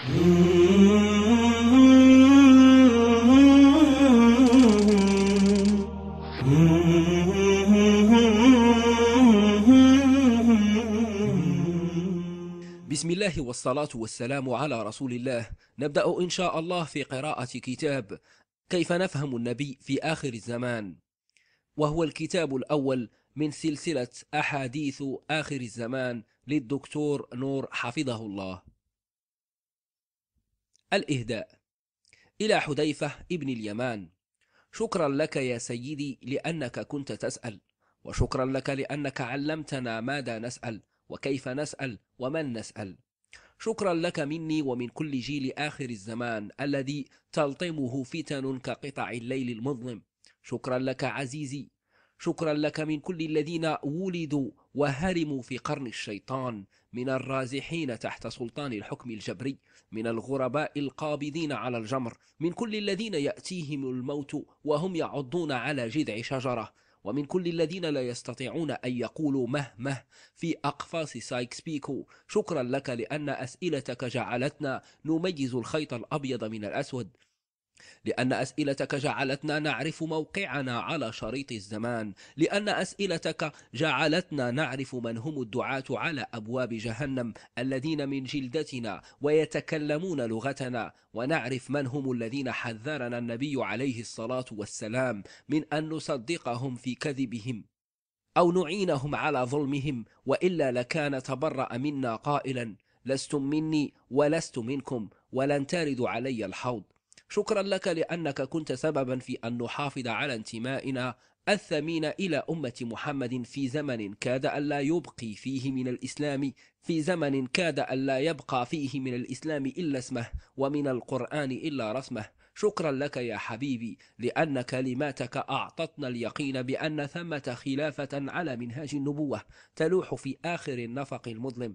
بسم الله والصلاة والسلام على رسول الله نبدأ إن شاء الله في قراءة كتاب كيف نفهم النبي في آخر الزمان وهو الكتاب الأول من سلسلة أحاديث آخر الزمان للدكتور نور حفظه الله الإهداء إلى حذيفة ابن اليمان شكرا لك يا سيدي لأنك كنت تسأل وشكرا لك لأنك علمتنا ماذا نسأل وكيف نسأل ومن نسأل شكرا لك مني ومن كل جيل آخر الزمان الذي تلطمه فتن كقطع الليل المظلم شكرا لك عزيزي شكرا لك من كل الذين ولدوا وهرموا في قرن الشيطان من الرازحين تحت سلطان الحكم الجبري من الغرباء القابضين على الجمر من كل الذين يأتيهم الموت وهم يعضون على جذع شجرة ومن كل الذين لا يستطيعون أن يقولوا مهما في أقفاص سايكس بيكو شكرا لك لأن أسئلتك جعلتنا نميز الخيط الأبيض من الأسود لأن أسئلتك جعلتنا نعرف موقعنا على شريط الزمان لأن أسئلتك جعلتنا نعرف من هم الدعاة على أبواب جهنم الذين من جلدتنا ويتكلمون لغتنا ونعرف من هم الذين حذرنا النبي عليه الصلاة والسلام من أن نصدقهم في كذبهم أو نعينهم على ظلمهم وإلا لكان تبرأ منا قائلا لستم مني ولست منكم ولن تردوا علي الحوض شكرا لك لأنك كنت سببا في أن نحافظ على انتمائنا الثمين إلى أمة محمد في زمن كاد أن لا يبقي فيه من الإسلام في زمن كاد أن لا يبقى فيه من الإسلام إلا اسمه ومن القرآن إلا رسمه شكرا لك يا حبيبي لأن كلماتك أعطتنا اليقين بأن ثمة خلافة على منهاج النبوة تلوح في آخر النفق المظلم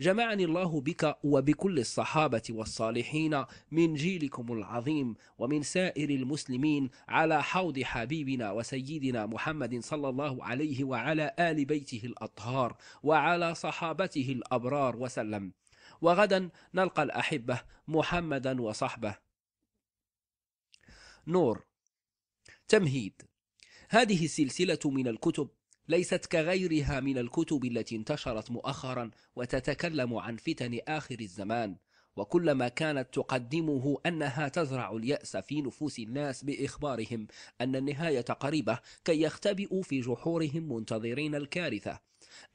جمعني الله بك وبكل الصحابة والصالحين من جيلكم العظيم ومن سائر المسلمين على حوض حبيبنا وسيدنا محمد صلى الله عليه وعلى آل بيته الأطهار وعلى صحابته الأبرار وسلم وغدا نلقى الأحبة محمدا وصحبه نور تمهيد هذه سلسلة من الكتب ليست كغيرها من الكتب التي انتشرت مؤخرا وتتكلم عن فتن آخر الزمان وكلما كانت تقدمه أنها تزرع اليأس في نفوس الناس بإخبارهم أن النهاية قريبة كي يختبئوا في جحورهم منتظرين الكارثة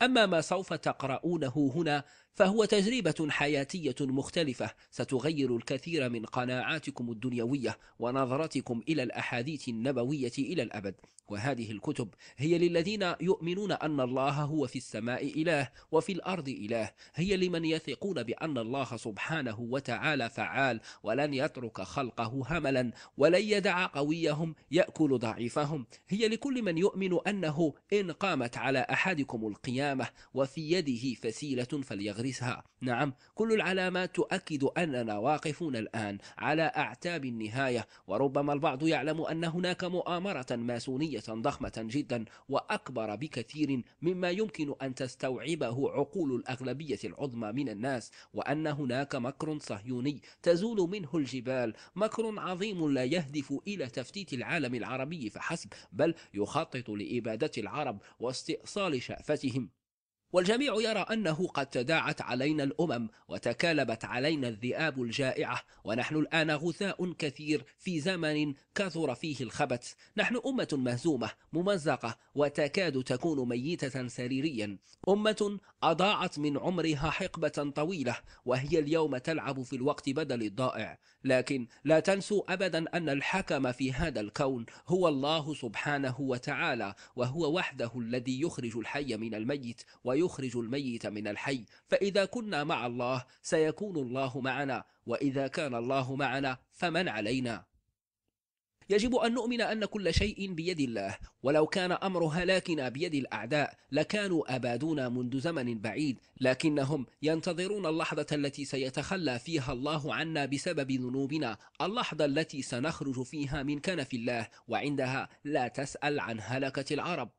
أما ما سوف تقرؤونه هنا فهو تجربة حياتية مختلفة ستغير الكثير من قناعاتكم الدنيوية ونظرتكم إلى الأحاديث النبوية إلى الأبد وهذه الكتب هي للذين يؤمنون أن الله هو في السماء إله وفي الأرض إله هي لمن يثقون بأن الله سبحانه وتعالى فعال ولن يترك خلقه هملا ولن يدع قويهم يأكل ضعيفهم هي لكل من يؤمن أنه إن قامت على أحدكم القيامة وفي يده فسيلة فليغرسها نعم كل العلامات تؤكد أننا واقفون الآن على أعتاب النهاية وربما البعض يعلم أن هناك مؤامرة ماسونية ضخمة جدا وأكبر بكثير مما يمكن أن تستوعبه عقول الأغلبية العظمى من الناس وأن هناك مكر صهيوني تزول منه الجبال مكر عظيم لا يهدف إلى تفتيت العالم العربي فحسب بل يخطط لإبادة العرب واستئصال شأفتهم والجميع يرى أنه قد تداعت علينا الأمم وتكالبت علينا الذئاب الجائعة ونحن الآن غثاء كثير في زمن كثر فيه الخبث نحن أمة مهزومة ممزقة وتكاد تكون ميتة سريريا أمة أضاعت من عمرها حقبة طويلة وهي اليوم تلعب في الوقت بدل الضائع لكن لا تنسوا أبدا أن الحكم في هذا الكون هو الله سبحانه وتعالى وهو وحده الذي يخرج الحي من الميت وي ويخرج الميت من الحي فإذا كنا مع الله سيكون الله معنا وإذا كان الله معنا فمن علينا يجب أن نؤمن أن كل شيء بيد الله ولو كان أمر هلاكنا بيد الأعداء لكانوا أبادونا منذ زمن بعيد لكنهم ينتظرون اللحظة التي سيتخلى فيها الله عنا بسبب ذنوبنا اللحظة التي سنخرج فيها من كنف الله وعندها لا تسأل عن هلكة العرب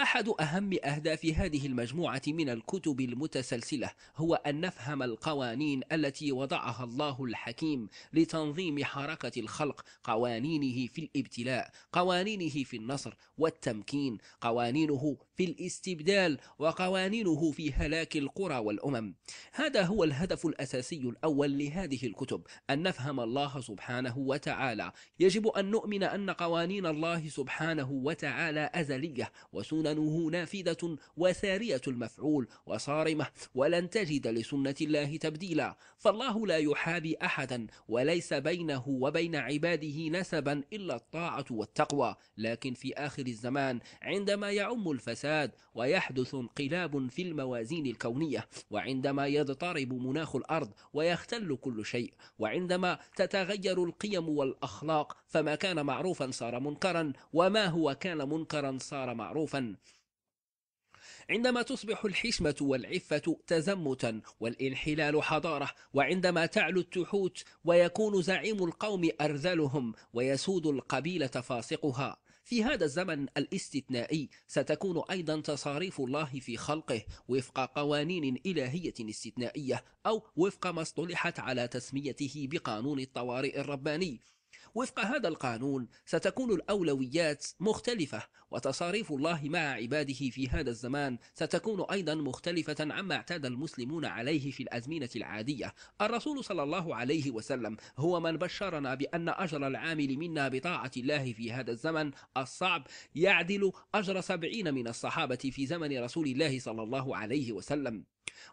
أحد أهم أهداف هذه المجموعة من الكتب المتسلسلة هو أن نفهم القوانين التي وضعها الله الحكيم لتنظيم حركة الخلق قوانينه في الابتلاء قوانينه في النصر والتمكين قوانينه في الاستبدال وقوانينه في هلاك القرى والأمم هذا هو الهدف الأساسي الأول لهذه الكتب أن نفهم الله سبحانه وتعالى يجب أن نؤمن أن قوانين الله سبحانه وتعالى أزلية وسنة سننه نافذة وثارية المفعول وصارمة ولن تجد لسنة الله تبديلا فالله لا يحابي أحدا وليس بينه وبين عباده نسبا إلا الطاعة والتقوى لكن في آخر الزمان عندما يعم الفساد ويحدث انقلاب في الموازين الكونية وعندما يضطرب مناخ الأرض ويختل كل شيء وعندما تتغير القيم والأخلاق فما كان معروفا صار منكرا وما هو كان منكرا صار معروفا عندما تصبح الحشمة والعفة تزمتا والانحلال حضارة وعندما تعلو التحوت ويكون زعيم القوم أرذلهم ويسود القبيلة فاسقها في هذا الزمن الاستثنائي ستكون أيضا تصاريف الله في خلقه وفق قوانين إلهية استثنائية أو وفق ما اصطلحت على تسميته بقانون الطوارئ الرباني وفق هذا القانون ستكون الأولويات مختلفة وتصاريف الله مع عباده في هذا الزمان ستكون أيضا مختلفة عما اعتاد المسلمون عليه في الأزمنة العادية الرسول صلى الله عليه وسلم هو من بشرنا بأن أجر العامل منا بطاعة الله في هذا الزمن الصعب يعدل أجر سبعين من الصحابة في زمن رسول الله صلى الله عليه وسلم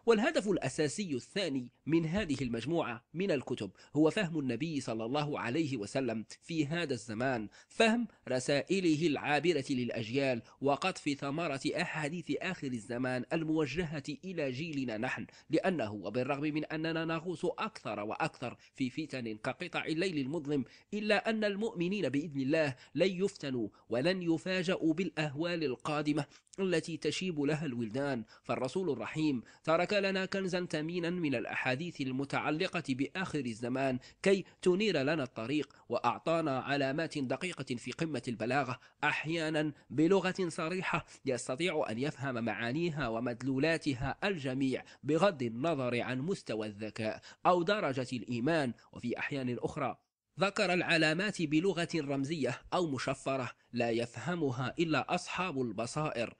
والهدف الأساسي الثاني من هذه المجموعة من الكتب هو فهم النبي صلى الله عليه وسلم في هذا الزمان فهم رسائله العابرة للأجيال وقطف ثمرة أحاديث آخر الزمان الموجهة إلى جيلنا نحن لأنه وبالرغم من أننا نغوص أكثر وأكثر في فتن كقطع الليل المظلم إلا أن المؤمنين بإذن الله لن يفتنوا ولن يفاجأوا بالأهوال القادمة التي تشيب لها الولدان فالرسول الرحيم ترك لنا كنزا ثمينا من الأحاديث المتعلقة بآخر الزمان كي تنير لنا الطريق وأعطانا علامات دقيقة في قمة البلاغة أحيانا بلغة صريحة يستطيع أن يفهم معانيها ومدلولاتها الجميع بغض النظر عن مستوى الذكاء أو درجة الإيمان وفي أحيان أخرى ذكر العلامات بلغة رمزية أو مشفرة لا يفهمها إلا أصحاب البصائر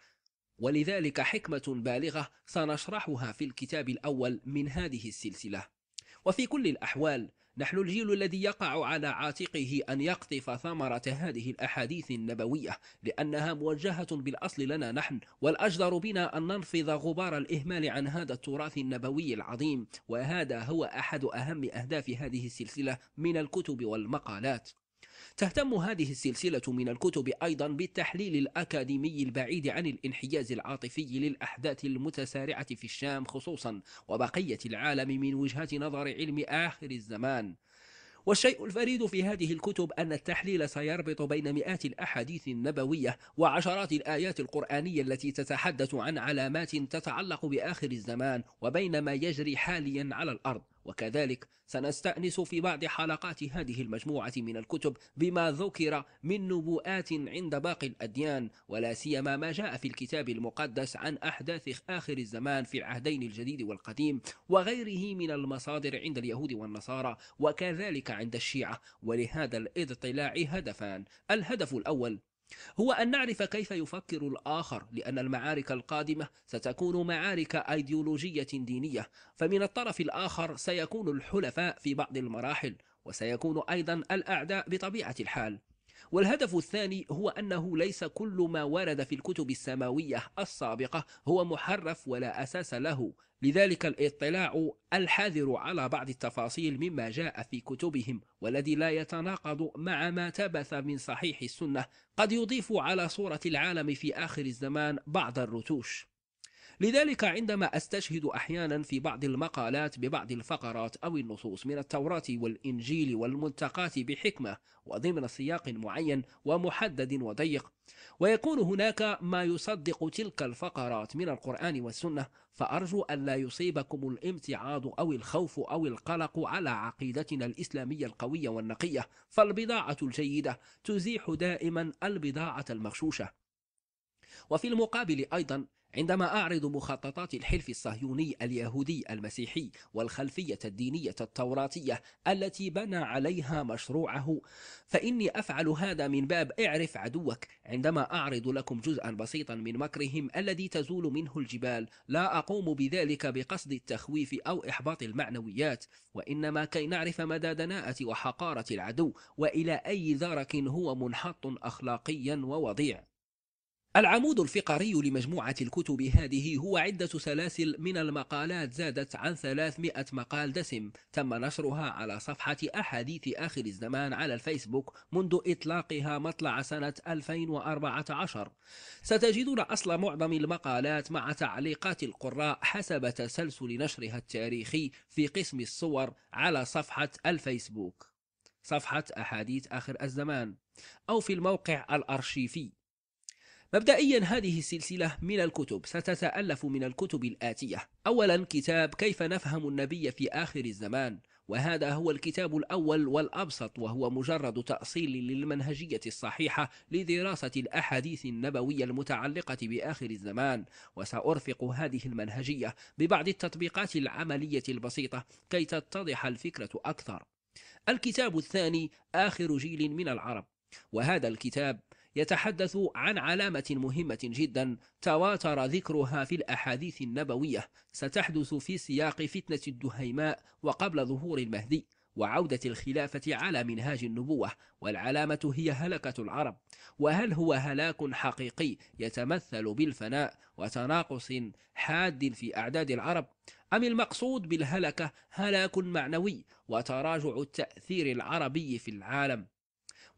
ولذلك حكمة بالغة سنشرحها في الكتاب الأول من هذه السلسلة وفي كل الأحوال نحن الجيل الذي يقع على عاتقه أن يقطف ثمرة هذه الأحاديث النبوية لأنها موجهة بالأصل لنا نحن والأجدر بنا أن ننفض غبار الإهمال عن هذا التراث النبوي العظيم وهذا هو أحد أهم أهداف هذه السلسلة من الكتب والمقالات تهتم هذه السلسلة من الكتب أيضا بالتحليل الأكاديمي البعيد عن الانحياز العاطفي للأحداث المتسارعة في الشام خصوصا وبقية العالم من وجهة نظر علم آخر الزمان والشيء الفريد في هذه الكتب أن التحليل سيربط بين مئات الأحاديث النبوية وعشرات الآيات القرآنية التي تتحدث عن علامات تتعلق بآخر الزمان وبين ما يجري حاليا على الأرض وكذلك سنستأنس في بعض حلقات هذه المجموعة من الكتب بما ذكر من نبوءات عند باقي الأديان ولا سيما ما جاء في الكتاب المقدس عن أحداث آخر الزمان في العهدين الجديد والقديم وغيره من المصادر عند اليهود والنصارى وكذلك عند الشيعة ولهذا الاضطلاع هدفان الهدف الأول هو أن نعرف كيف يفكر الآخر لأن المعارك القادمة ستكون معارك أيديولوجية دينية فمن الطرف الآخر سيكون الحلفاء في بعض المراحل وسيكون أيضا الأعداء بطبيعة الحال والهدف الثاني هو أنه ليس كل ما ورد في الكتب السماوية السابقة هو محرف ولا أساس له لذلك الاطلاع الحذر على بعض التفاصيل مما جاء في كتبهم والذي لا يتناقض مع ما تبث من صحيح السنة قد يضيف على صورة العالم في آخر الزمان بعض الرتوش لذلك عندما أستشهد أحيانا في بعض المقالات ببعض الفقرات أو النصوص من التوراة والإنجيل والمنتقات بحكمة وضمن سياق معين ومحدد وضيق ويكون هناك ما يصدق تلك الفقرات من القرآن والسنة فأرجو أن لا يصيبكم الامتعاض أو الخوف أو القلق على عقيدتنا الإسلامية القوية والنقية فالبضاعة الجيدة تزيح دائما البضاعة المغشوشة وفي المقابل أيضا عندما أعرض مخططات الحلف الصهيوني اليهودي المسيحي والخلفية الدينية التوراتية التي بنى عليها مشروعه فإني أفعل هذا من باب اعرف عدوك عندما أعرض لكم جزءا بسيطا من مكرهم الذي تزول منه الجبال لا أقوم بذلك بقصد التخويف أو إحباط المعنويات وإنما كي نعرف مدى دناءة وحقارة العدو وإلى أي درك هو منحط أخلاقيا ووضيع العمود الفقري لمجموعة الكتب هذه هو عدة سلاسل من المقالات زادت عن 300 مقال دسم تم نشرها على صفحة أحاديث آخر الزمان على الفيسبوك منذ إطلاقها مطلع سنة 2014 ستجدون أصل معظم المقالات مع تعليقات القراء حسب تسلسل نشرها التاريخي في قسم الصور على صفحة الفيسبوك صفحة أحاديث آخر الزمان أو في الموقع الأرشيفي مبدئيا هذه السلسلة من الكتب ستتألف من الكتب الآتية أولا كتاب كيف نفهم النبي في آخر الزمان وهذا هو الكتاب الأول والأبسط وهو مجرد تأصيل للمنهجية الصحيحة لدراسة الأحاديث النبوية المتعلقة بآخر الزمان وسأرفق هذه المنهجية ببعض التطبيقات العملية البسيطة كي تتضح الفكرة أكثر الكتاب الثاني آخر جيل من العرب وهذا الكتاب يتحدث عن علامة مهمة جدا تواتر ذكرها في الأحاديث النبوية ستحدث في سياق فتنة الدهيماء وقبل ظهور المهدي وعودة الخلافة على منهاج النبوة والعلامة هي هلكة العرب وهل هو هلاك حقيقي يتمثل بالفناء وتناقص حاد في أعداد العرب أم المقصود بالهلكة هلاك معنوي وتراجع التأثير العربي في العالم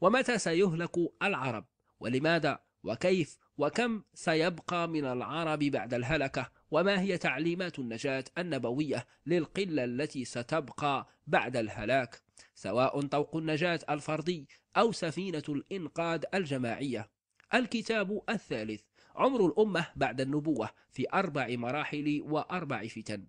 ومتى سيهلك العرب ولماذا وكيف وكم سيبقى من العرب بعد الهلكة وما هي تعليمات النجاة النبوية للقلة التي ستبقى بعد الهلاك سواء طوق النجاة الفردي أو سفينة الإنقاذ الجماعية الكتاب الثالث عمر الأمة بعد النبوة في أربع مراحل وأربع فتن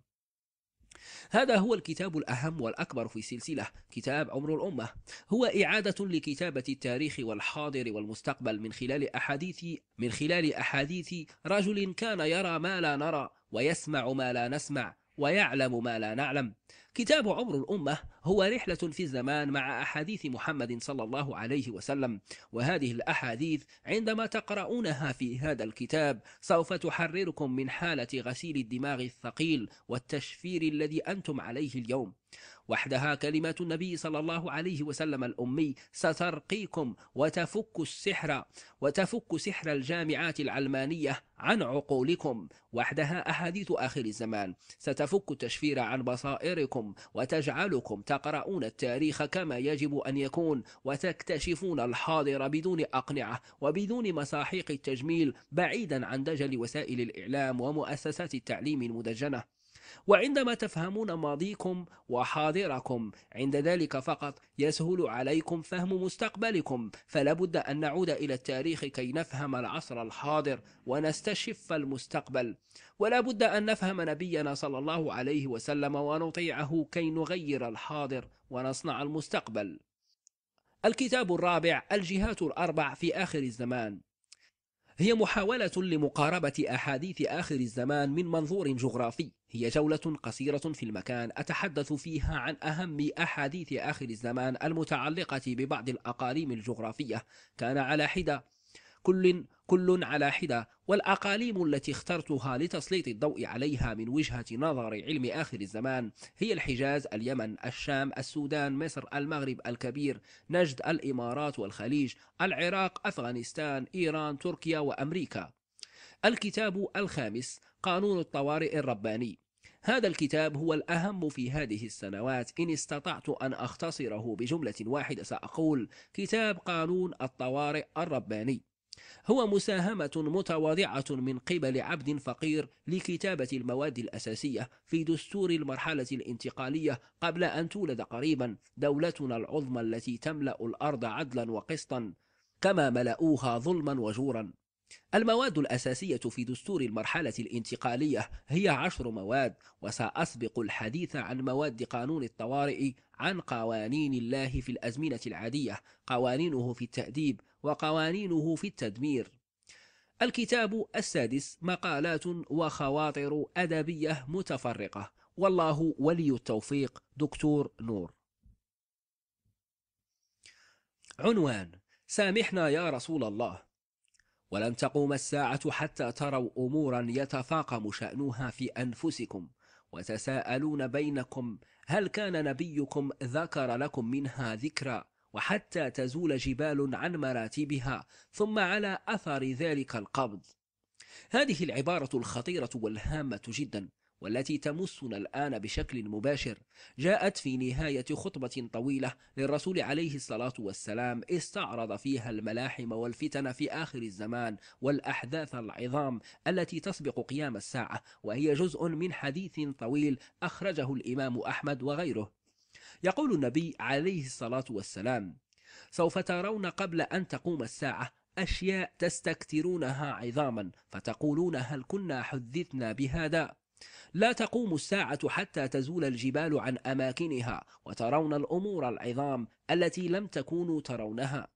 هذا هو الكتاب الأهم والأكبر في سلسلة كتاب عمر الأمة هو إعادة لكتابة التاريخ والحاضر والمستقبل من خلال أحاديث من خلال أحاديث رجل كان يرى ما لا نرى ويسمع ما لا نسمع ويعلم ما لا نعلم كتاب عمر الأمة هو رحلة في الزمان مع أحاديث محمد صلى الله عليه وسلم وهذه الأحاديث عندما تقرؤونها في هذا الكتاب سوف تحرركم من حالة غسيل الدماغ الثقيل والتشفير الذي أنتم عليه اليوم وحدها كلمات النبي صلى الله عليه وسلم الأمي سترقيكم وتفك السحر وتفك سحر الجامعات العلمانية عن عقولكم وحدها أحاديث آخر الزمان ستفك التشفير عن بصائركم وتجعلكم تقرؤون التاريخ كما يجب أن يكون وتكتشفون الحاضر بدون أقنعة وبدون مساحيق التجميل بعيدا عن دجل وسائل الإعلام ومؤسسات التعليم المدجنة وعندما تفهمون ماضيكم وحاضركم عند ذلك فقط يسهل عليكم فهم مستقبلكم فلابد أن نعود إلى التاريخ كي نفهم العصر الحاضر ونستشف المستقبل ولابد أن نفهم نبينا صلى الله عليه وسلم ونطيعه كي نغير الحاضر ونصنع المستقبل الكتاب الرابع الجهات الأربع في آخر الزمان هي محاولة لمقاربة أحاديث آخر الزمان من منظور جغرافي هي جولة قصيرة في المكان أتحدث فيها عن أهم أحاديث آخر الزمان المتعلقة ببعض الأقاليم الجغرافية كان على حدة كل كل على حدة والأقاليم التي اخترتها لتسليط الضوء عليها من وجهة نظر علم آخر الزمان هي الحجاز اليمن الشام السودان مصر المغرب الكبير نجد الإمارات والخليج العراق أفغانستان إيران تركيا وأمريكا الكتاب الخامس قانون الطوارئ الرباني هذا الكتاب هو الأهم في هذه السنوات إن استطعت أن أختصره بجملة واحدة سأقول كتاب قانون الطوارئ الرباني هو مساهمة متواضعة من قبل عبد فقير لكتابة المواد الأساسية في دستور المرحلة الانتقالية قبل أن تولد قريبا دولتنا العظمى التي تملأ الأرض عدلا وقسطا كما ملأوها ظلما وجورا المواد الأساسية في دستور المرحلة الانتقالية هي عشر مواد وسأسبق الحديث عن مواد قانون الطوارئ عن قوانين الله في الأزمنة العادية قوانينه في التأديب وقوانينه في التدمير الكتاب السادس مقالات وخواطر أدبية متفرقة والله ولي التوفيق دكتور نور عنوان سامحنا يا رسول الله ولن تقوم الساعة حتى تروا أمورا يتفاقم شأنها في أنفسكم وتساءلون بينكم هل كان نبيكم ذكر لكم منها ذكرى وحتى تزول جبال عن مراتبها ثم على أثر ذلك القبض هذه العبارة الخطيرة والهامة جدا والتي تمسنا الآن بشكل مباشر جاءت في نهاية خطبة طويلة للرسول عليه الصلاة والسلام استعرض فيها الملاحم والفتن في آخر الزمان والأحداث العظام التي تسبق قيام الساعة وهي جزء من حديث طويل أخرجه الإمام أحمد وغيره يقول النبي عليه الصلاة والسلام سوف ترون قبل أن تقوم الساعة أشياء تستكترونها عظاما فتقولون هل كنا حدثنا بهذا؟ لا تقوم الساعة حتى تزول الجبال عن أماكنها وترون الأمور العظام التي لم تكونوا ترونها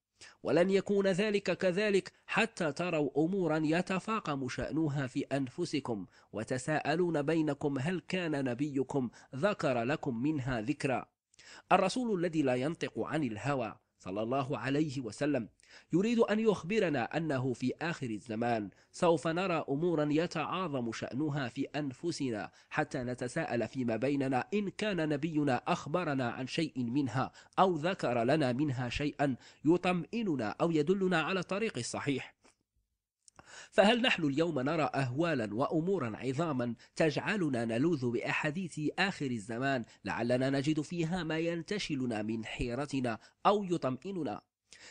ولن يكون ذلك كذلك حتى تروا أمورا يتفاقم شأنها في أنفسكم وتساءلون بينكم هل كان نبيكم ذكر لكم منها ذكرًا الرسول الذي لا ينطق عن الهوى صلى الله عليه وسلم يريد أن يخبرنا أنه في آخر الزمان سوف نرى أمورا يتعاظم شأنها في أنفسنا حتى نتساءل فيما بيننا إن كان نبينا أخبرنا عن شيء منها أو ذكر لنا منها شيئا يطمئننا أو يدلنا على الطريق الصحيح فهل نحن اليوم نرى أهوالا وأمورا عظاما تجعلنا نلوذ بأحاديث آخر الزمان لعلنا نجد فيها ما ينتشلنا من حيرتنا أو يطمئننا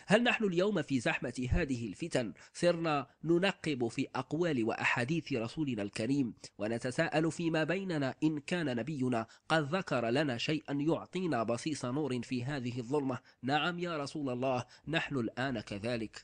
هل نحن اليوم في زحمة هذه الفتن صرنا ننقب في أقوال وأحاديث رسولنا الكريم ونتساءل فيما بيننا إن كان نبينا قد ذكر لنا شيئا يعطينا بصيص نور في هذه الظلمة نعم يا رسول الله نحن الآن كذلك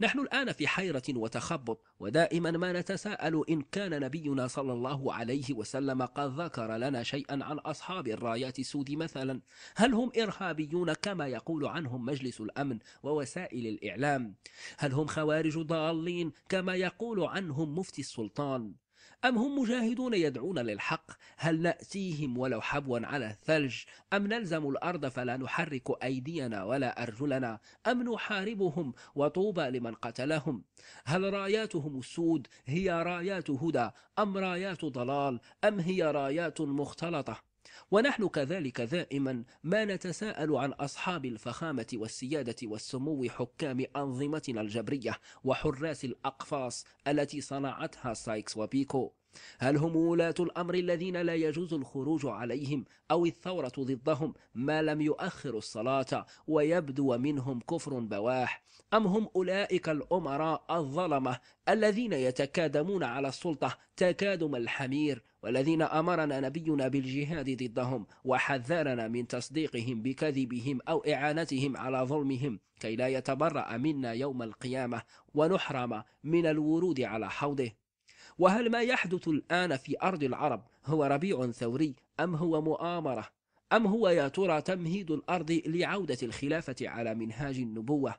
نحن الآن في حيرة وتخبط ودائما ما نتساءل إن كان نبينا صلى الله عليه وسلم قد ذكر لنا شيئا عن أصحاب الرايات السود مثلا هل هم إرهابيون كما يقول عنهم مجلس الأمن ووسائل الإعلام هل هم خوارج ضالين كما يقول عنهم مفتي السلطان أم هم مجاهدون يدعون للحق هل نأتيهم ولو حبوا على الثلج أم نلزم الأرض فلا نحرك أيدينا ولا أرجلنا أم نحاربهم وطوبى لمن قتلهم هل راياتهم السود هي رايات هدى أم رايات ضلال أم هي رايات مختلطة ونحن كذلك دائما ما نتساءل عن أصحاب الفخامة والسيادة والسمو حكام أنظمتنا الجبرية وحراس الأقفاص التي صنعتها سايكس وبيكو هل هم ولاة الأمر الذين لا يجوز الخروج عليهم أو الثورة ضدهم ما لم يؤخروا الصلاة ويبدو منهم كفر بواح أم هم أولئك الأمراء الظلمة الذين يتكادمون على السلطة تكادم الحمير والذين أمرنا نبينا بالجهاد ضدهم وحذرنا من تصديقهم بكذبهم أو إعانتهم على ظلمهم كي لا يتبرأ منا يوم القيامة ونحرم من الورود على حوضه وهل ما يحدث الآن في أرض العرب هو ربيع ثوري أم هو مؤامرة أم هو يا ترى تمهيد الأرض لعودة الخلافة على منهاج النبوة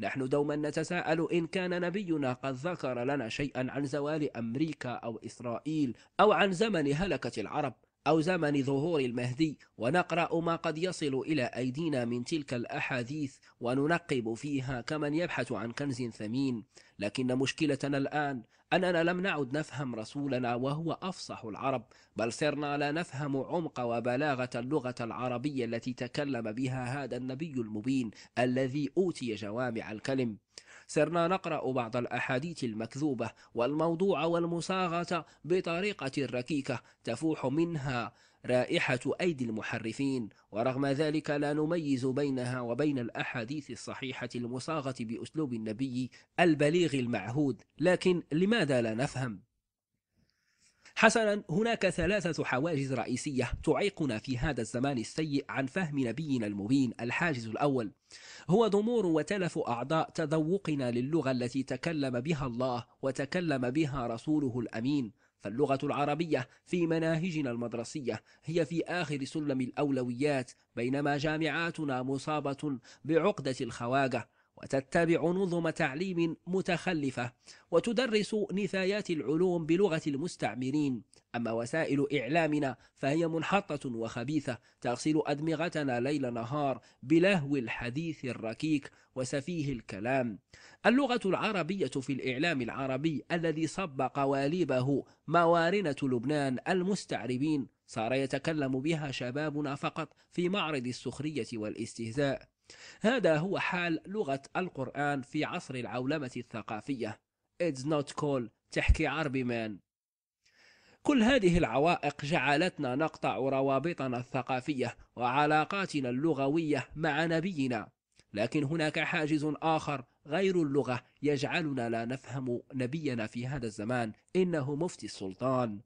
نحن دوما نتساءل إن كان نبينا قد ذكر لنا شيئا عن زوال أمريكا أو إسرائيل أو عن زمن هلكة العرب أو زمن ظهور المهدي ونقرأ ما قد يصل إلى أيدينا من تلك الأحاديث وننقب فيها كمن يبحث عن كنز ثمين لكن مشكلتنا الآن أننا لم نعد نفهم رسولنا وهو أفصح العرب بل صرنا لا نفهم عمق وبلاغة اللغة العربية التي تكلم بها هذا النبي المبين الذي أوتي جوامع الكلم صرنا نقرأ بعض الأحاديث المكذوبة والموضوع والمصاغة بطريقة ركيكة تفوح منها رائحة أيدي المحرفين ورغم ذلك لا نميز بينها وبين الأحاديث الصحيحة المصاغة بأسلوب النبي البليغ المعهود لكن لماذا لا نفهم؟ حسنا هناك ثلاثة حواجز رئيسية تعيقنا في هذا الزمان السيء عن فهم نبينا المبين الحاجز الأول هو ضمور وتلف أعضاء تذوقنا للغة التي تكلم بها الله وتكلم بها رسوله الأمين فاللغة العربية في مناهجنا المدرسية هي في آخر سلم الأولويات بينما جامعاتنا مصابة بعقدة الخواجة وتتبع نظم تعليم متخلفة وتدرس نثايات العلوم بلغة المستعمرين أما وسائل إعلامنا فهي منحطة وخبيثة تغسل أدمغتنا ليل نهار بلهو الحديث الركيك وسفيه الكلام اللغة العربية في الإعلام العربي الذي صب قواليبه موارنة لبنان المستعربين صار يتكلم بها شبابنا فقط في معرض السخرية والاستهزاء هذا هو حال لغة القرآن في عصر العولمة الثقافية It's not cool تحكي عربي مان كل هذه العوائق جعلتنا نقطع روابطنا الثقافية وعلاقاتنا اللغوية مع نبينا لكن هناك حاجز آخر غير اللغة يجعلنا لا نفهم نبينا في هذا الزمان إنه مفتي السلطان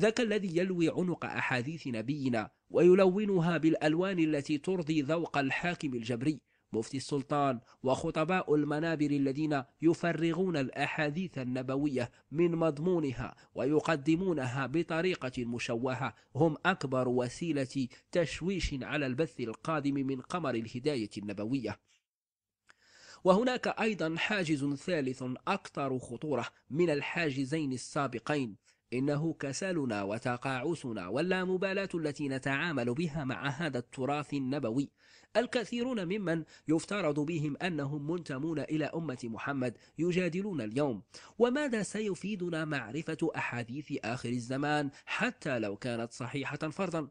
ذاك الذي يلوي عنق أحاديث نبينا ويلونها بالألوان التي ترضي ذوق الحاكم الجبري مفتي السلطان وخطباء المنابر الذين يفرغون الأحاديث النبوية من مضمونها ويقدمونها بطريقة مشوهة هم أكبر وسيلة تشويش على البث القادم من قمر الهداية النبوية وهناك أيضا حاجز ثالث أكثر خطورة من الحاجزين السابقين إنه كسلنا وتقاعسنا واللامبالاة التي نتعامل بها مع هذا التراث النبوي الكثيرون ممن يفترض بهم أنهم منتمون إلى أمة محمد يجادلون اليوم وماذا سيفيدنا معرفة أحاديث آخر الزمان حتى لو كانت صحيحة فرضا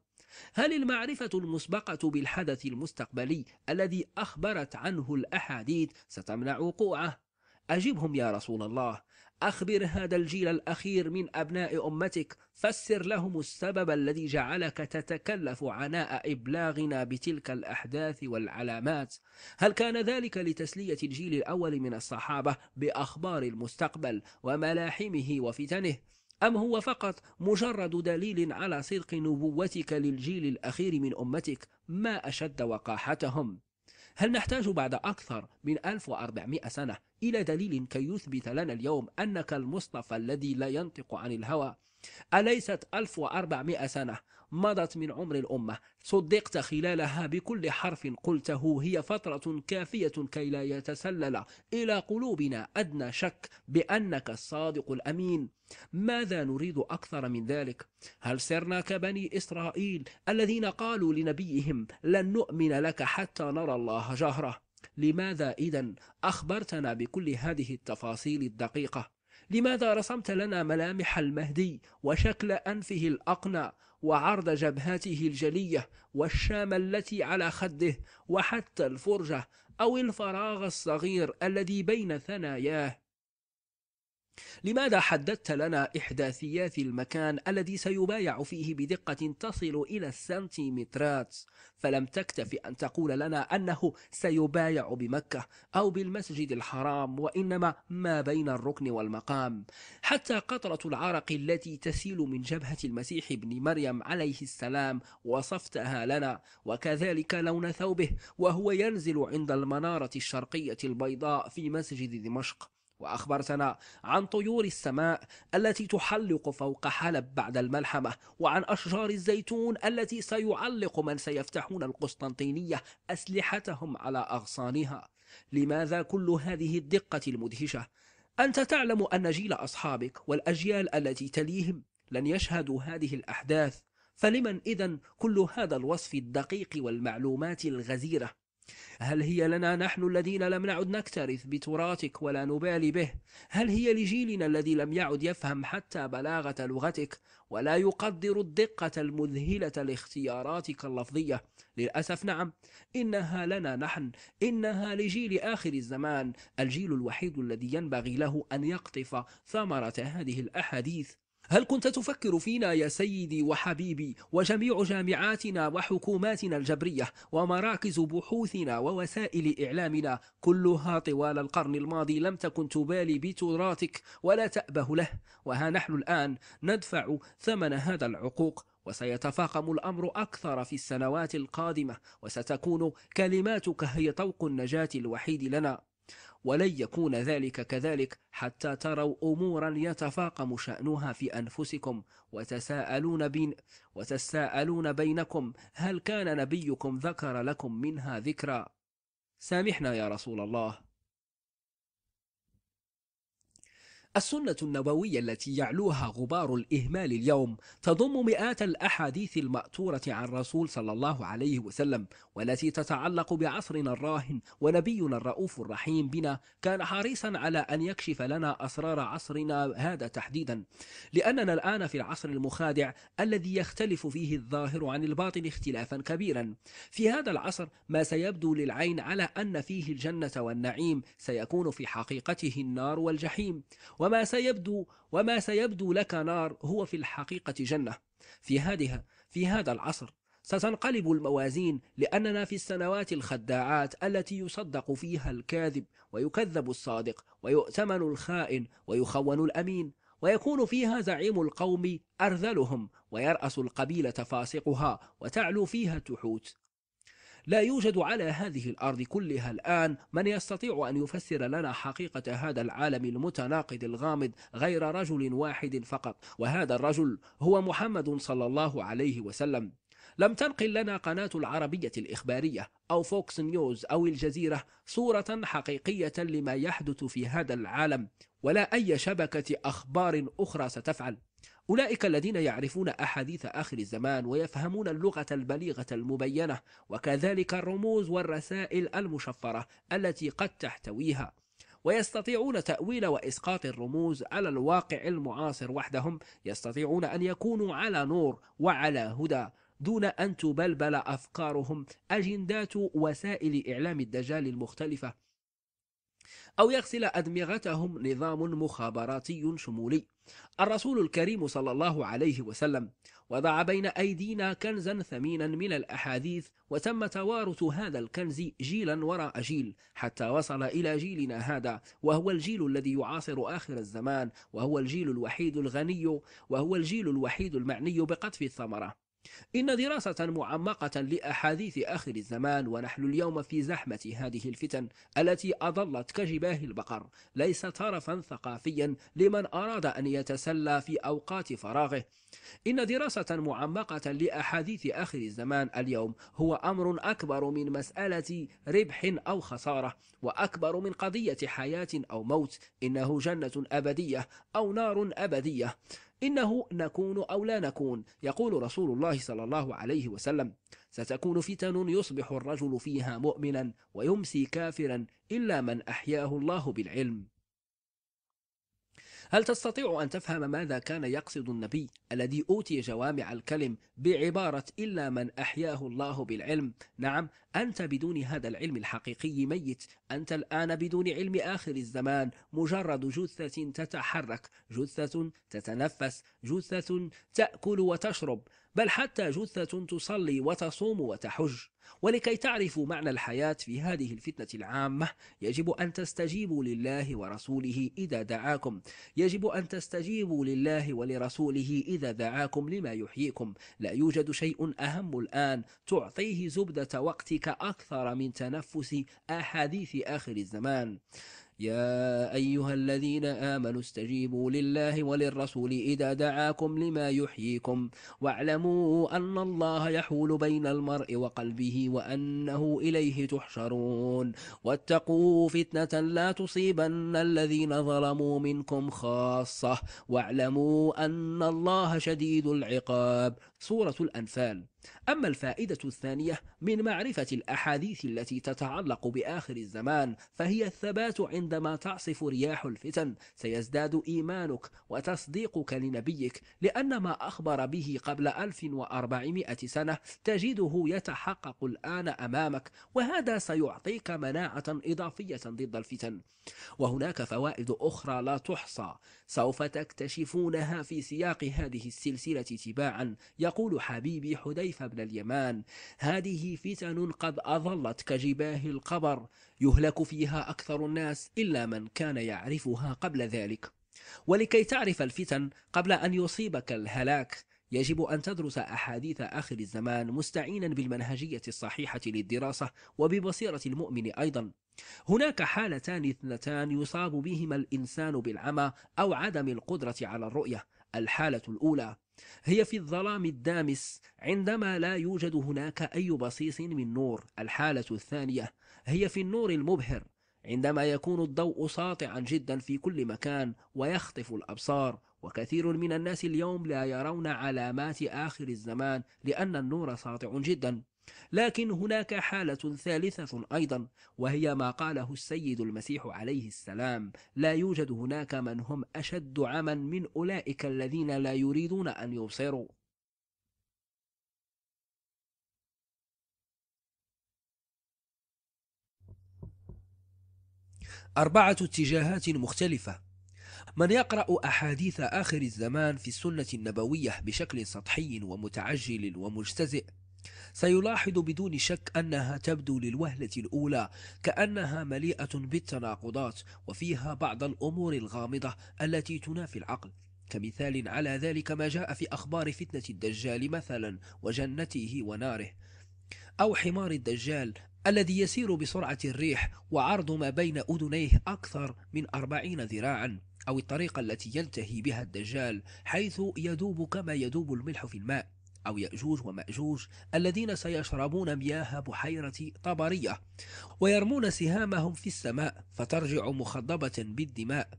هل المعرفة المسبقة بالحدث المستقبلي الذي أخبرت عنه الأحاديث ستمنع وقوعه؟ أجبهم يا رسول الله أخبر هذا الجيل الأخير من أبناء أمتك فسر لهم السبب الذي جعلك تتكلف عناء إبلاغنا بتلك الأحداث والعلامات هل كان ذلك لتسلية الجيل الأول من الصحابة بأخبار المستقبل وملاحمه وفتنه أم هو فقط مجرد دليل على صدق نبوتك للجيل الأخير من أمتك ما أشد وقاحتهم؟ هل نحتاج بعد أكثر من 1400 سنة إلى دليل كي يثبت لنا اليوم أنك المصطفى الذي لا ينطق عن الهوى أليست 1400 سنة مضت من عمر الأمة صدقت خلالها بكل حرف قلته هي فترة كافية كي لا يتسلل إلى قلوبنا أدنى شك بأنك الصادق الأمين ماذا نريد أكثر من ذلك؟ هل سرنا كبني إسرائيل الذين قالوا لنبيهم لن نؤمن لك حتى نرى الله جهرة لماذا إذا أخبرتنا بكل هذه التفاصيل الدقيقة؟ لماذا رسمت لنا ملامح المهدي وشكل أنفه الأقنى وعرض جبهته الجلية والشام التي على خده وحتى الفرجة أو الفراغ الصغير الذي بين ثناياه لماذا حددت لنا إحداثيات المكان الذي سيبايع فيه بدقة تصل إلى السنتيمترات فلم تكتف أن تقول لنا أنه سيبايع بمكة أو بالمسجد الحرام وإنما ما بين الركن والمقام حتى قطرة العرق التي تسيل من جبهة المسيح ابن مريم عليه السلام وصفتها لنا وكذلك لون ثوبه وهو ينزل عند المنارة الشرقية البيضاء في مسجد دمشق وأخبرتنا عن طيور السماء التي تحلق فوق حلب بعد الملحمة وعن أشجار الزيتون التي سيعلق من سيفتحون القسطنطينية أسلحتهم على أغصانها لماذا كل هذه الدقة المدهشة؟ أنت تعلم أن جيل أصحابك والأجيال التي تليهم لن يشهدوا هذه الأحداث فلمن إذن كل هذا الوصف الدقيق والمعلومات الغزيرة هل هي لنا نحن الذين لم نعد نكترث بتراثك ولا نبالي به هل هي لجيلنا الذي لم يعد يفهم حتى بلاغة لغتك ولا يقدر الدقة المذهلة لاختياراتك اللفظية للأسف نعم إنها لنا نحن إنها لجيل آخر الزمان الجيل الوحيد الذي ينبغي له أن يقطف ثمرة هذه الأحاديث هل كنت تفكر فينا يا سيدي وحبيبي وجميع جامعاتنا وحكوماتنا الجبرية ومراكز بحوثنا ووسائل إعلامنا كلها طوال القرن الماضي لم تكن تبالي بتراثك ولا تأبه له وها نحن الآن ندفع ثمن هذا العقوق وسيتفاقم الأمر أكثر في السنوات القادمة وستكون كلماتك هي طوق النجاة الوحيد لنا ولن يكون ذلك كذلك حتى تروا أمورا يتفاقم شأنها في أنفسكم وتساءلون, بين وتساءلون بينكم هل كان نبيكم ذكر لكم منها ذكرا سامحنا يا رسول الله السنة النبوية التي يعلوها غبار الإهمال اليوم تضم مئات الأحاديث المأثورة عن رسول صلى الله عليه وسلم والتي تتعلق بعصرنا الراهن ونبينا الرؤوف الرحيم بنا كان حريصا على أن يكشف لنا أسرار عصرنا هذا تحديدا لأننا الآن في العصر المخادع الذي يختلف فيه الظاهر عن الباطن اختلافا كبيرا في هذا العصر ما سيبدو للعين على أن فيه الجنة والنعيم سيكون في حقيقته النار والجحيم وما سيبدو وما سيبدو لك نار هو في الحقيقة جنة في هذه في هذا العصر ستنقلب الموازين لأننا في السنوات الخداعات التي يصدق فيها الكاذب ويكذب الصادق ويؤتمن الخائن ويخون الأمين ويكون فيها زعيم القوم أرذلهم ويرأس القبيلة فاسقها وتعلو فيها التحوت لا يوجد على هذه الأرض كلها الآن من يستطيع أن يفسر لنا حقيقة هذا العالم المتناقض الغامض غير رجل واحد فقط وهذا الرجل هو محمد صلى الله عليه وسلم لم تنقل لنا قناة العربية الإخبارية أو فوكس نيوز أو الجزيرة صورة حقيقية لما يحدث في هذا العالم ولا أي شبكة أخبار أخرى ستفعل أولئك الذين يعرفون أحاديث آخر الزمان ويفهمون اللغة البليغة المبينة وكذلك الرموز والرسائل المشفرة التي قد تحتويها ويستطيعون تأويل وإسقاط الرموز على الواقع المعاصر وحدهم يستطيعون أن يكونوا على نور وعلى هدى دون أن تبلبل أفكارهم أجندات وسائل إعلام الدجال المختلفة أو يغسل أدمغتهم نظام مخابراتي شمولي الرسول الكريم صلى الله عليه وسلم وضع بين أيدينا كنزا ثمينا من الأحاديث وتم توارث هذا الكنز جيلا وراء جيل حتى وصل إلى جيلنا هذا وهو الجيل الذي يعاصر آخر الزمان وهو الجيل الوحيد الغني وهو الجيل الوحيد المعني بقطف الثمرة إن دراسة معمقة لأحاديث آخر الزمان ونحن اليوم في زحمة هذه الفتن التي أضلت كجباه البقر ليس طرفا ثقافيا لمن أراد أن يتسلى في أوقات فراغه إن دراسة معمقة لأحاديث آخر الزمان اليوم هو أمر أكبر من مسألة ربح أو خسارة وأكبر من قضية حياة أو موت إنه جنة أبدية أو نار أبدية إنه نكون أو لا نكون يقول رسول الله صلى الله عليه وسلم ستكون فتن يصبح الرجل فيها مؤمنا ويمسي كافرا إلا من أحياه الله بالعلم هل تستطيع أن تفهم ماذا كان يقصد النبي الذي أوتي جوامع الكلم بعبارة إلا من أحياه الله بالعلم؟ نعم، أنت بدون هذا العلم الحقيقي ميت، أنت الآن بدون علم آخر الزمان، مجرد جثة تتحرك، جثة تتنفس، جثة تأكل وتشرب، بل حتى جثة تصلي وتصوم وتحج. ولكي تعرفوا معنى الحياة في هذه الفتنة العامة يجب أن تستجيبوا لله ورسوله إذا دعاكم يجب أن تستجيبوا لله ولرسوله إذا دعاكم لما يحييكم لا يوجد شيء أهم الآن تعطيه زبدة وقتك أكثر من تنفس أحاديث آخر الزمان يا أيها الذين آمنوا استجيبوا لله وللرسول إذا دعاكم لما يحييكم واعلموا أن الله يحول بين المرء وقلبه وأنه إليه تحشرون واتقوا فتنة لا تصيبن الذين ظلموا منكم خاصة واعلموا أن الله شديد العقاب سورة الأنفال أما الفائدة الثانية من معرفة الأحاديث التي تتعلق بآخر الزمان فهي الثبات عندما تعصف رياح الفتن سيزداد إيمانك وتصديقك لنبيك لأن ما أخبر به قبل 1400 سنة تجده يتحقق الآن أمامك وهذا سيعطيك مناعة إضافية ضد الفتن وهناك فوائد أخرى لا تحصى سوف تكتشفونها في سياق هذه السلسلة تباعا يقول حبيبي حديث حذيفة بن اليمان هذه فتن قد أظلت كجباه القبر يهلك فيها أكثر الناس إلا من كان يعرفها قبل ذلك ولكي تعرف الفتن قبل أن يصيبك الهلاك يجب أن تدرس أحاديث آخر الزمان مستعينا بالمنهجية الصحيحة للدراسة وببصيرة المؤمن أيضا هناك حالتان اثنتان يصاب بهما الإنسان بالعمى أو عدم القدرة على الرؤية الحالة الأولى هي في الظلام الدامس عندما لا يوجد هناك أي بصيص من نور الحالة الثانية هي في النور المبهر عندما يكون الضوء ساطعا جدا في كل مكان ويخطف الأبصار وكثير من الناس اليوم لا يرون علامات آخر الزمان لأن النور ساطع جدا لكن هناك حالة ثالثة أيضا وهي ما قاله السيد المسيح عليه السلام لا يوجد هناك من هم أشد عما من أولئك الذين لا يريدون أن يبصروا أربعة اتجاهات مختلفة من يقرأ أحاديث آخر الزمان في السنة النبوية بشكل سطحي ومتعجل ومجتزئ سيلاحظ بدون شك أنها تبدو للوهلة الأولى كأنها مليئة بالتناقضات وفيها بعض الأمور الغامضة التي تنافي العقل كمثال على ذلك ما جاء في أخبار فتنة الدجال مثلا وجنته وناره أو حمار الدجال الذي يسير بسرعة الريح وعرض ما بين أذنيه أكثر من أربعين ذراعا أو الطريقة التي ينتهي بها الدجال حيث يدوب كما يدوب الملح في الماء أو يأجوج ومأجوج الذين سيشربون مياه بحيرة طبرية ويرمون سهامهم في السماء فترجع مخضبة بالدماء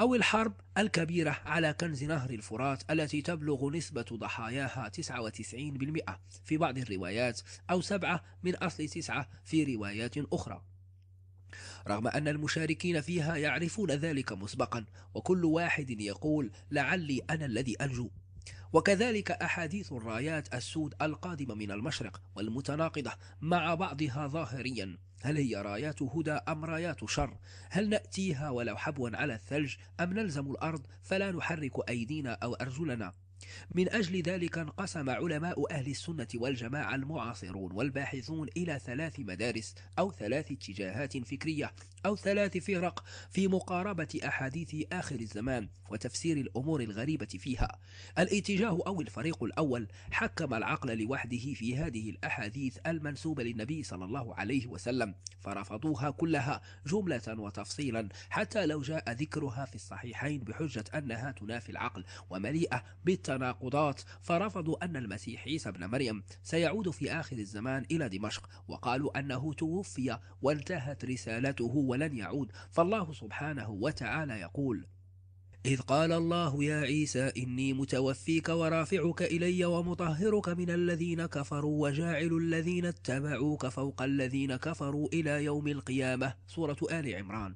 أو الحرب الكبيرة على كنز نهر الفرات التي تبلغ نسبة ضحاياها 99% في بعض الروايات أو سبعة من أصل تسعة في روايات أخرى رغم أن المشاركين فيها يعرفون ذلك مسبقا وكل واحد يقول لعلي أنا الذي أنجو وكذلك أحاديث الرايات السود القادمة من المشرق والمتناقضة مع بعضها ظاهريا هل هي رايات هدى أم رايات شر؟ هل نأتيها ولو حبوا على الثلج أم نلزم الأرض فلا نحرك أيدينا أو أرجلنا؟ من أجل ذلك انقسم علماء أهل السنة والجماعة المعاصرون والباحثون إلى ثلاث مدارس أو ثلاث اتجاهات فكرية أو ثلاث فرق في مقاربة أحاديث آخر الزمان وتفسير الأمور الغريبة فيها الاتجاه أو الفريق الأول حكم العقل لوحده في هذه الأحاديث المنسوبة للنبي صلى الله عليه وسلم فرفضوها كلها جملة وتفصيلا حتى لو جاء ذكرها في الصحيحين بحجة أنها تنافي العقل ومليئة بالت تناقضات فرفضوا أن المسيح عيسى ابن مريم سيعود في آخر الزمان إلى دمشق وقالوا أنه توفي وانتهت رسالته ولن يعود فالله سبحانه وتعالى يقول إذ قال الله يا عيسى إني متوفيك ورافعك إلي ومطهرك من الذين كفروا وجاعل الذين اتبعوك فوق الذين كفروا إلى يوم القيامة سورة آل عمران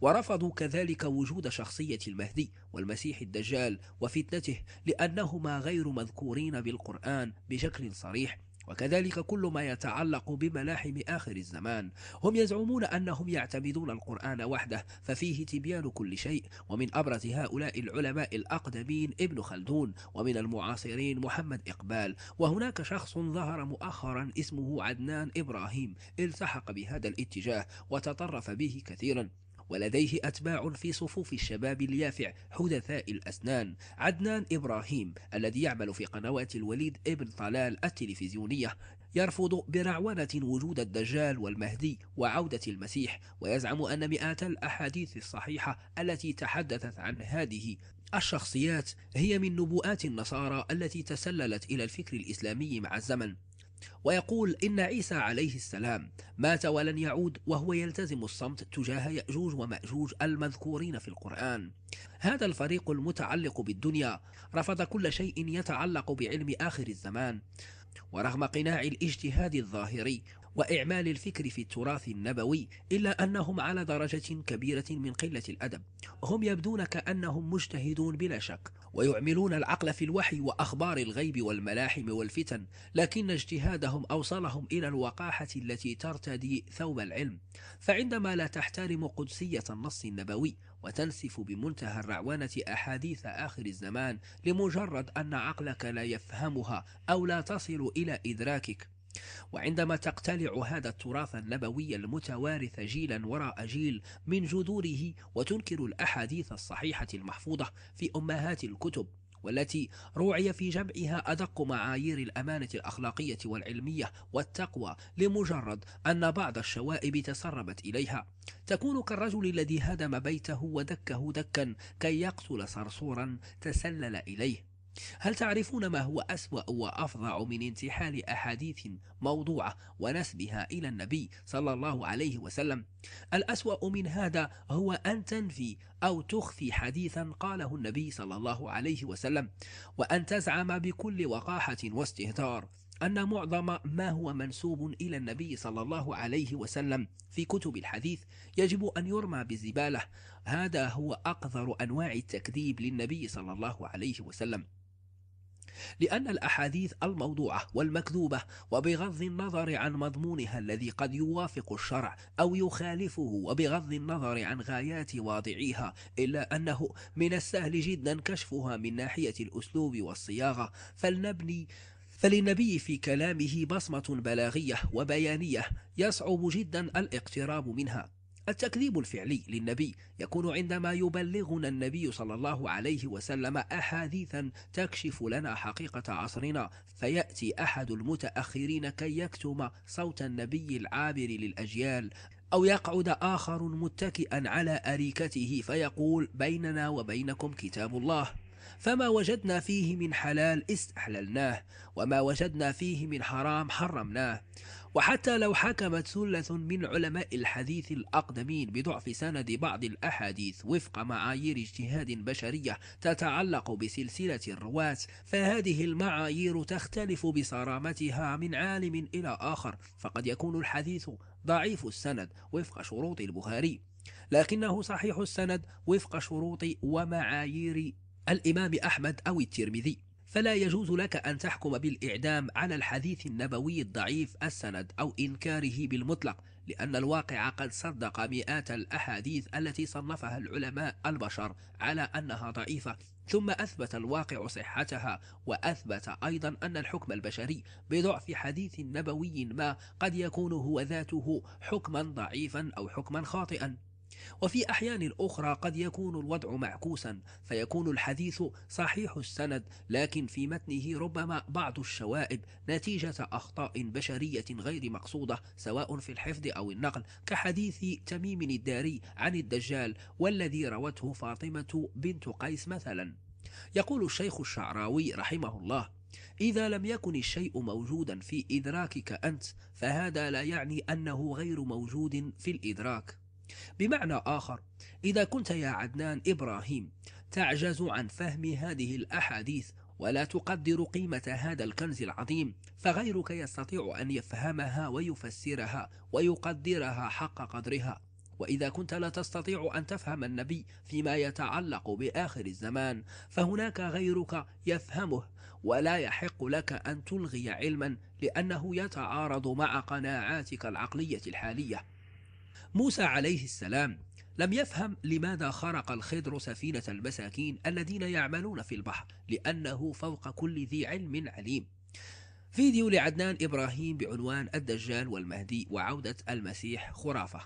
ورفضوا كذلك وجود شخصية المهدي والمسيح الدجال وفتنته لأنهما غير مذكورين بالقرآن بشكل صريح وكذلك كل ما يتعلق بملاحم آخر الزمان هم يزعمون أنهم يعتمدون القرآن وحده ففيه تبيان كل شيء ومن أبرز هؤلاء العلماء الأقدمين ابن خلدون ومن المعاصرين محمد إقبال وهناك شخص ظهر مؤخرا اسمه عدنان إبراهيم التحق بهذا الاتجاه وتطرف به كثيرا ولديه أتباع في صفوف الشباب اليافع حدثاء الأسنان عدنان إبراهيم الذي يعمل في قنوات الوليد ابن طلال التلفزيونية يرفض برعونة وجود الدجال والمهدي وعودة المسيح ويزعم أن مئات الأحاديث الصحيحة التي تحدثت عن هذه الشخصيات هي من نبوءات النصارى التي تسللت إلى الفكر الإسلامي مع الزمن ويقول إن عيسى عليه السلام مات ولن يعود وهو يلتزم الصمت تجاه يأجوج ومأجوج المذكورين في القرآن هذا الفريق المتعلق بالدنيا رفض كل شيء يتعلق بعلم آخر الزمان ورغم قناع الاجتهاد الظاهري وإعمال الفكر في التراث النبوي إلا أنهم على درجة كبيرة من قلة الأدب هم يبدون كأنهم مجتهدون بلا شك ويعملون العقل في الوحي وأخبار الغيب والملاحم والفتن لكن اجتهادهم أوصلهم إلى الوقاحة التي ترتدي ثوب العلم فعندما لا تحترم قدسية النص النبوي وتنسف بمنتهى الرعوانة أحاديث آخر الزمان لمجرد أن عقلك لا يفهمها أو لا تصل إلى إدراكك وعندما تقتلع هذا التراث النبوي المتوارث جيلا وراء جيل من جذوره وتنكر الأحاديث الصحيحة المحفوظة في أمهات الكتب والتي روعي في جمعها أدق معايير الأمانة الأخلاقية والعلمية والتقوى لمجرد أن بعض الشوائب تسربت إليها تكون كالرجل الذي هدم بيته ودكه دكا كي يقتل صرصورا تسلل إليه هل تعرفون ما هو أسوأ وأفظع من انتحال أحاديث موضوعة ونسبها إلى النبي صلى الله عليه وسلم؟ الأسوأ من هذا هو أن تنفي أو تخفي حديثا قاله النبي صلى الله عليه وسلم وأن تزعم بكل وقاحة واستهتار أن معظم ما هو منسوب إلى النبي صلى الله عليه وسلم في كتب الحديث يجب أن يرمى بالزبالة هذا هو أقذر أنواع التكذيب للنبي صلى الله عليه وسلم لأن الأحاديث الموضوعة والمكذوبة وبغض النظر عن مضمونها الذي قد يوافق الشرع أو يخالفه وبغض النظر عن غايات واضعيها إلا أنه من السهل جدا كشفها من ناحية الأسلوب والصياغة فلنبني فللنبي في كلامه بصمة بلاغية وبيانية يصعب جدا الاقتراب منها التكذيب الفعلي للنبي يكون عندما يبلغنا النبي صلى الله عليه وسلم أحاديثا تكشف لنا حقيقة عصرنا فيأتي أحد المتأخرين كي يكتم صوت النبي العابر للأجيال أو يقعد آخر متكئا على أريكته فيقول بيننا وبينكم كتاب الله فما وجدنا فيه من حلال استحللناه وما وجدنا فيه من حرام حرمناه وحتى لو حكمت ثلة من علماء الحديث الأقدمين بضعف سند بعض الأحاديث وفق معايير اجتهاد بشرية تتعلق بسلسلة الرواة فهذه المعايير تختلف بصرامتها من عالم إلى آخر فقد يكون الحديث ضعيف السند وفق شروط البخاري لكنه صحيح السند وفق شروط ومعايير الإمام أحمد أو الترمذي فلا يجوز لك أن تحكم بالإعدام على الحديث النبوي الضعيف السند أو إنكاره بالمطلق لأن الواقع قد صدق مئات الأحاديث التي صنفها العلماء البشر على أنها ضعيفة ثم أثبت الواقع صحتها وأثبت أيضا أن الحكم البشري بضعف حديث نبوي ما قد يكون هو ذاته حكما ضعيفا أو حكما خاطئا وفي أحيان أخرى قد يكون الوضع معكوسا فيكون الحديث صحيح السند لكن في متنه ربما بعض الشوائب نتيجة أخطاء بشرية غير مقصودة سواء في الحفظ أو النقل كحديث تميم الداري عن الدجال والذي روته فاطمة بنت قيس مثلا يقول الشيخ الشعراوي رحمه الله إذا لم يكن الشيء موجودا في إدراكك أنت فهذا لا يعني أنه غير موجود في الإدراك بمعنى آخر إذا كنت يا عدنان إبراهيم تعجز عن فهم هذه الأحاديث ولا تقدر قيمة هذا الكنز العظيم فغيرك يستطيع أن يفهمها ويفسرها ويقدرها حق قدرها وإذا كنت لا تستطيع أن تفهم النبي فيما يتعلق بآخر الزمان فهناك غيرك يفهمه ولا يحق لك أن تلغي علما لأنه يتعارض مع قناعاتك العقلية الحالية موسى عليه السلام لم يفهم لماذا خرق الخضر سفينة المساكين الذين يعملون في البحر لأنه فوق كل ذي علم عليم فيديو لعدنان إبراهيم بعنوان الدجال والمهدي وعودة المسيح خرافة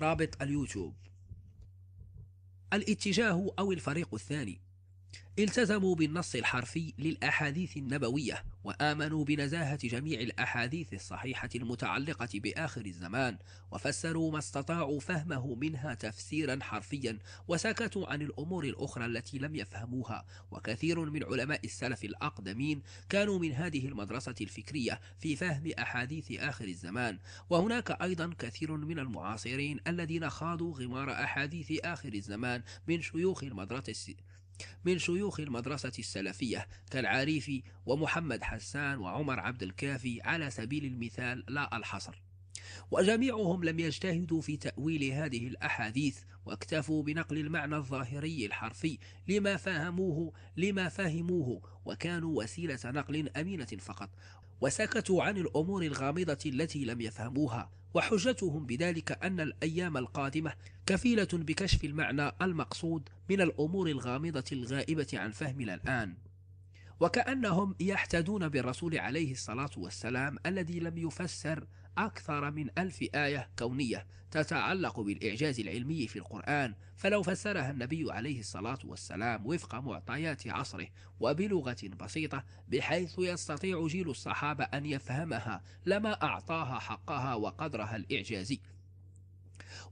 رابط اليوتيوب الاتجاه أو الفريق الثاني التزموا بالنص الحرفي للأحاديث النبوية وآمنوا بنزاهة جميع الأحاديث الصحيحة المتعلقة بآخر الزمان وفسروا ما استطاعوا فهمه منها تفسيرا حرفيا وسكتوا عن الأمور الأخرى التي لم يفهموها وكثير من علماء السلف الأقدمين كانوا من هذه المدرسة الفكرية في فهم أحاديث آخر الزمان وهناك أيضا كثير من المعاصرين الذين خاضوا غمار أحاديث آخر الزمان من شيوخ المدرسة من شيوخ المدرسة السلفية كالعريفي ومحمد حسان وعمر عبد الكافي على سبيل المثال لا الحصر وجميعهم لم يجتهدوا في تأويل هذه الأحاديث واكتفوا بنقل المعنى الظاهري الحرفي لما فهموه لما فهموه وكانوا وسيلة نقل أمينة فقط وسكتوا عن الأمور الغامضة التي لم يفهموها وحجتهم بذلك أن الأيام القادمة كفيلة بكشف المعنى المقصود من الأمور الغامضة الغائبة عن فهمنا الآن وكأنهم يحتدون بالرسول عليه الصلاة والسلام الذي لم يفسر أكثر من ألف آية كونية تتعلق بالإعجاز العلمي في القرآن فلو فسرها النبي عليه الصلاة والسلام وفق معطيات عصره وبلغة بسيطة بحيث يستطيع جيل الصحابة أن يفهمها لما أعطاها حقها وقدرها الإعجازي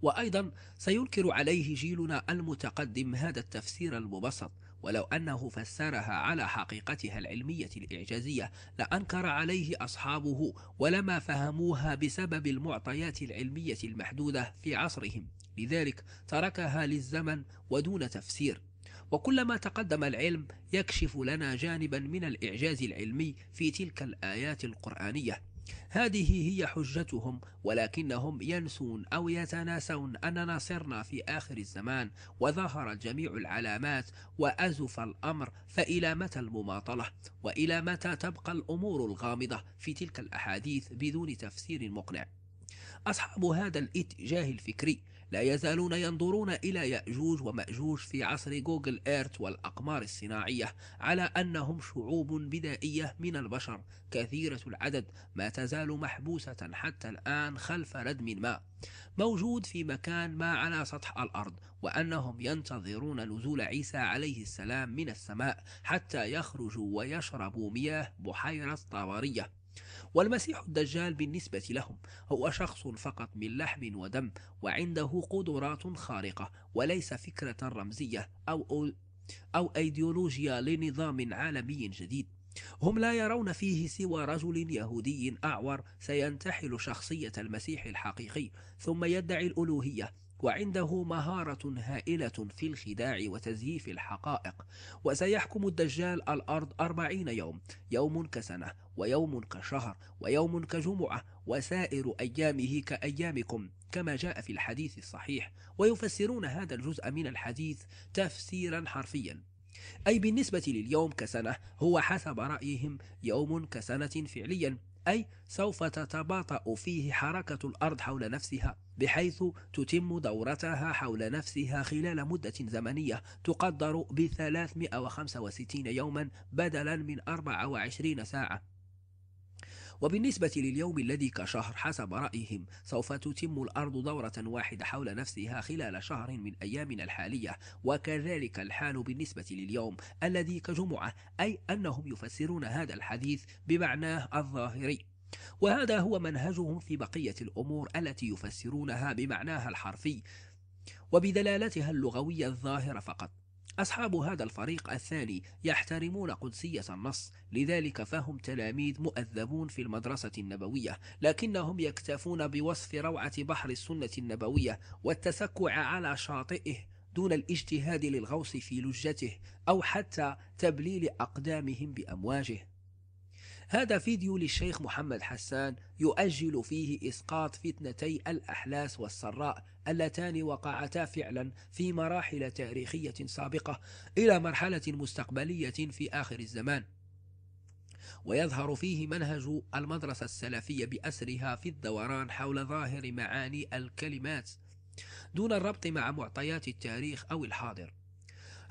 وأيضا سينكر عليه جيلنا المتقدم هذا التفسير المبسط ولو أنه فسرها على حقيقتها العلمية الإعجازية لأنكر عليه أصحابه ولما فهموها بسبب المعطيات العلمية المحدودة في عصرهم لذلك تركها للزمن ودون تفسير وكلما تقدم العلم يكشف لنا جانبا من الإعجاز العلمي في تلك الآيات القرآنية هذه هي حجتهم ولكنهم ينسون أو يتناسون أننا صرنا في آخر الزمان وظهرت جميع العلامات وأزف الأمر فإلى متى المماطلة وإلى متى تبقى الأمور الغامضة في تلك الأحاديث بدون تفسير مقنع أصحاب هذا الاتجاه الفكري لا يزالون ينظرون إلى يأجوج ومأجوج في عصر جوجل إيرت والأقمار الصناعية على أنهم شعوب بدائية من البشر كثيرة العدد ما تزال محبوسة حتى الآن خلف ردم ما موجود في مكان ما على سطح الأرض وأنهم ينتظرون نزول عيسى عليه السلام من السماء حتى يخرجوا ويشربوا مياه بحيرة طبرية والمسيح الدجال بالنسبة لهم هو شخص فقط من لحم ودم وعنده قدرات خارقة وليس فكرة رمزية أو, أو أيديولوجيا لنظام عالمي جديد هم لا يرون فيه سوى رجل يهودي أعور سينتحل شخصية المسيح الحقيقي ثم يدعي الألوهية وعنده مهارة هائلة في الخداع وتزييف الحقائق وسيحكم الدجال الأرض أربعين يوم يوم كسنة ويوم كشهر ويوم كجمعة وسائر أيامه كأيامكم كما جاء في الحديث الصحيح ويفسرون هذا الجزء من الحديث تفسيرا حرفيا أي بالنسبة لليوم كسنة هو حسب رأيهم يوم كسنة فعليا أي سوف تتباطأ فيه حركة الأرض حول نفسها بحيث تتم دورتها حول نفسها خلال مدة زمنية تقدر ب 365 يوما بدلا من 24 ساعة وبالنسبة لليوم الذي كشهر حسب رأيهم سوف تتم الأرض دورة واحدة حول نفسها خلال شهر من أيامنا الحالية وكذلك الحال بالنسبة لليوم الذي كجمعة أي أنهم يفسرون هذا الحديث بمعناه الظاهري وهذا هو منهجهم في بقية الأمور التي يفسرونها بمعناها الحرفي وبدلالتها اللغوية الظاهرة فقط أصحاب هذا الفريق الثاني يحترمون قدسية النص لذلك فهم تلاميذ مؤذبون في المدرسة النبوية لكنهم يكتفون بوصف روعة بحر السنة النبوية والتسكع على شاطئه دون الاجتهاد للغوص في لجته أو حتى تبليل أقدامهم بأمواجه هذا فيديو للشيخ محمد حسان يؤجل فيه إسقاط فتنتي الأحلاس والسراء اللتان وقعتا فعلا في مراحل تاريخية سابقة إلى مرحلة مستقبلية في آخر الزمان ويظهر فيه منهج المدرسة السلفية بأسرها في الدوران حول ظاهر معاني الكلمات دون الربط مع معطيات التاريخ أو الحاضر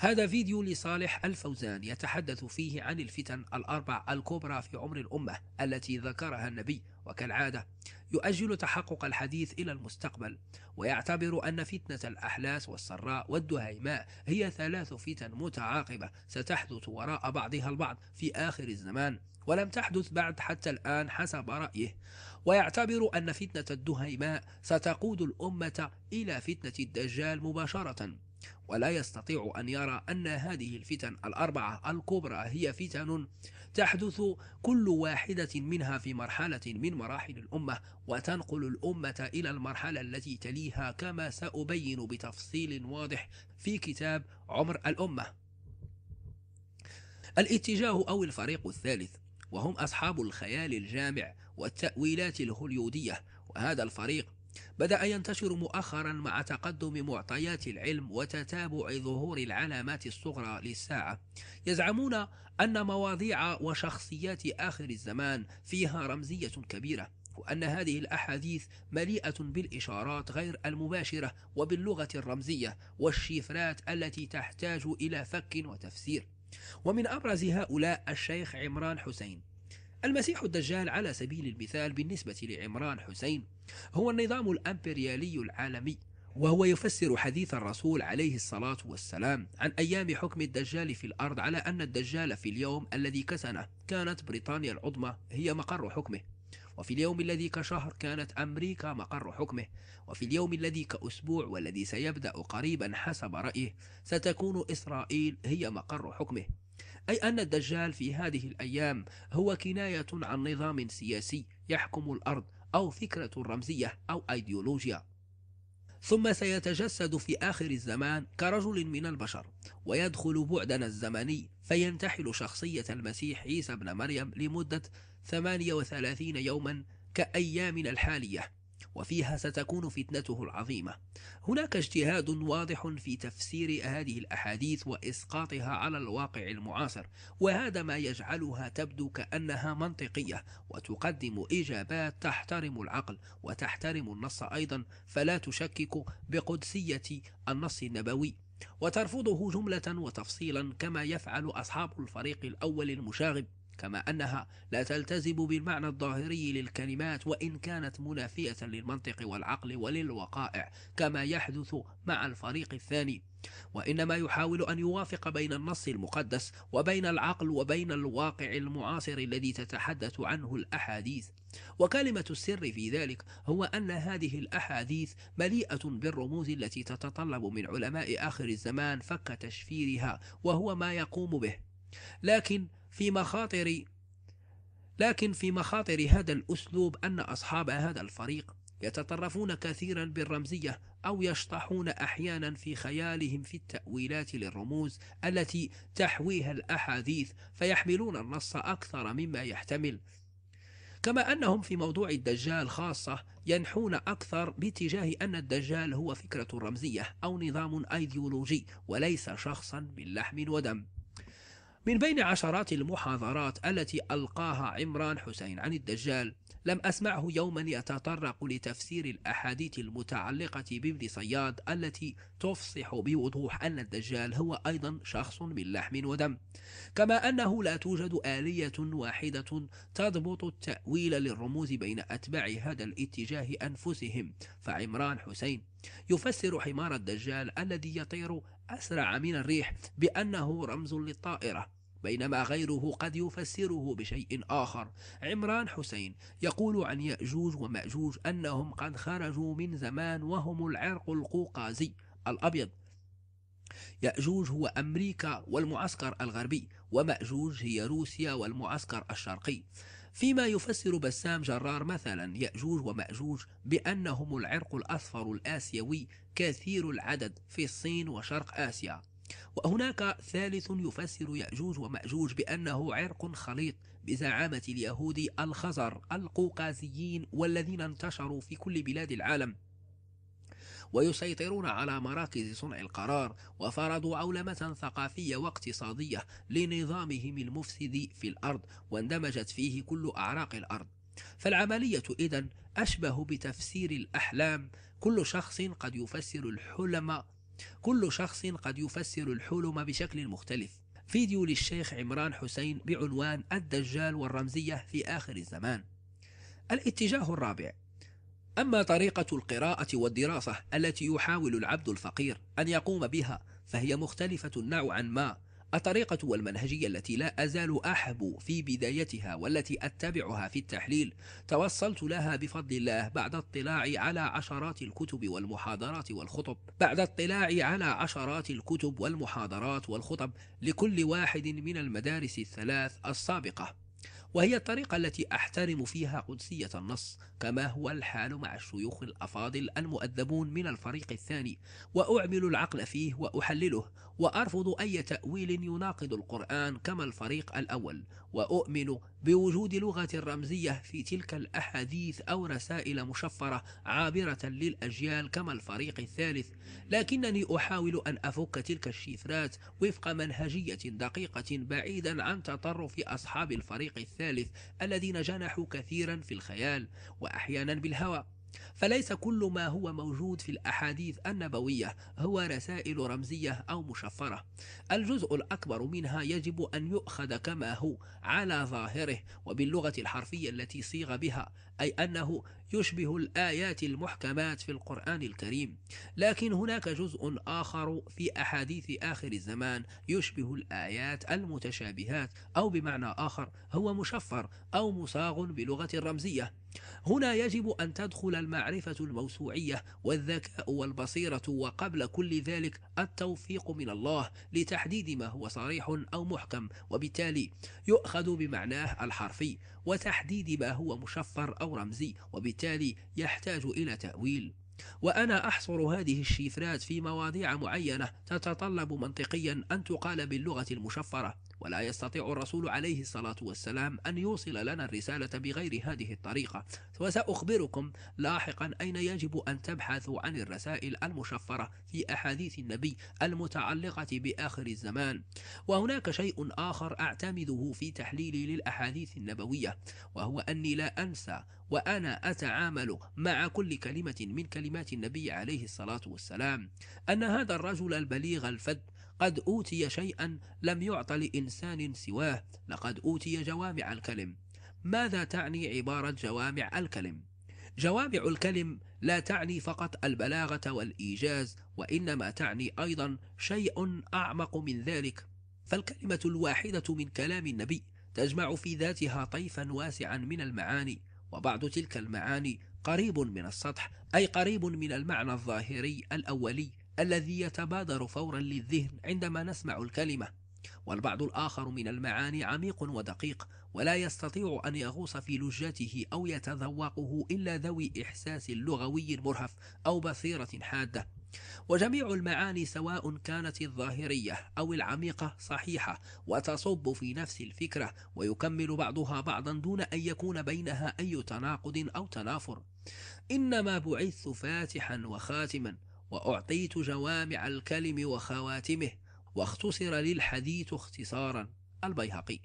هذا فيديو لصالح الفوزان يتحدث فيه عن الفتن الأربع الكبرى في عمر الأمة التي ذكرها النبي وكالعادة يؤجل تحقق الحديث إلى المستقبل ويعتبر أن فتنة الأحلاس والسراء والدهيماء هي ثلاث فتن متعاقبة ستحدث وراء بعضها البعض في آخر الزمان ولم تحدث بعد حتى الآن حسب رأيه ويعتبر أن فتنة الدهيماء ستقود الأمة إلى فتنة الدجال مباشرة ولا يستطيع أن يرى أن هذه الفتن الأربعة الكبرى هي فتن تحدث كل واحدة منها في مرحلة من مراحل الأمة وتنقل الأمة إلى المرحلة التي تليها كما سأبين بتفصيل واضح في كتاب عمر الأمة الاتجاه أو الفريق الثالث وهم أصحاب الخيال الجامع والتأويلات الهوليودية وهذا الفريق بدأ ينتشر مؤخرا مع تقدم معطيات العلم وتتابع ظهور العلامات الصغرى للساعة يزعمون أن مواضيع وشخصيات آخر الزمان فيها رمزية كبيرة وأن هذه الأحاديث مليئة بالإشارات غير المباشرة وباللغة الرمزية والشفرات التي تحتاج إلى فك وتفسير ومن أبرز هؤلاء الشيخ عمران حسين المسيح الدجال على سبيل المثال بالنسبة لعمران حسين هو النظام الأمبريالي العالمي وهو يفسر حديث الرسول عليه الصلاة والسلام عن أيام حكم الدجال في الأرض على أن الدجال في اليوم الذي كسنه كانت بريطانيا العظمى هي مقر حكمه وفي اليوم الذي كشهر كانت أمريكا مقر حكمه وفي اليوم الذي كأسبوع والذي سيبدأ قريبا حسب رأيه ستكون إسرائيل هي مقر حكمه أي أن الدجال في هذه الأيام هو كناية عن نظام سياسي يحكم الأرض أو فكرة رمزية أو أيديولوجيا ثم سيتجسد في آخر الزمان كرجل من البشر ويدخل بعدنا الزمني فينتحل شخصية المسيح عيسى بن مريم لمدة 38 يوما كأيامنا الحالية وفيها ستكون فتنته العظيمة هناك اجتهاد واضح في تفسير هذه الأحاديث وإسقاطها على الواقع المعاصر وهذا ما يجعلها تبدو كأنها منطقية وتقدم إجابات تحترم العقل وتحترم النص أيضا فلا تشكك بقدسية النص النبوي وترفضه جملة وتفصيلا كما يفعل أصحاب الفريق الأول المشاغب كما أنها لا تلتزم بالمعنى الظاهري للكلمات وإن كانت منافية للمنطق والعقل وللوقائع كما يحدث مع الفريق الثاني وإنما يحاول أن يوافق بين النص المقدس وبين العقل وبين الواقع المعاصر الذي تتحدث عنه الأحاديث وكلمة السر في ذلك هو أن هذه الأحاديث مليئة بالرموز التي تتطلب من علماء آخر الزمان فك تشفيرها وهو ما يقوم به لكن في مخاطر لكن في مخاطر هذا الأسلوب أن أصحاب هذا الفريق يتطرفون كثيرا بالرمزية أو يشطحون أحيانا في خيالهم في التأويلات للرموز التي تحويها الأحاديث فيحملون النص أكثر مما يحتمل كما أنهم في موضوع الدجال خاصة ينحون أكثر باتجاه أن الدجال هو فكرة رمزية أو نظام أيديولوجي وليس شخصا من لحم ودم من بين عشرات المحاضرات التي ألقاها عمران حسين عن الدجال لم أسمعه يوما يتطرق لتفسير الأحاديث المتعلقة بابن صياد التي تفصح بوضوح أن الدجال هو أيضا شخص من لحم ودم كما أنه لا توجد آلية واحدة تضبط التأويل للرموز بين أتباع هذا الاتجاه أنفسهم فعمران حسين يفسر حمار الدجال الذي يطير أسرع من الريح بأنه رمز للطائرة بينما غيره قد يفسره بشيء آخر عمران حسين يقول عن يأجوج ومأجوج أنهم قد خرجوا من زمان وهم العرق القوقازي الأبيض يأجوج هو أمريكا والمعسكر الغربي ومأجوج هي روسيا والمعسكر الشرقي فيما يفسر بسام جرار مثلا يأجوج ومأجوج بأنهم العرق الأصفر الآسيوي كثير العدد في الصين وشرق آسيا وهناك ثالث يفسر يأجوج ومأجوج بأنه عرق خليط بزعامة اليهود الخزر القوقازيين والذين انتشروا في كل بلاد العالم ويسيطرون على مراكز صنع القرار وفرضوا عولمة ثقافية واقتصادية لنظامهم المفسد في الأرض واندمجت فيه كل أعراق الأرض فالعملية إذا أشبه بتفسير الأحلام كل شخص قد يفسر الحلم كل شخص قد يفسر الحلم بشكل مختلف فيديو للشيخ عمران حسين بعنوان الدجال والرمزية في آخر الزمان الاتجاه الرابع أما طريقة القراءة والدراسة التي يحاول العبد الفقير أن يقوم بها فهي مختلفة نوعا ما الطريقة والمنهجية التي لا أزال أحب في بدايتها والتي أتبعها في التحليل توصلت لها بفضل الله بعد اطلاع على عشرات الكتب والمحاضرات والخطب بعد اطلاع على عشرات الكتب والمحاضرات والخطب لكل واحد من المدارس الثلاث السابقة وهي الطريقة التي أحترم فيها قدسية النص كما هو الحال مع الشيوخ الأفاضل المؤدبون من الفريق الثاني وأعمل العقل فيه وأحلله وأرفض أي تأويل يناقض القرآن كما الفريق الأول وأؤمن بوجود لغة رمزية في تلك الأحاديث أو رسائل مشفرة عابرة للأجيال كما الفريق الثالث لكنني أحاول أن أفك تلك الشفرات وفق منهجية دقيقة بعيدا عن تطرف أصحاب الفريق الثالث الذين جنحوا كثيرا في الخيال وأحيانا بالهوى فليس كل ما هو موجود في الأحاديث النبوية هو رسائل رمزية أو مشفرة الجزء الأكبر منها يجب أن يؤخذ كما هو على ظاهره وباللغة الحرفية التي صيغ بها أي أنه يشبه الآيات المحكمات في القرآن الكريم لكن هناك جزء آخر في أحاديث آخر الزمان يشبه الآيات المتشابهات أو بمعنى آخر هو مشفر أو مصاغ بلغة رمزية هنا يجب أن تدخل المعرفة الموسوعية والذكاء والبصيرة وقبل كل ذلك التوفيق من الله لتحديد ما هو صريح أو محكم وبالتالي يؤخذ بمعناه الحرفي وتحديد ما هو مشفر أو رمزي وبالتالي يحتاج إلى تأويل وأنا أحصر هذه الشفرات في مواضيع معينة تتطلب منطقيا أن تقال باللغة المشفرة ولا يستطيع الرسول عليه الصلاة والسلام أن يوصل لنا الرسالة بغير هذه الطريقة وسأخبركم لاحقا أين يجب أن تبحثوا عن الرسائل المشفرة في أحاديث النبي المتعلقة بآخر الزمان وهناك شيء آخر أعتمده في تحليلي للأحاديث النبوية وهو أني لا أنسى وأنا أتعامل مع كل كلمة من كلمات النبي عليه الصلاة والسلام أن هذا الرجل البليغ الفذ قد أوتي شيئا لم يعط لإنسان سواه لقد أوتي جوامع الكلم ماذا تعني عبارة جوامع الكلم؟ جوامع الكلم لا تعني فقط البلاغة والإيجاز وإنما تعني أيضا شيء أعمق من ذلك فالكلمة الواحدة من كلام النبي تجمع في ذاتها طيفا واسعا من المعاني وبعض تلك المعاني قريب من السطح أي قريب من المعنى الظاهري الأولي الذي يتبادر فورا للذهن عندما نسمع الكلمة والبعض الآخر من المعاني عميق ودقيق ولا يستطيع أن يغوص في لجته أو يتذوقه إلا ذوي إحساس لغوي مرهف أو بصيرة حادة وجميع المعاني سواء كانت الظاهرية أو العميقة صحيحة وتصب في نفس الفكرة ويكمل بعضها بعضا دون أن يكون بينها أي تناقض أو تنافر إنما بعثت فاتحا وخاتما وأعطيت جوامع الكلم وخواتمه واختصر لي الحديث اختصارا البيهقي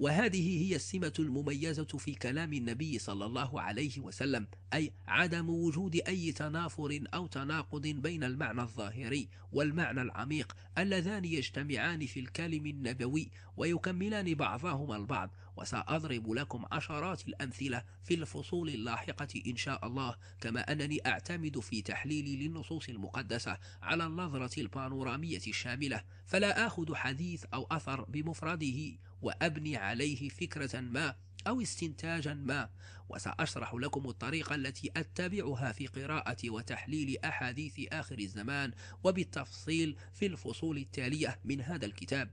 وهذه هي السمة المميزة في كلام النبي صلى الله عليه وسلم أي عدم وجود أي تنافر أو تناقض بين المعنى الظاهري والمعنى العميق اللذان يجتمعان في الكلم النبوي ويكملان بعضهما البعض وسأضرب لكم عشرات الأمثلة في الفصول اللاحقة إن شاء الله كما أنني أعتمد في تحليلي للنصوص المقدسة على النظرة البانورامية الشاملة فلا آخذ حديث أو أثر بمفرده وأبني عليه فكرة ما أو استنتاجا ما وسأشرح لكم الطريقة التي أتبعها في قراءة وتحليل أحاديث آخر الزمان وبالتفصيل في الفصول التالية من هذا الكتاب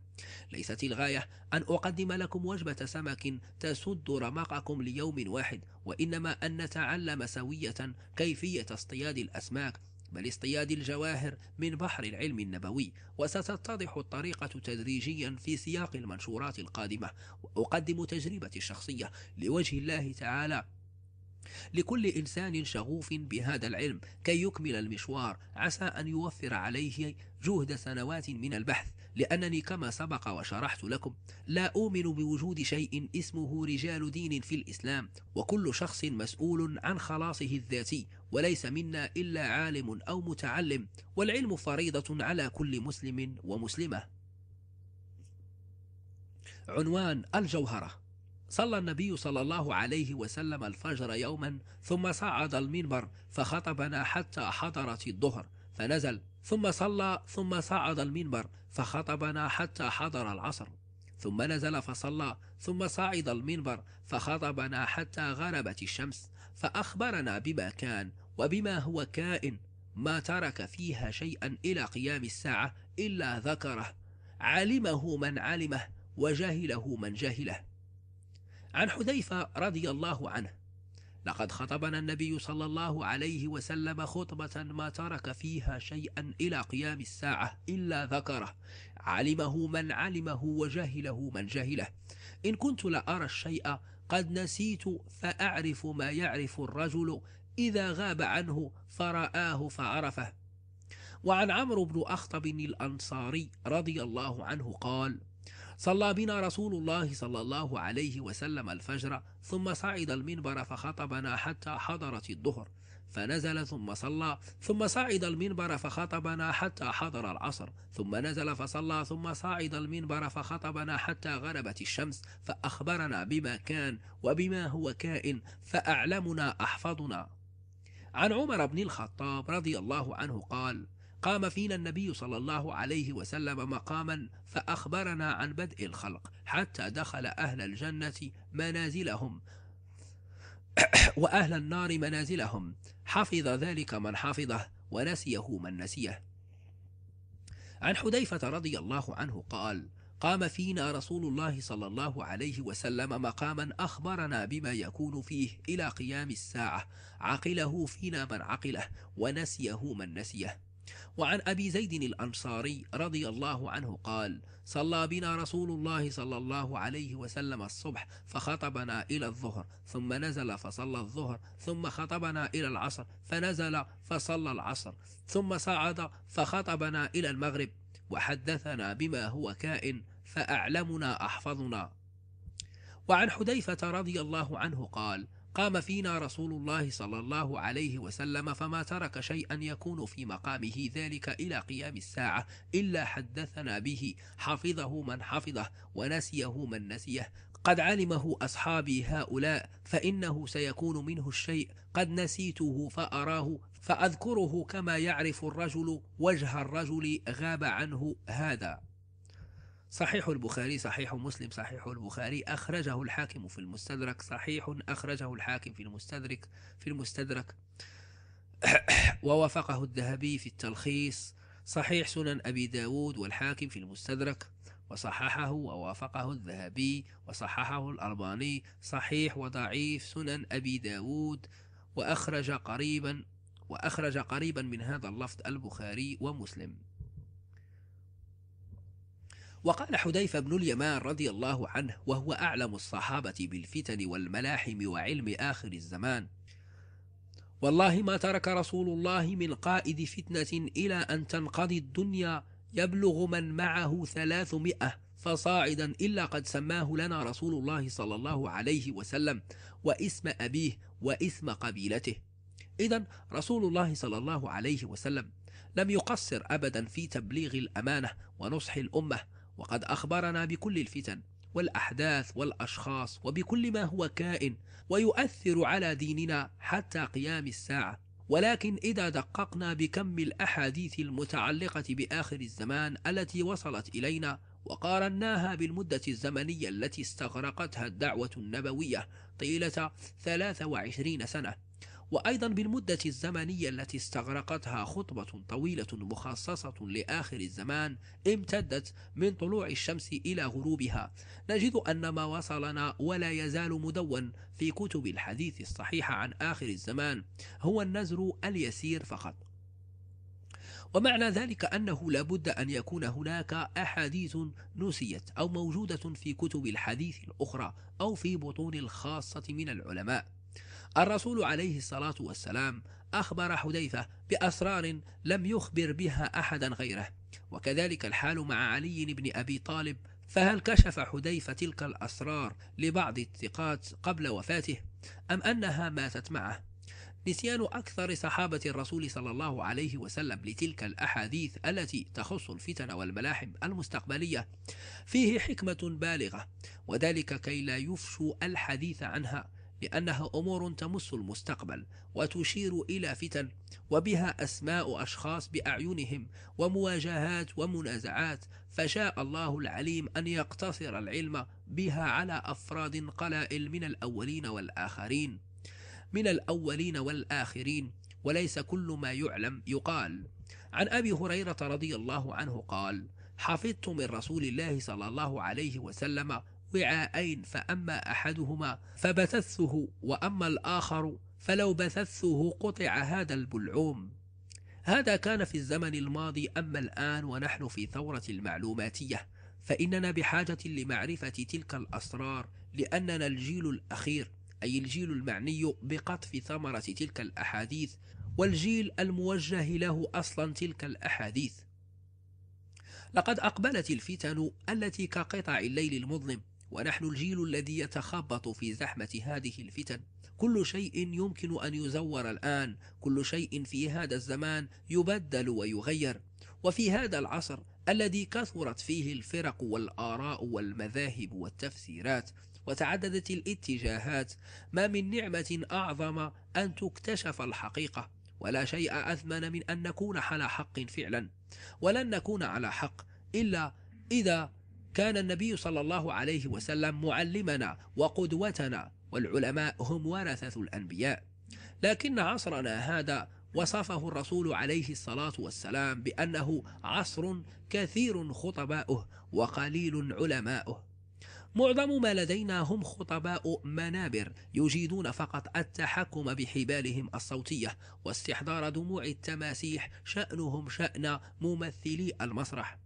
ليست الغاية أن أقدم لكم وجبة سمك تسد رمقكم ليوم واحد وإنما أن نتعلم سوية كيفية اصطياد الأسماك بل الجواهر من بحر العلم النبوي وستتضح الطريقة تدريجيا في سياق المنشورات القادمة وأقدم تجربتي الشخصية لوجه الله تعالى لكل إنسان شغوف بهذا العلم كي يكمل المشوار عسى أن يوفر عليه جهد سنوات من البحث لأنني كما سبق وشرحت لكم لا أؤمن بوجود شيء اسمه رجال دين في الإسلام وكل شخص مسؤول عن خلاصه الذاتي وليس منا إلا عالم أو متعلم والعلم فريضة على كل مسلم ومسلمة عنوان الجوهرة صلى النبي صلى الله عليه وسلم الفجر يوما ثم صعد المنبر فخطبنا حتى حضرت الظهر فنزل ثم صلى ثم صعد المنبر فخطبنا حتى حضر العصر ثم نزل فصلى ثم صعد المنبر فخطبنا حتى غربت الشمس فأخبرنا بما كان وبما هو كائن ما ترك فيها شيئا إلى قيام الساعة إلا ذكره علمه من علمه وجهله من جهله عن حذيفة رضي الله عنه لقد خطبنا النبي صلى الله عليه وسلم خطبة ما ترك فيها شيئا إلى قيام الساعة إلا ذكره علمه من علمه وجهله من جهله إن كنت لأرى الشيء قد نسيت فأعرف ما يعرف الرجل إذا غاب عنه فرآه فعرفه وعن عمرو بن أخطب الأنصاري رضي الله عنه قال صلى بنا رسول الله صلى الله عليه وسلم الفجر ثم صعد المنبر فخطبنا حتى حضرت الظهر فنزل ثم صلى ثم صعد المنبر فخطبنا حتى حضر العصر ثم نزل فصلى ثم صعد المنبر فخطبنا حتى غربت الشمس فأخبرنا بما كان وبما هو كائن فأعلمنا أحفظنا عن عمر بن الخطاب رضي الله عنه قال قام فينا النبي صلى الله عليه وسلم مقاما فأخبرنا عن بدء الخلق حتى دخل أهل الجنة منازلهم وأهل النار منازلهم حفظ ذلك من حفظه ونسيه من نسيه عن حذيفة رضي الله عنه قال قام فينا رسول الله صلى الله عليه وسلم مقاما أخبرنا بما يكون فيه إلى قيام الساعة عقله فينا من عقله ونسيه من نسيه وعن أبي زيد الأنصاري رضي الله عنه قال صلى بنا رسول الله صلى الله عليه وسلم الصبح فخطبنا إلى الظهر ثم نزل فصلى الظهر ثم خطبنا إلى العصر فنزل فصلى العصر ثم صعد فخطبنا إلى المغرب وحدثنا بما هو كائن فأعلمنا أحفظنا وعن حذيفة رضي الله عنه قال قام فينا رسول الله صلى الله عليه وسلم فما ترك شيئا يكون في مقامه ذلك إلى قيام الساعة إلا حدثنا به حفظه من حفظه ونسيه من نسيه قد علمه أصحابي هؤلاء فإنه سيكون منه الشيء قد نسيته فأراه فأذكره كما يعرف الرجل وجه الرجل غاب عنه هذا صحيح البخاري صحيح مسلم صحيح البخاري أخرجه الحاكم في المستدرك صحيح أخرجه الحاكم في المستدرك في المستدرك ووافقه الذهبي في التلخيص صحيح سنن أبي داود والحاكم في المستدرك وصححه ووافقه الذهبي وصححه الألباني صحيح وضعيف سنن أبي داود وأخرج قريبا وأخرج قريبا من هذا اللفظ البخاري ومسلم وقال حذيفة بن اليمان رضي الله عنه وهو أعلم الصحابة بالفتن والملاحم وعلم آخر الزمان والله ما ترك رسول الله من قائد فتنة إلى أن تنقضي الدنيا يبلغ من معه ثلاثمائة فصاعدا إلا قد سماه لنا رسول الله صلى الله عليه وسلم واسم أبيه واسم قبيلته إذا رسول الله صلى الله عليه وسلم لم يقصر أبدا في تبليغ الأمانة ونصح الأمة وقد أخبرنا بكل الفتن والأحداث والأشخاص وبكل ما هو كائن ويؤثر على ديننا حتى قيام الساعة ولكن إذا دققنا بكم الأحاديث المتعلقة بآخر الزمان التي وصلت إلينا وقارناها بالمدة الزمنية التي استغرقتها الدعوة النبوية طيلة 23 سنة وأيضا بالمدة الزمنية التي استغرقتها خطبة طويلة مخصصة لآخر الزمان امتدت من طلوع الشمس إلى غروبها نجد أن ما وصلنا ولا يزال مدون في كتب الحديث الصحيحة عن آخر الزمان هو النزر اليسير فقط ومعنى ذلك أنه لابد أن يكون هناك أحاديث نسيت أو موجودة في كتب الحديث الأخرى أو في بطون الخاصة من العلماء الرسول عليه الصلاة والسلام أخبر حذيفة بأسرار لم يخبر بها أحدا غيره وكذلك الحال مع علي بن أبي طالب فهل كشف حذيفة تلك الأسرار لبعض الثقات قبل وفاته أم أنها ماتت معه نسيان أكثر صحابة الرسول صلى الله عليه وسلم لتلك الأحاديث التي تخص الفتن والملاحم المستقبلية فيه حكمة بالغة وذلك كي لا يفشوا الحديث عنها لأنها أمور تمس المستقبل وتشير إلى فتن وبها أسماء أشخاص بأعينهم ومواجهات ومنازعات فشاء الله العليم أن يقتصر العلم بها على أفراد قلائل من الأولين والآخرين من الأولين والآخرين وليس كل ما يعلم يقال عن أبي هريرة رضي الله عنه قال حفظت من رسول الله صلى الله عليه وسلم وعاءين فأما أحدهما فبثثه وأما الآخر فلو بثثه قطع هذا البلعوم هذا كان في الزمن الماضي أما الآن ونحن في ثورة المعلوماتية فإننا بحاجة لمعرفة تلك الأسرار لأننا الجيل الأخير أي الجيل المعني بقطف ثمرة تلك الأحاديث والجيل الموجه له أصلا تلك الأحاديث لقد أقبلت الفتن التي كقطع الليل المظلم ونحن الجيل الذي يتخبط في زحمة هذه الفتن كل شيء يمكن أن يزور الآن كل شيء في هذا الزمان يبدل ويغير وفي هذا العصر الذي كثرت فيه الفرق والآراء والمذاهب والتفسيرات وتعددت الاتجاهات ما من نعمة أعظم أن تكتشف الحقيقة ولا شيء أثمن من أن نكون على حق فعلا ولن نكون على حق إلا إذا كان النبي صلى الله عليه وسلم معلمنا وقدوتنا والعلماء هم ورثة الأنبياء لكن عصرنا هذا وصفه الرسول عليه الصلاة والسلام بأنه عصر كثير خطباؤه وقليل علماؤه معظم ما لدينا هم خطباء منابر يجيدون فقط التحكم بحبالهم الصوتية واستحضار دموع التماسيح شأنهم شأن ممثلي المسرح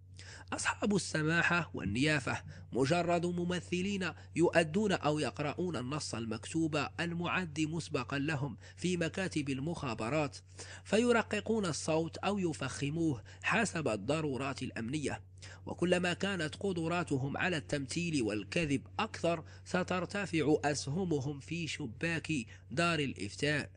أصحاب السماحة والنيافة مجرد ممثلين يؤدون أو يقرؤون النص المكتوب المعد مسبقا لهم في مكاتب المخابرات فيرققون الصوت أو يفخموه حسب الضرورات الأمنية وكلما كانت قدراتهم على التمثيل والكذب أكثر سترتفع أسهمهم في شباك دار الإفتاء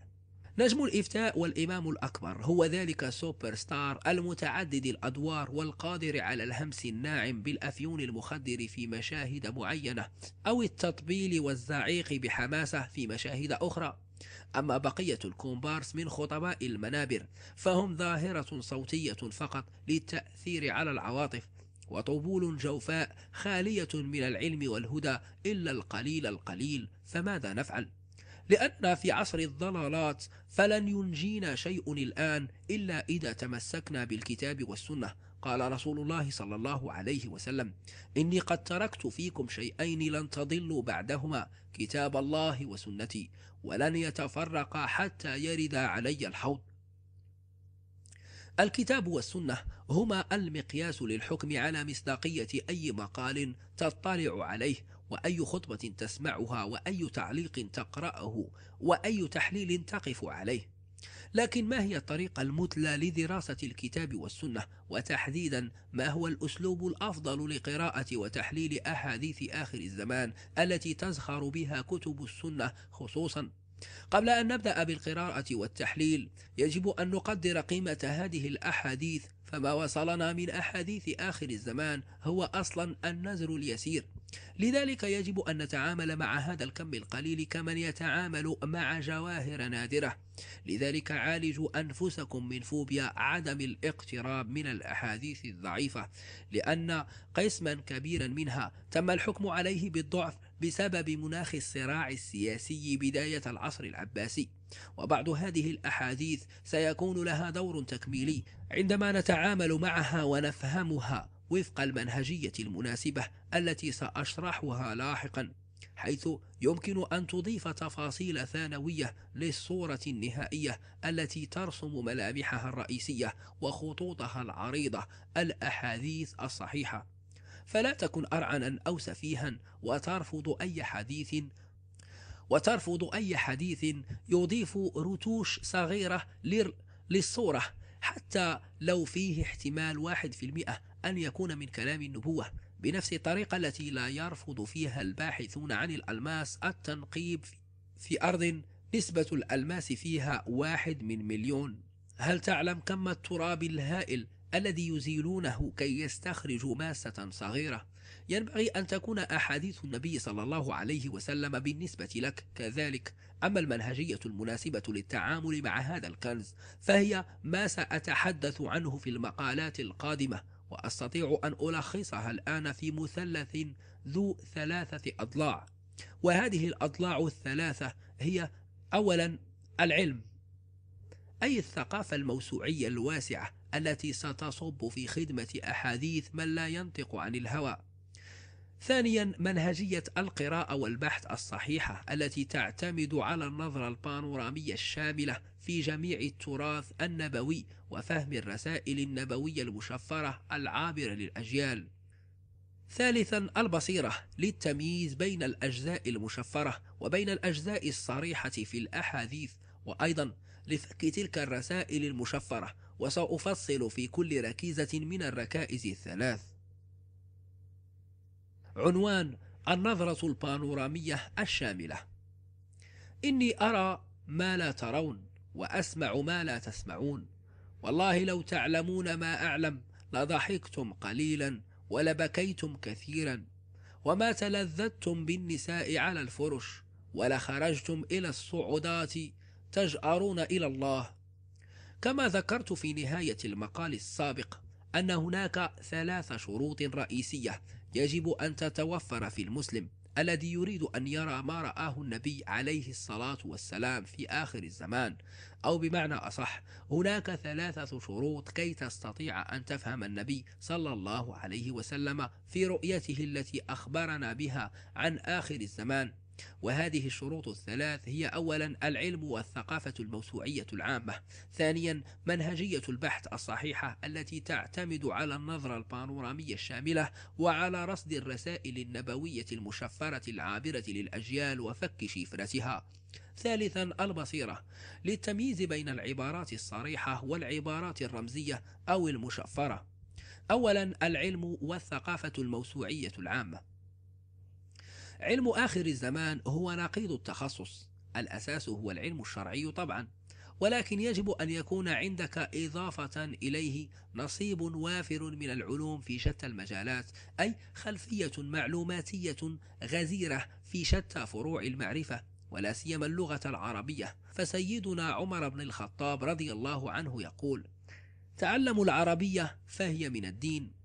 نجم الإفتاء والإمام الأكبر هو ذلك السوبر ستار المتعدد الأدوار والقادر على الهمس الناعم بالأفيون المخدر في مشاهد معينة أو التطبيل والزعيق بحماسة في مشاهد أخرى أما بقية الكومبارس من خطباء المنابر فهم ظاهرة صوتية فقط للتأثير على العواطف وطبول جوفاء خالية من العلم والهدى إلا القليل القليل فماذا نفعل؟ لأن في عصر الضلالات فلن ينجينا شيء الآن إلا إذا تمسكنا بالكتاب والسنة قال رسول الله صلى الله عليه وسلم إني قد تركت فيكم شيئين لن تضلوا بعدهما كتاب الله وسنتي ولن يتفرقا حتى يرد علي الحوض الكتاب والسنة هما المقياس للحكم على مصداقية أي مقال تطلع عليه واي خطبه تسمعها واي تعليق تقراه واي تحليل تقف عليه لكن ما هي الطريقه المثلى لدراسه الكتاب والسنه وتحديدا ما هو الاسلوب الافضل لقراءه وتحليل احاديث اخر الزمان التي تزخر بها كتب السنه خصوصا قبل أن نبدأ بالقراءة والتحليل يجب أن نقدر قيمة هذه الأحاديث فما وصلنا من أحاديث آخر الزمان هو أصلا النزر اليسير لذلك يجب أن نتعامل مع هذا الكم القليل كمن يتعامل مع جواهر نادرة لذلك عالجوا أنفسكم من فوبيا عدم الاقتراب من الأحاديث الضعيفة لأن قسما كبيرا منها تم الحكم عليه بالضعف بسبب مناخ الصراع السياسي بداية العصر العباسي وبعض هذه الأحاديث سيكون لها دور تكميلي عندما نتعامل معها ونفهمها وفق المنهجية المناسبة التي سأشرحها لاحقا حيث يمكن أن تضيف تفاصيل ثانوية للصورة النهائية التي ترسم ملامحها الرئيسية وخطوطها العريضة الأحاديث الصحيحة فلا تكن أرعنا أو سفيها وترفض أي حديث وترفض أي حديث يضيف رتوش صغيرة للصورة حتى لو فيه احتمال واحد في المئة أن يكون من كلام النبوة بنفس الطريقة التي لا يرفض فيها الباحثون عن الألماس التنقيب في أرض نسبة الألماس فيها واحد من مليون هل تعلم كم التراب الهائل الذي يزيلونه كي يستخرجوا ماسة صغيرة ينبغي أن تكون أحاديث النبي صلى الله عليه وسلم بالنسبة لك كذلك أما المنهجية المناسبة للتعامل مع هذا الكنز فهي ما سأتحدث عنه في المقالات القادمة وأستطيع أن ألخصها الآن في مثلث ذو ثلاثة أضلاع وهذه الأضلاع الثلاثة هي أولا العلم أي الثقافة الموسوعية الواسعة التي ستصب في خدمة أحاديث من لا ينطق عن الهوى ثانيا منهجية القراءة والبحث الصحيحة التي تعتمد على النظرة البانورامية الشاملة في جميع التراث النبوي وفهم الرسائل النبوية المشفرة العابرة للأجيال ثالثا البصيرة للتمييز بين الأجزاء المشفرة وبين الأجزاء الصريحة في الأحاديث وأيضا لفك تلك الرسائل المشفرة وسأفصل في كل ركيزة من الركائز الثلاث عنوان النظرة البانورامية الشاملة إني أرى ما لا ترون وأسمع ما لا تسمعون والله لو تعلمون ما أعلم لضحكتم قليلا ولبكيتم كثيرا وما تلذذتم بالنساء على الفرش ولخرجتم إلى الصعودات تجأرون إلى الله كما ذكرت في نهاية المقال السابق أن هناك ثلاث شروط رئيسية يجب أن تتوفر في المسلم الذي يريد أن يرى ما رآه النبي عليه الصلاة والسلام في آخر الزمان أو بمعنى أصح هناك ثلاثة شروط كي تستطيع أن تفهم النبي صلى الله عليه وسلم في رؤيته التي أخبرنا بها عن آخر الزمان وهذه الشروط الثلاث هي أولا العلم والثقافة الموسوعية العامة ثانيا منهجية البحث الصحيحة التي تعتمد على النظرة البانورامية الشاملة وعلى رصد الرسائل النبوية المشفرة العابرة للأجيال وفك شيفرتها ثالثا البصيرة للتمييز بين العبارات الصريحة والعبارات الرمزية أو المشفرة أولا العلم والثقافة الموسوعية العامة علم آخر الزمان هو نقيض التخصص الأساس هو العلم الشرعي طبعا ولكن يجب أن يكون عندك إضافة إليه نصيب وافر من العلوم في شتى المجالات أي خلفية معلوماتية غزيرة في شتى فروع المعرفة ولا سيما اللغة العربية فسيدنا عمر بن الخطاب رضي الله عنه يقول تعلموا العربية فهي من الدين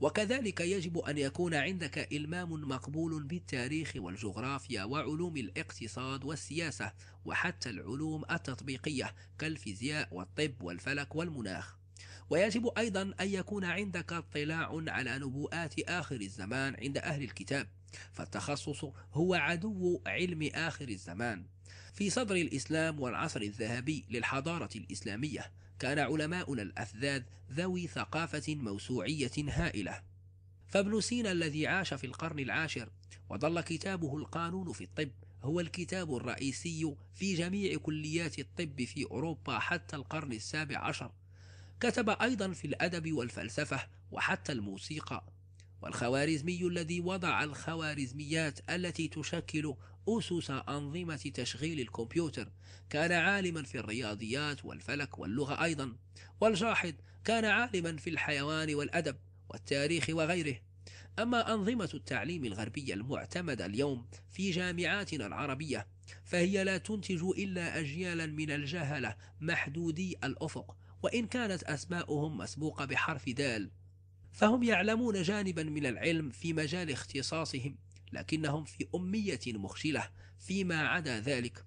وكذلك يجب أن يكون عندك إلمام مقبول بالتاريخ والجغرافيا وعلوم الاقتصاد والسياسة وحتى العلوم التطبيقية كالفيزياء والطب والفلك والمناخ ويجب أيضا أن يكون عندك اطلاع على نبوءات آخر الزمان عند أهل الكتاب فالتخصص هو عدو علم آخر الزمان في صدر الإسلام والعصر الذهبي للحضارة الإسلامية كان علماؤنا الأفذاذ ذوي ثقافة موسوعية هائلة فابن سينا الذي عاش في القرن العاشر وظل كتابه القانون في الطب هو الكتاب الرئيسي في جميع كليات الطب في أوروبا حتى القرن السابع عشر كتب أيضا في الأدب والفلسفة وحتى الموسيقى والخوارزمي الذي وضع الخوارزميات التي تشكل أسس أنظمة تشغيل الكمبيوتر كان عالما في الرياضيات والفلك واللغة أيضا والجاحظ كان عالما في الحيوان والأدب والتاريخ وغيره أما أنظمة التعليم الغربية المعتمدة اليوم في جامعاتنا العربية فهي لا تنتج إلا أجيالا من الجهلة محدودي الأفق وإن كانت أسماؤهم مسبوقة بحرف دال فهم يعلمون جانبا من العلم في مجال اختصاصهم لكنهم في أمية مخجلة فيما عدا ذلك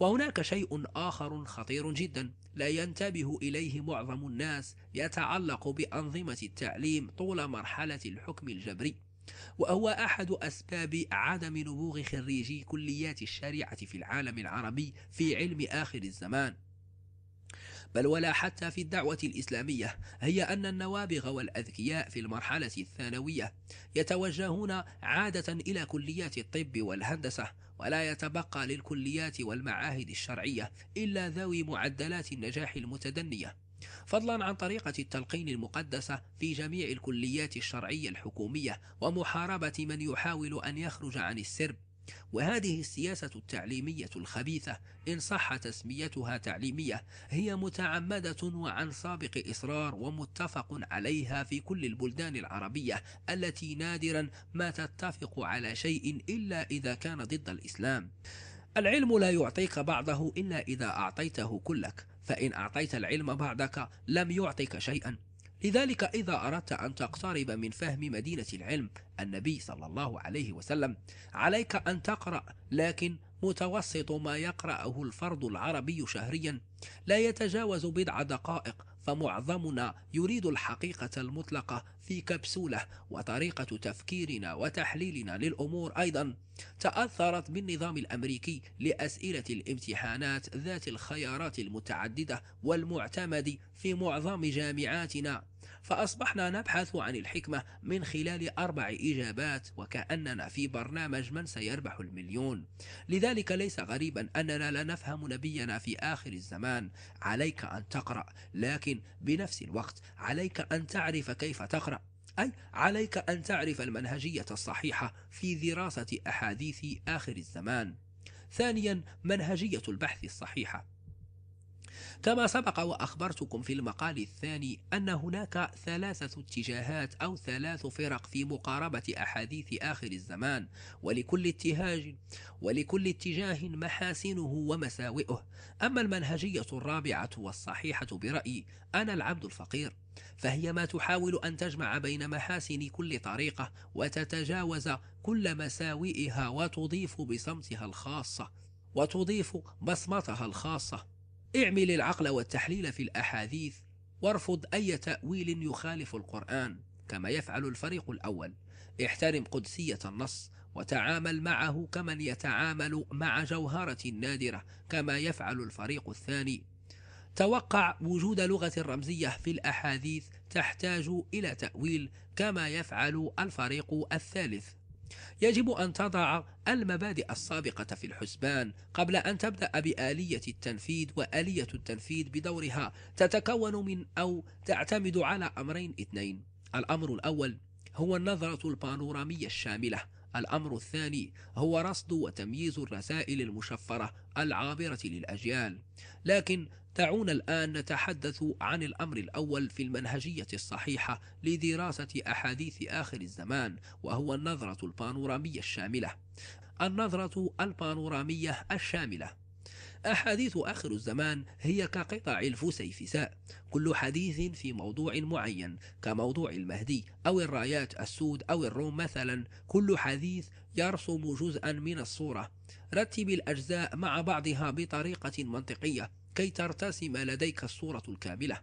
وهناك شيء آخر خطير جدا لا ينتبه إليه معظم الناس يتعلق بأنظمة التعليم طول مرحلة الحكم الجبري وهو أحد أسباب عدم نبوغ خريجي كليات الشريعة في العالم العربي في علم آخر الزمان بل ولا حتى في الدعوة الإسلامية هي أن النوابغ والأذكياء في المرحلة الثانوية يتوجهون عادة إلى كليات الطب والهندسة ولا يتبقى للكليات والمعاهد الشرعية إلا ذوي معدلات النجاح المتدنية فضلا عن طريقة التلقين المقدسة في جميع الكليات الشرعية الحكومية ومحاربة من يحاول أن يخرج عن السرب وهذه السياسة التعليمية الخبيثة إن صح تسميتها تعليمية هي متعمدة وعن سابق إصرار ومتفق عليها في كل البلدان العربية التي نادرا ما تتفق على شيء إلا إذا كان ضد الإسلام العلم لا يعطيك بعضه إلا إذا أعطيته كلك فإن أعطيت العلم بعضك لم يعطيك شيئا لذلك إذا أردت أن تقترب من فهم مدينة العلم النبي صلى الله عليه وسلم عليك أن تقرأ لكن متوسط ما يقرأه الفرد العربي شهريا لا يتجاوز بضع دقائق فمعظمنا يريد الحقيقة المطلقة في كبسولة وطريقة تفكيرنا وتحليلنا للأمور أيضا تأثرت بالنظام الأمريكي لأسئلة الامتحانات ذات الخيارات المتعددة والمعتمد في معظم جامعاتنا فأصبحنا نبحث عن الحكمة من خلال أربع إجابات وكأننا في برنامج من سيربح المليون لذلك ليس غريبا أننا لا نفهم نبينا في آخر الزمان عليك أن تقرأ لكن بنفس الوقت عليك أن تعرف كيف تقرأ أي عليك أن تعرف المنهجية الصحيحة في دراسة أحاديث آخر الزمان ثانيا منهجية البحث الصحيحة كما سبق وأخبرتكم في المقال الثاني أن هناك ثلاثة اتجاهات أو ثلاث فرق في مقاربة أحاديث آخر الزمان ولكل اتهاج ولكل اتجاه محاسنه ومساوئه أما المنهجية الرابعة والصحيحة برأيي أنا العبد الفقير فهي ما تحاول أن تجمع بين محاسن كل طريقة وتتجاوز كل مساوئها وتضيف بصمتها الخاصة وتضيف بصمتها الخاصة اعمل العقل والتحليل في الأحاديث وارفض أي تأويل يخالف القرآن كما يفعل الفريق الأول احترم قدسية النص وتعامل معه كمن يتعامل مع جوهرة نادرة كما يفعل الفريق الثاني توقع وجود لغة رمزية في الأحاديث تحتاج إلى تأويل كما يفعل الفريق الثالث يجب أن تضع المبادئ السابقة في الحسبان قبل أن تبدأ بآلية التنفيذ وآلية التنفيذ بدورها تتكون من أو تعتمد على أمرين اثنين الأمر الأول هو النظرة البانورامية الشاملة الأمر الثاني هو رصد وتمييز الرسائل المشفرة العابرة للأجيال لكن دعونا الآن نتحدث عن الأمر الأول في المنهجية الصحيحة لدراسة أحاديث آخر الزمان وهو النظرة البانورامية الشاملة النظرة البانورامية الشاملة أحاديث آخر الزمان هي كقطع الفسيفساء كل حديث في موضوع معين كموضوع المهدي أو الرايات السود أو الروم مثلا كل حديث يرسم جزءا من الصورة رتب الأجزاء مع بعضها بطريقة منطقية كي ترتسم لديك الصورة الكاملة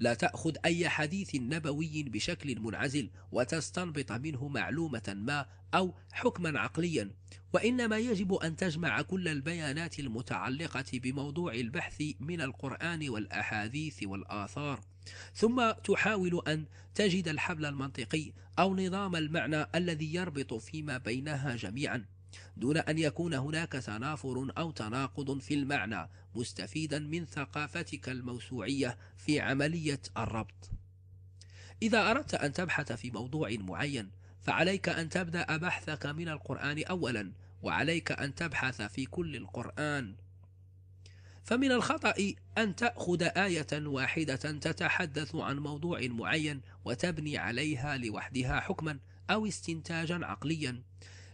لا تأخذ أي حديث نبوي بشكل منعزل وتستنبط منه معلومة ما أو حكما عقليا وإنما يجب أن تجمع كل البيانات المتعلقة بموضوع البحث من القرآن والأحاديث والآثار ثم تحاول أن تجد الحبل المنطقي أو نظام المعنى الذي يربط فيما بينها جميعا دون أن يكون هناك تنافر أو تناقض في المعنى مستفيدا من ثقافتك الموسوعية في عملية الربط إذا أردت أن تبحث في موضوع معين فعليك أن تبدأ بحثك من القرآن أولا وعليك أن تبحث في كل القرآن فمن الخطأ أن تأخذ آية واحدة تتحدث عن موضوع معين وتبني عليها لوحدها حكما أو استنتاجا عقليا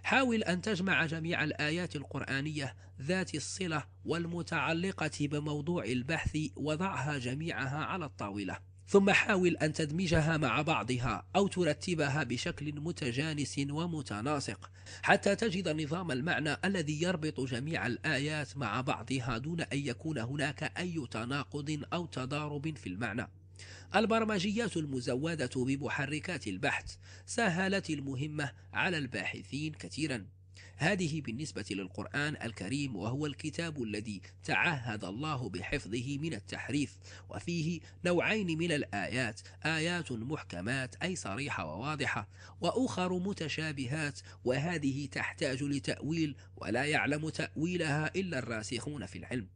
حاول أن تجمع جميع الآيات القرآنية ذات الصلة والمتعلقة بموضوع البحث وضعها جميعها على الطاولة ثم حاول أن تدمجها مع بعضها أو ترتبها بشكل متجانس ومتناسق حتى تجد نظام المعنى الذي يربط جميع الآيات مع بعضها دون أن يكون هناك أي تناقض أو تضارب في المعنى البرمجيات المزودة بمحركات البحث سهلت المهمة على الباحثين كثيرا هذه بالنسبة للقرآن الكريم وهو الكتاب الذي تعهد الله بحفظه من التحريف وفيه نوعين من الآيات آيات محكمات أي صريحة وواضحة وأخر متشابهات وهذه تحتاج لتأويل ولا يعلم تأويلها إلا الراسخون في العلم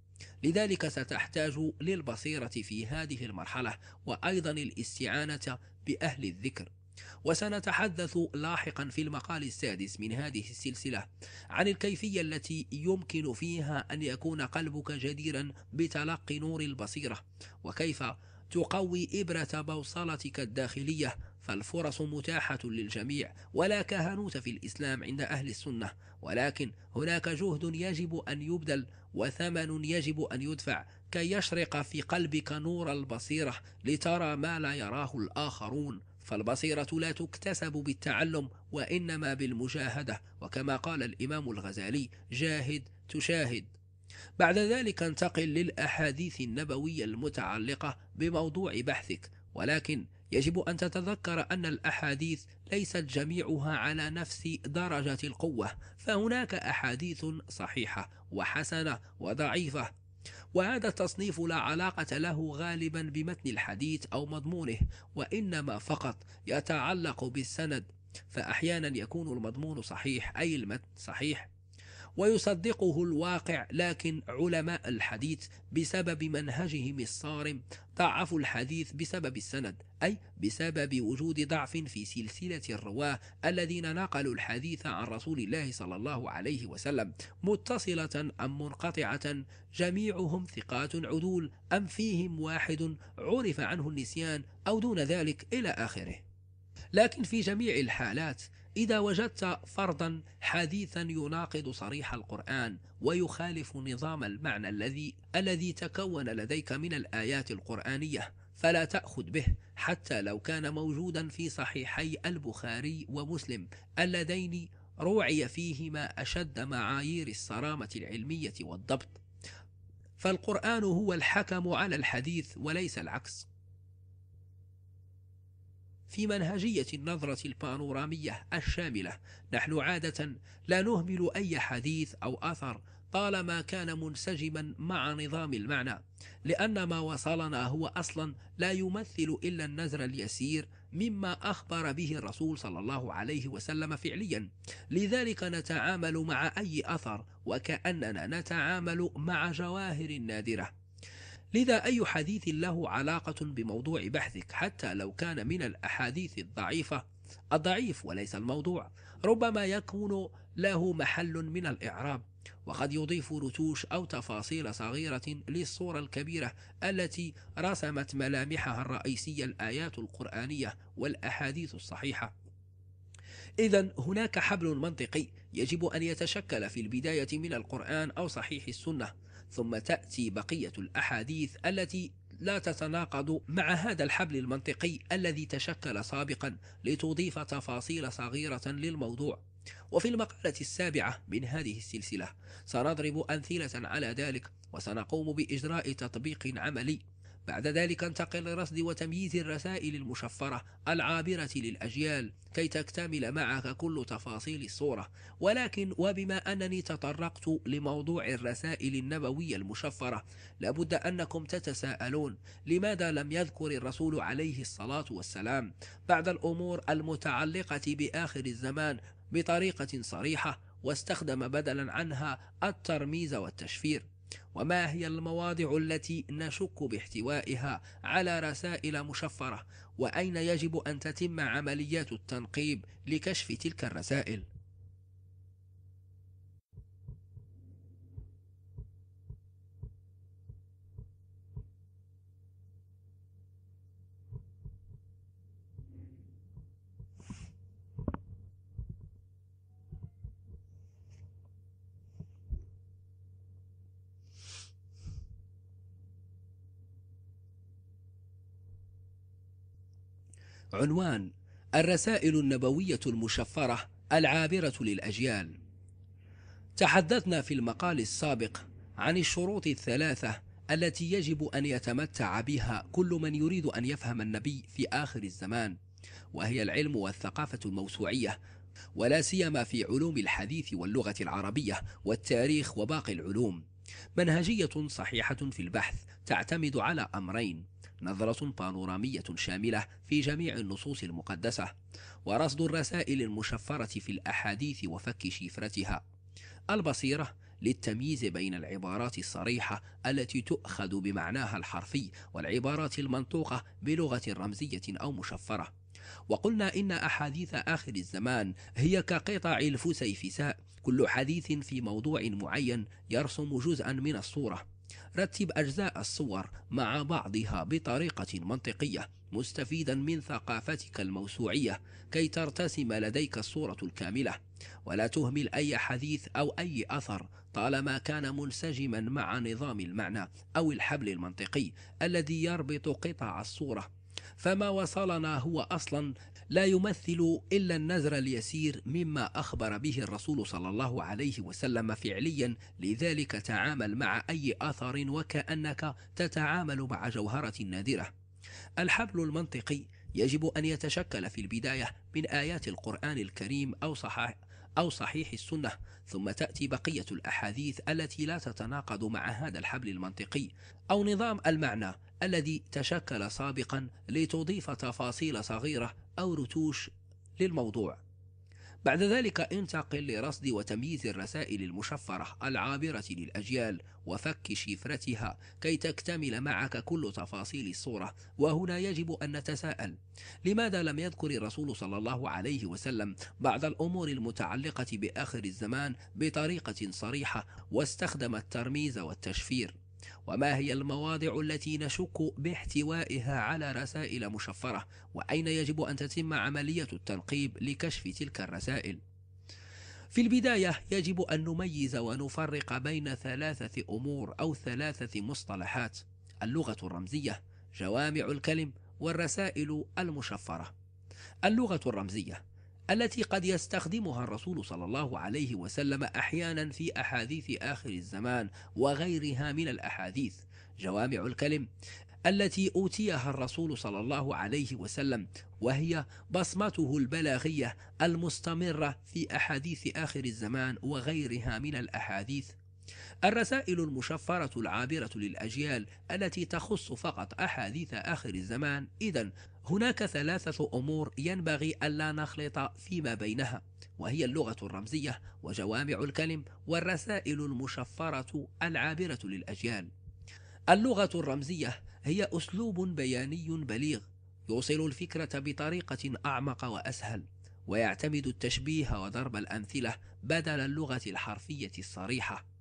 لذلك ستحتاج للبصيرة في هذه المرحلة وأيضا الاستعانة بأهل الذكر وسنتحدث لاحقا في المقال السادس من هذه السلسلة عن الكيفية التي يمكن فيها أن يكون قلبك جديرا بتلقي نور البصيرة وكيف تقوي إبرة بوصلتك الداخلية فالفرص متاحة للجميع ولا كهنوت في الإسلام عند أهل السنة ولكن هناك جهد يجب أن يبذل وثمن يجب أن يدفع كي يشرق في قلبك نور البصيرة لترى ما لا يراه الآخرون فالبصيرة لا تكتسب بالتعلم وإنما بالمجاهدة وكما قال الإمام الغزالي جاهد تشاهد بعد ذلك انتقل للأحاديث النبوية المتعلقة بموضوع بحثك ولكن يجب أن تتذكر أن الأحاديث ليست جميعها على نفس درجة القوة فهناك أحاديث صحيحة وحسنة وضعيفة وهذا التصنيف لا علاقة له غالبا بمتن الحديث أو مضمونه وإنما فقط يتعلق بالسند فأحيانا يكون المضمون صحيح أي المتن صحيح ويصدقه الواقع لكن علماء الحديث بسبب منهجهم الصارم ضعفوا الحديث بسبب السند أي بسبب وجود ضعف في سلسلة الرواه الذين نقلوا الحديث عن رسول الله صلى الله عليه وسلم متصلة أم منقطعة جميعهم ثقات عدول أم فيهم واحد عرف عنه النسيان أو دون ذلك إلى آخره لكن في جميع الحالات إذا وجدت فرضا حديثا يناقض صريح القرآن ويخالف نظام المعنى الذي الذي تكون لديك من الآيات القرآنية فلا تأخذ به حتى لو كان موجودا في صحيحي البخاري ومسلم اللذين روعي فيهما أشد معايير الصرامة العلمية والضبط فالقرآن هو الحكم على الحديث وليس العكس في منهجية النظرة البانورامية الشاملة نحن عادة لا نهمل أي حديث أو أثر طالما كان منسجما مع نظام المعنى لأن ما وصلنا هو أصلا لا يمثل إلا النزر اليسير مما أخبر به الرسول صلى الله عليه وسلم فعليا لذلك نتعامل مع أي أثر وكأننا نتعامل مع جواهر نادرة لذا أي حديث له علاقة بموضوع بحثك حتى لو كان من الأحاديث الضعيفة الضعيف وليس الموضوع ربما يكون له محل من الإعراب وقد يضيف رتوش أو تفاصيل صغيرة للصورة الكبيرة التي رسمت ملامحها الرئيسية الآيات القرآنية والأحاديث الصحيحة إذا هناك حبل منطقي يجب أن يتشكل في البداية من القرآن أو صحيح السنة ثم تأتي بقية الأحاديث التي لا تتناقض مع هذا الحبل المنطقي الذي تشكل سابقا لتضيف تفاصيل صغيرة للموضوع وفي المقالة السابعة من هذه السلسلة سنضرب أمثلة على ذلك وسنقوم بإجراء تطبيق عملي بعد ذلك انتقل لرصد وتمييز الرسائل المشفرة العابرة للأجيال كي تكتمل معك كل تفاصيل الصورة ولكن وبما أنني تطرقت لموضوع الرسائل النبوية المشفرة لابد أنكم تتساءلون لماذا لم يذكر الرسول عليه الصلاة والسلام بعض الأمور المتعلقة بآخر الزمان بطريقة صريحة واستخدم بدلا عنها الترميز والتشفير وما هي المواضع التي نشك باحتوائها على رسائل مشفرة وأين يجب أن تتم عمليات التنقيب لكشف تلك الرسائل عنوان الرسائل النبوية المشفرة العابرة للأجيال تحدثنا في المقال السابق عن الشروط الثلاثة التي يجب أن يتمتع بها كل من يريد أن يفهم النبي في آخر الزمان وهي العلم والثقافة الموسوعية ولا سيما في علوم الحديث واللغة العربية والتاريخ وباقي العلوم منهجية صحيحة في البحث تعتمد على أمرين نظرة بانورامية شاملة في جميع النصوص المقدسة ورصد الرسائل المشفرة في الأحاديث وفك شفرتها البصيرة للتمييز بين العبارات الصريحة التي تؤخذ بمعناها الحرفي والعبارات المنطوقة بلغة رمزية أو مشفرة وقلنا إن أحاديث آخر الزمان هي كقطع الفسيفساء كل حديث في موضوع معين يرسم جزءا من الصورة رتب أجزاء الصور مع بعضها بطريقة منطقية مستفيدا من ثقافتك الموسوعية كي ترتسم لديك الصورة الكاملة ولا تهمل أي حديث أو أي أثر طالما كان منسجما مع نظام المعنى أو الحبل المنطقي الذي يربط قطع الصورة فما وصلنا هو أصلا لا يمثل إلا النذر اليسير مما أخبر به الرسول صلى الله عليه وسلم فعليا لذلك تعامل مع أي أثر وكأنك تتعامل مع جوهرة نادرة الحبل المنطقي يجب أن يتشكل في البداية من آيات القرآن الكريم أو صحاح أو صحيح السنة ثم تأتي بقية الأحاديث التي لا تتناقض مع هذا الحبل المنطقي أو نظام المعنى الذي تشكل سابقا لتضيف تفاصيل صغيرة أو رتوش للموضوع بعد ذلك انتقل لرصد وتمييز الرسائل المشفرة العابرة للأجيال وفك شفرتها كي تكتمل معك كل تفاصيل الصورة وهنا يجب أن نتساءل لماذا لم يذكر الرسول صلى الله عليه وسلم بعض الأمور المتعلقة بآخر الزمان بطريقة صريحة واستخدم الترميز والتشفير وما هي المواضع التي نشك باحتوائها على رسائل مشفرة وأين يجب أن تتم عملية التنقيب لكشف تلك الرسائل في البداية يجب أن نميز ونفرق بين ثلاثة أمور أو ثلاثة مصطلحات اللغة الرمزية جوامع الكلم والرسائل المشفرة اللغة الرمزية التي قد يستخدمها الرسول صلى الله عليه وسلم أحيانا في أحاديث آخر الزمان وغيرها من الأحاديث جوامع الكلم التي أوتيها الرسول صلى الله عليه وسلم وهي بصمته البلاغية المستمرة في أحاديث آخر الزمان وغيرها من الأحاديث الرسائل المشفرة العابرة للأجيال التي تخص فقط أحاديث آخر الزمان إذا هناك ثلاثة أمور ينبغي ألا نخلط فيما بينها وهي اللغة الرمزية وجوامع الكلم والرسائل المشفرة العابرة للأجيال اللغة الرمزية هي أسلوب بياني بليغ يوصل الفكرة بطريقة أعمق وأسهل ويعتمد التشبيه وضرب الأمثلة بدل اللغة الحرفية الصريحة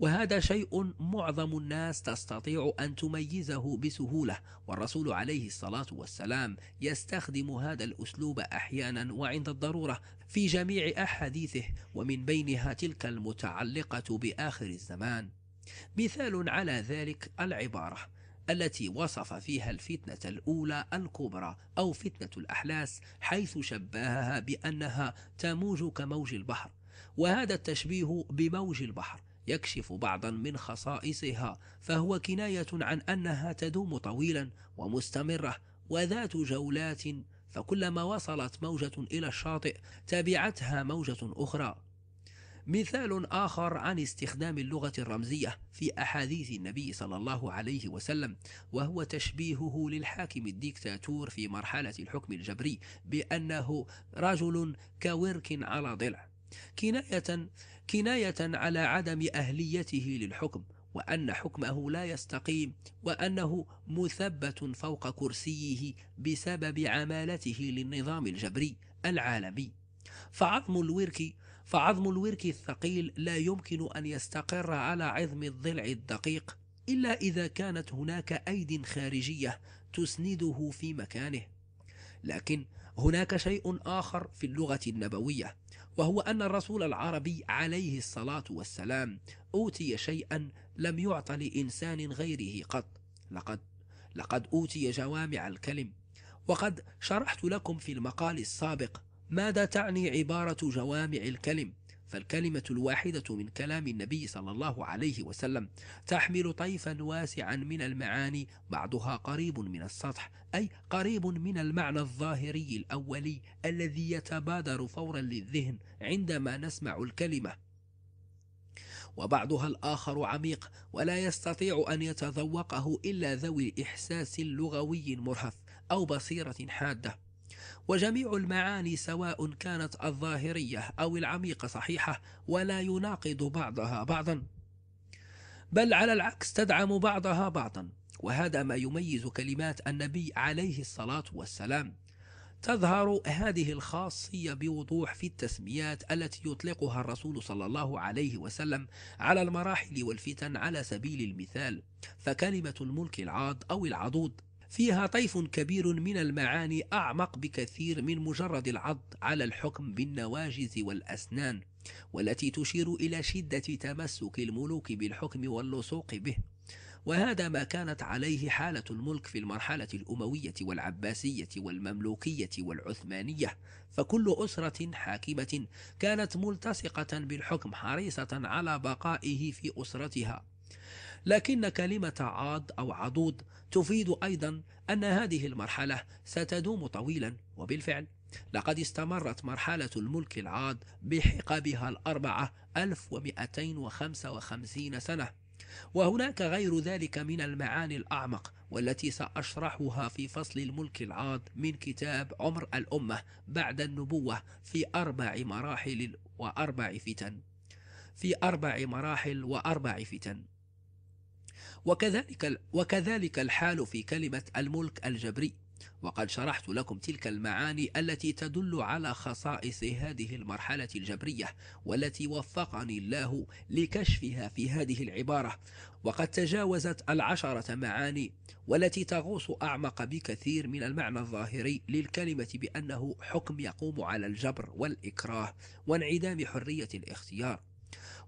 وهذا شيء معظم الناس تستطيع أن تميزه بسهولة والرسول عليه الصلاة والسلام يستخدم هذا الأسلوب أحيانا وعند الضرورة في جميع أحاديثه ومن بينها تلك المتعلقة بآخر الزمان مثال على ذلك العبارة التي وصف فيها الفتنة الأولى الكبرى أو فتنة الأحلاس حيث شبهها بأنها تموج كموج البحر وهذا التشبيه بموج البحر يكشف بعضا من خصائصها فهو كناية عن أنها تدوم طويلا ومستمرة وذات جولات فكلما وصلت موجة إلى الشاطئ تبعتها موجة أخرى مثال آخر عن استخدام اللغة الرمزية في أحاديث النبي صلى الله عليه وسلم وهو تشبيهه للحاكم الديكتاتور في مرحلة الحكم الجبري بأنه رجل كورك على ضلع كناية كناية على عدم أهليته للحكم وأن حكمه لا يستقيم وأنه مثبت فوق كرسيه بسبب عمالته للنظام الجبري العالمي فعظم الورك فعظم الورك الثقيل لا يمكن أن يستقر على عظم الضلع الدقيق إلا إذا كانت هناك أيد خارجية تسنده في مكانه لكن هناك شيء آخر في اللغة النبوية وهو أن الرسول العربي عليه الصلاة والسلام أوتي شيئا لم يعط لإنسان غيره قط لقد لقد أوتي جوامع الكلم وقد شرحت لكم في المقال السابق ماذا تعني عبارة جوامع الكلم فالكلمة الواحدة من كلام النبي صلى الله عليه وسلم تحمل طيفا واسعا من المعاني بعضها قريب من السطح أي قريب من المعنى الظاهري الأولي الذي يتبادر فورا للذهن عندما نسمع الكلمة وبعضها الآخر عميق ولا يستطيع أن يتذوقه إلا ذوي إحساس لغوي مرهف أو بصيرة حادة وجميع المعاني سواء كانت الظاهرية أو العميقة صحيحة ولا يناقض بعضها بعضا بل على العكس تدعم بعضها بعضا وهذا ما يميز كلمات النبي عليه الصلاة والسلام تظهر هذه الخاصية بوضوح في التسميات التي يطلقها الرسول صلى الله عليه وسلم على المراحل والفتن على سبيل المثال فكلمة الملك العاد أو العضود فيها طيف كبير من المعاني أعمق بكثير من مجرد العض على الحكم بالنواجز والأسنان والتي تشير إلى شدة تمسك الملوك بالحكم واللصوق به وهذا ما كانت عليه حالة الملك في المرحلة الأموية والعباسية والمملوكية والعثمانية فكل أسرة حاكمة كانت ملتصقة بالحكم حريصة على بقائه في أسرتها لكن كلمة عاد أو عضود تفيد أيضا أن هذه المرحلة ستدوم طويلا وبالفعل لقد استمرت مرحلة الملك العاد بحقبها الأربعة 1255 سنة وهناك غير ذلك من المعاني الأعمق والتي سأشرحها في فصل الملك العاد من كتاب عمر الأمة بعد النبوة في أربع مراحل وأربع فتن في أربع مراحل وأربع فتن وكذلك, وكذلك الحال في كلمة الملك الجبري وقد شرحت لكم تلك المعاني التي تدل على خصائص هذه المرحلة الجبرية والتي وفقني الله لكشفها في هذه العبارة وقد تجاوزت العشرة معاني والتي تغوص أعمق بكثير من المعنى الظاهري للكلمة بأنه حكم يقوم على الجبر والإكراه وانعدام حرية الاختيار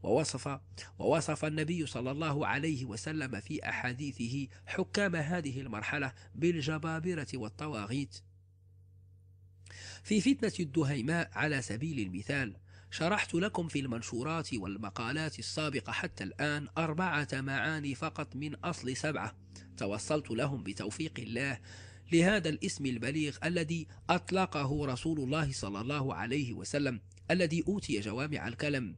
ووصف ووصف النبي صلى الله عليه وسلم في أحاديثه حكام هذه المرحلة بالجبابرة والطواغيت في فتنة الدهيماء على سبيل المثال شرحت لكم في المنشورات والمقالات السابقة حتى الآن أربعة معاني فقط من أصل سبعة توصلت لهم بتوفيق الله لهذا الاسم البليغ الذي أطلقه رسول الله صلى الله عليه وسلم الذي أوتي جوامع الكلم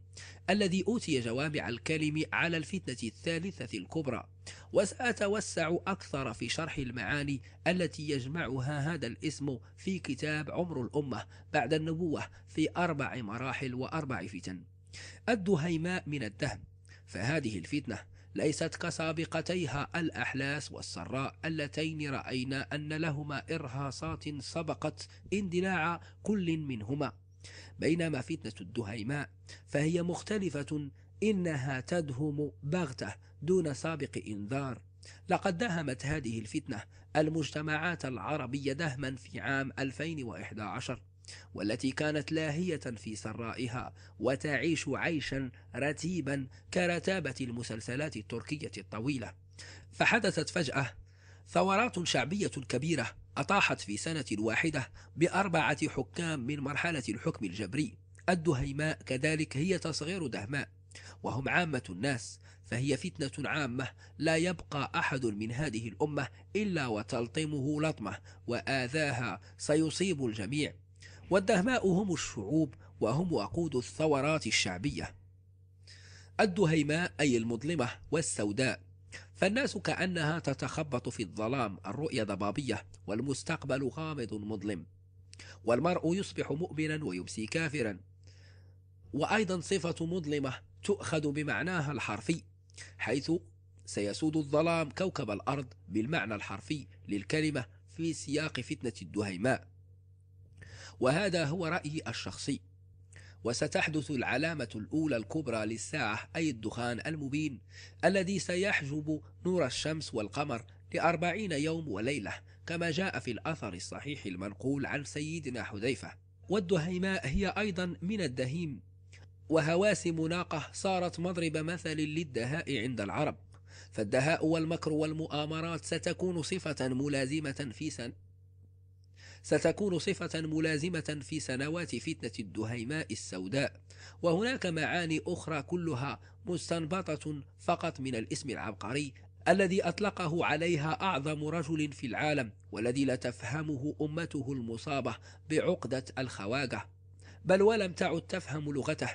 الذي أوتي جوامع الكلم على الفتنة الثالثة الكبرى وسأتوسع أكثر في شرح المعاني التي يجمعها هذا الاسم في كتاب عمر الأمة بعد النبوة في أربع مراحل وأربع فتن الدهيماء من الدهم فهذه الفتنة ليست كسابقتيها الأحلاس والسراء اللتين رأينا أن لهما إرهاصات سبقت اندلاع كل منهما بينما فتنة الدهيماء فهي مختلفة إنها تدهم بغتة دون سابق إنذار لقد دهمت هذه الفتنة المجتمعات العربية دهما في عام 2011 والتي كانت لاهية في سرائها وتعيش عيشا رتيبا كرتابة المسلسلات التركية الطويلة فحدثت فجأة ثورات شعبية كبيرة أطاحت في سنة واحدة بأربعة حكام من مرحلة الحكم الجبري الدهيماء كذلك هي تصغير دهماء وهم عامة الناس فهي فتنة عامة لا يبقى أحد من هذه الأمة إلا وتلطمه لطمة وآذاها سيصيب الجميع والدهماء هم الشعوب وهم وقود الثورات الشعبية الدهيماء أي المظلمة والسوداء فالناس كأنها تتخبط في الظلام الرؤية ضبابية والمستقبل غامض مظلم والمرء يصبح مؤمنا ويمسي كافرا وأيضا صفة مظلمة تؤخذ بمعناها الحرفي حيث سيسود الظلام كوكب الأرض بالمعنى الحرفي للكلمة في سياق فتنة الدهيماء وهذا هو رأيي الشخصي وستحدث العلامة الأولى الكبرى للساعة أي الدخان المبين الذي سيحجب نور الشمس والقمر لأربعين يوم وليلة كما جاء في الأثر الصحيح المنقول عن سيدنا حذيفة والدهيماء هي أيضا من الدهيم وهواسم ناقة صارت مضرب مثل للدهاء عند العرب فالدهاء والمكر والمؤامرات ستكون صفة ملازمة في سن ستكون صفة ملازمة في سنوات فتنة الدهيماء السوداء وهناك معاني أخرى كلها مستنبطة فقط من الاسم العبقري الذي أطلقه عليها أعظم رجل في العالم والذي لا تفهمه أمته المصابة بعقدة الخواجة بل ولم تعد تفهم لغته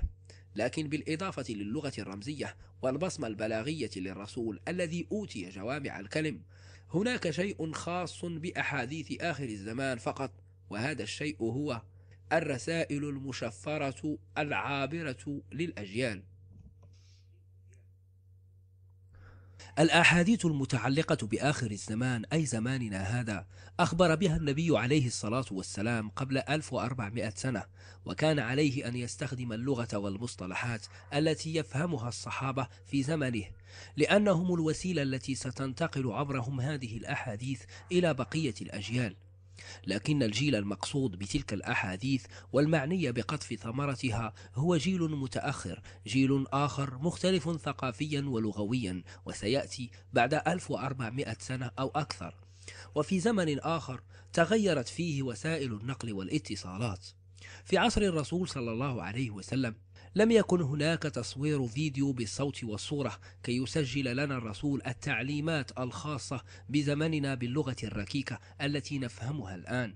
لكن بالإضافة للغة الرمزية والبصمة البلاغية للرسول الذي أوتي جوامع الكلم هناك شيء خاص بأحاديث آخر الزمان فقط وهذا الشيء هو الرسائل المشفرة العابرة للأجيال الأحاديث المتعلقة بآخر الزمان أي زماننا هذا أخبر بها النبي عليه الصلاة والسلام قبل 1400 سنة وكان عليه أن يستخدم اللغة والمصطلحات التي يفهمها الصحابة في زمنه لأنهم الوسيلة التي ستنتقل عبرهم هذه الأحاديث إلى بقية الأجيال لكن الجيل المقصود بتلك الأحاديث والمعني بقطف ثمرتها هو جيل متأخر جيل آخر مختلف ثقافيا ولغويا وسيأتي بعد 1400 سنة أو أكثر وفي زمن آخر تغيرت فيه وسائل النقل والاتصالات في عصر الرسول صلى الله عليه وسلم لم يكن هناك تصوير فيديو بالصوت والصورة كي يسجل لنا الرسول التعليمات الخاصة بزمننا باللغة الركيكة التي نفهمها الآن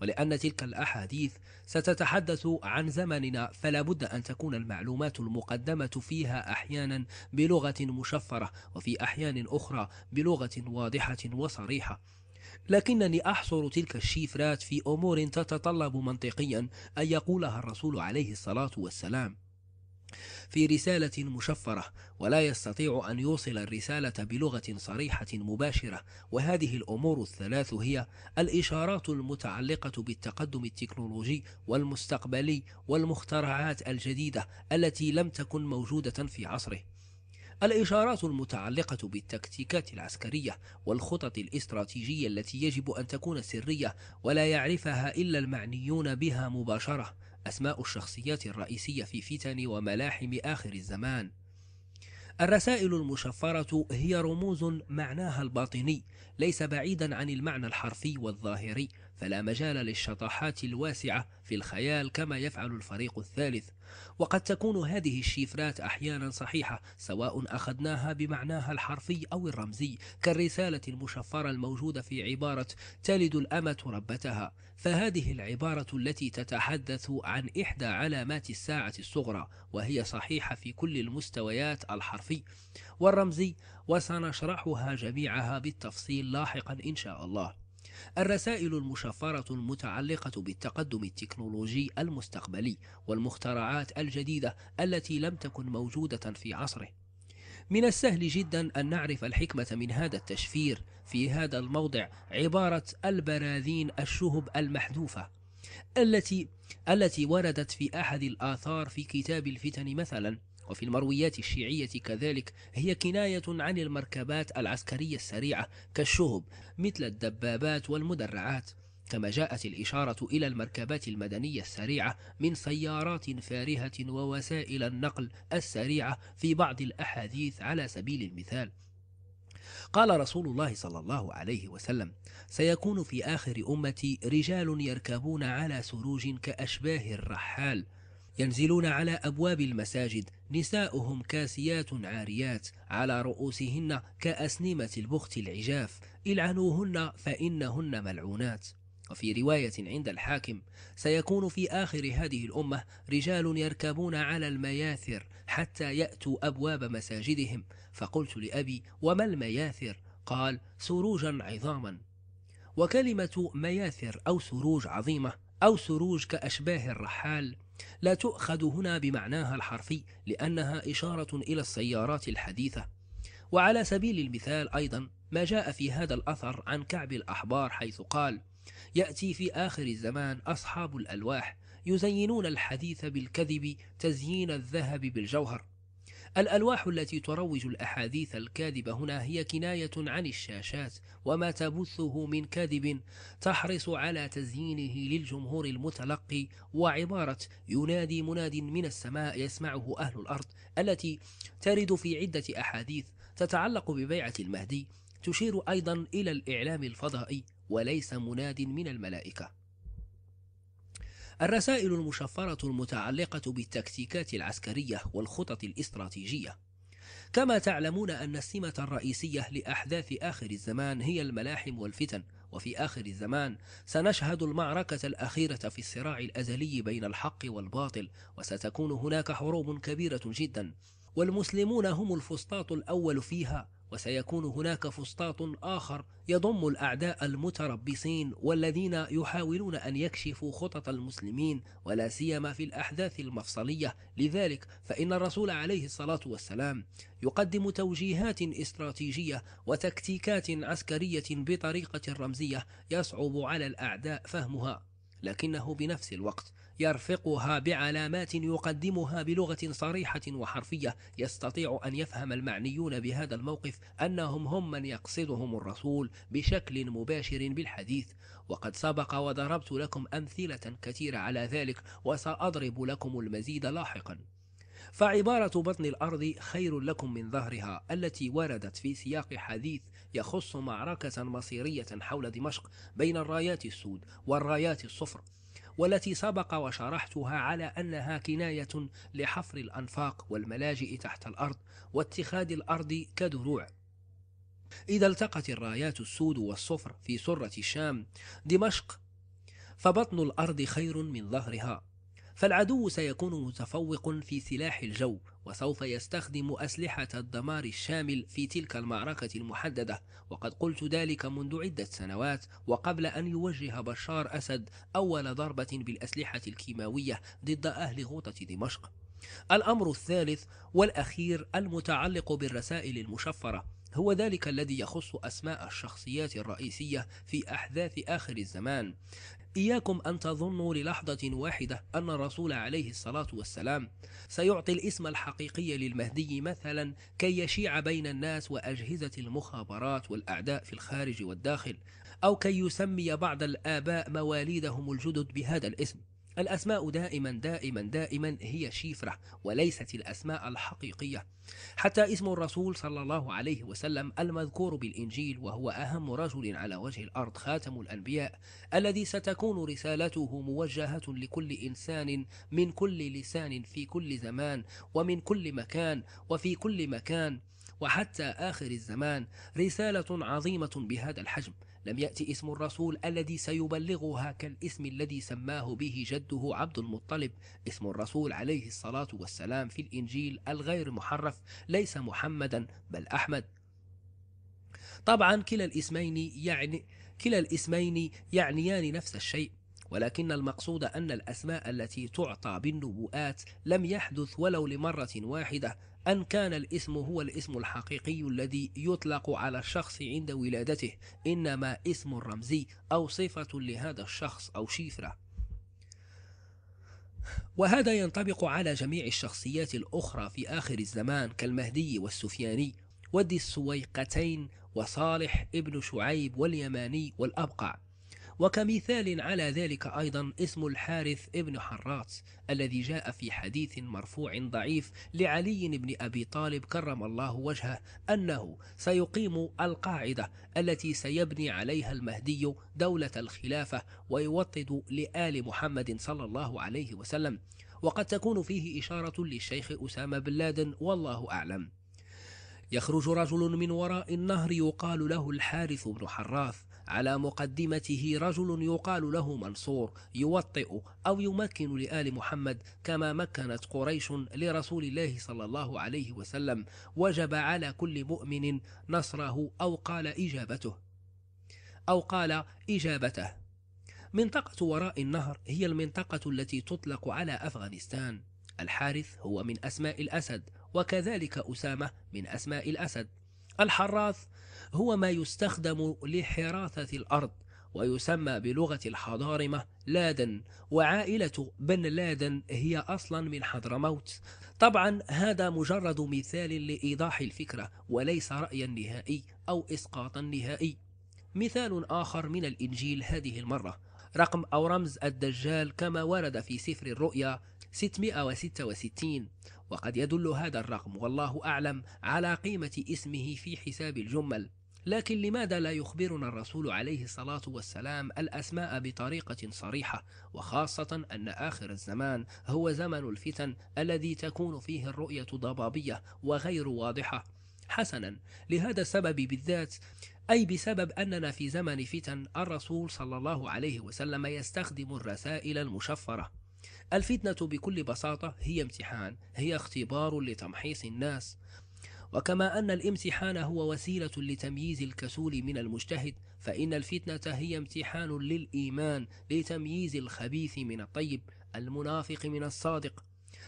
ولأن تلك الأحاديث ستتحدث عن زمننا فلا بد أن تكون المعلومات المقدمة فيها أحيانا بلغة مشفرة وفي أحيان أخرى بلغة واضحة وصريحة لكنني أحصر تلك الشيفرات في أمور تتطلب منطقيا أن يقولها الرسول عليه الصلاة والسلام في رسالة مشفرة ولا يستطيع أن يوصل الرسالة بلغة صريحة مباشرة وهذه الأمور الثلاث هي الإشارات المتعلقة بالتقدم التكنولوجي والمستقبلي والمخترعات الجديدة التي لم تكن موجودة في عصره الإشارات المتعلقة بالتكتيكات العسكرية والخطط الاستراتيجية التي يجب أن تكون سرية ولا يعرفها إلا المعنيون بها مباشرة أسماء الشخصيات الرئيسية في فتن وملاحم آخر الزمان الرسائل المشفرة هي رموز معناها الباطني ليس بعيدا عن المعنى الحرفي والظاهري فلا مجال للشطحات الواسعة في الخيال كما يفعل الفريق الثالث وقد تكون هذه الشفرات أحيانا صحيحة سواء أخذناها بمعناها الحرفي أو الرمزي كالرسالة المشفرة الموجودة في عبارة تلد الأمة ربتها فهذه العبارة التي تتحدث عن إحدى علامات الساعة الصغرى وهي صحيحة في كل المستويات الحرفي والرمزي وسنشرحها جميعها بالتفصيل لاحقا إن شاء الله الرسائل المشفرة المتعلقة بالتقدم التكنولوجي المستقبلي والمخترعات الجديدة التي لم تكن موجودة في عصره من السهل جدا أن نعرف الحكمة من هذا التشفير في هذا الموضع عبارة البراذين الشهب المحذوفة التي التي وردت في أحد الآثار في كتاب الفتن مثلا وفي المرويات الشيعية كذلك هي كناية عن المركبات العسكرية السريعة كالشهب مثل الدبابات والمدرعات كما جاءت الإشارة إلى المركبات المدنية السريعة من سيارات فارهة ووسائل النقل السريعة في بعض الأحاديث على سبيل المثال قال رسول الله صلى الله عليه وسلم سيكون في آخر أمتي رجال يركبون على سروج كأشباه الرحال ينزلون على أبواب المساجد نساؤهم كاسيات عاريات على رؤوسهن كأسنمة البخت العجاف إلعنوهن فإنهن ملعونات وفي رواية عند الحاكم سيكون في آخر هذه الأمة رجال يركبون على المياثر حتى يأتوا أبواب مساجدهم فقلت لأبي وما المياثر؟ قال سروجا عظاما وكلمة مياثر أو سروج عظيمة أو سروج كأشباه الرحال لا تؤخذ هنا بمعناها الحرفي لأنها إشارة إلى السيارات الحديثة وعلى سبيل المثال أيضا ما جاء في هذا الأثر عن كعب الأحبار حيث قال يأتي في آخر الزمان أصحاب الألواح يزينون الحديث بالكذب تزيين الذهب بالجوهر الألواح التي تروج الأحاديث الكاذبة هنا هي كناية عن الشاشات وما تبثه من كذب تحرص على تزيينه للجمهور المتلقي وعبارة ينادي مناد من السماء يسمعه أهل الأرض التي ترد في عدة أحاديث تتعلق ببيعة المهدي تشير أيضا إلى الإعلام الفضائي وليس مناد من الملائكة الرسائل المشفرة المتعلقة بالتكتيكات العسكرية والخطط الاستراتيجية كما تعلمون أن السمة الرئيسية لأحداث آخر الزمان هي الملاحم والفتن وفي آخر الزمان سنشهد المعركة الأخيرة في الصراع الأزلي بين الحق والباطل وستكون هناك حروب كبيرة جدا والمسلمون هم الفسطاط الأول فيها وسيكون هناك فسطاط آخر يضم الأعداء المتربصين والذين يحاولون أن يكشفوا خطط المسلمين ولا سيما في الأحداث المفصلية لذلك فإن الرسول عليه الصلاة والسلام يقدم توجيهات استراتيجية وتكتيكات عسكرية بطريقة رمزية يصعب على الأعداء فهمها لكنه بنفس الوقت يرفقها بعلامات يقدمها بلغة صريحة وحرفية يستطيع أن يفهم المعنيون بهذا الموقف أنهم هم من يقصدهم الرسول بشكل مباشر بالحديث وقد سبق وضربت لكم أمثلة كثيرة على ذلك وسأضرب لكم المزيد لاحقا فعبارة بطن الأرض خير لكم من ظهرها التي وردت في سياق حديث يخص معركة مصيرية حول دمشق بين الرايات السود والرايات الصفر والتي سبق وشرحتها على أنها كناية لحفر الأنفاق والملاجئ تحت الأرض واتخاذ الأرض كدروع إذا التقت الرايات السود والصفر في سرة الشام دمشق فبطن الأرض خير من ظهرها فالعدو سيكون متفوق في سلاح الجو وسوف يستخدم أسلحة الدمار الشامل في تلك المعركة المحددة وقد قلت ذلك منذ عدة سنوات وقبل أن يوجه بشار أسد أول ضربة بالأسلحة الكيماوية ضد أهل غوطة دمشق الأمر الثالث والأخير المتعلق بالرسائل المشفرة هو ذلك الذي يخص أسماء الشخصيات الرئيسية في أحداث آخر الزمان إياكم أن تظنوا للحظة واحدة أن الرسول عليه الصلاة والسلام سيعطي الاسم الحقيقي للمهدي مثلا كي يشيع بين الناس وأجهزة المخابرات والأعداء في الخارج والداخل أو كي يسمي بعض الآباء مواليدهم الجدد بهذا الاسم الأسماء دائما دائما دائما هي شيفرة وليست الأسماء الحقيقية حتى اسم الرسول صلى الله عليه وسلم المذكور بالإنجيل وهو أهم رجل على وجه الأرض خاتم الأنبياء الذي ستكون رسالته موجهة لكل إنسان من كل لسان في كل زمان ومن كل مكان وفي كل مكان وحتى آخر الزمان رسالة عظيمة بهذا الحجم لم يأتي اسم الرسول الذي سيبلغها كالاسم الذي سماه به جده عبد المطلب اسم الرسول عليه الصلاة والسلام في الإنجيل الغير محرف ليس محمدا بل أحمد طبعا كلا الاسمين يعني كلا الاسمين يعنيان نفس الشيء ولكن المقصود أن الأسماء التي تعطى بالنبوءات لم يحدث ولو لمرة واحدة أن كان الاسم هو الاسم الحقيقي الذي يطلق على الشخص عند ولادته إنما اسم رمزي أو صفة لهذا الشخص أو شفرة وهذا ينطبق على جميع الشخصيات الأخرى في آخر الزمان كالمهدي والسفياني ودي السويقتين وصالح ابن شعيب واليماني والأبقع وكمثال على ذلك أيضا اسم الحارث ابن حراط الذي جاء في حديث مرفوع ضعيف لعلي بن أبي طالب كرم الله وجهه أنه سيقيم القاعدة التي سيبني عليها المهدي دولة الخلافة ويوطد لآل محمد صلى الله عليه وسلم وقد تكون فيه إشارة للشيخ أسامة بن لادن والله أعلم يخرج رجل من وراء النهر يقال له الحارث بن حراث على مقدمته رجل يقال له منصور يوطئ أو يمكن لآل محمد كما مكنت قريش لرسول الله صلى الله عليه وسلم وجب على كل مؤمن نصره أو قال إجابته أو قال إجابته منطقة وراء النهر هي المنطقة التي تطلق على أفغانستان الحارث هو من أسماء الأسد وكذلك أسامة من أسماء الأسد الحراث هو ما يستخدم لحراثة الأرض ويسمى بلغة الحضارمة لادن وعائلة بن لادن هي أصلا من حضرموت طبعا هذا مجرد مثال لإيضاح الفكرة وليس رأيا نهائي أو إسقاطا نهائي مثال آخر من الإنجيل هذه المرة رقم أو رمز الدجال كما ورد في سفر الرؤيا 666 وقد يدل هذا الرقم والله أعلم على قيمة اسمه في حساب الجمل لكن لماذا لا يخبرنا الرسول عليه الصلاة والسلام الأسماء بطريقة صريحة وخاصة أن آخر الزمان هو زمن الفتن الذي تكون فيه الرؤية ضبابية وغير واضحة حسنا لهذا السبب بالذات أي بسبب أننا في زمن فتن الرسول صلى الله عليه وسلم يستخدم الرسائل المشفرة الفتنة بكل بساطة هي امتحان هي اختبار لتمحيص الناس وكما أن الامتحان هو وسيلة لتمييز الكسول من المجتهد فإن الفتنة هي امتحان للإيمان لتمييز الخبيث من الطيب المنافق من الصادق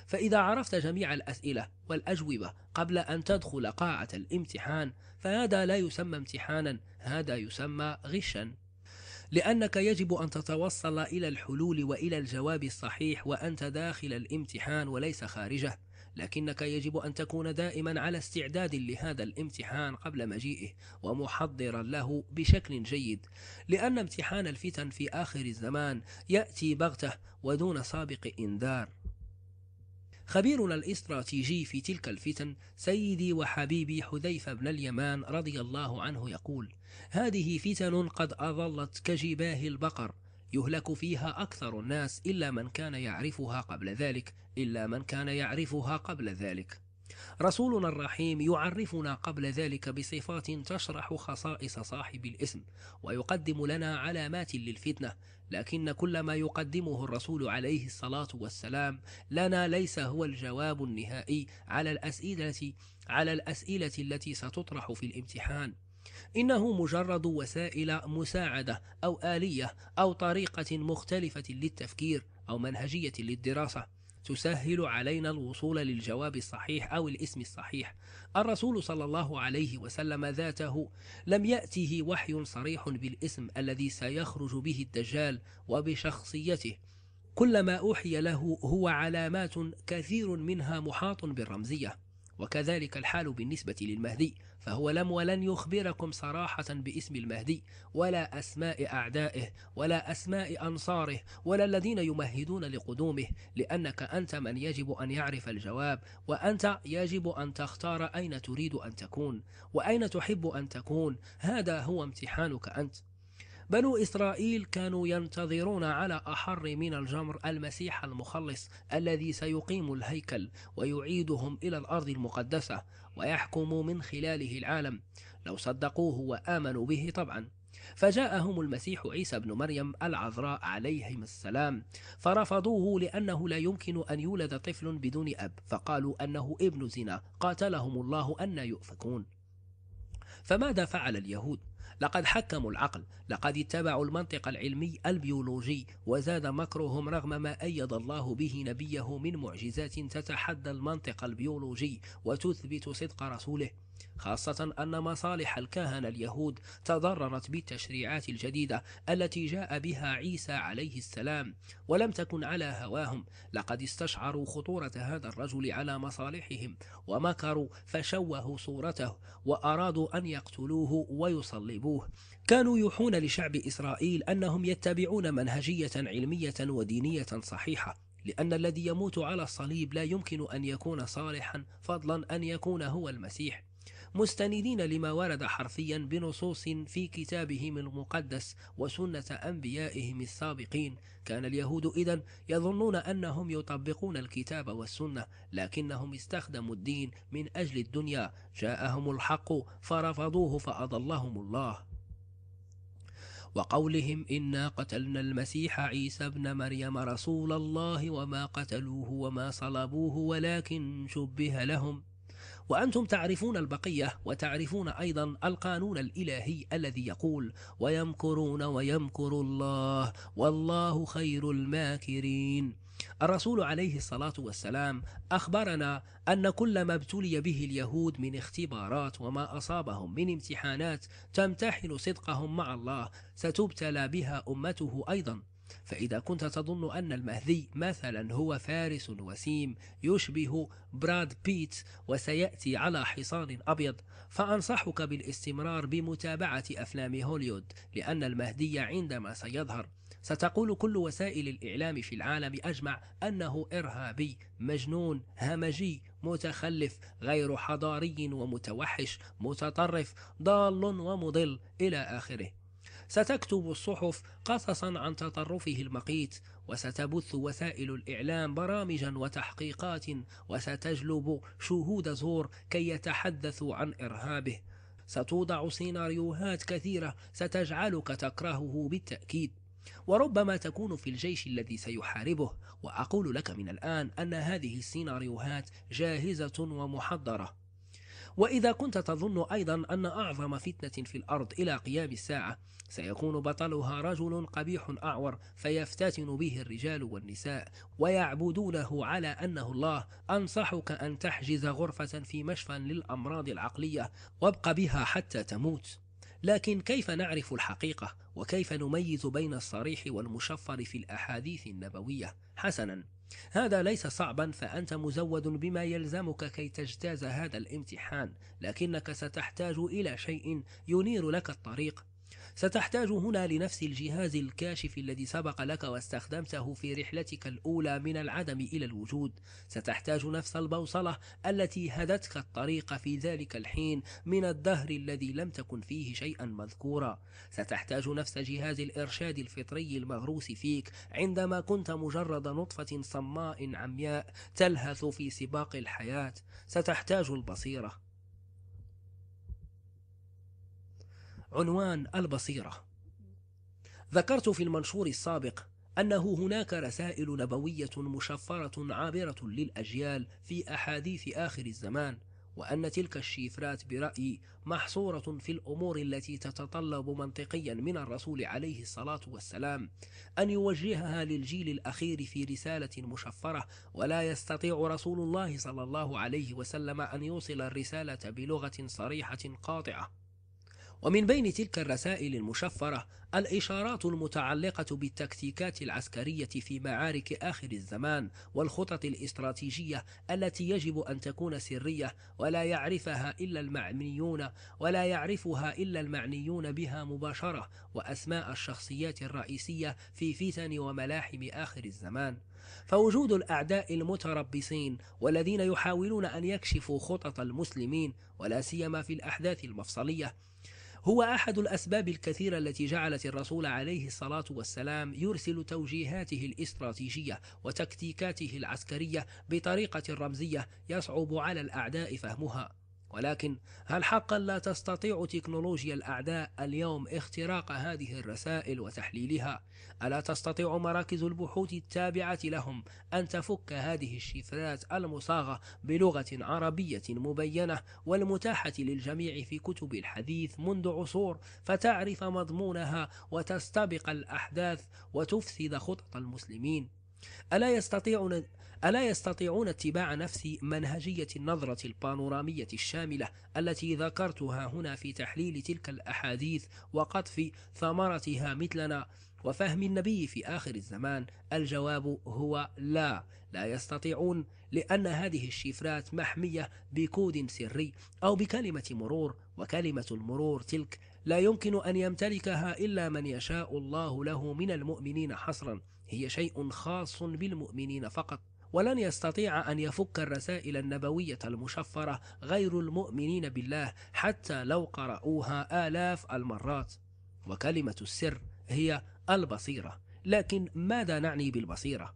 فإذا عرفت جميع الأسئلة والأجوبة قبل أن تدخل قاعة الامتحان فهذا لا يسمى امتحانا هذا يسمى غشا لأنك يجب أن تتوصل إلى الحلول وإلى الجواب الصحيح وأنت داخل الامتحان وليس خارجه لكنك يجب أن تكون دائما على استعداد لهذا الامتحان قبل مجيئه ومحضرا له بشكل جيد لأن امتحان الفتن في آخر الزمان يأتي بغتة ودون سابق إنذار خبيرنا الاستراتيجي في تلك الفتن سيدي وحبيبي حذيفة بن اليمان رضي الله عنه يقول هذه فتن قد أظلت كجباه البقر يهلك فيها أكثر الناس إلا من كان يعرفها قبل ذلك إلا من كان يعرفها قبل ذلك رسولنا الرحيم يعرفنا قبل ذلك بصفات تشرح خصائص صاحب الاسم ويقدم لنا علامات للفتنة لكن كل ما يقدمه الرسول عليه الصلاة والسلام لنا ليس هو الجواب النهائي على الأسئلة على الأسئلة التي ستطرح في الامتحان إنه مجرد وسائل مساعدة أو آلية أو طريقة مختلفة للتفكير أو منهجية للدراسة تسهل علينا الوصول للجواب الصحيح أو الاسم الصحيح الرسول صلى الله عليه وسلم ذاته لم يأته وحي صريح بالاسم الذي سيخرج به الدجال وبشخصيته كلما أوحي له هو علامات كثير منها محاط بالرمزية وكذلك الحال بالنسبة للمهدي فهو لم ولن يخبركم صراحة باسم المهدي ولا أسماء أعدائه ولا أسماء أنصاره ولا الذين يمهدون لقدومه لأنك أنت من يجب أن يعرف الجواب وأنت يجب أن تختار أين تريد أن تكون وأين تحب أن تكون هذا هو امتحانك أنت بنو إسرائيل كانوا ينتظرون على أحر من الجمر المسيح المخلص الذي سيقيم الهيكل ويعيدهم إلى الأرض المقدسة ويحكم من خلاله العالم لو صدقوه وآمنوا به طبعا فجاءهم المسيح عيسى بن مريم العذراء عليهم السلام فرفضوه لأنه لا يمكن أن يولد طفل بدون أب فقالوا أنه ابن زنا قاتلهم الله أن يؤفكون فماذا فعل اليهود؟ لقد حكموا العقل لقد اتبعوا المنطق العلمي البيولوجي وزاد مكرهم رغم ما أيد الله به نبيه من معجزات تتحدى المنطق البيولوجي وتثبت صدق رسوله خاصة أن مصالح الكهنة اليهود تضررت بالتشريعات الجديدة التي جاء بها عيسى عليه السلام ولم تكن على هواهم لقد استشعروا خطورة هذا الرجل على مصالحهم ومكروا فشوهوا صورته وأرادوا أن يقتلوه ويصلبوه كانوا يوحون لشعب إسرائيل أنهم يتبعون منهجية علمية ودينية صحيحة لأن الذي يموت على الصليب لا يمكن أن يكون صالحا فضلا أن يكون هو المسيح مستندين لما ورد حرفيا بنصوص في كتابهم المقدس وسنة أنبيائهم السابقين كان اليهود إذا يظنون أنهم يطبقون الكتاب والسنة لكنهم استخدموا الدين من أجل الدنيا جاءهم الحق فرفضوه فأضلهم الله وقولهم إنا قتلنا المسيح عيسى ابن مريم رسول الله وما قتلوه وما صلبوه ولكن شبه لهم وأنتم تعرفون البقية وتعرفون أيضا القانون الإلهي الذي يقول ويمكرون ويمكر الله والله خير الماكرين الرسول عليه الصلاة والسلام أخبرنا أن كل ما ابتلي به اليهود من اختبارات وما أصابهم من امتحانات تمتحن صدقهم مع الله ستبتلى بها أمته أيضا فإذا كنت تظن أن المهدي مثلا هو فارس وسيم يشبه براد بيت وسيأتي على حصان أبيض فأنصحك بالاستمرار بمتابعة أفلام هوليود لأن المهدي عندما سيظهر ستقول كل وسائل الإعلام في العالم أجمع أنه إرهابي مجنون همجي متخلف غير حضاري ومتوحش متطرف ضال ومضل إلى آخره ستكتب الصحف قصصا عن تطرفه المقيت وستبث وسائل الإعلام برامجا وتحقيقات وستجلب شهود زور كي يتحدثوا عن إرهابه ستوضع سيناريوهات كثيرة ستجعلك تكرهه بالتأكيد وربما تكون في الجيش الذي سيحاربه وأقول لك من الآن أن هذه السيناريوهات جاهزة ومحضرة وإذا كنت تظن أيضا أن أعظم فتنة في الأرض إلى قيام الساعة سيكون بطلها رجل قبيح أعور فيفتتن به الرجال والنساء ويعبدونه على أنه الله أنصحك أن تحجز غرفة في مشفى للأمراض العقلية وابق بها حتى تموت لكن كيف نعرف الحقيقة وكيف نميز بين الصريح والمشفر في الأحاديث النبوية حسنا هذا ليس صعبا فأنت مزود بما يلزمك كي تجتاز هذا الامتحان لكنك ستحتاج إلى شيء ينير لك الطريق ستحتاج هنا لنفس الجهاز الكاشف الذي سبق لك واستخدمته في رحلتك الأولى من العدم إلى الوجود ستحتاج نفس البوصلة التي هدتك الطريق في ذلك الحين من الدهر الذي لم تكن فيه شيئا مذكورا ستحتاج نفس جهاز الإرشاد الفطري المغروس فيك عندما كنت مجرد نطفة صماء عمياء تلهث في سباق الحياة ستحتاج البصيرة عنوان البصيرة ذكرت في المنشور السابق أنه هناك رسائل نبوية مشفرة عابرة للأجيال في أحاديث آخر الزمان وأن تلك الشيفرات برأيي محصورة في الأمور التي تتطلب منطقيا من الرسول عليه الصلاة والسلام أن يوجهها للجيل الأخير في رسالة مشفرة ولا يستطيع رسول الله صلى الله عليه وسلم أن يوصل الرسالة بلغة صريحة قاطعة ومن بين تلك الرسائل المشفرة الإشارات المتعلقة بالتكتيكات العسكرية في معارك آخر الزمان والخطط الاستراتيجية التي يجب أن تكون سرية ولا يعرفها إلا المعنيون ولا يعرفها إلا المعنيون بها مباشرة وأسماء الشخصيات الرئيسية في فتن وملاحم آخر الزمان فوجود الأعداء المتربصين والذين يحاولون أن يكشفوا خطط المسلمين ولا سيما في الأحداث المفصلية هو أحد الأسباب الكثيرة التي جعلت الرسول عليه الصلاة والسلام يرسل توجيهاته الاستراتيجية وتكتيكاته العسكرية بطريقة رمزية يصعب على الأعداء فهمها ولكن هل حقا لا تستطيع تكنولوجيا الأعداء اليوم اختراق هذه الرسائل وتحليلها؟ ألا تستطيع مراكز البحوث التابعة لهم أن تفك هذه الشفرات المصاغة بلغة عربية مبينة والمتاحة للجميع في كتب الحديث منذ عصور فتعرف مضمونها وتستبق الأحداث وتفسد خطط المسلمين؟ ألا يستطيع ألا يستطيعون اتباع نفس منهجية النظرة البانورامية الشاملة التي ذكرتها هنا في تحليل تلك الأحاديث وقطف ثمرتها مثلنا وفهم النبي في آخر الزمان الجواب هو لا لا يستطيعون لأن هذه الشفرات محمية بكود سري أو بكلمة مرور وكلمة المرور تلك لا يمكن أن يمتلكها إلا من يشاء الله له من المؤمنين حصرا هي شيء خاص بالمؤمنين فقط ولن يستطيع أن يفك الرسائل النبوية المشفرة غير المؤمنين بالله حتى لو قرأوها آلاف المرات وكلمة السر هي البصيرة لكن ماذا نعني بالبصيرة؟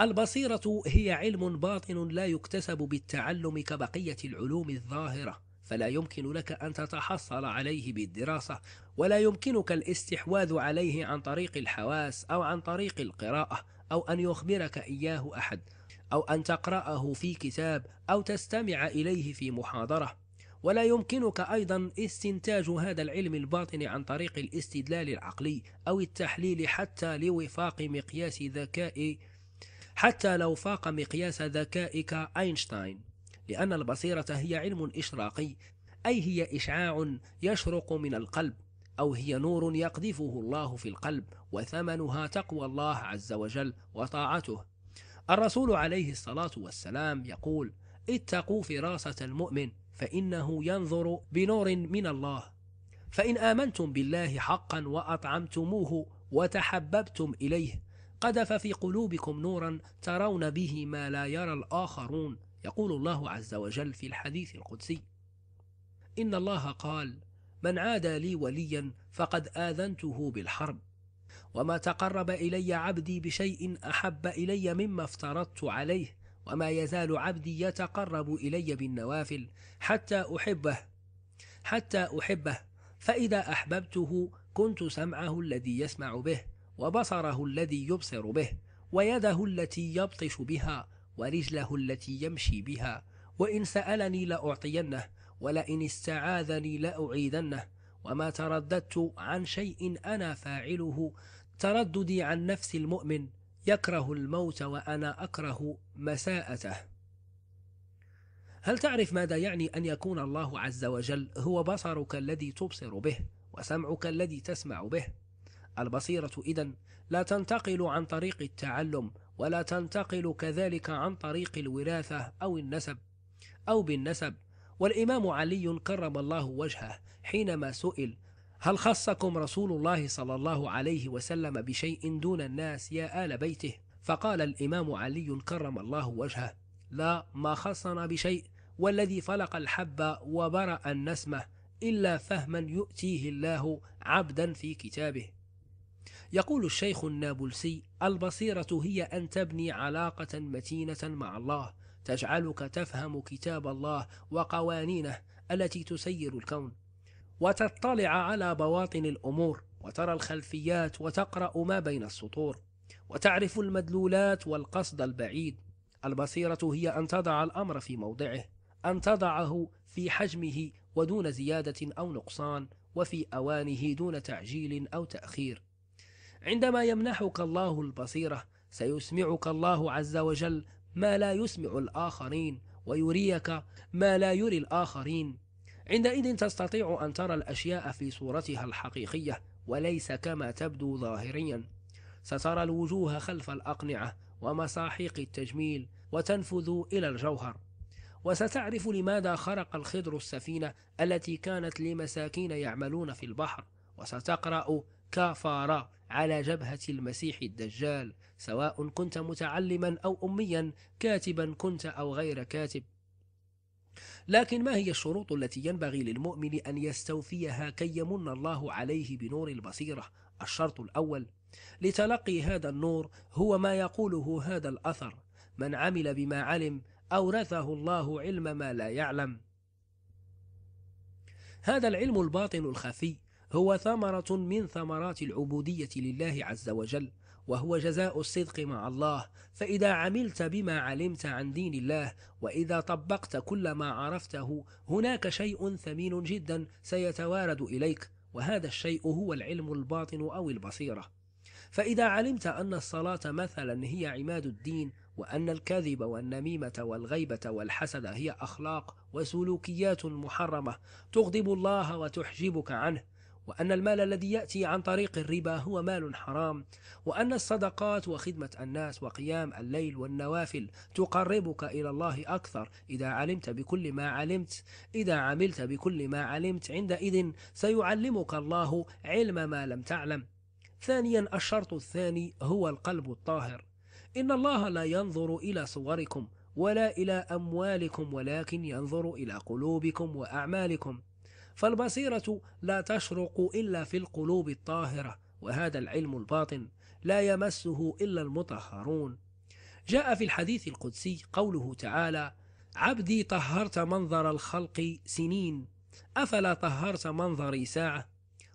البصيرة هي علم باطن لا يكتسب بالتعلم كبقية العلوم الظاهرة فلا يمكن لك أن تتحصل عليه بالدراسة ولا يمكنك الاستحواذ عليه عن طريق الحواس أو عن طريق القراءة أو أن يخبرك إياه أحد أو أن تقرأه في كتاب أو تستمع إليه في محاضرة ولا يمكنك أيضا استنتاج هذا العلم الباطن عن طريق الاستدلال العقلي أو التحليل حتى لوفاق مقياس ذكاء حتى لو فاق مقياس ذكائك أينشتاين لأن البصيرة هي علم إشراقي أي هي إشعاع يشرق من القلب أو هي نور يقذفه الله في القلب وثمنها تقوى الله عز وجل وطاعته الرسول عليه الصلاة والسلام يقول اتقوا فراسة المؤمن فإنه ينظر بنور من الله فإن آمنتم بالله حقا وأطعمتموه وتحببتم إليه قذف في قلوبكم نورا ترون به ما لا يرى الآخرون يقول الله عز وجل في الحديث القدسي إن الله قال من عادى لي وليا فقد آذنته بالحرب وما تقرب إلي عبدي بشيء أحب إلي مما افترضت عليه وما يزال عبدي يتقرب إلي بالنوافل حتى أحبه حتى أحبه فإذا أحببته كنت سمعه الذي يسمع به وبصره الذي يبصر به ويده التي يبطش بها ورجله التي يمشي بها وإن سألني لأعطينه ولئن استعاذني لأعيدنه وما ترددت عن شيء أنا فاعله ترددي عن نفس المؤمن يكره الموت وأنا أكره مساءته هل تعرف ماذا يعني أن يكون الله عز وجل هو بصرك الذي تبصر به وسمعك الذي تسمع به البصيرة إذن لا تنتقل عن طريق التعلم ولا تنتقل كذلك عن طريق الوراثة أو النسب أو بالنسب والإمام علي كرم الله وجهه حينما سئل هل خصكم رسول الله صلى الله عليه وسلم بشيء دون الناس يا آل بيته فقال الإمام علي كرم الله وجهه لا ما خصنا بشيء والذي فلق الحب وبرأ النسمة إلا فهما يؤتيه الله عبدا في كتابه يقول الشيخ النابلسي البصيرة هي أن تبني علاقة متينة مع الله تجعلك تفهم كتاب الله وقوانينه التي تسير الكون وتطلع على بواطن الأمور وترى الخلفيات وتقرأ ما بين السطور وتعرف المدلولات والقصد البعيد البصيرة هي أن تضع الأمر في موضعه أن تضعه في حجمه ودون زيادة أو نقصان وفي أوانه دون تعجيل أو تأخير عندما يمنحك الله البصيرة سيسمعك الله عز وجل ما لا يسمع الآخرين ويريك ما لا يري الآخرين عندئذ تستطيع أن ترى الأشياء في صورتها الحقيقية وليس كما تبدو ظاهريا سترى الوجوه خلف الأقنعة ومساحيق التجميل وتنفذ إلى الجوهر وستعرف لماذا خرق الخضر السفينة التي كانت لمساكين يعملون في البحر وستقرأ كافارا على جبهة المسيح الدجال سواء كنت متعلما أو أميا كاتبا كنت أو غير كاتب لكن ما هي الشروط التي ينبغي للمؤمن أن يستوفيها كي يمن الله عليه بنور البصيرة الشرط الأول لتلقي هذا النور هو ما يقوله هذا الأثر من عمل بما علم أورثه الله علم ما لا يعلم هذا العلم الباطن الخفي هو ثمرة من ثمرات العبودية لله عز وجل وهو جزاء الصدق مع الله فإذا عملت بما علمت عن دين الله وإذا طبقت كل ما عرفته هناك شيء ثمين جدا سيتوارد إليك وهذا الشيء هو العلم الباطن أو البصيرة فإذا علمت أن الصلاة مثلا هي عماد الدين وأن الكذب والنميمة والغيبة والحسد هي أخلاق وسلوكيات محرمة تغضب الله وتحجبك عنه وأن المال الذي يأتي عن طريق الربا هو مال حرام وأن الصدقات وخدمة الناس وقيام الليل والنوافل تقربك إلى الله أكثر إذا علمت بكل ما علمت إذا عملت بكل ما علمت عندئذ سيعلمك الله علم ما لم تعلم ثانيا الشرط الثاني هو القلب الطاهر إن الله لا ينظر إلى صوركم ولا إلى أموالكم ولكن ينظر إلى قلوبكم وأعمالكم فالبصيرة لا تشرق إلا في القلوب الطاهرة وهذا العلم الباطن لا يمسه إلا المطهرون جاء في الحديث القدسي قوله تعالى عبدي طهرت منظر الخلق سنين أفلا طهرت منظري ساعة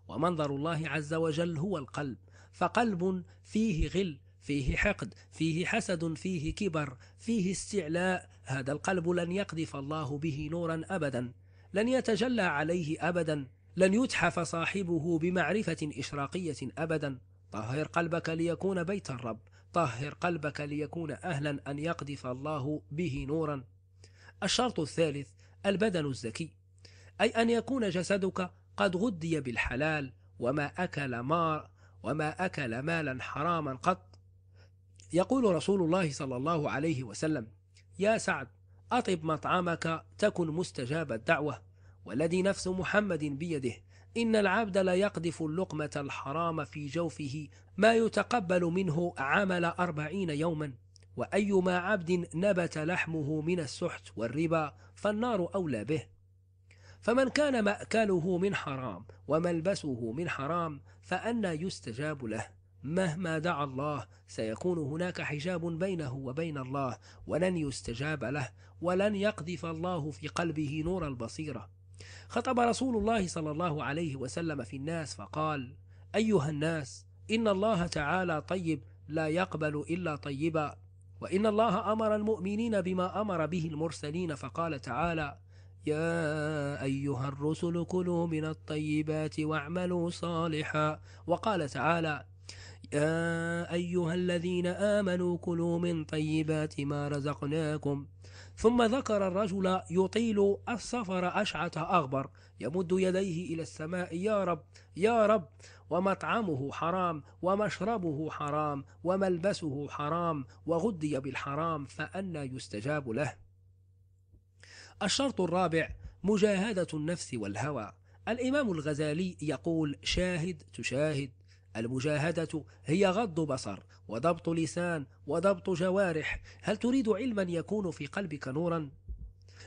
ومنظر الله عز وجل هو القلب فقلب فيه غل فيه حقد فيه حسد فيه كبر فيه استعلاء هذا القلب لن يقذف الله به نورا أبدا لن يتجلى عليه أبدا لن يتحف صاحبه بمعرفة إشراقية أبدا طهر قلبك ليكون بيت الرب طهر قلبك ليكون أهلا أن يقذف الله به نورا الشرط الثالث البدن الزكي أي أن يكون جسدك قد غذي بالحلال وما أكل مار وما أكل مالا حراما قط يقول رسول الله صلى الله عليه وسلم يا سعد أطب مطعمك تكن مستجاب الدعوة والذي نفس محمد بيده إن العبد لا يقذف اللقمة الحرام في جوفه ما يتقبل منه عمل أربعين يوما وأيما عبد نبت لحمه من السحت والربا فالنار أولى به فمن كان مأكله من حرام وملبسه من حرام فأنى يستجاب له مهما دعا الله سيكون هناك حجاب بينه وبين الله ولن يستجاب له ولن يقذف الله في قلبه نور البصيرة خطب رسول الله صلى الله عليه وسلم في الناس فقال أيها الناس إن الله تعالى طيب لا يقبل إلا طيبا وإن الله أمر المؤمنين بما أمر به المرسلين فقال تعالى يا أيها الرسل كلوا من الطيبات واعملوا صالحا وقال تعالى يا أيها الذين آمنوا كلوا من طيبات ما رزقناكم ثم ذكر الرجل يطيل السفر أشعة أغبر يمد يديه إلى السماء يا رب يا رب ومطعمه حرام ومشربه حرام وملبسه حرام وغدي بالحرام فأنا يستجاب له الشرط الرابع مجاهدة النفس والهوى الإمام الغزالي يقول شاهد تشاهد المجاهدة هي غض بصر وضبط لسان وضبط جوارح هل تريد علما يكون في قلبك نورا؟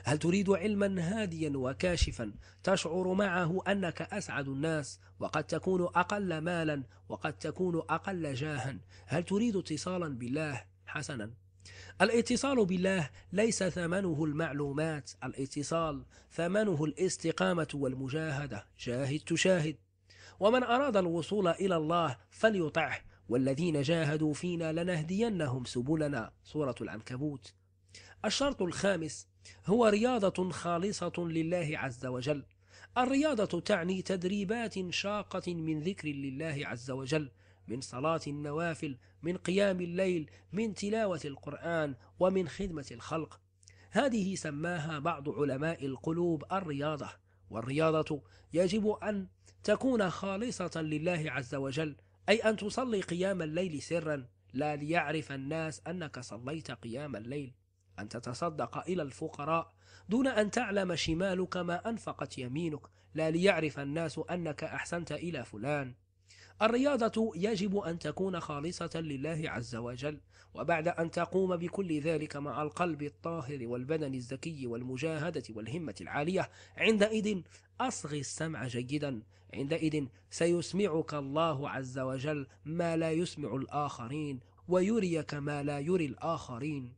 هل تريد علما هاديا وكاشفا تشعر معه أنك أسعد الناس وقد تكون أقل مالا وقد تكون أقل جاها هل تريد اتصالا بالله؟ حسنا الاتصال بالله ليس ثمنه المعلومات الاتصال ثمنه الاستقامة والمجاهدة جاهد تشاهد ومن أراد الوصول إلى الله فليطعه والذين جاهدوا فينا لنهدينهم سبلنا سورة العنكبوت الشرط الخامس هو رياضة خالصة لله عز وجل الرياضة تعني تدريبات شاقة من ذكر لله عز وجل من صلاة النوافل من قيام الليل من تلاوة القرآن ومن خدمة الخلق هذه سماها بعض علماء القلوب الرياضة والرياضة يجب أن تكون خالصة لله عز وجل أي أن تصلي قيام الليل سرا لا ليعرف الناس أنك صليت قيام الليل أن تتصدق إلى الفقراء دون أن تعلم شمالك ما أنفقت يمينك لا ليعرف الناس أنك أحسنت إلى فلان الرياضة يجب أن تكون خالصة لله عز وجل وبعد أن تقوم بكل ذلك مع القلب الطاهر والبدن الزكي والمجاهدة والهمة العالية عندئذ أصغي السمع جيدا عندئذ سيسمعك الله عز وجل ما لا يسمع الآخرين ويريك ما لا يري الآخرين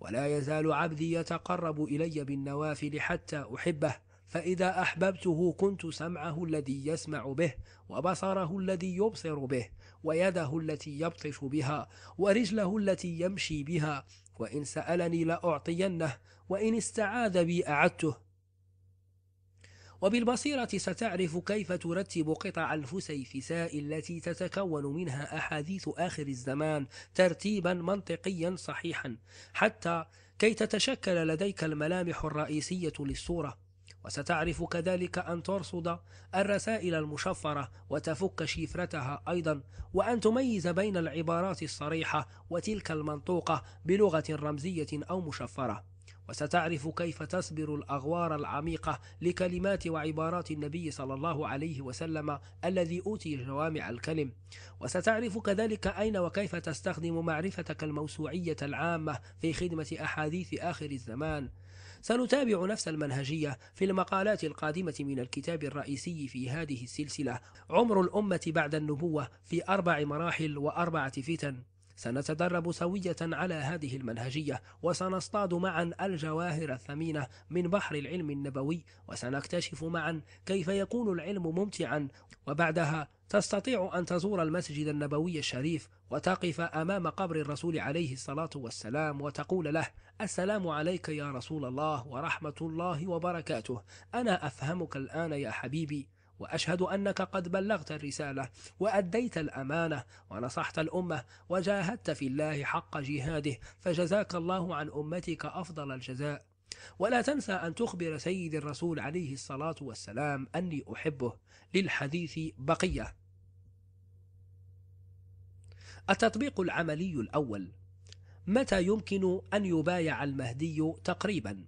ولا يزال عبدي يتقرب إلي بالنوافل حتى أحبه فإذا أحببته كنت سمعه الذي يسمع به وبصره الذي يبصر به ويده التي يبطش بها ورجله التي يمشي بها وإن سألني لأعطينه وإن استعاذ بي أعدته وبالبصيرة ستعرف كيف ترتب قطع الفسيفساء التي تتكون منها أحاديث آخر الزمان ترتيبا منطقيا صحيحا حتى كي تتشكل لديك الملامح الرئيسية للصورة وستعرف كذلك أن ترصد الرسائل المشفرة وتفك شفرتها أيضا وأن تميز بين العبارات الصريحة وتلك المنطوقة بلغة رمزية أو مشفرة وستعرف كيف تسبر الأغوار العميقة لكلمات وعبارات النبي صلى الله عليه وسلم الذي أوتي جوامع الكلم وستعرف كذلك أين وكيف تستخدم معرفتك الموسوعية العامة في خدمة أحاديث آخر الزمان سنتابع نفس المنهجية في المقالات القادمة من الكتاب الرئيسي في هذه السلسلة عمر الأمة بعد النبوة في أربع مراحل وأربعة فتن سنتدرب سوية على هذه المنهجية وسنصطاد معا الجواهر الثمينة من بحر العلم النبوي وسنكتشف معا كيف يكون العلم ممتعا وبعدها تستطيع أن تزور المسجد النبوي الشريف وتقف أمام قبر الرسول عليه الصلاة والسلام وتقول له السلام عليك يا رسول الله ورحمة الله وبركاته أنا أفهمك الآن يا حبيبي وأشهد أنك قد بلغت الرسالة وأديت الأمانة ونصحت الأمة وجاهدت في الله حق جهاده فجزاك الله عن أمتك أفضل الجزاء ولا تنسى أن تخبر سيد الرسول عليه الصلاة والسلام أني أحبه للحديث بقية التطبيق العملي الأول متى يمكن أن يبايع المهدي تقريباً؟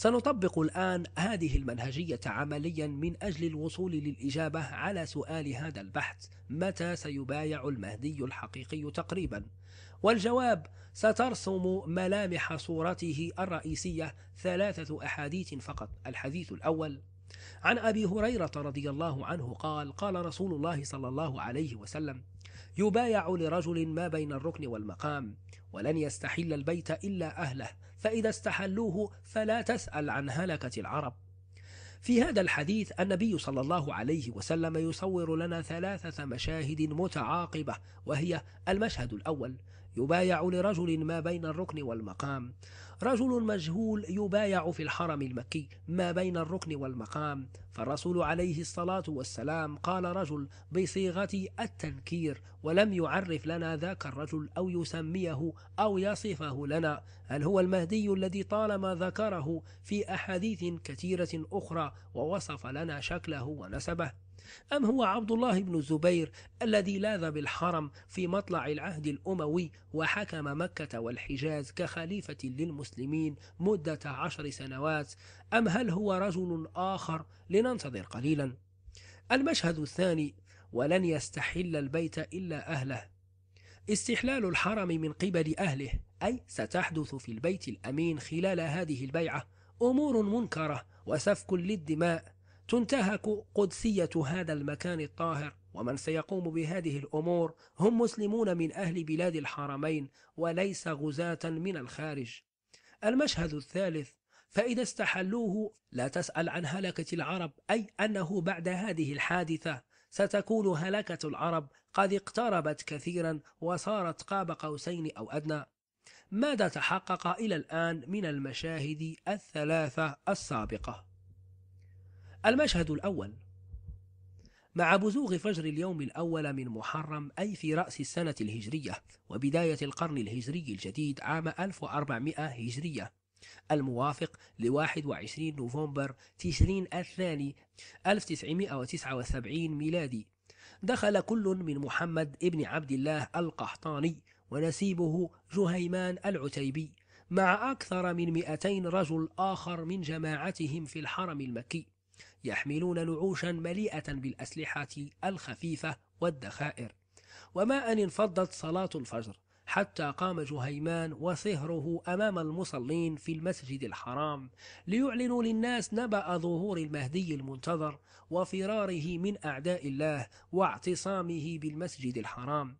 سنطبق الآن هذه المنهجية عمليا من أجل الوصول للإجابة على سؤال هذا البحث متى سيبايع المهدي الحقيقي تقريبا والجواب سترسم ملامح صورته الرئيسية ثلاثة أحاديث فقط الحديث الأول عن أبي هريرة رضي الله عنه قال قال رسول الله صلى الله عليه وسلم يبايع لرجل ما بين الركن والمقام ولن يستحل البيت إلا أهله فإذا استحلوه فلا تسأل عن هلكة العرب في هذا الحديث النبي صلى الله عليه وسلم يصور لنا ثلاثة مشاهد متعاقبة وهي المشهد الأول يبايع لرجل ما بين الركن والمقام رجل مجهول يبايع في الحرم المكي ما بين الركن والمقام فالرسول عليه الصلاة والسلام قال رجل بصيغة التنكير ولم يعرف لنا ذاك الرجل أو يسميه أو يصفه لنا هل هو المهدي الذي طالما ذكره في أحاديث كثيرة أخرى ووصف لنا شكله ونسبه أم هو عبد الله بن الزبير الذي لاذ بالحرم في مطلع العهد الأموي وحكم مكة والحجاز كخليفة للمسلمين مدة عشر سنوات أم هل هو رجل آخر لننتظر قليلا المشهد الثاني ولن يستحل البيت إلا أهله استحلال الحرم من قبل أهله أي ستحدث في البيت الأمين خلال هذه البيعة أمور منكرة وسفك للدماء تنتهك قدسية هذا المكان الطاهر ومن سيقوم بهذه الأمور هم مسلمون من أهل بلاد الحرمين وليس غزاة من الخارج المشهد الثالث فإذا استحلوه لا تسأل عن هلكة العرب أي أنه بعد هذه الحادثة ستكون هلكة العرب قد اقتربت كثيرا وصارت قاب قوسين أو أدنى ماذا تحقق إلى الآن من المشاهد الثلاثة السابقة؟ المشهد الأول مع بزوغ فجر اليوم الأول من محرم أي في رأس السنة الهجرية وبداية القرن الهجري الجديد عام 1400 هجرية الموافق ل 21 نوفمبر تشرين الثاني 1979 ميلادي دخل كل من محمد ابن عبد الله القحطاني ونسيبه جهيمان العتيبي مع أكثر من 200 رجل آخر من جماعتهم في الحرم المكي يحملون نعوشا مليئة بالأسلحة الخفيفة والذخائر وما أن انفضت صلاة الفجر حتى قام جهيمان وصهره أمام المصلين في المسجد الحرام ليعلنوا للناس نبأ ظهور المهدي المنتظر وفراره من أعداء الله واعتصامه بالمسجد الحرام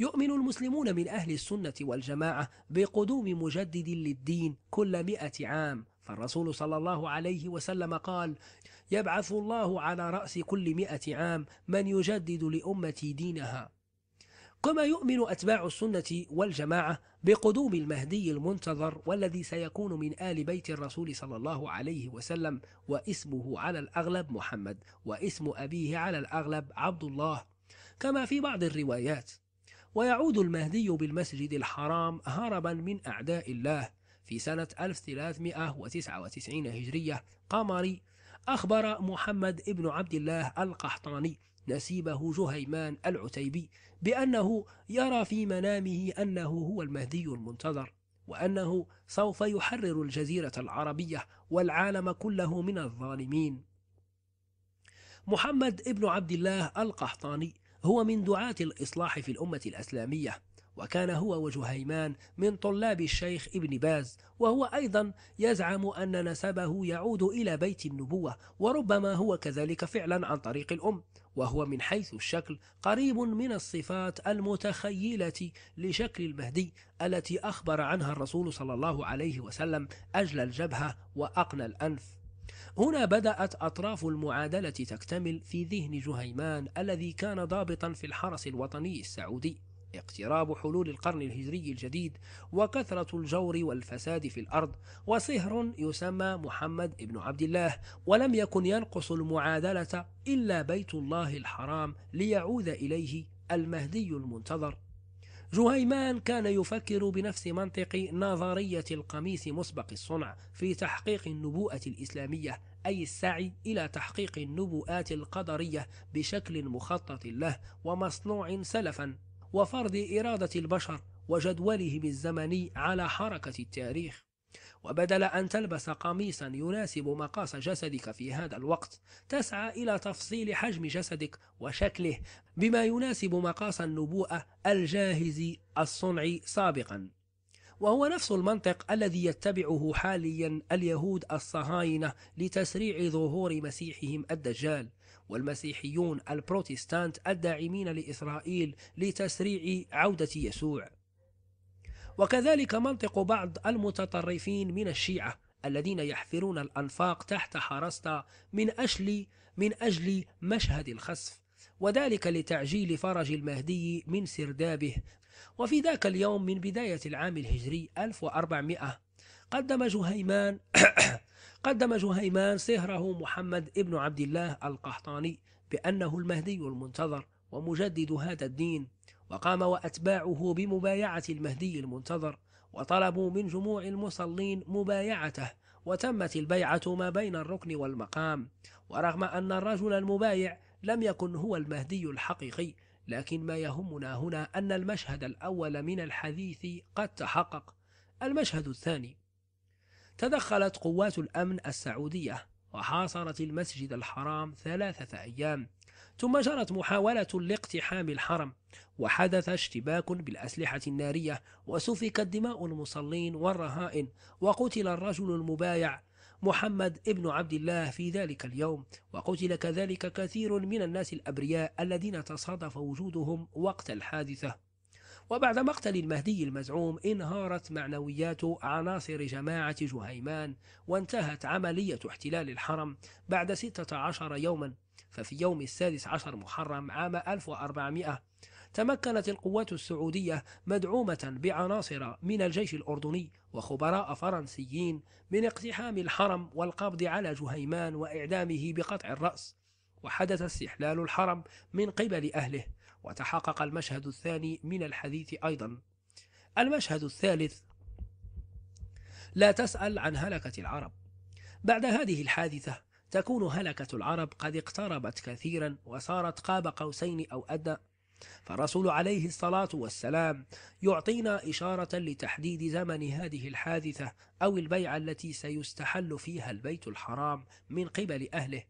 يؤمن المسلمون من أهل السنة والجماعة بقدوم مجدد للدين كل مئة عام فالرسول صلى الله عليه وسلم قال يبعث الله على رأس كل مئة عام من يجدد لأمة دينها كما يؤمن أتباع السنة والجماعة بقدوم المهدي المنتظر والذي سيكون من آل بيت الرسول صلى الله عليه وسلم واسمه على الأغلب محمد واسم أبيه على الأغلب عبد الله كما في بعض الروايات ويعود المهدي بالمسجد الحرام هربا من أعداء الله في سنة 1399 هجرية قمري أخبر محمد بن عبد الله القحطاني نسيبه جهيمان العتيبي بأنه يرى في منامه أنه هو المهدي المنتظر وأنه سوف يحرر الجزيرة العربية والعالم كله من الظالمين محمد بن عبد الله القحطاني هو من دعاة الإصلاح في الأمة الأسلامية وكان هو وجهيمان من طلاب الشيخ ابن باز وهو أيضا يزعم أن نسبه يعود إلى بيت النبوة وربما هو كذلك فعلا عن طريق الأم وهو من حيث الشكل قريب من الصفات المتخيلة لشكل المهدي التي أخبر عنها الرسول صلى الله عليه وسلم أجل الجبهة وأقنى الأنف هنا بدأت أطراف المعادلة تكتمل في ذهن جهيمان الذي كان ضابطا في الحرس الوطني السعودي اقتراب حلول القرن الهجري الجديد وكثرة الجور والفساد في الأرض وصهر يسمى محمد بن عبد الله ولم يكن ينقص المعادلة إلا بيت الله الحرام ليعود إليه المهدي المنتظر جهيمان كان يفكر بنفس منطق نظرية القميص مسبق الصنع في تحقيق النبوءة الإسلامية أي السعي إلى تحقيق النبوءات القدرية بشكل مخطط له ومصنوع سلفا وفرض إرادة البشر وجدولهم الزمني على حركة التاريخ وبدل أن تلبس قميصا يناسب مقاس جسدك في هذا الوقت تسعى إلى تفصيل حجم جسدك وشكله بما يناسب مقاس النبوءة الجاهز الصنع سابقا وهو نفس المنطق الذي يتبعه حاليا اليهود الصهاينة لتسريع ظهور مسيحهم الدجال والمسيحيون البروتستانت الداعمين لإسرائيل لتسريع عودة يسوع وكذلك منطق بعض المتطرفين من الشيعة الذين يحفرون الأنفاق تحت حرستا من أجل من أجل مشهد الخسف وذلك لتعجيل فرج المهدي من سردابه وفي ذاك اليوم من بداية العام الهجري 1400 قدم جهيمان قدم جهيمان سهره محمد ابن عبد الله القحطاني بأنه المهدي المنتظر ومجدد هذا الدين وقام وأتباعه بمبايعة المهدي المنتظر وطلبوا من جموع المصلين مبايعته وتمت البيعة ما بين الركن والمقام ورغم أن الرجل المبايع لم يكن هو المهدي الحقيقي لكن ما يهمنا هنا أن المشهد الأول من الحديث قد تحقق المشهد الثاني تدخلت قوات الأمن السعودية وحاصرت المسجد الحرام ثلاثة أيام ثم جرت محاولة لاقتحام الحرم وحدث اشتباك بالأسلحة النارية وسفكت دماء المصلين والرهائن وقتل الرجل المبايع محمد ابن عبد الله في ذلك اليوم وقتل كذلك كثير من الناس الأبرياء الذين تصادف وجودهم وقت الحادثة وبعد مقتل المهدي المزعوم انهارت معنويات عناصر جماعة جهيمان وانتهت عملية احتلال الحرم بعد 16 يوما ففي يوم السادس عشر محرم عام 1400 تمكنت القوات السعودية مدعومة بعناصر من الجيش الأردني وخبراء فرنسيين من اقتحام الحرم والقبض على جهيمان وإعدامه بقطع الرأس وحدث استحلال الحرم من قبل أهله وتحقق المشهد الثاني من الحديث أيضا المشهد الثالث لا تسأل عن هلكة العرب بعد هذه الحادثة تكون هلكة العرب قد اقتربت كثيرا وصارت قاب قوسين أو أدنى فالرسول عليه الصلاة والسلام يعطينا إشارة لتحديد زمن هذه الحادثة أو البيعة التي سيستحل فيها البيت الحرام من قبل أهله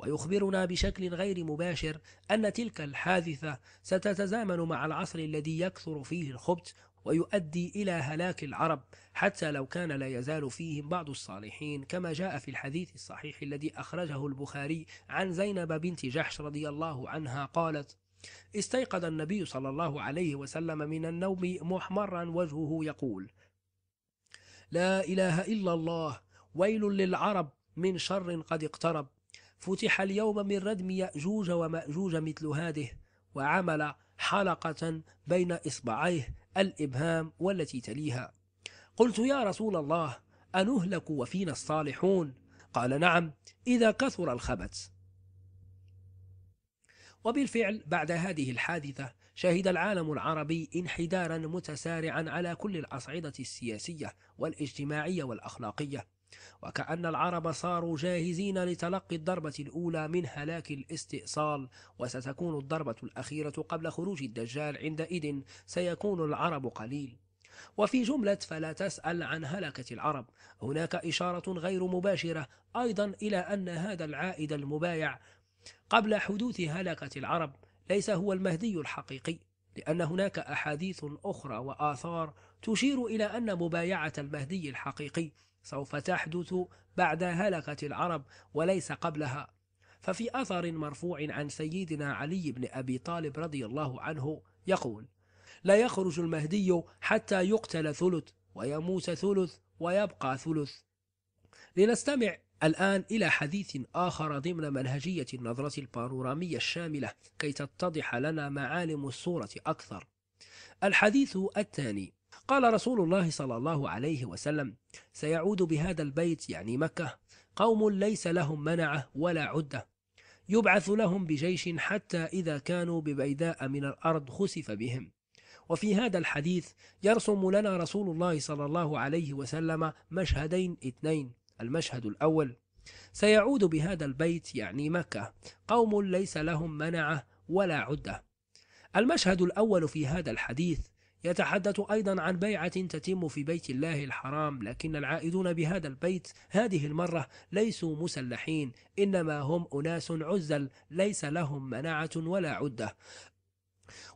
ويخبرنا بشكل غير مباشر أن تلك الحادثة ستتزامن مع العصر الذي يكثر فيه الخبث ويؤدي إلى هلاك العرب حتى لو كان لا يزال فيهم بعض الصالحين كما جاء في الحديث الصحيح الذي أخرجه البخاري عن زينب بنت جحش رضي الله عنها قالت استيقظ النبي صلى الله عليه وسلم من النوم محمرا وجهه يقول لا إله إلا الله ويل للعرب من شر قد اقترب فتح اليوم من ردم يأجوج ومأجوج مثل هذه وعمل حلقة بين إصبعيه الإبهام والتي تليها قلت يا رسول الله أنهلك وفينا الصالحون قال نعم إذا كثر الخبث وبالفعل بعد هذه الحادثة شهد العالم العربي انحدارا متسارعا على كل الأصعدة السياسية والاجتماعية والأخلاقية وكأن العرب صاروا جاهزين لتلقي الضربة الأولى من هلاك الاستئصال وستكون الضربة الأخيرة قبل خروج الدجال عندئذ سيكون العرب قليل وفي جملة فلا تسأل عن هلكة العرب هناك إشارة غير مباشرة أيضا إلى أن هذا العائد المبايع قبل حدوث هلكة العرب ليس هو المهدي الحقيقي لأن هناك أحاديث أخرى وآثار تشير إلى أن مبايعة المهدي الحقيقي سوف تحدث بعد هلكة العرب وليس قبلها ففي أثر مرفوع عن سيدنا علي بن أبي طالب رضي الله عنه يقول لا يخرج المهدي حتى يقتل ثلث ويموت ثلث ويبقى ثلث لنستمع الآن إلى حديث آخر ضمن منهجية النظرة البانورامية الشاملة كي تتضح لنا معالم الصورة أكثر الحديث الثاني قال رسول الله صلى الله عليه وسلم سيعود بهذا البيت يعني مكة قوم ليس لهم منعة ولا عدة يبعث لهم بجيش حتى إذا كانوا ببيداء من الأرض خسف بهم وفي هذا الحديث يرسم لنا رسول الله صلى الله عليه وسلم مشهدين اثنين المشهد الأول سيعود بهذا البيت يعني مكة قوم ليس لهم منعة ولا عدة المشهد الأول في هذا الحديث يتحدث أيضا عن بيعة تتم في بيت الله الحرام لكن العائدون بهذا البيت هذه المرة ليسوا مسلحين إنما هم أناس عزل ليس لهم مناعة ولا عدة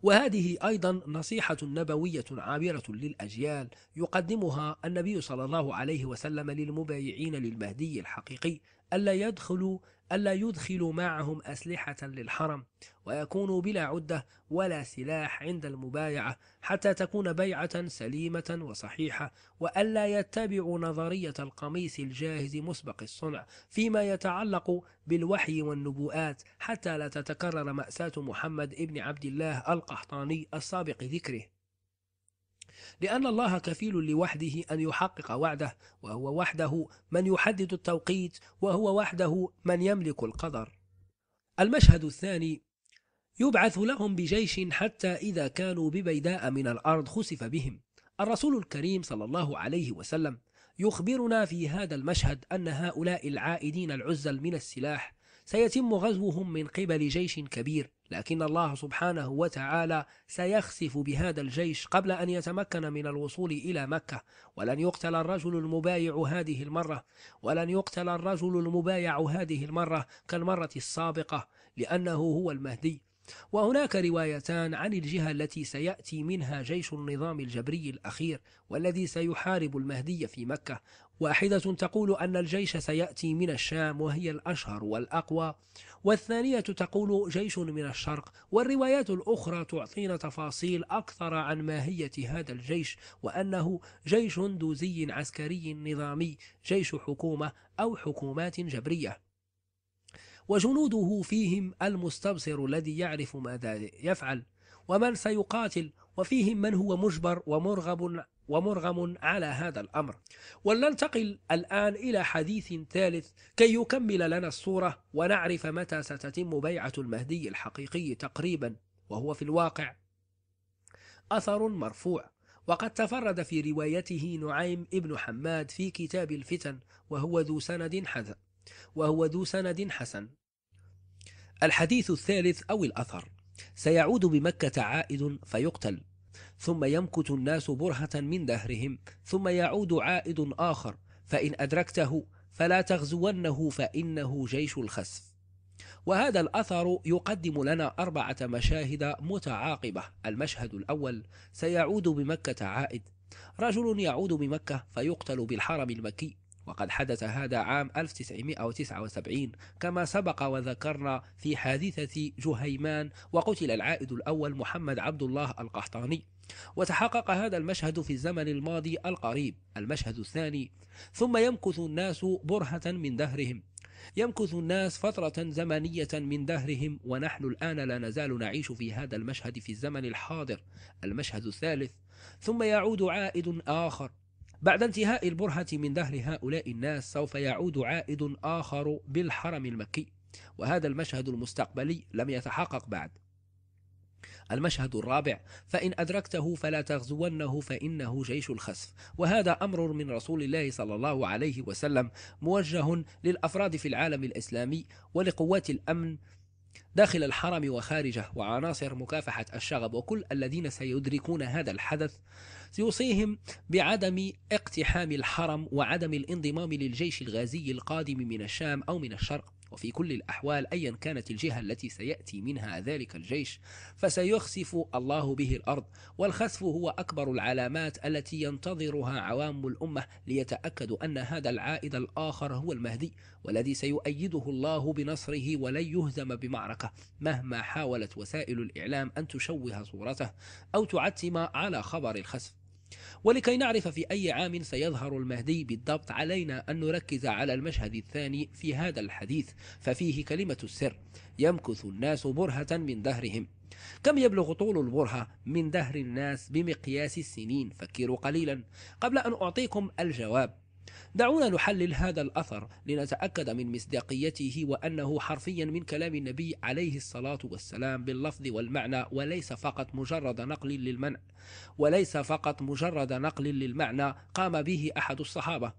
وهذه أيضا نصيحة نبوية عابرة للأجيال يقدمها النبي صلى الله عليه وسلم للمبايعين للمهدي الحقيقي ألا يدخلوا ألا يدخلوا معهم أسلحة للحرم ويكونوا بلا عدة ولا سلاح عند المبايعة حتى تكون بيعة سليمة وصحيحة وألا يتبعوا نظرية القميص الجاهز مسبق الصنع فيما يتعلق بالوحي والنبوءات حتى لا تتكرر مأساة محمد ابن عبد الله القحطاني السابق ذكره لأن الله كفيل لوحده أن يحقق وعده وهو وحده من يحدد التوقيت وهو وحده من يملك القدر المشهد الثاني يبعث لهم بجيش حتى إذا كانوا ببيداء من الأرض خسف بهم الرسول الكريم صلى الله عليه وسلم يخبرنا في هذا المشهد أن هؤلاء العائدين العزل من السلاح سيتم غزوهم من قبل جيش كبير لكن الله سبحانه وتعالى سيخسف بهذا الجيش قبل أن يتمكن من الوصول إلى مكة ولن يقتل الرجل المبايع هذه المرة ولن يقتل الرجل المبايع هذه المرة كالمرة السابقة لأنه هو المهدي وهناك روايتان عن الجهة التي سيأتي منها جيش النظام الجبري الأخير والذي سيحارب المهدي في مكة واحدة تقول أن الجيش سيأتي من الشام وهي الأشهر والأقوى والثانية تقول جيش من الشرق والروايات الأخرى تعطينا تفاصيل أكثر عن ماهية هذا الجيش وأنه جيش دوزي عسكري نظامي جيش حكومة أو حكومات جبرية وجنوده فيهم المستبصر الذي يعرف ماذا يفعل ومن سيقاتل وفيهم من هو مجبر ومرغب ومرغم على هذا الأمر ولننتقل الآن إلى حديث ثالث كي يكمل لنا الصورة ونعرف متى ستتم بيعة المهدي الحقيقي تقريبا وهو في الواقع أثر مرفوع وقد تفرد في روايته نعيم ابن حماد في كتاب الفتن وهو ذو سند حسن وهو ذو سند حسن الحديث الثالث أو الأثر سيعود بمكة عائد فيقتل ثم يمكث الناس برهة من دهرهم ثم يعود عائد آخر فإن أدركته فلا تغزونه فإنه جيش الخسف وهذا الأثر يقدم لنا أربعة مشاهد متعاقبة المشهد الأول سيعود بمكة عائد رجل يعود بمكة فيقتل بالحرم المكي وقد حدث هذا عام 1979 كما سبق وذكرنا في حادثة جهيمان وقتل العائد الأول محمد عبد الله القحطاني وتحقق هذا المشهد في الزمن الماضي القريب المشهد الثاني ثم يمكث الناس برهة من دهرهم يمكث الناس فترة زمنية من دهرهم ونحن الآن لا نزال نعيش في هذا المشهد في الزمن الحاضر المشهد الثالث ثم يعود عائد آخر بعد انتهاء البرهة من دهر هؤلاء الناس سوف يعود عائد آخر بالحرم المكي وهذا المشهد المستقبلي لم يتحقق بعد المشهد الرابع فإن أدركته فلا تغزونه فإنه جيش الخسف وهذا أمر من رسول الله صلى الله عليه وسلم موجه للأفراد في العالم الإسلامي ولقوات الأمن داخل الحرم وخارجه وعناصر مكافحة الشغب وكل الذين سيدركون هذا الحدث سيوصيهم بعدم اقتحام الحرم وعدم الانضمام للجيش الغازي القادم من الشام أو من الشرق وفي كل الأحوال أيا كانت الجهة التي سيأتي منها ذلك الجيش فسيخسف الله به الأرض والخسف هو أكبر العلامات التي ينتظرها عوام الأمة ليتأكدوا أن هذا العائد الآخر هو المهدي والذي سيؤيده الله بنصره ولن يهزم بمعركة مهما حاولت وسائل الإعلام أن تشوه صورته أو تعتم على خبر الخسف ولكي نعرف في أي عام سيظهر المهدي بالضبط علينا أن نركز على المشهد الثاني في هذا الحديث ففيه كلمة السر يمكث الناس برهة من دهرهم كم يبلغ طول البرهة من دهر الناس بمقياس السنين فكروا قليلا قبل أن أعطيكم الجواب دعونا نحلل هذا الأثر لنتأكد من مصداقيته وأنه حرفيا من كلام النبي عليه الصلاة والسلام باللفظ والمعنى وليس فقط مجرد نقل للمنع وليس فقط مجرد نقل للمعنى قام به أحد الصحابة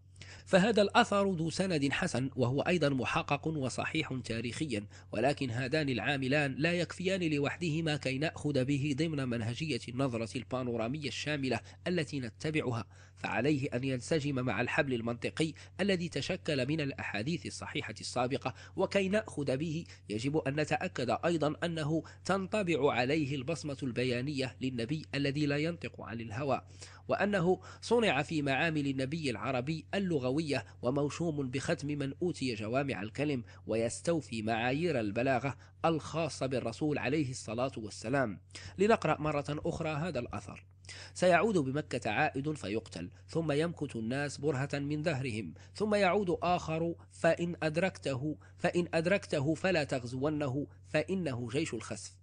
فهذا الأثر ذو سند حسن وهو أيضا محقق وصحيح تاريخيا ولكن هذان العاملان لا يكفيان لوحدهما كي نأخذ به ضمن منهجية النظرة البانورامية الشاملة التي نتبعها فعليه أن ينسجم مع الحبل المنطقي الذي تشكل من الأحاديث الصحيحة السابقة وكي نأخذ به يجب أن نتأكد أيضا أنه تنطبع عليه البصمة البيانية للنبي الذي لا ينطق عن الهوى وأنه صنع في معامل النبي العربي اللغوية وموشوم بختم من أوتي جوامع الكلم ويستوفي معايير البلاغة الخاصة بالرسول عليه الصلاة والسلام لنقرأ مرة أخرى هذا الأثر سيعود بمكة عائد فيقتل ثم يمكث الناس برهة من دهرهم ثم يعود آخر فإن أدركته فإن أدركته فلا تغزونه فإنه جيش الخسف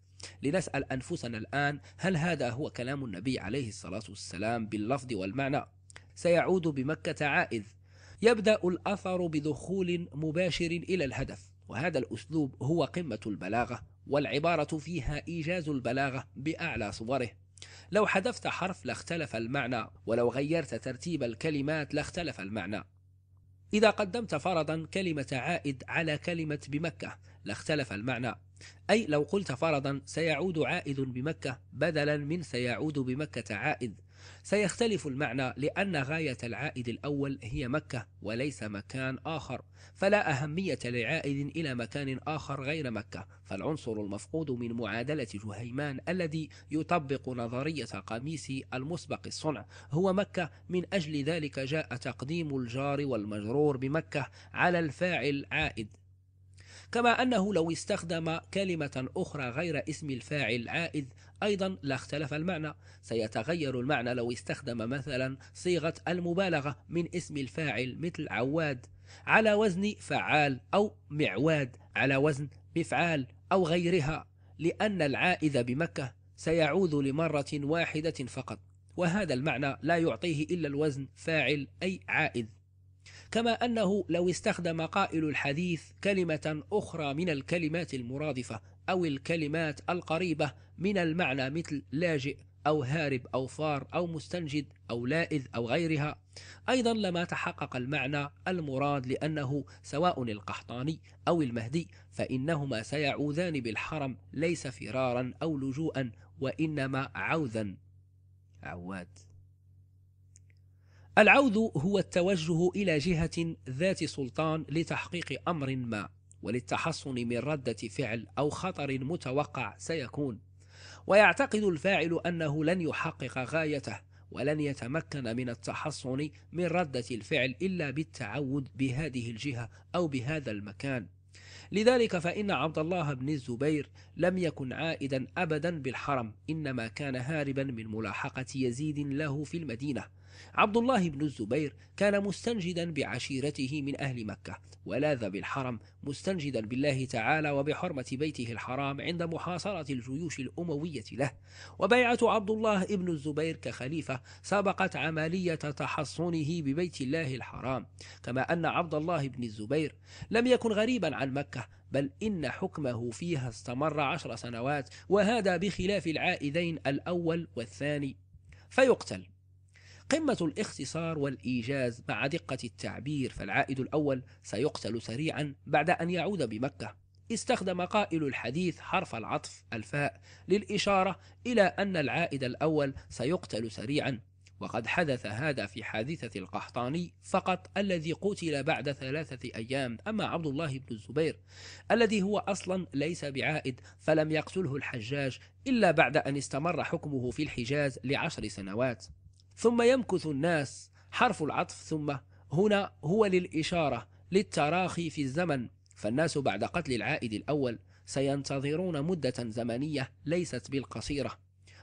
لنسأل أنفسنا الآن هل هذا هو كلام النبي عليه الصلاة والسلام باللفظ والمعنى سيعود بمكة عائد يبدأ الأثر بدخول مباشر إلى الهدف وهذا الأسلوب هو قمة البلاغة والعبارة فيها إيجاز البلاغة بأعلى صوره لو حذفت حرف لاختلف المعنى ولو غيرت ترتيب الكلمات لاختلف المعنى إذا قدمت فرضا كلمة عائد على كلمة بمكة لاختلف المعنى أي لو قلت فرضا سيعود عائد بمكة بدلا من سيعود بمكة عائد سيختلف المعنى لأن غاية العائد الأول هي مكة وليس مكان آخر فلا أهمية لعائد إلى مكان آخر غير مكة فالعنصر المفقود من معادلة جهيمان الذي يطبق نظرية قميص المسبق الصنع هو مكة من أجل ذلك جاء تقديم الجار والمجرور بمكة على الفاعل عائد كما أنه لو استخدم كلمة أخرى غير اسم الفاعل عائد أيضا لا اختلف المعنى سيتغير المعنى لو استخدم مثلا صيغة المبالغة من اسم الفاعل مثل عواد على وزن فعال أو معواد على وزن مفعال أو غيرها لأن العائد بمكة سيعود لمرة واحدة فقط وهذا المعنى لا يعطيه إلا الوزن فاعل أي عائد كما أنه لو استخدم قائل الحديث كلمة أخرى من الكلمات المرادفة أو الكلمات القريبة من المعنى مثل لاجئ أو هارب أو فار أو مستنجد أو لائذ أو غيرها أيضا لما تحقق المعنى المراد لأنه سواء القحطاني أو المهدي فإنهما سيعوذان بالحرم ليس فرارا أو لجوءا وإنما عوذا عواد العوذ هو التوجه إلى جهة ذات سلطان لتحقيق أمر ما وللتحصن من ردة فعل أو خطر متوقع سيكون ويعتقد الفاعل أنه لن يحقق غايته ولن يتمكن من التحصن من ردة الفعل إلا بالتعود بهذه الجهة أو بهذا المكان لذلك فإن عبد الله بن الزبير لم يكن عائدا أبدا بالحرم إنما كان هاربا من ملاحقة يزيد له في المدينة عبد الله بن الزبير كان مستنجدا بعشيرته من أهل مكة ولاذ بالحرم مستنجدا بالله تعالى وبحرمة بيته الحرام عند محاصرة الجيوش الأموية له وبيعة عبد الله بن الزبير كخليفة سبقت عملية تحصنه ببيت الله الحرام كما أن عبد الله بن الزبير لم يكن غريبا عن مكة بل إن حكمه فيها استمر عشر سنوات وهذا بخلاف العائدين الأول والثاني فيقتل قمة الاختصار والإيجاز مع دقة التعبير فالعائد الأول سيقتل سريعا بعد أن يعود بمكة استخدم قائل الحديث حرف العطف الفاء للإشارة إلى أن العائد الأول سيقتل سريعا وقد حدث هذا في حادثة القحطاني فقط الذي قتل بعد ثلاثة أيام أما عبد الله بن الزبير الذي هو أصلا ليس بعائد فلم يقتله الحجاج إلا بعد أن استمر حكمه في الحجاز لعشر سنوات ثم يمكث الناس حرف العطف ثم هنا هو للإشارة للتراخي في الزمن فالناس بعد قتل العائد الأول سينتظرون مدة زمنية ليست بالقصيرة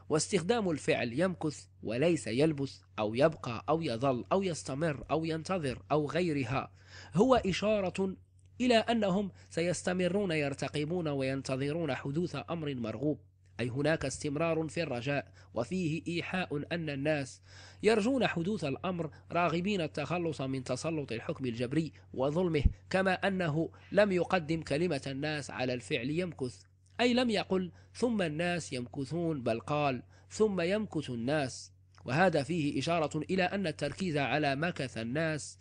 واستخدام الفعل يمكث وليس يلبث أو يبقى أو يظل أو يستمر أو ينتظر أو غيرها هو إشارة إلى أنهم سيستمرون يرتقبون وينتظرون حدوث أمر مرغوب أي هناك استمرار في الرجاء وفيه إيحاء أن الناس يرجون حدوث الأمر راغبين التخلص من تسلط الحكم الجبري وظلمه كما أنه لم يقدم كلمة الناس على الفعل يمكث أي لم يقل ثم الناس يمكثون بل قال ثم يمكث الناس وهذا فيه إشارة إلى أن التركيز على مكث الناس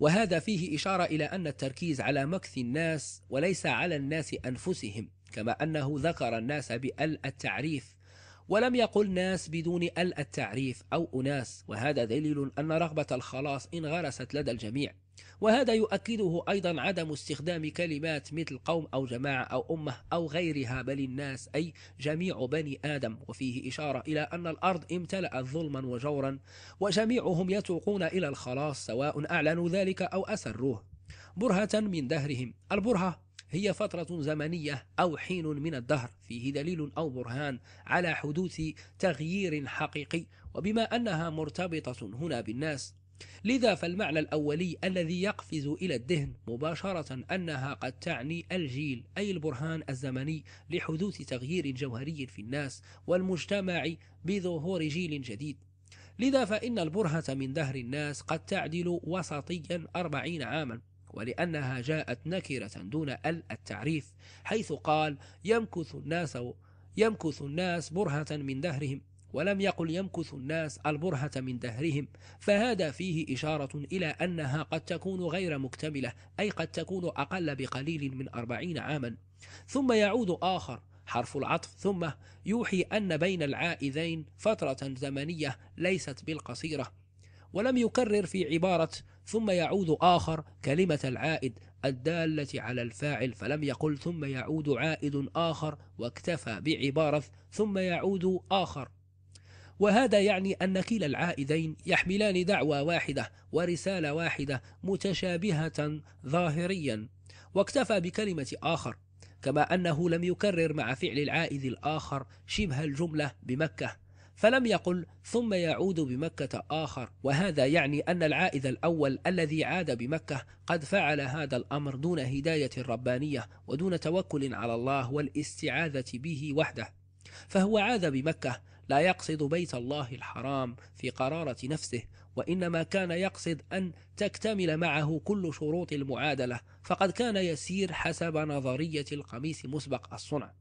وهذا فيه إشارة إلى أن التركيز على مكث الناس وليس على الناس أنفسهم كما أنه ذكر الناس بأل التعريف ولم يقل ناس بدون أل التعريف أو أناس وهذا دليل أن رغبة الخلاص انغرست لدى الجميع وهذا يؤكده أيضا عدم استخدام كلمات مثل قوم أو جماعة أو أمة أو غيرها بل الناس أي جميع بني آدم وفيه إشارة إلى أن الأرض امتلأت ظلما وجورا وجميعهم يتوقون إلى الخلاص سواء أعلنوا ذلك أو أسروه برهة من دهرهم البرهة هي فترة زمنية أو حين من الدهر فيه دليل أو برهان على حدوث تغيير حقيقي وبما أنها مرتبطة هنا بالناس لذا فالمعنى الأولي الذي يقفز إلى الذهن مباشرة أنها قد تعني الجيل أي البرهان الزمني لحدوث تغيير جوهري في الناس والمجتمع بظهور جيل جديد لذا فإن البرهة من دهر الناس قد تعدل وسطيا أربعين عاما ولأنها جاءت نكرة دون ال التعريف حيث قال يمكث الناس يمكث الناس برهة من دهرهم ولم يقل يمكث الناس البرهة من دهرهم فهذا فيه إشارة إلى أنها قد تكون غير مكتملة أي قد تكون أقل بقليل من أربعين عاما ثم يعود آخر حرف العطف ثم يوحي أن بين العائذين فترة زمنية ليست بالقصيرة ولم يكرر في عبارة ثم يعود آخر كلمة العائد الدالة على الفاعل فلم يقل ثم يعود عائد آخر واكتفى بعبارة ثم يعود آخر وهذا يعني أن كلا العائدين يحملان دعوة واحدة ورسالة واحدة متشابهة ظاهريا واكتفى بكلمة آخر كما أنه لم يكرر مع فعل العائد الآخر شبه الجملة بمكة فلم يقل ثم يعود بمكة آخر وهذا يعني أن العائد الأول الذي عاد بمكة قد فعل هذا الأمر دون هداية ربانية ودون توكل على الله والاستعاذة به وحده فهو عاد بمكة لا يقصد بيت الله الحرام في قرارة نفسه وإنما كان يقصد أن تكتمل معه كل شروط المعادلة فقد كان يسير حسب نظرية القميص مسبق الصنع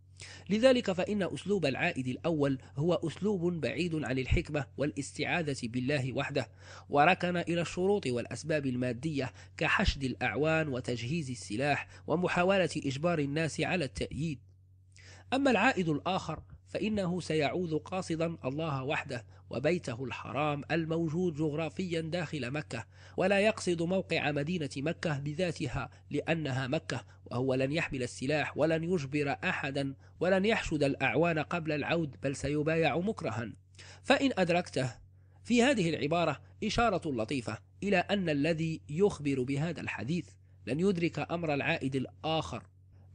لذلك فإن أسلوب العائد الأول هو أسلوب بعيد عن الحكمة والاستعاذة بالله وحده وركن إلى الشروط والأسباب المادية كحشد الأعوان وتجهيز السلاح ومحاولة إجبار الناس على التأييد أما العائد الآخر فإنه سيعود قاصدا الله وحده وبيته الحرام الموجود جغرافيا داخل مكة ولا يقصد موقع مدينة مكة بذاتها لأنها مكة وهو لن يحمل السلاح ولن يجبر أحدا ولن يحشد الأعوان قبل العود بل سيبايع مكرها فإن أدركته في هذه العبارة إشارة لطيفة إلى أن الذي يخبر بهذا الحديث لن يدرك أمر العائد الآخر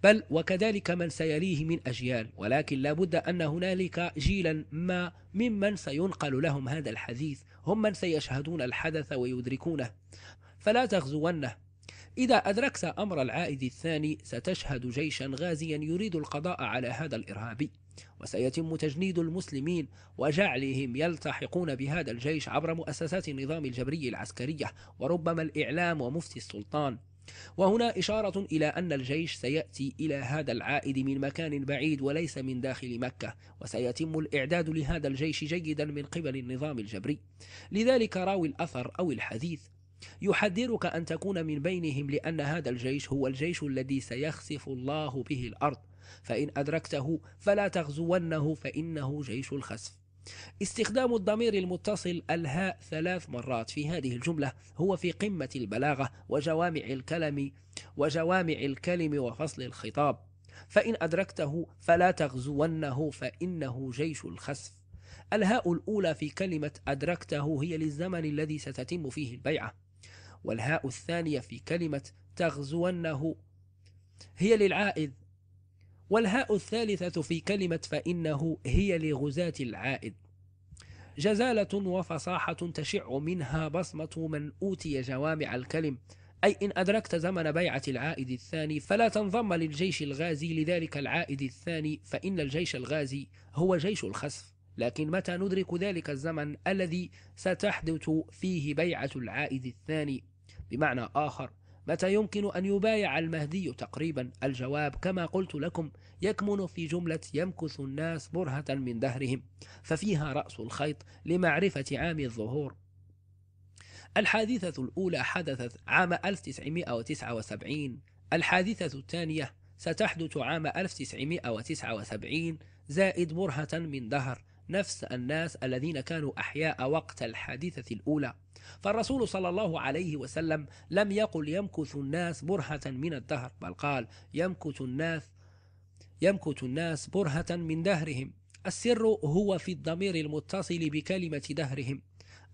بل وكذلك من سيليه من أجيال ولكن لا بد أن هنالك جيلا ما ممن سينقل لهم هذا الحديث هم من سيشهدون الحدث ويدركونه فلا تغزونه إذا أدركت أمر العائد الثاني ستشهد جيشا غازيا يريد القضاء على هذا الإرهابي وسيتم تجنيد المسلمين وجعلهم يلتحقون بهذا الجيش عبر مؤسسات النظام الجبري العسكرية وربما الإعلام ومفتي السلطان وهنا إشارة إلى أن الجيش سيأتي إلى هذا العائد من مكان بعيد وليس من داخل مكة وسيتم الإعداد لهذا الجيش جيدا من قبل النظام الجبري لذلك راوي الأثر أو الحديث يحذرك أن تكون من بينهم لأن هذا الجيش هو الجيش الذي سيخسف الله به الأرض فإن أدركته فلا تغزونه فإنه جيش الخسف استخدام الضمير المتصل الهاء ثلاث مرات في هذه الجملة هو في قمة البلاغة وجوامع الكلم وجوامع الكلم وفصل الخطاب فإن أدركته فلا تغزونه فإنه جيش الخسف الهاء الأولى في كلمة أدركته هي للزمن الذي ستتم فيه البيعة والهاء الثانية في كلمة تغزونه هي للعائد والهاء الثالثة في كلمة فإنه هي لغزاة العائد جزالة وفصاحة تشع منها بصمة من أوتي جوامع الكلم أي إن أدركت زمن بيعة العائد الثاني فلا تنضم للجيش الغازي لذلك العائد الثاني فإن الجيش الغازي هو جيش الخسف لكن متى ندرك ذلك الزمن الذي ستحدث فيه بيعة العائد الثاني بمعنى آخر متى يمكن أن يبايع المهدي تقريبا الجواب كما قلت لكم يكمن في جملة يمكث الناس برهة من دهرهم ففيها رأس الخيط لمعرفة عام الظهور الحادثة الأولى حدثت عام 1979 الحادثة الثانية ستحدث عام 1979 زائد برهة من دهر نفس الناس الذين كانوا أحياء وقت الحادثة الأولى فالرسول صلى الله عليه وسلم لم يقل يمكث الناس برهة من الدهر بل قال يمكث الناس يمكث الناس برهة من دهرهم السر هو في الضمير المتصل بكلمة دهرهم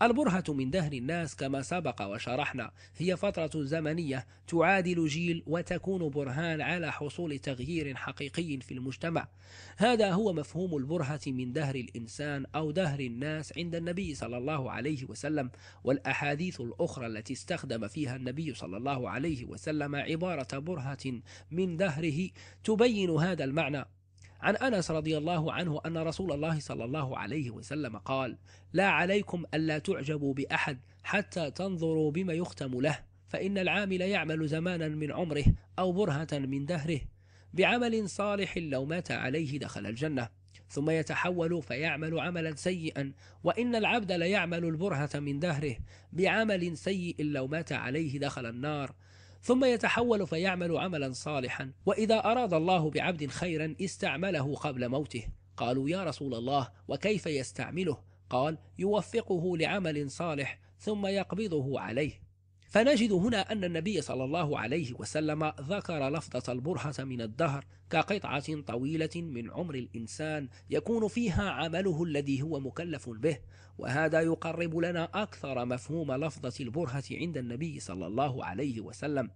البرهة من دهر الناس كما سبق وشرحنا هي فترة زمنية تعادل جيل وتكون برهان على حصول تغيير حقيقي في المجتمع هذا هو مفهوم البرهة من دهر الإنسان أو دهر الناس عند النبي صلى الله عليه وسلم والأحاديث الأخرى التي استخدم فيها النبي صلى الله عليه وسلم عبارة برهة من دهره تبين هذا المعنى عن أنس رضي الله عنه أن رسول الله صلى الله عليه وسلم قال لا عليكم ألا تعجبوا بأحد حتى تنظروا بما يختم له فإن العامل يعمل زمانا من عمره أو برهة من دهره بعمل صالح لو مات عليه دخل الجنة ثم يتحول فيعمل عملا سيئا وإن العبد ليعمل البرهة من دهره بعمل سيء لو مات عليه دخل النار ثم يتحول فيعمل عملا صالحا وإذا أراد الله بعبد خيرا استعمله قبل موته قالوا يا رسول الله وكيف يستعمله قال يوفقه لعمل صالح ثم يقبضه عليه فنجد هنا أن النبي صلى الله عليه وسلم ذكر لفظة البرهة من الدهر كقطعة طويلة من عمر الإنسان يكون فيها عمله الذي هو مكلف به وهذا يقرب لنا أكثر مفهوم لفظة البرهة عند النبي صلى الله عليه وسلم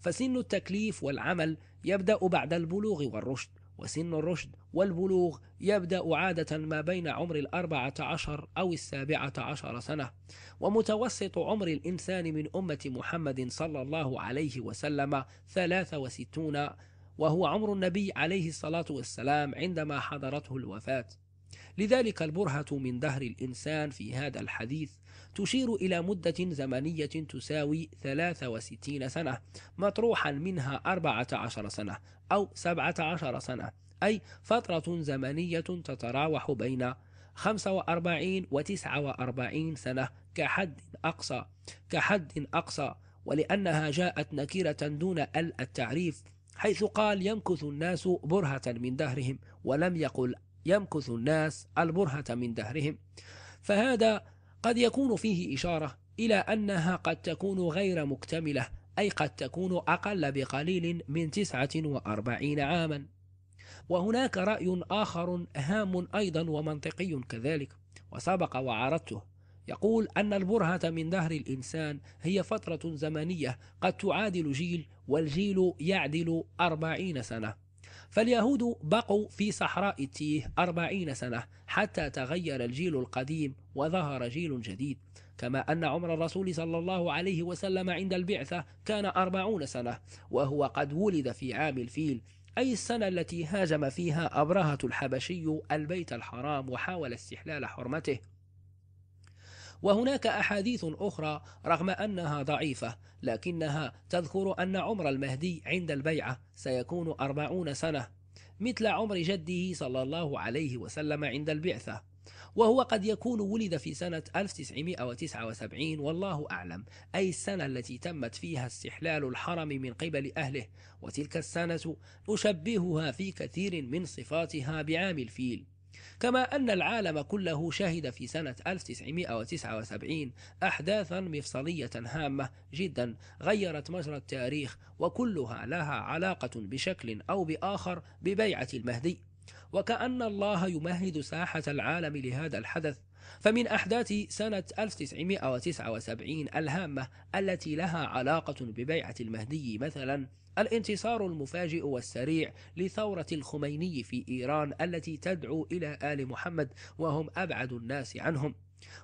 فسن التكليف والعمل يبدأ بعد البلوغ والرشد وسن الرشد والبلوغ يبدأ عادة ما بين عمر الأربعة عشر أو السابعة عشر سنة ومتوسط عمر الإنسان من أمة محمد صلى الله عليه وسلم ثلاثة وستون وهو عمر النبي عليه الصلاة والسلام عندما حضرته الوفاة لذلك البرهة من دهر الإنسان في هذا الحديث تشير إلى مدة زمنية تساوي 63 سنة مطروحا منها 14 سنة أو 17 سنة أي فترة زمنية تتراوح بين 45 و 49 سنة كحد أقصى كحد أقصى ولأنها جاءت نكرة دون ال التعريف حيث قال يمكث الناس برهة من دهرهم ولم يقل يمكث الناس البرهة من دهرهم فهذا قد يكون فيه إشارة إلى أنها قد تكون غير مكتملة أي قد تكون أقل بقليل من تسعة وأربعين عاما وهناك رأي آخر هام أيضا ومنطقي كذلك وسبق وعرضته يقول أن البرهة من دهر الإنسان هي فترة زمنية قد تعادل جيل والجيل يعدل أربعين سنة فاليهود بقوا في صحراء التيه أربعين سنة حتى تغير الجيل القديم وظهر جيل جديد كما أن عمر الرسول صلى الله عليه وسلم عند البعثة كان أربعون سنة وهو قد ولد في عام الفيل أي السنة التي هاجم فيها أبرهة الحبشي البيت الحرام وحاول استحلال حرمته وهناك أحاديث أخرى رغم أنها ضعيفة لكنها تذكر أن عمر المهدي عند البيعة سيكون أربعون سنة مثل عمر جده صلى الله عليه وسلم عند البعثة وهو قد يكون ولد في سنة 1979 والله أعلم أي السنة التي تمت فيها استحلال الحرم من قبل أهله وتلك السنة أشبهها في كثير من صفاتها بعام الفيل كما أن العالم كله شهد في سنة 1979 أحداثا مفصلية هامة جدا غيرت مجرى التاريخ وكلها لها علاقة بشكل أو بآخر ببيعة المهدي وكأن الله يمهد ساحة العالم لهذا الحدث فمن أحداث سنة 1979 الهامة التي لها علاقة ببيعة المهدي مثلا الانتصار المفاجئ والسريع لثورة الخميني في إيران التي تدعو إلى آل محمد وهم أبعد الناس عنهم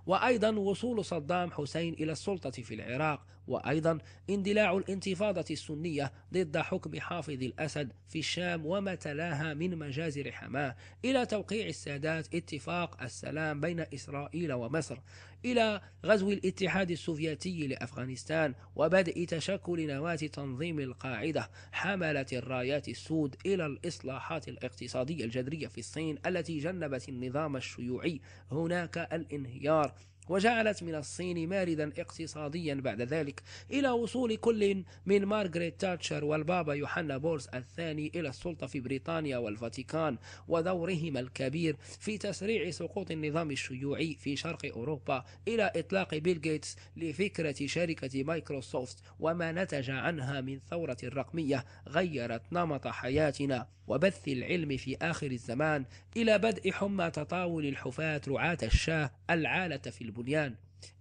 وأيضا وصول صدام حسين إلى السلطة في العراق وأيضا اندلاع الانتفاضة السنية ضد حكم حافظ الأسد في الشام وما تلاها من مجازر حماه إلى توقيع السادات اتفاق السلام بين إسرائيل ومصر إلى غزو الاتحاد السوفيتي لأفغانستان وبدء تشكل نواة تنظيم القاعدة حملت الرايات السود إلى الإصلاحات الاقتصادية الجذرية في الصين التي جنبت النظام الشيوعي هناك الانهيار وجعلت من الصين ماردا اقتصاديا بعد ذلك إلى وصول كل من مارغريت تاتشر والبابا يوحنا بولس الثاني إلى السلطة في بريطانيا والفاتيكان ودورهما الكبير في تسريع سقوط النظام الشيوعي في شرق أوروبا إلى إطلاق بيل جيتس لفكرة شركة مايكروسوفت وما نتج عنها من ثورة رقمية غيرت نمط حياتنا وبث العلم في آخر الزمان إلى بدء حمى تطاول الحفاة رعاة الشاه العالة في البلاد البنيان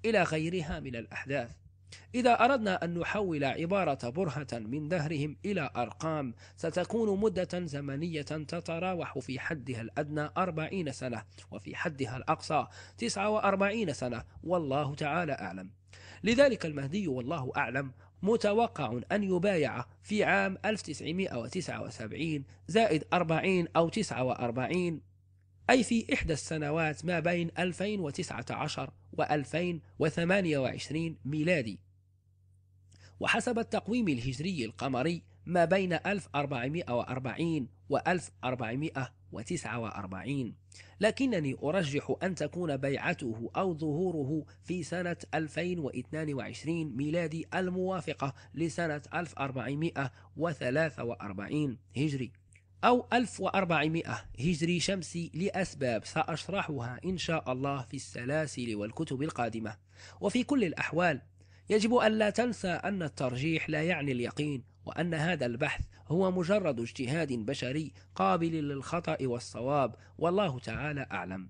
إلى غيرها من الأحداث إذا أردنا أن نحول عبارة برهة من دهرهم إلى أرقام ستكون مدة زمنية تتراوح في حدها الأدنى أربعين سنة وفي حدها الأقصى تسعة وأربعين سنة والله تعالى أعلم لذلك المهدي والله أعلم متوقع أن يبايع في عام 1979 زائد 40 أو 49 أي في إحدى السنوات ما بين 2019 و 2028 ميلادي وحسب التقويم الهجري القمري ما بين 1440 و 1449 لكنني أرجح أن تكون بيعته أو ظهوره في سنة 2022 ميلادي الموافقة لسنة 1443 هجري أو 1400 هجري شمسي لأسباب سأشرحها إن شاء الله في السلاسل والكتب القادمة وفي كل الأحوال يجب أن لا تنسى أن الترجيح لا يعني اليقين وأن هذا البحث هو مجرد اجتهاد بشري قابل للخطأ والصواب والله تعالى أعلم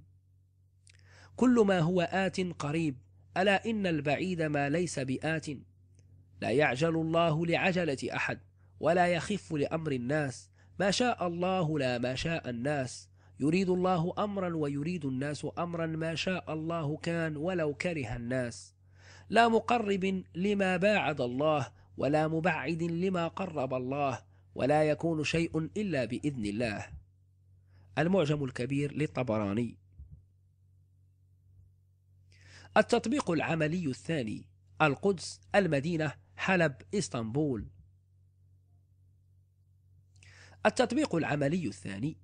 كل ما هو آت قريب ألا إن البعيد ما ليس بآت لا يعجل الله لعجلة أحد ولا يخف لأمر الناس ما شاء الله لا ما شاء الناس يريد الله أمرا ويريد الناس أمرا ما شاء الله كان ولو كره الناس لا مقرب لما باعد الله ولا مبعد لما قرب الله ولا يكون شيء إلا بإذن الله المعجم الكبير للطبراني التطبيق العملي الثاني القدس المدينة حلب اسطنبول التطبيق العملي الثاني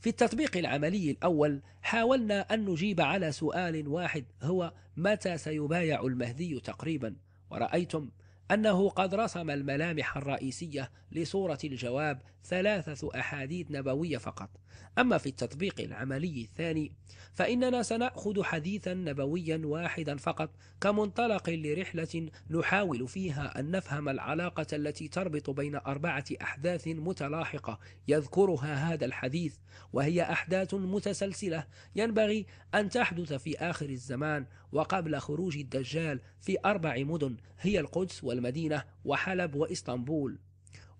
في التطبيق العملي الأول حاولنا أن نجيب على سؤال واحد هو متى سيبايع المهدي تقريبا ورأيتم أنه قد رسم الملامح الرئيسية لصورة الجواب ثلاثة أحاديث نبوية فقط أما في التطبيق العملي الثاني فإننا سنأخذ حديثا نبويا واحدا فقط كمنطلق لرحلة نحاول فيها أن نفهم العلاقة التي تربط بين أربعة أحداث متلاحقة يذكرها هذا الحديث وهي أحداث متسلسلة ينبغي أن تحدث في آخر الزمان وقبل خروج الدجال في أربع مدن هي القدس والمدينة وحلب وإسطنبول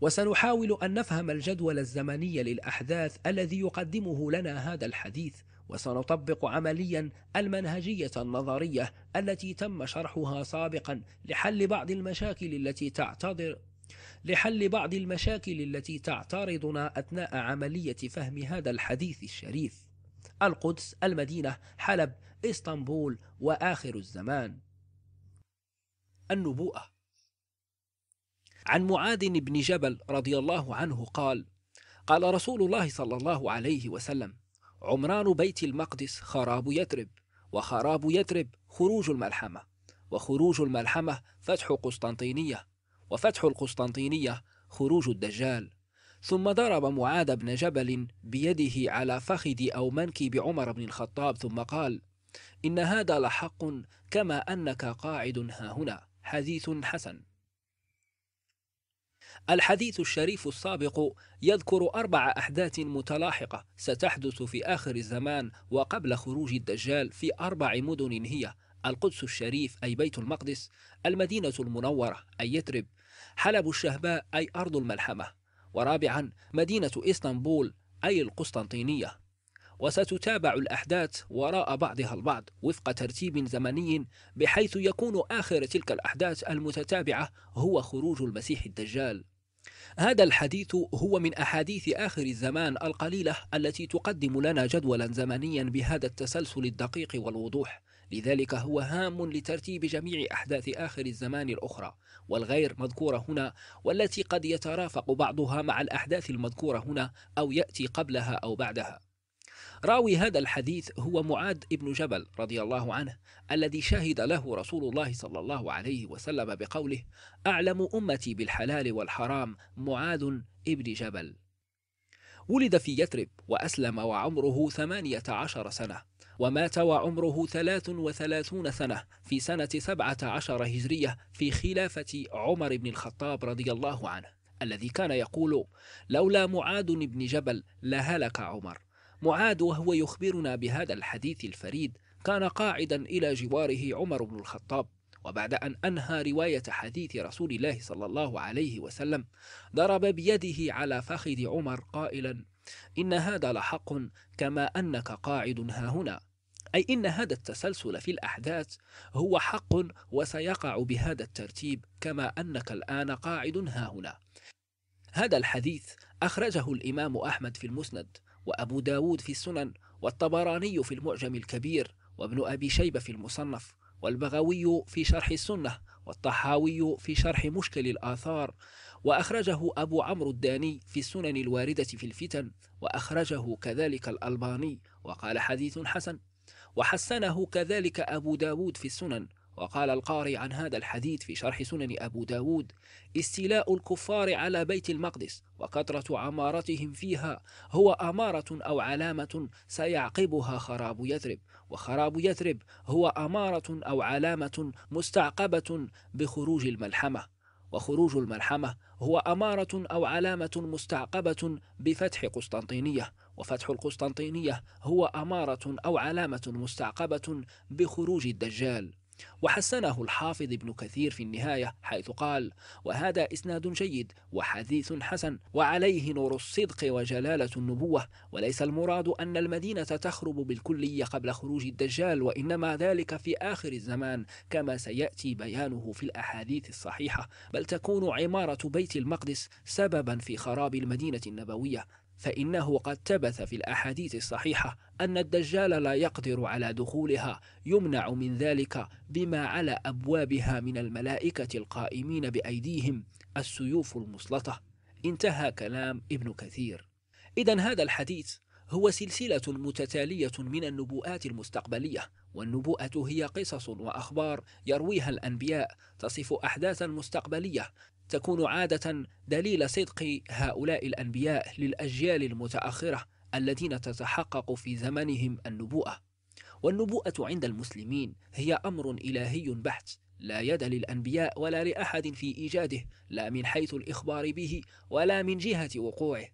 وسنحاول أن نفهم الجدول الزمني للأحداث الذي يقدمه لنا هذا الحديث وسنطبق عمليا المنهجية النظرية التي تم شرحها سابقا لحل بعض المشاكل التي تعتذر لحل بعض المشاكل التي تعترضنا أثناء عملية فهم هذا الحديث الشريف القدس، المدينة، حلب، إسطنبول وآخر الزمان النبوءة عن معاذ بن جبل رضي الله عنه قال قال رسول الله صلى الله عليه وسلم عمران بيت المقدس خراب يثرب وخراب يثرب خروج الملحمة وخروج الملحمة فتح قسطنطينية وفتح القسطنطينية خروج الدجال ثم ضرب معاذ بن جبل بيده على فخذ أو منكب عمر بن الخطاب ثم قال إن هذا لحق كما أنك قاعد ها هنا حديث حسن الحديث الشريف السابق يذكر أربع أحداث متلاحقة ستحدث في آخر الزمان وقبل خروج الدجال في أربع مدن هي القدس الشريف أي بيت المقدس المدينة المنورة أي يثرب حلب الشهباء أي أرض الملحمة ورابعا مدينة إسطنبول أي القسطنطينية وستتابع الأحداث وراء بعضها البعض وفق ترتيب زمني بحيث يكون آخر تلك الأحداث المتتابعة هو خروج المسيح الدجال هذا الحديث هو من أحاديث آخر الزمان القليلة التي تقدم لنا جدولا زمنيا بهذا التسلسل الدقيق والوضوح لذلك هو هام لترتيب جميع أحداث آخر الزمان الأخرى والغير مذكورة هنا والتي قد يترافق بعضها مع الأحداث المذكورة هنا أو يأتي قبلها أو بعدها راوي هذا الحديث هو معاذ بن جبل رضي الله عنه الذي شهد له رسول الله صلى الله عليه وسلم بقوله أعلم أمتي بالحلال والحرام معاذ بن جبل ولد في يثرب وأسلم وعمره ثمانية عشر سنة ومات وعمره ثلاث وثلاثون سنة في سنة سبعة عشر هجرية في خلافة عمر بن الخطاب رضي الله عنه الذي كان يقول لولا معاذ بن جبل لهلك عمر معاذ وهو يخبرنا بهذا الحديث الفريد كان قاعدا الى جواره عمر بن الخطاب وبعد أن أنهى رواية حديث رسول الله صلى الله عليه وسلم ضرب بيده على فخذ عمر قائلا إن هذا لحق كما أنك قاعد ها هنا أي إن هذا التسلسل في الأحداث هو حق وسيقع بهذا الترتيب كما أنك الآن قاعد ها هنا هذا الحديث أخرجه الإمام أحمد في المسند وأبو داود في السنن والطبراني في المعجم الكبير وابن أبي شيبة في المصنف والبغوي في شرح السنة والطحاوي في شرح مشكل الآثار وأخرجه أبو عمرو الداني في السنن الواردة في الفتن وأخرجه كذلك الألباني وقال حديث حسن وحسنه كذلك أبو داود في السنن وقال القاري عن هذا الحديث في شرح سنن أبو داود استيلاء الكفار على بيت المقدس وكثرة عمارتهم فيها هو أمارة أو علامة سيعقبها خراب يثرب وخراب يثرب هو أمارة أو علامة مستعقبة بخروج الملحمة وخروج الملحمة هو أمارة أو علامة مستعقبة بفتح قسطنطينية وفتح القسطنطينية هو أمارة أو علامة مستعقبة بخروج الدجال وحسنه الحافظ ابن كثير في النهاية حيث قال وهذا إسناد جيد وحديث حسن وعليه نور الصدق وجلالة النبوة وليس المراد أن المدينة تخرب بالكلية قبل خروج الدجال وإنما ذلك في آخر الزمان كما سيأتي بيانه في الأحاديث الصحيحة بل تكون عمارة بيت المقدس سببا في خراب المدينة النبوية فإنه قد ثبت في الأحاديث الصحيحة أن الدجال لا يقدر على دخولها يمنع من ذلك بما على أبوابها من الملائكة القائمين بأيديهم السيوف المسلطة انتهى كلام ابن كثير إذا هذا الحديث هو سلسلة متتالية من النبوءات المستقبلية والنبوءة هي قصص وأخبار يرويها الأنبياء تصف أحداثا مستقبلية تكون عادة دليل صدق هؤلاء الأنبياء للأجيال المتأخرة الذين تتحقق في زمنهم النبوءة والنبوءة عند المسلمين هي أمر إلهي بحت لا يد للأنبياء ولا لأحد في إيجاده لا من حيث الإخبار به ولا من جهة وقوعه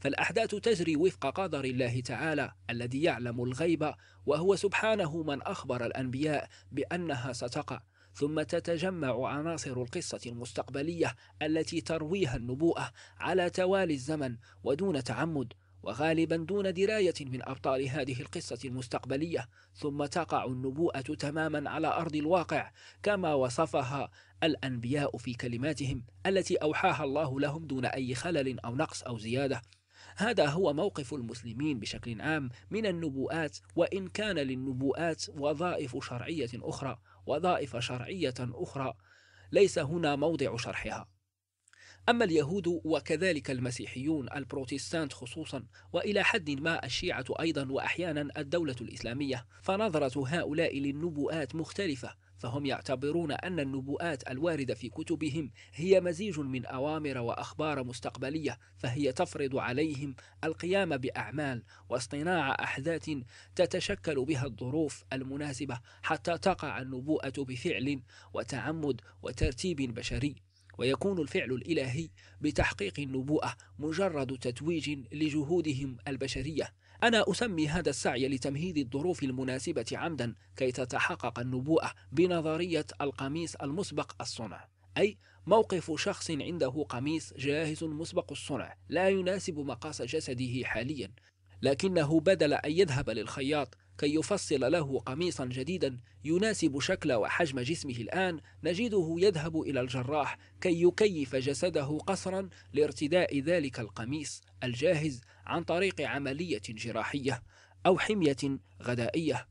فالأحداث تجري وفق قدر الله تعالى الذي يعلم الغيب وهو سبحانه من أخبر الأنبياء بأنها ستقع ثم تتجمع عناصر القصة المستقبلية التي ترويها النبوءة على توالي الزمن ودون تعمد وغالبا دون دراية من أبطال هذه القصة المستقبلية ثم تقع النبوءة تماما على أرض الواقع كما وصفها الأنبياء في كلماتهم التي أوحاها الله لهم دون أي خلل أو نقص أو زيادة هذا هو موقف المسلمين بشكل عام من النبوءات وإن كان للنبوءات وظائف شرعية أخرى وظائف شرعية أخرى ليس هنا موضع شرحها أما اليهود وكذلك المسيحيون البروتستانت خصوصا وإلى حد ما الشيعة أيضا وأحيانا الدولة الإسلامية فنظرة هؤلاء للنبوءات مختلفة فهم يعتبرون أن النبوءات الواردة في كتبهم هي مزيج من أوامر وأخبار مستقبلية فهي تفرض عليهم القيام بأعمال واصطناع أحداث تتشكل بها الظروف المناسبة حتى تقع النبوءة بفعل وتعمد وترتيب بشري ويكون الفعل الإلهي بتحقيق النبوءة مجرد تتويج لجهودهم البشرية أنا أسمي هذا السعي لتمهيد الظروف المناسبة عمدا كي تتحقق النبوءة بنظرية القميص المسبق الصنع أي موقف شخص عنده قميص جاهز مسبق الصنع لا يناسب مقاس جسده حاليا لكنه بدل أن يذهب للخياط كي يفصل له قميصا جديدا يناسب شكل وحجم جسمه الآن نجده يذهب إلى الجراح كي يكيف جسده قصرا لارتداء ذلك القميص الجاهز عن طريق عملية جراحية أو حمية غذائية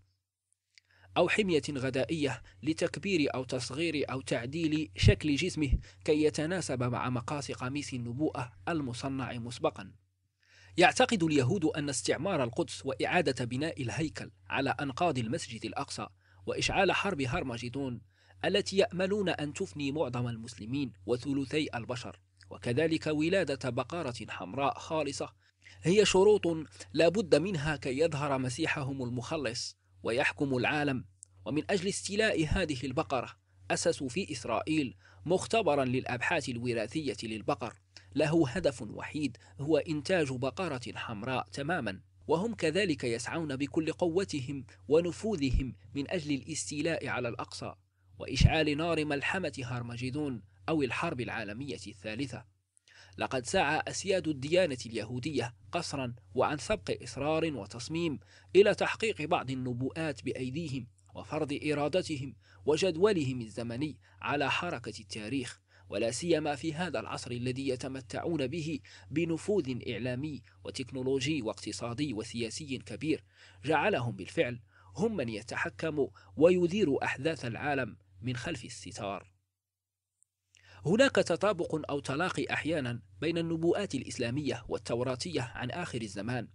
أو حمية غذائية لتكبير أو تصغير أو تعديل شكل جسمه كي يتناسب مع مقاس قميص النبوءة المصنع مسبقاً يعتقد اليهود أن استعمار القدس وإعادة بناء الهيكل على أنقاض المسجد الأقصى وإشعال حرب هرمجدون التي يأملون أن تفني معظم المسلمين وثلثي البشر وكذلك ولادة بقرة حمراء خالصة هي شروط لا بد منها كي يظهر مسيحهم المخلص ويحكم العالم ومن أجل استيلاء هذه البقرة أسسوا في إسرائيل مختبرا للأبحاث الوراثية للبقر له هدف وحيد هو إنتاج بقرة حمراء تماما وهم كذلك يسعون بكل قوتهم ونفوذهم من أجل الاستيلاء على الأقصى وإشعال نار ملحمة هارمجدون أو الحرب العالمية الثالثة لقد سعى أسياد الديانة اليهودية قصرا وعن سبق إصرار وتصميم إلى تحقيق بعض النبوءات بأيديهم وفرض إرادتهم وجدولهم الزمني على حركة التاريخ ولا سيما في هذا العصر الذي يتمتعون به بنفوذ إعلامي وتكنولوجي واقتصادي وسياسي كبير جعلهم بالفعل هم من يتحكم ويدير أحداث العالم من خلف الستار هناك تطابق أو تلاقي أحيانا بين النبوءات الإسلامية والتوراتية عن آخر الزمان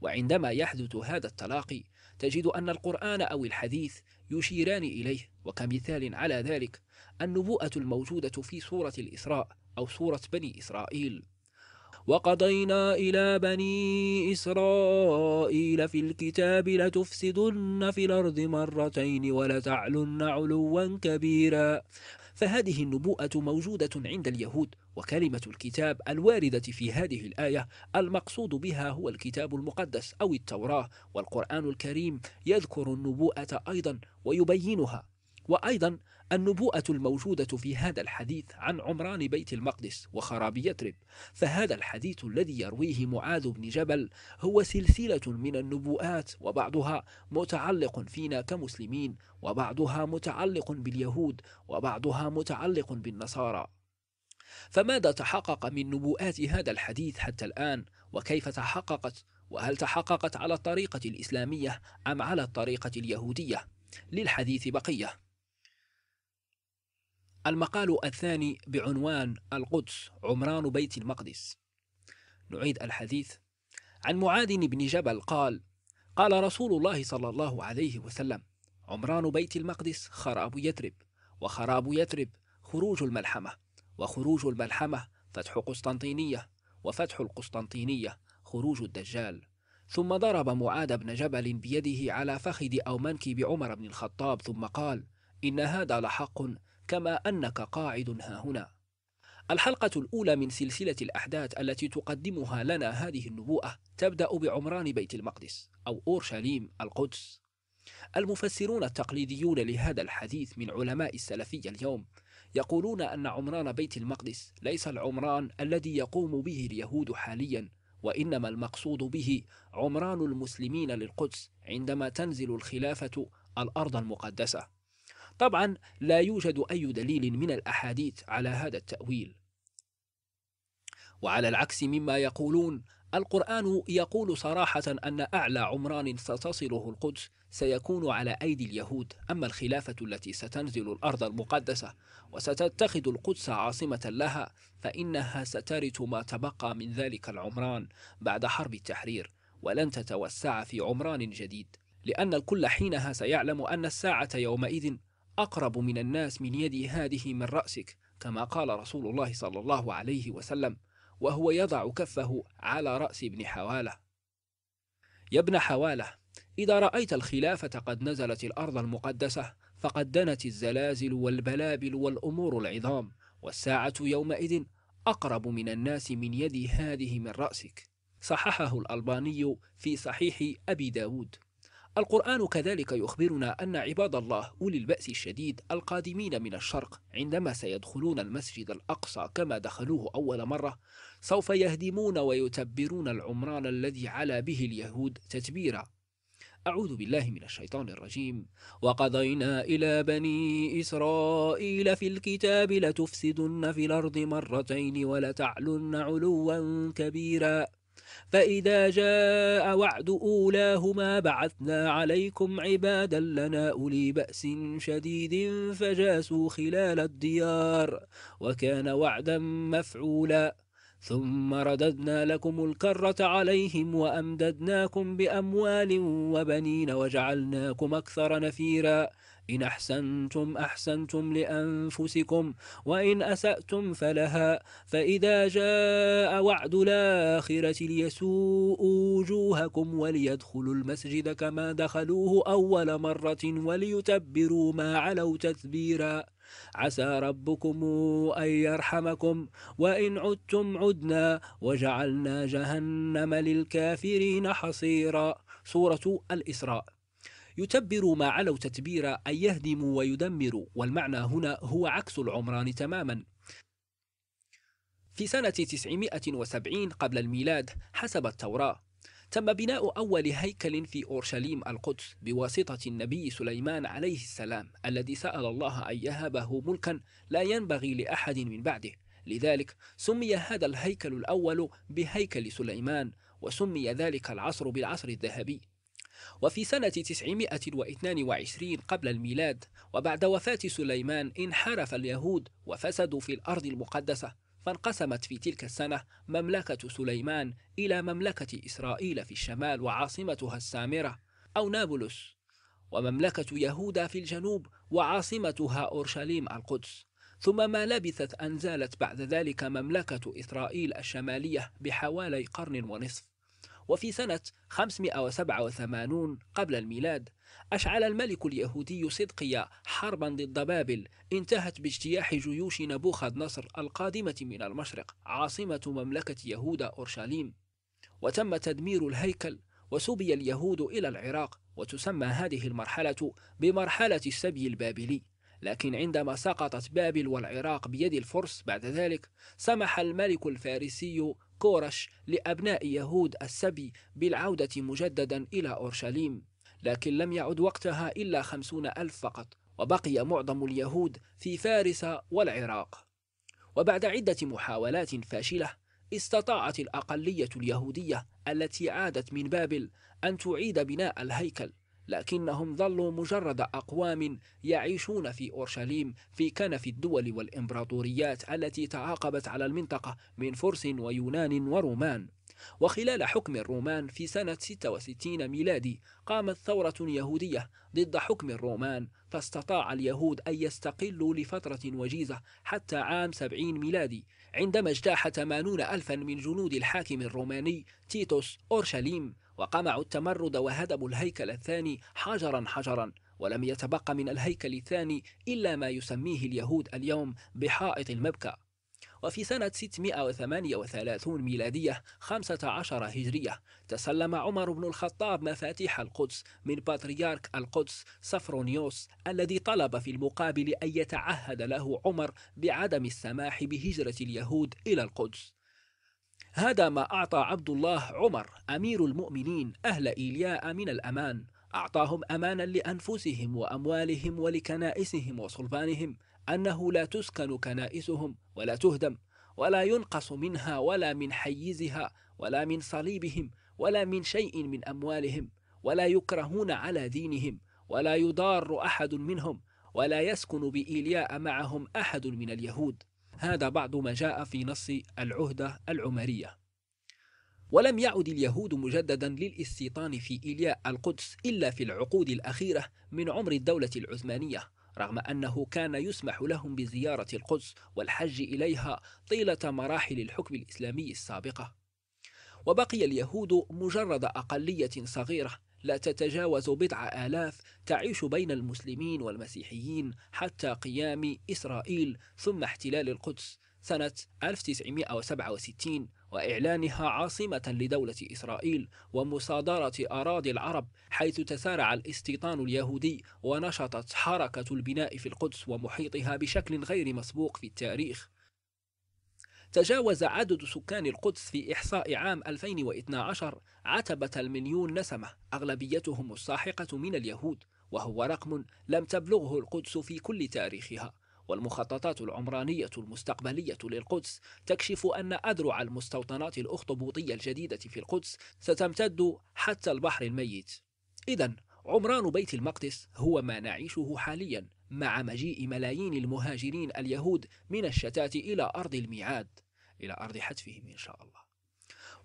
وعندما يحدث هذا التلاقي تجد أن القرآن أو الحديث يشيران إليه وكمثال على ذلك النبوءة الموجودة في سورة الإسراء أو سورة بني إسرائيل وقضينا إلى بني إسرائيل في الكتاب لتفسدن في الأرض مرتين ولتعلن علوا كبيرا فهذه النبوءة موجودة عند اليهود وكلمة الكتاب الواردة في هذه الآية المقصود بها هو الكتاب المقدس أو التوراة والقرآن الكريم يذكر النبوءة أيضا ويبينها وأيضا النبوءة الموجودة في هذا الحديث عن عمران بيت المقدس وخراب يثرب فهذا الحديث الذي يرويه معاذ بن جبل هو سلسلة من النبوءات وبعضها متعلق فينا كمسلمين وبعضها متعلق باليهود وبعضها متعلق بالنصارى فماذا تحقق من نبوءات هذا الحديث حتى الآن وكيف تحققت وهل تحققت على الطريقة الإسلامية أم على الطريقة اليهودية للحديث بقية المقال الثاني بعنوان القدس عمران بيت المقدس نعيد الحديث عن معاذ بن جبل قال قال رسول الله صلى الله عليه وسلم عمران بيت المقدس خراب يثرب وخراب يثرب خروج الملحمة وخروج الملحمة فتح قسطنطينية وفتح القسطنطينية خروج الدجال ثم ضرب معاذ بن جبل بيده على فخذ أو منكب عمر بن الخطاب ثم قال إن هذا لحق كما أنك قاعد ها هنا الحلقة الأولى من سلسلة الأحداث التي تقدمها لنا هذه النبوءة تبدأ بعمران بيت المقدس أو أورشليم القدس المفسرون التقليديون لهذا الحديث من علماء السلفية اليوم يقولون أن عمران بيت المقدس ليس العمران الذي يقوم به اليهود حاليا وإنما المقصود به عمران المسلمين للقدس عندما تنزل الخلافة الأرض المقدسة طبعا لا يوجد أي دليل من الأحاديث على هذا التأويل وعلى العكس مما يقولون القرآن يقول صراحة أن أعلى عمران ستصله القدس سيكون على أيدي اليهود أما الخلافة التي ستنزل الأرض المقدسة وستتخذ القدس عاصمة لها فإنها سترث ما تبقى من ذلك العمران بعد حرب التحرير ولن تتوسع في عمران جديد لأن الكل حينها سيعلم أن الساعة يومئذ أقرب من الناس من يدي هذه من رأسك كما قال رسول الله صلى الله عليه وسلم وهو يضع كفه على رأس ابن حواله يا ابن حواله إذا رأيت الخلافة قد نزلت الأرض المقدسة فقد دنت الزلازل والبلابل والأمور العظام والساعة يومئذ أقرب من الناس من يدي هذه من رأسك صححه الألباني في صحيح أبي داود القرآن كذلك يخبرنا أن عباد الله أولي البأس الشديد القادمين من الشرق عندما سيدخلون المسجد الأقصى كما دخلوه أول مرة سوف يهدمون ويتبرون العمران الذي علا به اليهود تتبيرا أعوذ بالله من الشيطان الرجيم وقضينا إلى بني إسرائيل في الكتاب لتفسدن في الأرض مرتين ولتعلن علوا كبيرا فإذا جاء وعد أولاهما بعثنا عليكم عبادا لنا أولي بأس شديد فجاسوا خلال الديار وكان وعدا مفعولا ثم رددنا لكم الكرة عليهم وأمددناكم بأموال وبنين وجعلناكم أكثر نفيراً إن أحسنتم أحسنتم لأنفسكم وإن أسأتم فلها فإذا جاء وعد الآخرة ليسوء وجوهكم وليدخلوا المسجد كما دخلوه أول مرة وليتبروا ما علوا تتبيرا عسى ربكم أن يرحمكم وإن عدتم عدنا وجعلنا جهنم للكافرين حصيرا سورة الإسراء يتبر ما علوا تتبيرا أي يهدم ويدمر والمعنى هنا هو عكس العمران تماما في سنة 970 قبل الميلاد حسب التوراة تم بناء أول هيكل في أورشليم القدس بواسطة النبي سليمان عليه السلام الذي سأل الله أن يهبه ملكا لا ينبغي لأحد من بعده لذلك سمي هذا الهيكل الأول بهيكل سليمان وسمي ذلك العصر بالعصر الذهبي وفي سنة 922 قبل الميلاد وبعد وفاة سليمان انحرف اليهود وفسدوا في الأرض المقدسة فانقسمت في تلك السنة مملكة سليمان إلى مملكة إسرائيل في الشمال وعاصمتها السامرة أو نابلس ومملكة يهودا في الجنوب وعاصمتها أورشليم القدس ثم ما لبثت أن زالت بعد ذلك مملكة إسرائيل الشمالية بحوالي قرن ونصف وفي سنة 587 قبل الميلاد أشعل الملك اليهودي صدقيا حربا ضد بابل انتهت باجتياح جيوش نبوخذ نصر القادمة من المشرق عاصمة مملكة يهودا أورشليم وتم تدمير الهيكل وسبي اليهود إلى العراق وتسمى هذه المرحلة بمرحلة السبي البابلي لكن عندما سقطت بابل والعراق بيد الفرس بعد ذلك سمح الملك الفارسي كورش لأبناء يهود السبي بالعودة مجددا إلى أورشليم لكن لم يعد وقتها إلا خمسون ألف فقط وبقي معظم اليهود في فارس والعراق وبعد عدة محاولات فاشلة استطاعت الأقلية اليهودية التي عادت من بابل أن تعيد بناء الهيكل لكنهم ظلوا مجرد أقوام يعيشون في أورشليم في كنف الدول والإمبراطوريات التي تعاقبت على المنطقة من فرس ويونان ورومان وخلال حكم الرومان في سنة 66 ميلادي قامت ثورة يهودية ضد حكم الرومان فاستطاع اليهود أن يستقلوا لفترة وجيزة حتى عام 70 ميلادي عندما اجتاح 80 ألفا من جنود الحاكم الروماني تيتوس أورشليم وقمعوا التمرد وهدموا الهيكل الثاني حجرا حجرا ولم يتبق من الهيكل الثاني إلا ما يسميه اليهود اليوم بحائط المبكى وفي سنة 638 ميلادية 15 هجرية تسلم عمر بن الخطاب مفاتيح القدس من باتريارك القدس صفرونيوس الذي طلب في المقابل أن يتعهد له عمر بعدم السماح بهجرة اليهود إلى القدس هذا ما أعطى عبد الله عمر أمير المؤمنين أهل إيلياء من الأمان أعطاهم أمانا لأنفسهم وأموالهم ولكنائسهم وصلبانهم أنه لا تسكن كنائسهم ولا تهدم ولا ينقص منها ولا من حيزها ولا من صليبهم ولا من شيء من أموالهم ولا يكرهون على دينهم ولا يضار أحد منهم ولا يسكن بإيلياء معهم أحد من اليهود هذا بعض ما جاء في نص العهدة العمرية ولم يعد اليهود مجددا للاستيطان في إيلياء القدس إلا في العقود الأخيرة من عمر الدولة العثمانية رغم أنه كان يسمح لهم بزيارة القدس والحج إليها طيلة مراحل الحكم الإسلامي السابقة وبقي اليهود مجرد أقلية صغيرة لا تتجاوز بضع آلاف تعيش بين المسلمين والمسيحيين حتى قيام إسرائيل ثم احتلال القدس سنة 1967 وإعلانها عاصمة لدولة إسرائيل ومصادرة أراضي العرب حيث تسارع الاستيطان اليهودي ونشطت حركة البناء في القدس ومحيطها بشكل غير مسبوق في التاريخ تجاوز عدد سكان القدس في إحصاء عام 2012 عتبة المليون نسمة أغلبيتهم الساحقة من اليهود وهو رقم لم تبلغه القدس في كل تاريخها والمخططات العمرانية المستقبلية للقدس تكشف أن أذرع المستوطنات الأخطبوطية الجديدة في القدس ستمتد حتى البحر الميت إذا عمران بيت المقدس هو ما نعيشه حاليا مع مجيء ملايين المهاجرين اليهود من الشتات إلى أرض الميعاد إلى أرض حتفهم إن شاء الله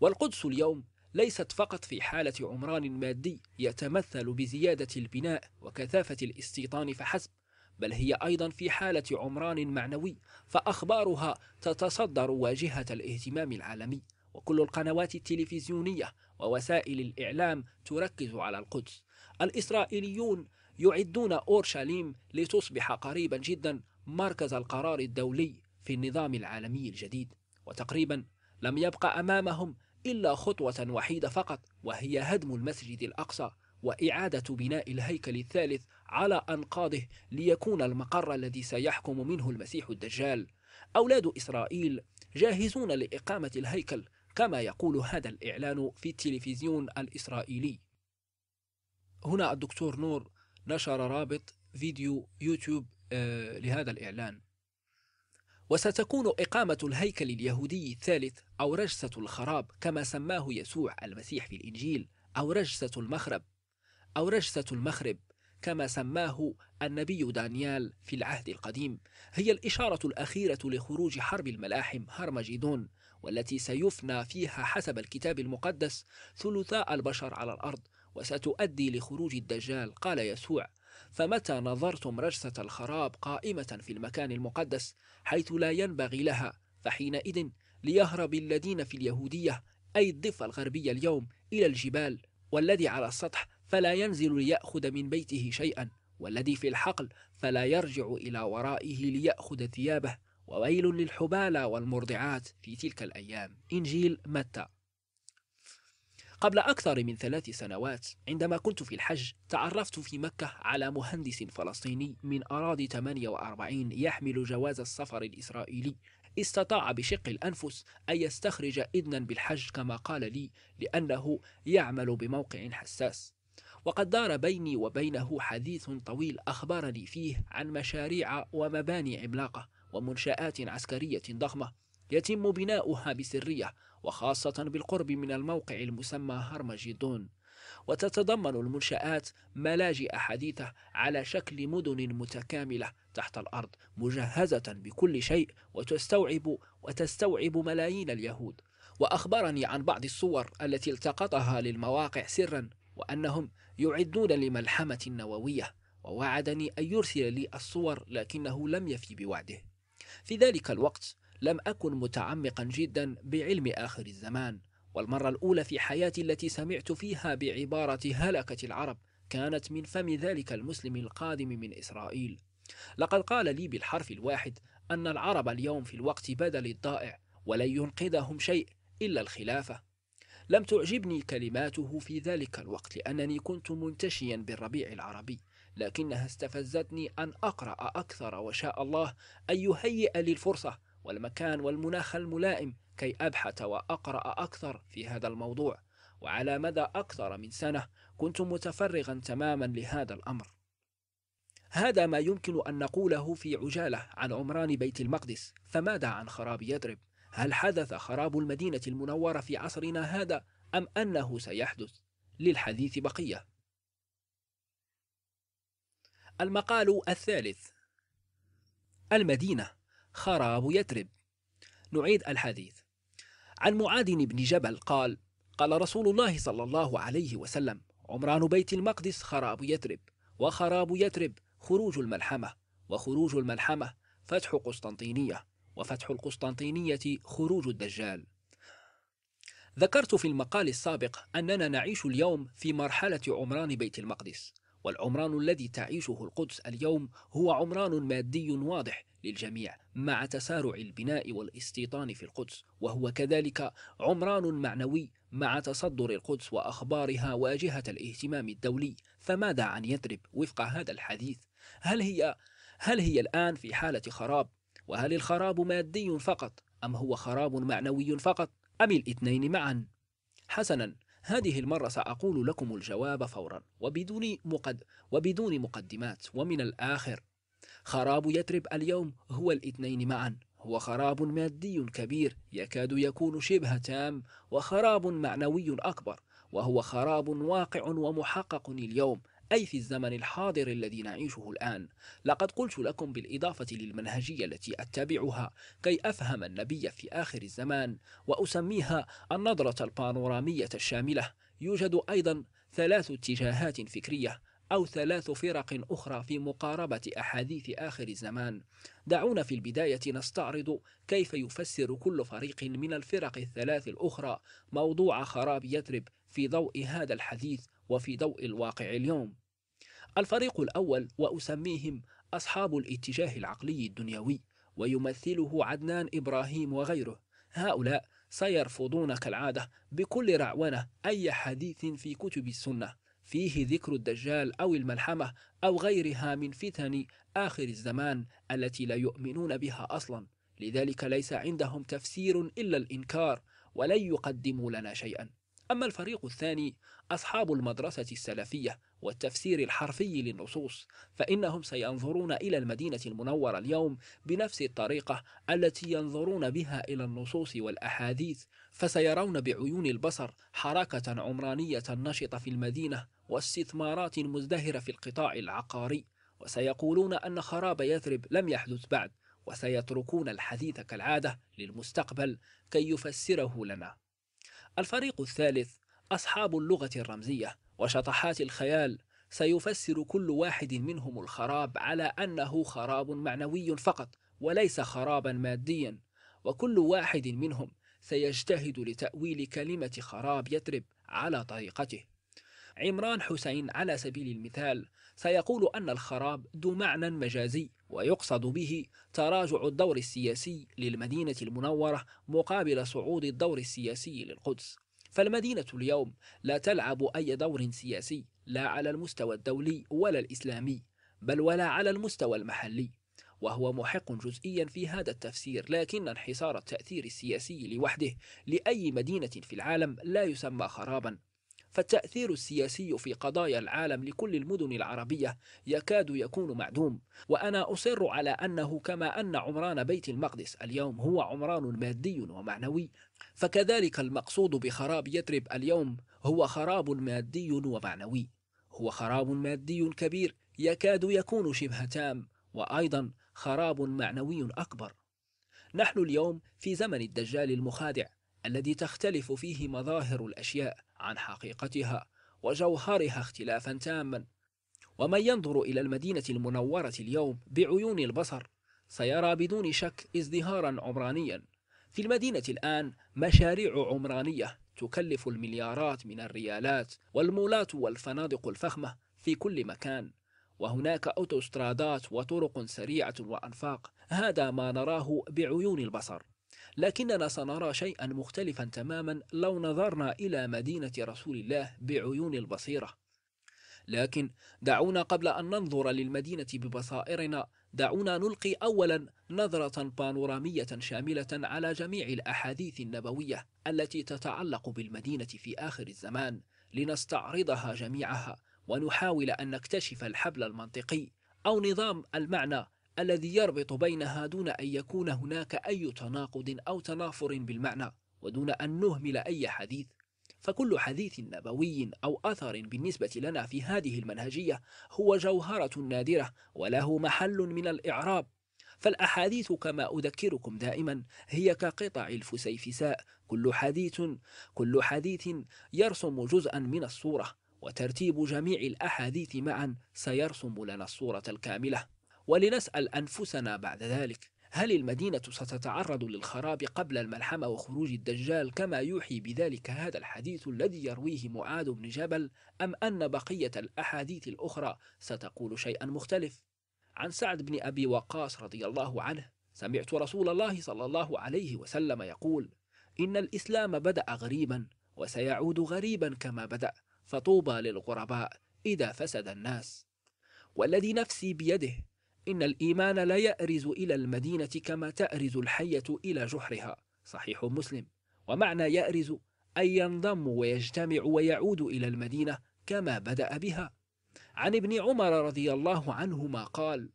والقدس اليوم ليست فقط في حالة عمران مادي يتمثل بزيادة البناء وكثافة الاستيطان فحسب بل هي أيضا في حالة عمران معنوي فأخبارها تتصدر واجهة الاهتمام العالمي وكل القنوات التلفزيونية ووسائل الإعلام تركز على القدس الإسرائيليون يعدون أورشليم لتصبح قريبا جدا مركز القرار الدولي في النظام العالمي الجديد وتقريبا لم يبقى أمامهم إلا خطوة وحيدة فقط وهي هدم المسجد الأقصى وإعادة بناء الهيكل الثالث على أنقاضه ليكون المقر الذي سيحكم منه المسيح الدجال أولاد إسرائيل جاهزون لإقامة الهيكل كما يقول هذا الإعلان في التلفزيون الإسرائيلي هنا الدكتور نور نشر رابط فيديو يوتيوب آه، لهذا الإعلان وستكون إقامة الهيكل اليهودي الثالث أو رجسة الخراب كما سماه يسوع المسيح في الإنجيل أو رجسة المخرب أو رجسة المخرب كما سماه النبي دانيال في العهد القديم هي الإشارة الأخيرة لخروج حرب الملاحم هرمجيدون والتي سيفنى فيها حسب الكتاب المقدس ثلثاء البشر على الأرض وستؤدي لخروج الدجال قال يسوع فمتى نظرتم رجسة الخراب قائمة في المكان المقدس حيث لا ينبغي لها فحينئذ ليهرب الذين في اليهودية أي الضفة الغربية اليوم إلى الجبال والذي على السطح فلا ينزل ليأخذ من بيته شيئا والذي في الحقل فلا يرجع إلى ورائه ليأخذ ثيابه وويل للحبالى والمرضعات في تلك الأيام إنجيل متى قبل أكثر من ثلاث سنوات عندما كنت في الحج تعرفت في مكة على مهندس فلسطيني من أراضي 48 يحمل جواز السفر الإسرائيلي استطاع بشق الأنفس أن يستخرج إذنا بالحج كما قال لي لأنه يعمل بموقع حساس وقد دار بيني وبينه حديث طويل أخبرني فيه عن مشاريع ومباني عملاقة ومنشآت عسكرية ضخمة يتم بناؤها بسرية وخاصة بالقرب من الموقع المسمى هرمجيدون وتتضمن المنشآت ملاجئ حديثة على شكل مدن متكاملة تحت الأرض مجهزة بكل شيء وتستوعب وتستوعب ملايين اليهود وأخبرني عن بعض الصور التي التقطها للمواقع سرا وأنهم يعدون لملحمة نووية ووعدني أن يرسل لي الصور لكنه لم يفي بوعده في ذلك الوقت لم أكن متعمقا جدا بعلم آخر الزمان والمرة الأولى في حياتي التي سمعت فيها بعبارة هلكة العرب كانت من فم ذلك المسلم القادم من إسرائيل لقد قال لي بالحرف الواحد أن العرب اليوم في الوقت بدل الضائع ولن ينقذهم شيء إلا الخلافة لم تعجبني كلماته في ذلك الوقت لأنني كنت منتشيا بالربيع العربي لكنها استفزتني أن أقرأ أكثر وشاء الله أن يهيئ لي الفرصة والمكان والمناخ الملائم كي أبحث وأقرأ أكثر في هذا الموضوع وعلى مدى أكثر من سنة كنت متفرغا تماما لهذا الأمر هذا ما يمكن أن نقوله في عجالة عن عمران بيت المقدس فماذا عن خراب يضرب؟ هل حدث خراب المدينة المنورة في عصرنا هذا أم أنه سيحدث؟ للحديث بقية المقال الثالث المدينة خراب يثرب نعيد الحديث عن معاذ بن جبل قال قال رسول الله صلى الله عليه وسلم عمران بيت المقدس خراب يثرب وخراب يثرب خروج الملحمة وخروج الملحمة فتح قسطنطينية وفتح القسطنطينية خروج الدجال ذكرت في المقال السابق أننا نعيش اليوم في مرحلة عمران بيت المقدس والعمران الذي تعيشه القدس اليوم هو عمران مادي واضح للجميع مع تسارع البناء والاستيطان في القدس وهو كذلك عمران معنوي مع تصدر القدس واخبارها واجهه الاهتمام الدولي فماذا عن يثرب وفق هذا الحديث هل هي هل هي الان في حاله خراب وهل الخراب مادي فقط ام هو خراب معنوي فقط ام الاثنين معا حسنا هذه المرة سأقول لكم الجواب فورا وبدون, مقد وبدون مقدمات ومن الآخر خراب يترب اليوم هو الاثنين معا هو خراب مادي كبير يكاد يكون شبه تام وخراب معنوي أكبر وهو خراب واقع ومحقق اليوم أي في الزمن الحاضر الذي نعيشه الآن لقد قلت لكم بالإضافة للمنهجية التي أتبعها كي أفهم النبي في آخر الزمان وأسميها النظرة البانورامية الشاملة يوجد أيضا ثلاث اتجاهات فكرية أو ثلاث فرق أخرى في مقاربة أحاديث آخر الزمان. دعونا في البداية نستعرض كيف يفسر كل فريق من الفرق الثلاث الأخرى موضوع خراب يثرب في ضوء هذا الحديث وفي ضوء الواقع اليوم الفريق الأول وأسميهم أصحاب الاتجاه العقلي الدنيوي ويمثله عدنان إبراهيم وغيره هؤلاء سيرفضون كالعادة بكل رعونة أي حديث في كتب السنة فيه ذكر الدجال أو الملحمة أو غيرها من فتن آخر الزمان التي لا يؤمنون بها أصلا لذلك ليس عندهم تفسير إلا الإنكار ولن يقدموا لنا شيئا أما الفريق الثاني أصحاب المدرسة السلفية والتفسير الحرفي للنصوص فإنهم سينظرون إلى المدينة المنورة اليوم بنفس الطريقة التي ينظرون بها إلى النصوص والأحاديث فسيرون بعيون البصر حركة عمرانية نشطة في المدينة واستثمارات مزدهرة في القطاع العقاري وسيقولون أن خراب يثرب لم يحدث بعد وسيتركون الحديث كالعادة للمستقبل كي يفسره لنا الفريق الثالث أصحاب اللغة الرمزية وشطحات الخيال سيفسر كل واحد منهم الخراب على أنه خراب معنوي فقط وليس خرابا ماديا وكل واحد منهم سيجتهد لتأويل كلمة خراب يترب على طريقته عمران حسين على سبيل المثال سيقول أن الخراب ذو معنى مجازي ويقصد به تراجع الدور السياسي للمدينة المنورة مقابل صعود الدور السياسي للقدس فالمدينة اليوم لا تلعب أي دور سياسي لا على المستوى الدولي ولا الإسلامي بل ولا على المستوى المحلي وهو محق جزئيا في هذا التفسير لكن انحصار التأثير السياسي لوحده لأي مدينة في العالم لا يسمى خرابا فالتأثير السياسي في قضايا العالم لكل المدن العربية يكاد يكون معدوم وأنا أصر على أنه كما أن عمران بيت المقدس اليوم هو عمران مادي ومعنوي فكذلك المقصود بخراب يثرب اليوم هو خراب مادي ومعنوي هو خراب مادي كبير يكاد يكون شبه تام وأيضا خراب معنوي أكبر نحن اليوم في زمن الدجال المخادع الذي تختلف فيه مظاهر الأشياء عن حقيقتها وجوهرها اختلافا تاما ومن ينظر إلى المدينة المنورة اليوم بعيون البصر سيرى بدون شك ازدهارا عمرانيا في المدينة الآن مشاريع عمرانية تكلف المليارات من الريالات والمولات والفنادق الفخمة في كل مكان وهناك أوتوسترادات وطرق سريعة وأنفاق هذا ما نراه بعيون البصر لكننا سنرى شيئا مختلفا تماما لو نظرنا إلى مدينة رسول الله بعيون البصيرة لكن دعونا قبل أن ننظر للمدينة ببصائرنا دعونا نلقي أولا نظرة بانورامية شاملة على جميع الأحاديث النبوية التي تتعلق بالمدينة في آخر الزمان لنستعرضها جميعها ونحاول أن نكتشف الحبل المنطقي أو نظام المعنى الذي يربط بينها دون أن يكون هناك أي تناقض أو تنافر بالمعنى ودون أن نهمل أي حديث فكل حديث نبوي أو أثر بالنسبة لنا في هذه المنهجية هو جوهرة نادرة وله محل من الإعراب فالأحاديث كما أذكركم دائما هي كقطع الفسيفساء كل حديث كل حديث يرسم جزءا من الصورة وترتيب جميع الأحاديث معا سيرسم لنا الصورة الكاملة ولنسأل أنفسنا بعد ذلك هل المدينة ستتعرض للخراب قبل الملحمة وخروج الدجال كما يوحي بذلك هذا الحديث الذي يرويه معاذ بن جبل أم أن بقية الأحاديث الأخرى ستقول شيئا مختلف؟ عن سعد بن أبي وقاص رضي الله عنه سمعت رسول الله صلى الله عليه وسلم يقول إن الإسلام بدأ غريبا وسيعود غريبا كما بدأ فطوبى للغرباء إذا فسد الناس والذي نفسي بيده إن الإيمان لا يأرز إلى المدينة كما تأرز الحية إلى جحرها صحيح مسلم ومعنى يأرز أن ينضم ويجتمع ويعود إلى المدينة كما بدأ بها عن ابن عمر رضي الله عنهما قال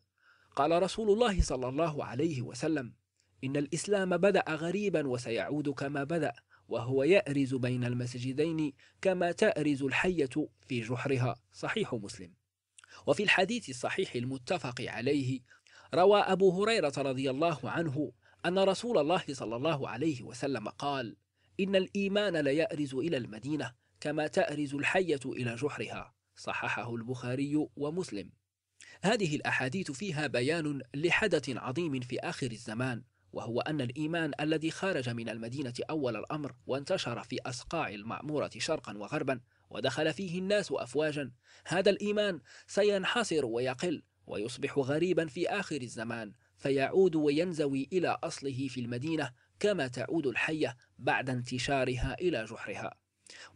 قال رسول الله صلى الله عليه وسلم إن الإسلام بدأ غريبا وسيعود كما بدأ وهو يأرز بين المسجدين كما تأرز الحية في جحرها صحيح مسلم وفي الحديث الصحيح المتفق عليه روى أبو هريرة رضي الله عنه أن رسول الله صلى الله عليه وسلم قال: إن الإيمان ليأرز إلى المدينة كما تأرز الحية إلى جحرها، صححه البخاري ومسلم. هذه الأحاديث فيها بيان لحدث عظيم في آخر الزمان، وهو أن الإيمان الذي خرج من المدينة أول الأمر وانتشر في أصقاع المعمورة شرقا وغربا ودخل فيه الناس أفواجا هذا الإيمان سينحصر ويقل ويصبح غريبا في آخر الزمان فيعود وينزوي إلى أصله في المدينة كما تعود الحية بعد انتشارها إلى جحرها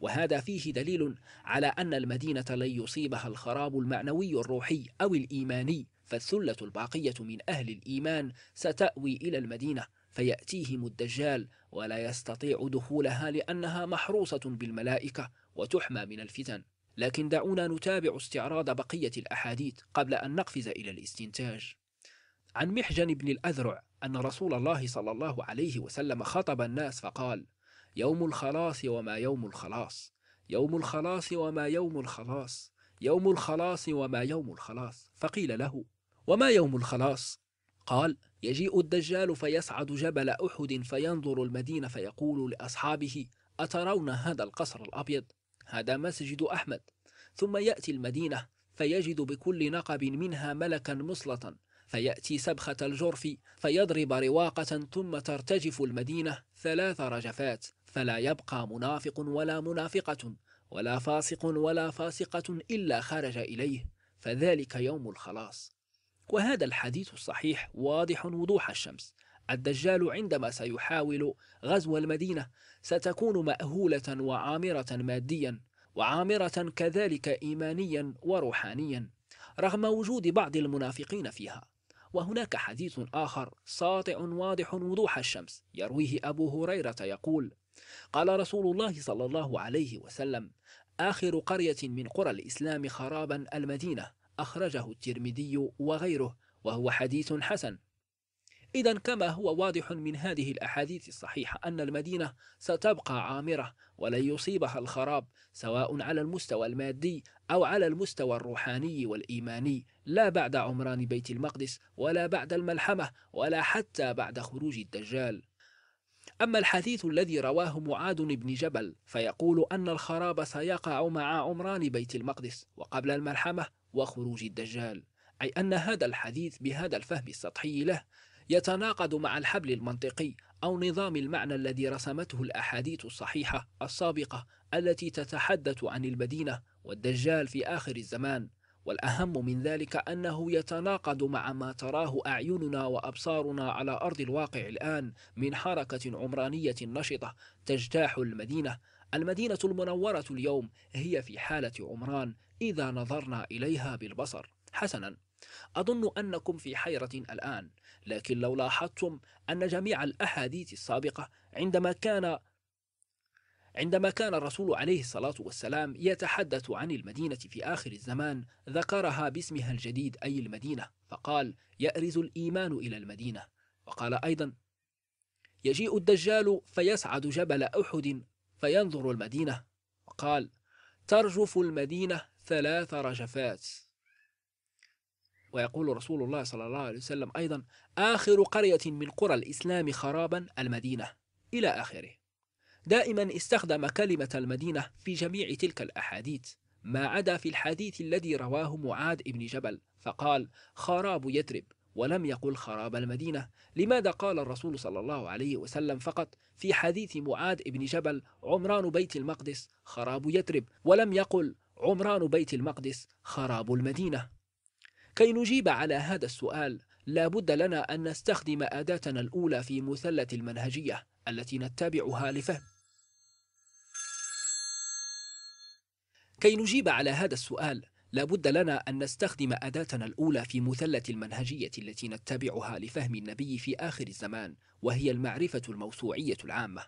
وهذا فيه دليل على أن المدينة لن يصيبها الخراب المعنوي الروحي أو الإيماني فالثلة الباقية من أهل الإيمان ستأوي إلى المدينة فيأتيهم الدجال ولا يستطيع دخولها لأنها محروسة بالملائكة وتحمى من الفتن لكن دعونا نتابع استعراض بقية الأحاديث قبل أن نقفز إلى الاستنتاج عن محجن بن الأذرع أن رسول الله صلى الله عليه وسلم خطب الناس فقال يوم الخلاص وما يوم الخلاص يوم الخلاص وما يوم الخلاص يوم الخلاص وما يوم الخلاص فقيل له وما يوم الخلاص قال يجيء الدجال فيصعد جبل أحد فينظر المدينة فيقول لأصحابه أترون هذا القصر الأبيض هذا مسجد أحمد ثم يأتي المدينة فيجد بكل نقب منها ملكا مسلطا فيأتي سبخة الجرف فيضرب رواقة ثم ترتجف المدينة ثلاث رجفات فلا يبقى منافق ولا منافقة ولا فاسق ولا فاسقة إلا خرج إليه فذلك يوم الخلاص وهذا الحديث الصحيح واضح وضوح الشمس الدجال عندما سيحاول غزو المدينة ستكون مأهولة وعامرة ماديا وعامرة كذلك إيمانيا وروحانيا رغم وجود بعض المنافقين فيها وهناك حديث آخر ساطع واضح وضوح الشمس يرويه أبو هريرة يقول قال رسول الله صلى الله عليه وسلم آخر قرية من قرى الإسلام خرابا المدينة أخرجه الترمذي وغيره وهو حديث حسن إذا كما هو واضح من هذه الأحاديث الصحيحة أن المدينة ستبقى عامرة ولن يصيبها الخراب سواء على المستوى المادي أو على المستوى الروحاني والإيماني لا بعد عمران بيت المقدس ولا بعد الملحمة ولا حتى بعد خروج الدجال أما الحديث الذي رواه معاذ بن جبل فيقول أن الخراب سيقع مع عمران بيت المقدس وقبل الملحمة وخروج الدجال أي أن هذا الحديث بهذا الفهم السطحي له يتناقض مع الحبل المنطقي أو نظام المعنى الذي رسمته الأحاديث الصحيحة السابقة التي تتحدث عن المدينة والدجال في آخر الزمان والأهم من ذلك أنه يتناقض مع ما تراه أعيننا وأبصارنا على أرض الواقع الآن من حركة عمرانية نشطة تجتاح المدينة المدينة المنورة اليوم هي في حالة عمران إذا نظرنا إليها بالبصر حسنا أظن أنكم في حيرة الآن لكن لو لاحظتم أن جميع الأحاديث السابقة عندما كان عندما كان الرسول عليه الصلاة والسلام يتحدث عن المدينة في آخر الزمان ذكرها باسمها الجديد أي المدينة فقال يأرز الإيمان إلى المدينة وقال أيضا يجيء الدجال فيصعد جبل أحد فينظر المدينة وقال ترجف المدينة ثلاث رجفات ويقول رسول الله صلى الله عليه وسلم أيضا آخر قرية من قرى الإسلام خرابا المدينة إلى آخره دائما استخدم كلمة المدينة في جميع تلك الأحاديث ما عدا في الحديث الذي رواه معاذ بن جبل فقال خراب يثرب ولم يقل خراب المدينة لماذا قال الرسول صلى الله عليه وسلم فقط في حديث معاذ بن جبل عمران بيت المقدس خراب يثرب ولم يقل عمران بيت المقدس خراب المدينة كي نجيب على هذا السؤال لا بد لنا أن نستخدم أداتنا الأولى في مثلث المنهجية التي نتبعها لفهم كي نجيب على هذا السؤال لا بد لنا أن نستخدم أداتنا الأولى في مثلث المنهجية التي نتبعها لفهم النبي في آخر الزمان وهي المعرفة الموسوعية العامة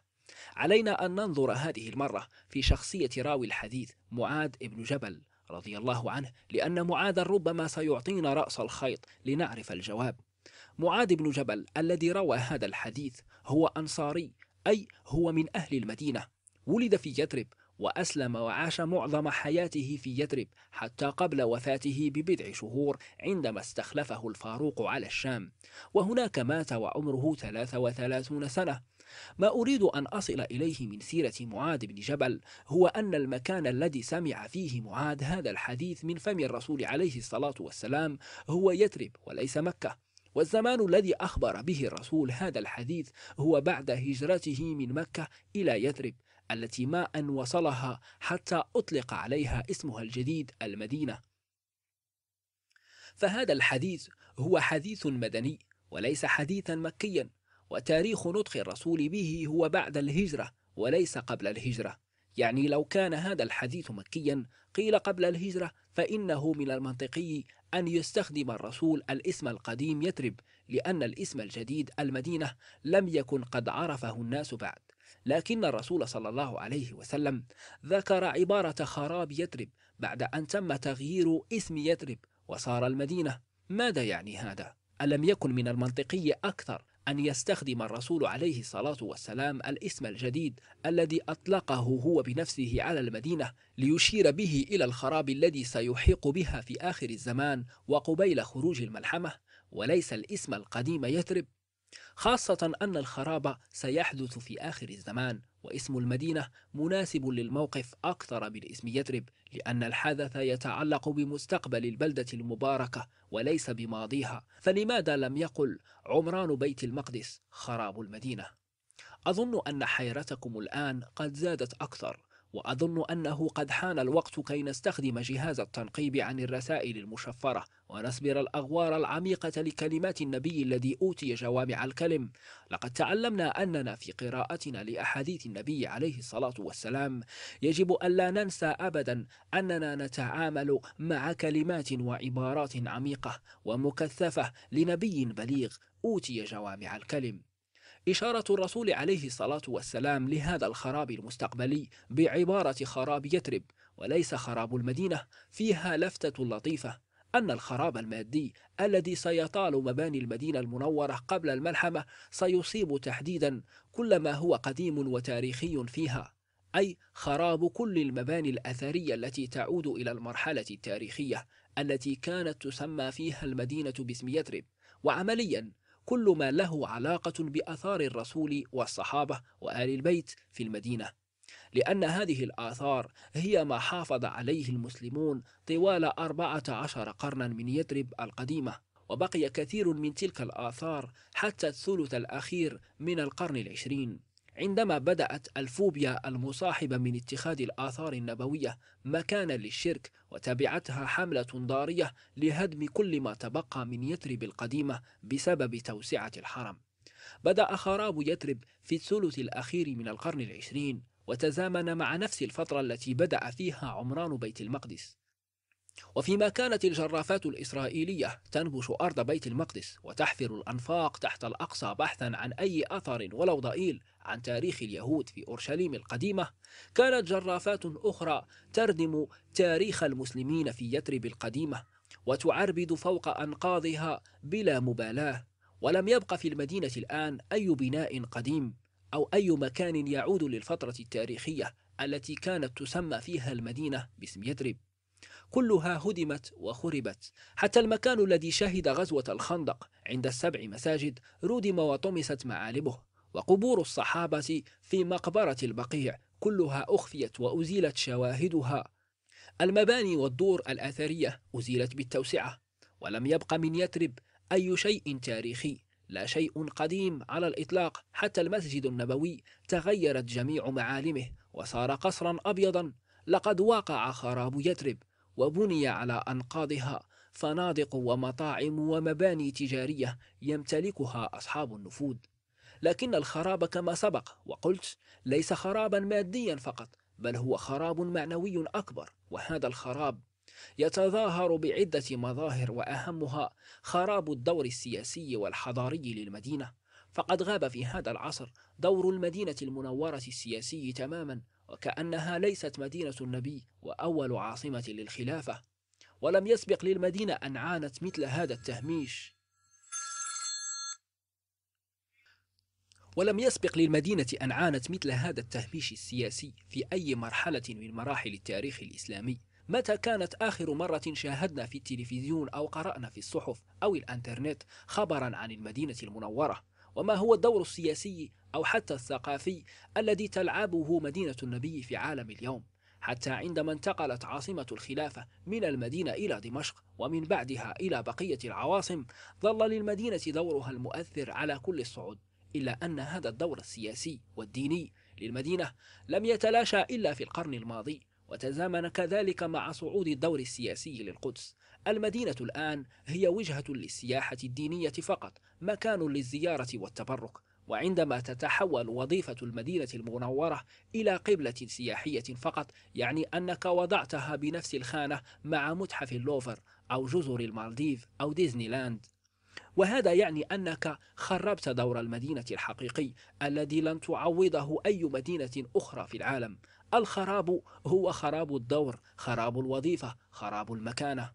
علينا أن ننظر هذه المرة في شخصية راوي الحديث معاذ بن جبل رضي الله عنه لأن معاذا ربما سيعطينا رأس الخيط لنعرف الجواب معاذ بن جبل الذي روى هذا الحديث هو أنصاري أي هو من أهل المدينة ولد في يثرب وأسلم وعاش معظم حياته في يثرب حتى قبل وفاته ببضع شهور عندما استخلفه الفاروق على الشام وهناك مات وعمره 33 سنة ما أريد أن أصل إليه من سيرة معاذ بن جبل هو أن المكان الذي سمع فيه معاذ هذا الحديث من فم الرسول عليه الصلاة والسلام هو يثرب وليس مكة والزمان الذي أخبر به الرسول هذا الحديث هو بعد هجرته من مكة إلى يثرب التي ما أن وصلها حتى أطلق عليها اسمها الجديد المدينة فهذا الحديث هو حديث مدني وليس حديثا مكيا وتاريخ نطق الرسول به هو بعد الهجرة وليس قبل الهجرة يعني لو كان هذا الحديث مكيا قيل قبل الهجرة فإنه من المنطقي أن يستخدم الرسول الاسم القديم يترب لأن الاسم الجديد المدينة لم يكن قد عرفه الناس بعد لكن الرسول صلى الله عليه وسلم ذكر عبارة خراب يترب بعد أن تم تغيير اسم يترب وصار المدينة ماذا يعني هذا؟ ألم يكن من المنطقي أكثر أن يستخدم الرسول عليه الصلاة والسلام الاسم الجديد الذي أطلقه هو بنفسه على المدينة ليشير به إلى الخراب الذي سيحيق بها في آخر الزمان وقبيل خروج الملحمة وليس الاسم القديم يثرب خاصة أن الخراب سيحدث في آخر الزمان واسم المدينة مناسب للموقف أكثر من اسم يثرب لأن الحدث يتعلق بمستقبل البلدة المباركة وليس بماضيها فلماذا لم يقل عمران بيت المقدس خراب المدينة؟ أظن أن حيرتكم الآن قد زادت أكثر وأظن أنه قد حان الوقت كي نستخدم جهاز التنقيب عن الرسائل المشفرة ونسبر الأغوار العميقة لكلمات النبي الذي أوتي جوامع الكلم لقد تعلمنا أننا في قراءتنا لأحاديث النبي عليه الصلاة والسلام يجب أن لا ننسى أبدا أننا نتعامل مع كلمات وعبارات عميقة ومكثفة لنبي بليغ أوتي جوامع الكلم إشارة الرسول عليه الصلاة والسلام لهذا الخراب المستقبلي بعبارة خراب يثرب وليس خراب المدينة فيها لفتة لطيفة أن الخراب المادي الذي سيطال مباني المدينة المنورة قبل الملحمة سيصيب تحديدا كل ما هو قديم وتاريخي فيها أي خراب كل المباني الأثرية التي تعود إلى المرحلة التاريخية التي كانت تسمى فيها المدينة باسم يثرب وعمليا كل ما له علاقة بآثار الرسول والصحابة وآل البيت في المدينة لأن هذه الآثار هي ما حافظ عليه المسلمون طوال أربعة عشر قرنا من يدرب القديمة وبقي كثير من تلك الآثار حتى الثلث الأخير من القرن العشرين عندما بدأت الفوبيا المصاحبة من اتخاذ الآثار النبوية مكانا للشرك وتبعتها حملة ضارية لهدم كل ما تبقى من يثرب القديمة بسبب توسعة الحرم بدأ خراب يثرب في الثلث الأخير من القرن العشرين وتزامن مع نفس الفترة التي بدأ فيها عمران بيت المقدس وفيما كانت الجرافات الإسرائيلية تنبش أرض بيت المقدس وتحفر الأنفاق تحت الأقصى بحثا عن أي أثر ولو ضئيل عن تاريخ اليهود في أورشليم القديمة كانت جرافات أخرى تردم تاريخ المسلمين في يثرب القديمة وتعربد فوق أنقاضها بلا مبالاة ولم يبق في المدينة الآن أي بناء قديم أو أي مكان يعود للفترة التاريخية التي كانت تسمى فيها المدينة باسم يثرب كلها هدمت وخربت حتى المكان الذي شهد غزوة الخندق عند السبع مساجد ردم وطمست معالمه وقبور الصحابة في مقبرة البقيع كلها أخفيت وأزيلت شواهدها المباني والدور الأثرية أزيلت بالتوسعة ولم يبق من يثرب أي شيء تاريخي لا شيء قديم على الإطلاق حتى المسجد النبوي تغيرت جميع معالمه وصار قصرا أبيضا لقد وقع خراب يثرب وبني على أنقاضها فنادق ومطاعم ومباني تجارية يمتلكها أصحاب النفوذ لكن الخراب كما سبق وقلت ليس خرابا ماديا فقط بل هو خراب معنوي أكبر وهذا الخراب يتظاهر بعدة مظاهر وأهمها خراب الدور السياسي والحضاري للمدينة فقد غاب في هذا العصر دور المدينة المنورة السياسي تماما وكأنها ليست مدينة النبي وأول عاصمة للخلافة ولم يسبق للمدينة أن عانت مثل هذا التهميش ولم يسبق للمدينة أن عانت مثل هذا التهميش السياسي في أي مرحلة من مراحل التاريخ الإسلامي متى كانت آخر مرة شاهدنا في التلفزيون أو قرأنا في الصحف أو الأنترنت خبرا عن المدينة المنورة وما هو الدور السياسي أو حتى الثقافي الذي تلعبه مدينة النبي في عالم اليوم حتى عندما انتقلت عاصمة الخلافة من المدينة إلى دمشق ومن بعدها إلى بقية العواصم ظل للمدينة دورها المؤثر على كل الصعود إلا أن هذا الدور السياسي والديني للمدينة لم يتلاشى إلا في القرن الماضي وتزامن كذلك مع صعود الدور السياسي للقدس المدينة الآن هي وجهة للسياحة الدينية فقط مكان للزيارة والتبرك وعندما تتحول وظيفة المدينة المنورة إلى قبلة سياحية فقط يعني أنك وضعتها بنفس الخانة مع متحف اللوفر أو جزر المالديف أو ديزني لاند وهذا يعني أنك خربت دور المدينة الحقيقي الذي لن تعوضه أي مدينة أخرى في العالم الخراب هو خراب الدور خراب الوظيفة خراب المكانة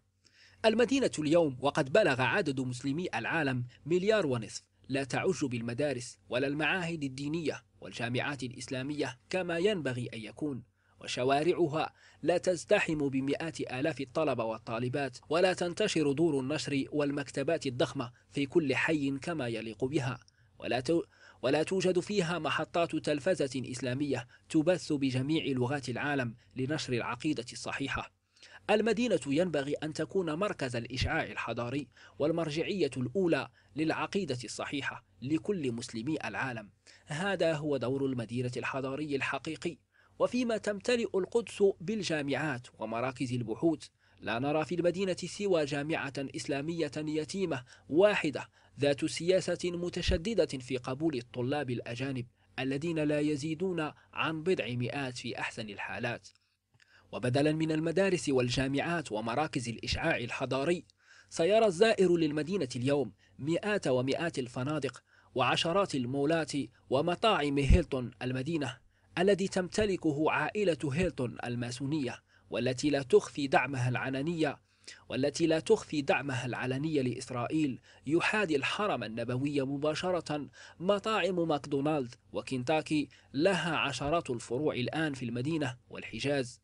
المدينة اليوم وقد بلغ عدد مسلمي العالم مليار ونصف لا تعج بالمدارس ولا المعاهد الدينية والجامعات الإسلامية كما ينبغي أن يكون وشوارعها لا تزدحم بمئات آلاف الطلبة والطالبات ولا تنتشر دور النشر والمكتبات الضخمة في كل حي كما يليق بها ولا, تو ولا توجد فيها محطات تلفزة إسلامية تبث بجميع لغات العالم لنشر العقيدة الصحيحة المدينة ينبغي أن تكون مركز الإشعاع الحضاري والمرجعية الأولى للعقيدة الصحيحة لكل مسلمي العالم هذا هو دور المدينة الحضاري الحقيقي وفيما تمتلئ القدس بالجامعات ومراكز البحوث لا نرى في المدينة سوى جامعة إسلامية يتيمة واحدة ذات سياسة متشددة في قبول الطلاب الأجانب الذين لا يزيدون عن بضع مئات في أحسن الحالات وبدلا من المدارس والجامعات ومراكز الإشعاع الحضاري سيرى الزائر للمدينة اليوم مئات ومئات الفنادق وعشرات المولات ومطاعم هيلتون المدينة الذي تمتلكه عائلة هيلتون الماسونية والتي لا تخفي دعمها العلنية والتي لا تخفي دعمها العلني لإسرائيل يحاذي الحرم النبوي مباشرة مطاعم ماكدونالد وكنتاكي لها عشرات الفروع الآن في المدينة والحجاز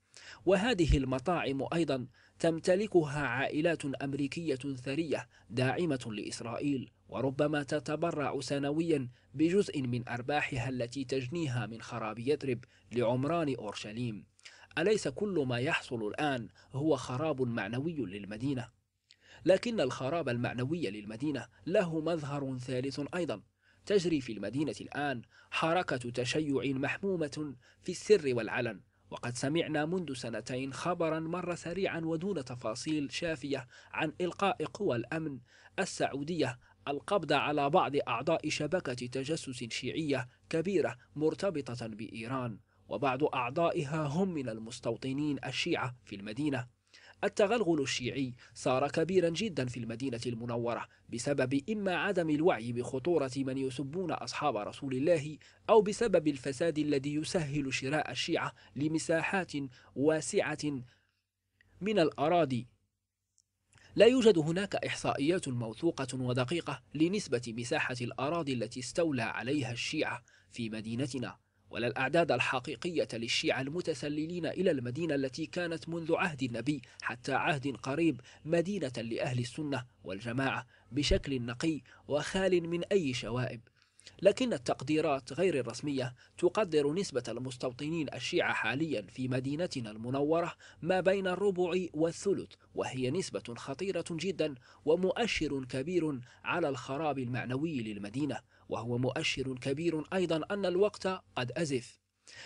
وهذه المطاعم أيضا تمتلكها عائلات أمريكية ثرية داعمة لإسرائيل وربما تتبرع سنويا بجزء من أرباحها التي تجنيها من خراب يثرب لعمران أورشليم أليس كل ما يحصل الآن هو خراب معنوي للمدينة؟ لكن الخراب المعنوي للمدينة له مظهر ثالث أيضا تجري في المدينة الآن حركة تشيع محمومة في السر والعلن وقد سمعنا منذ سنتين خبرا مر سريعا ودون تفاصيل شافية عن إلقاء قوى الأمن السعودية القبض على بعض أعضاء شبكة تجسس شيعية كبيرة مرتبطة بإيران وبعض أعضائها هم من المستوطنين الشيعة في المدينة التغلغل الشيعي صار كبيرا جدا في المدينة المنورة بسبب إما عدم الوعي بخطورة من يسبون أصحاب رسول الله أو بسبب الفساد الذي يسهل شراء الشيعة لمساحات واسعة من الأراضي لا يوجد هناك إحصائيات موثوقة ودقيقة لنسبة مساحة الأراضي التي استولى عليها الشيعة في مدينتنا ولا الأعداد الحقيقية للشيعة المتسللين إلى المدينة التي كانت منذ عهد النبي حتى عهد قريب مدينة لأهل السنة والجماعة بشكل نقي وخال من أي شوائب لكن التقديرات غير الرسمية تقدر نسبة المستوطنين الشيعة حاليا في مدينتنا المنورة ما بين الربع والثلث وهي نسبة خطيرة جدا ومؤشر كبير على الخراب المعنوي للمدينة وهو مؤشر كبير أيضا أن الوقت قد أزف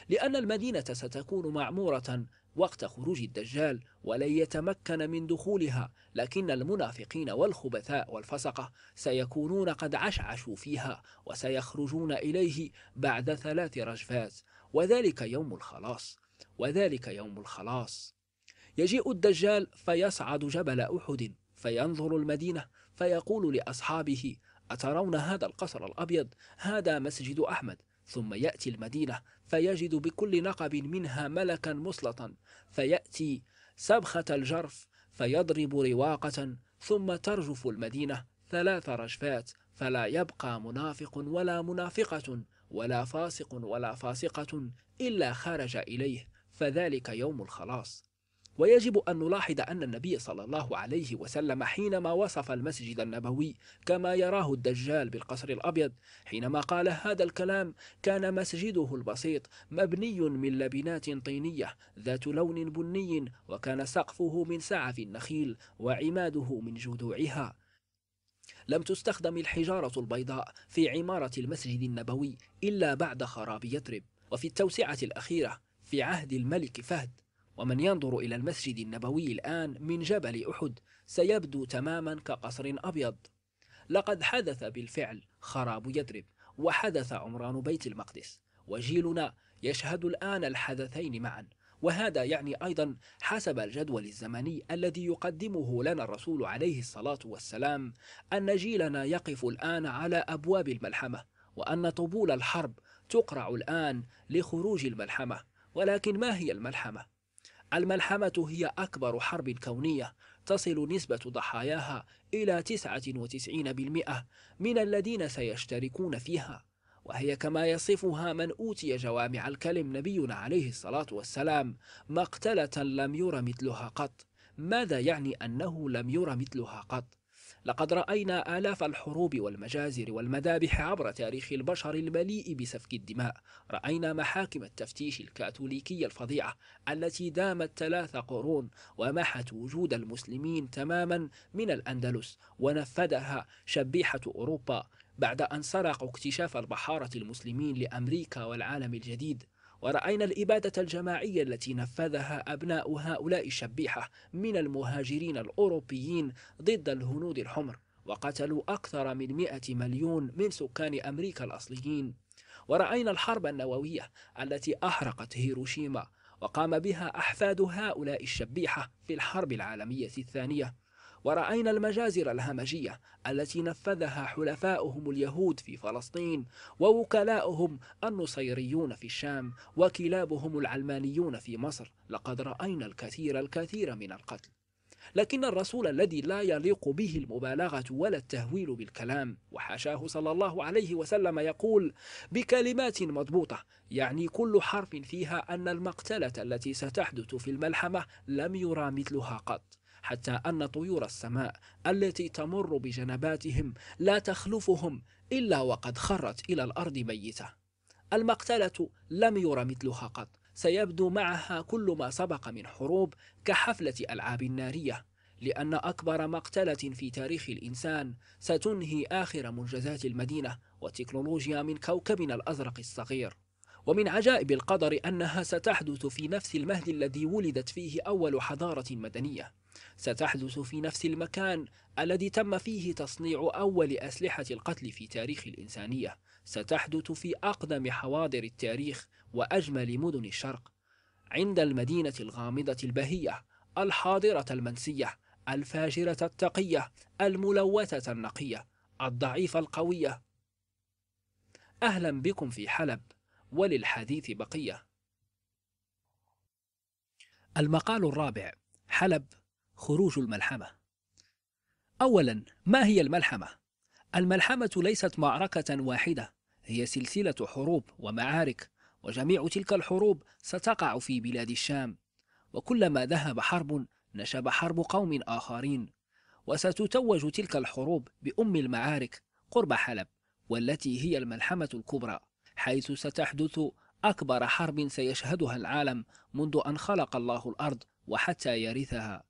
لأن المدينة ستكون معمورة وقت خروج الدجال ولن يتمكن من دخولها لكن المنافقين والخبثاء والفسقة سيكونون قد عشعشوا فيها وسيخرجون إليه بعد ثلاث رجفات وذلك يوم الخلاص وذلك يوم الخلاص يجيء الدجال فيصعد جبل أحد فينظر المدينة فيقول لأصحابه أترون هذا القصر الأبيض هذا مسجد أحمد ثم يأتي المدينة فيجد بكل نقب منها ملكا مسلطا فيأتي سبخة الجرف فيضرب رواقة ثم ترجف المدينة ثلاث رجفات فلا يبقى منافق ولا منافقة ولا فاسق ولا فاسقة إلا خرج إليه فذلك يوم الخلاص ويجب أن نلاحظ أن النبي صلى الله عليه وسلم حينما وصف المسجد النبوي كما يراه الدجال بالقصر الأبيض حينما قال هذا الكلام كان مسجده البسيط مبني من لبنات طينية ذات لون بني وكان سقفه من سعف النخيل وعماده من جذوعها لم تستخدم الحجارة البيضاء في عمارة المسجد النبوي إلا بعد خراب يثرب وفي التوسعة الأخيرة في عهد الملك فهد ومن ينظر إلى المسجد النبوي الآن من جبل أحد سيبدو تماما كقصر أبيض لقد حدث بالفعل خراب يدرب وحدث عمران بيت المقدس وجيلنا يشهد الآن الحدثين معا وهذا يعني أيضا حسب الجدول الزمني الذي يقدمه لنا الرسول عليه الصلاة والسلام أن جيلنا يقف الآن على أبواب الملحمة وأن طبول الحرب تقرع الآن لخروج الملحمة ولكن ما هي الملحمة؟ الملحمة هي أكبر حرب كونية تصل نسبة ضحاياها إلى 99% من الذين سيشتركون فيها وهي كما يصفها من أوتي جوامع الكلم نبينا عليه الصلاة والسلام مقتلة لم ير مثلها قط ماذا يعني أنه لم ير مثلها قط؟ لقد رأينا آلاف الحروب والمجازر والمذابح عبر تاريخ البشر المليء بسفك الدماء رأينا محاكم التفتيش الكاثوليكية الفظيعة التي دامت ثلاث قرون ومحت وجود المسلمين تماما من الأندلس ونفذها شبيحة أوروبا بعد أن سرقوا اكتشاف البحارة المسلمين لأمريكا والعالم الجديد ورأينا الإبادة الجماعية التي نفذها أبناء هؤلاء الشبيحة من المهاجرين الأوروبيين ضد الهنود الحمر وقتلوا أكثر من مئة مليون من سكان أمريكا الأصليين ورأينا الحرب النووية التي أحرقت هيروشيما وقام بها أحفاد هؤلاء الشبيحة في الحرب العالمية الثانية ورأينا المجازر الهمجية التي نفذها حلفاؤهم اليهود في فلسطين ووكلاؤهم النصيريون في الشام وكلابهم العلمانيون في مصر لقد رأينا الكثير الكثير من القتل لكن الرسول الذي لا يليق به المبالغة ولا التهويل بالكلام وحاشاه صلى الله عليه وسلم يقول بكلمات مضبوطة يعني كل حرف فيها أن المقتلة التي ستحدث في الملحمة لم يرى مثلها قط حتى أن طيور السماء التي تمر بجنباتهم لا تخلفهم إلا وقد خرت إلى الأرض ميتة المقتلة لم ير مثلها قط سيبدو معها كل ما سبق من حروب كحفلة ألعاب نارية لأن أكبر مقتلة في تاريخ الإنسان ستنهي آخر منجزات المدينة وتكنولوجيا من كوكبنا الأزرق الصغير ومن عجائب القدر أنها ستحدث في نفس المهد الذي ولدت فيه أول حضارة مدنية ستحدث في نفس المكان الذي تم فيه تصنيع أول أسلحة القتل في تاريخ الإنسانية ستحدث في أقدم حواضر التاريخ وأجمل مدن الشرق عند المدينة الغامضة البهية الحاضرة المنسية الفاجرة التقية الملوثة النقية الضعيفة القوية أهلا بكم في حلب وللحديث بقية المقال الرابع حلب خروج الملحمة أولا ما هي الملحمة؟ الملحمة ليست معركة واحدة هي سلسلة حروب ومعارك وجميع تلك الحروب ستقع في بلاد الشام وكلما ذهب حرب نشب حرب قوم آخرين وستتوج تلك الحروب بأم المعارك قرب حلب والتي هي الملحمة الكبرى حيث ستحدث أكبر حرب سيشهدها العالم منذ أن خلق الله الأرض وحتى يرثها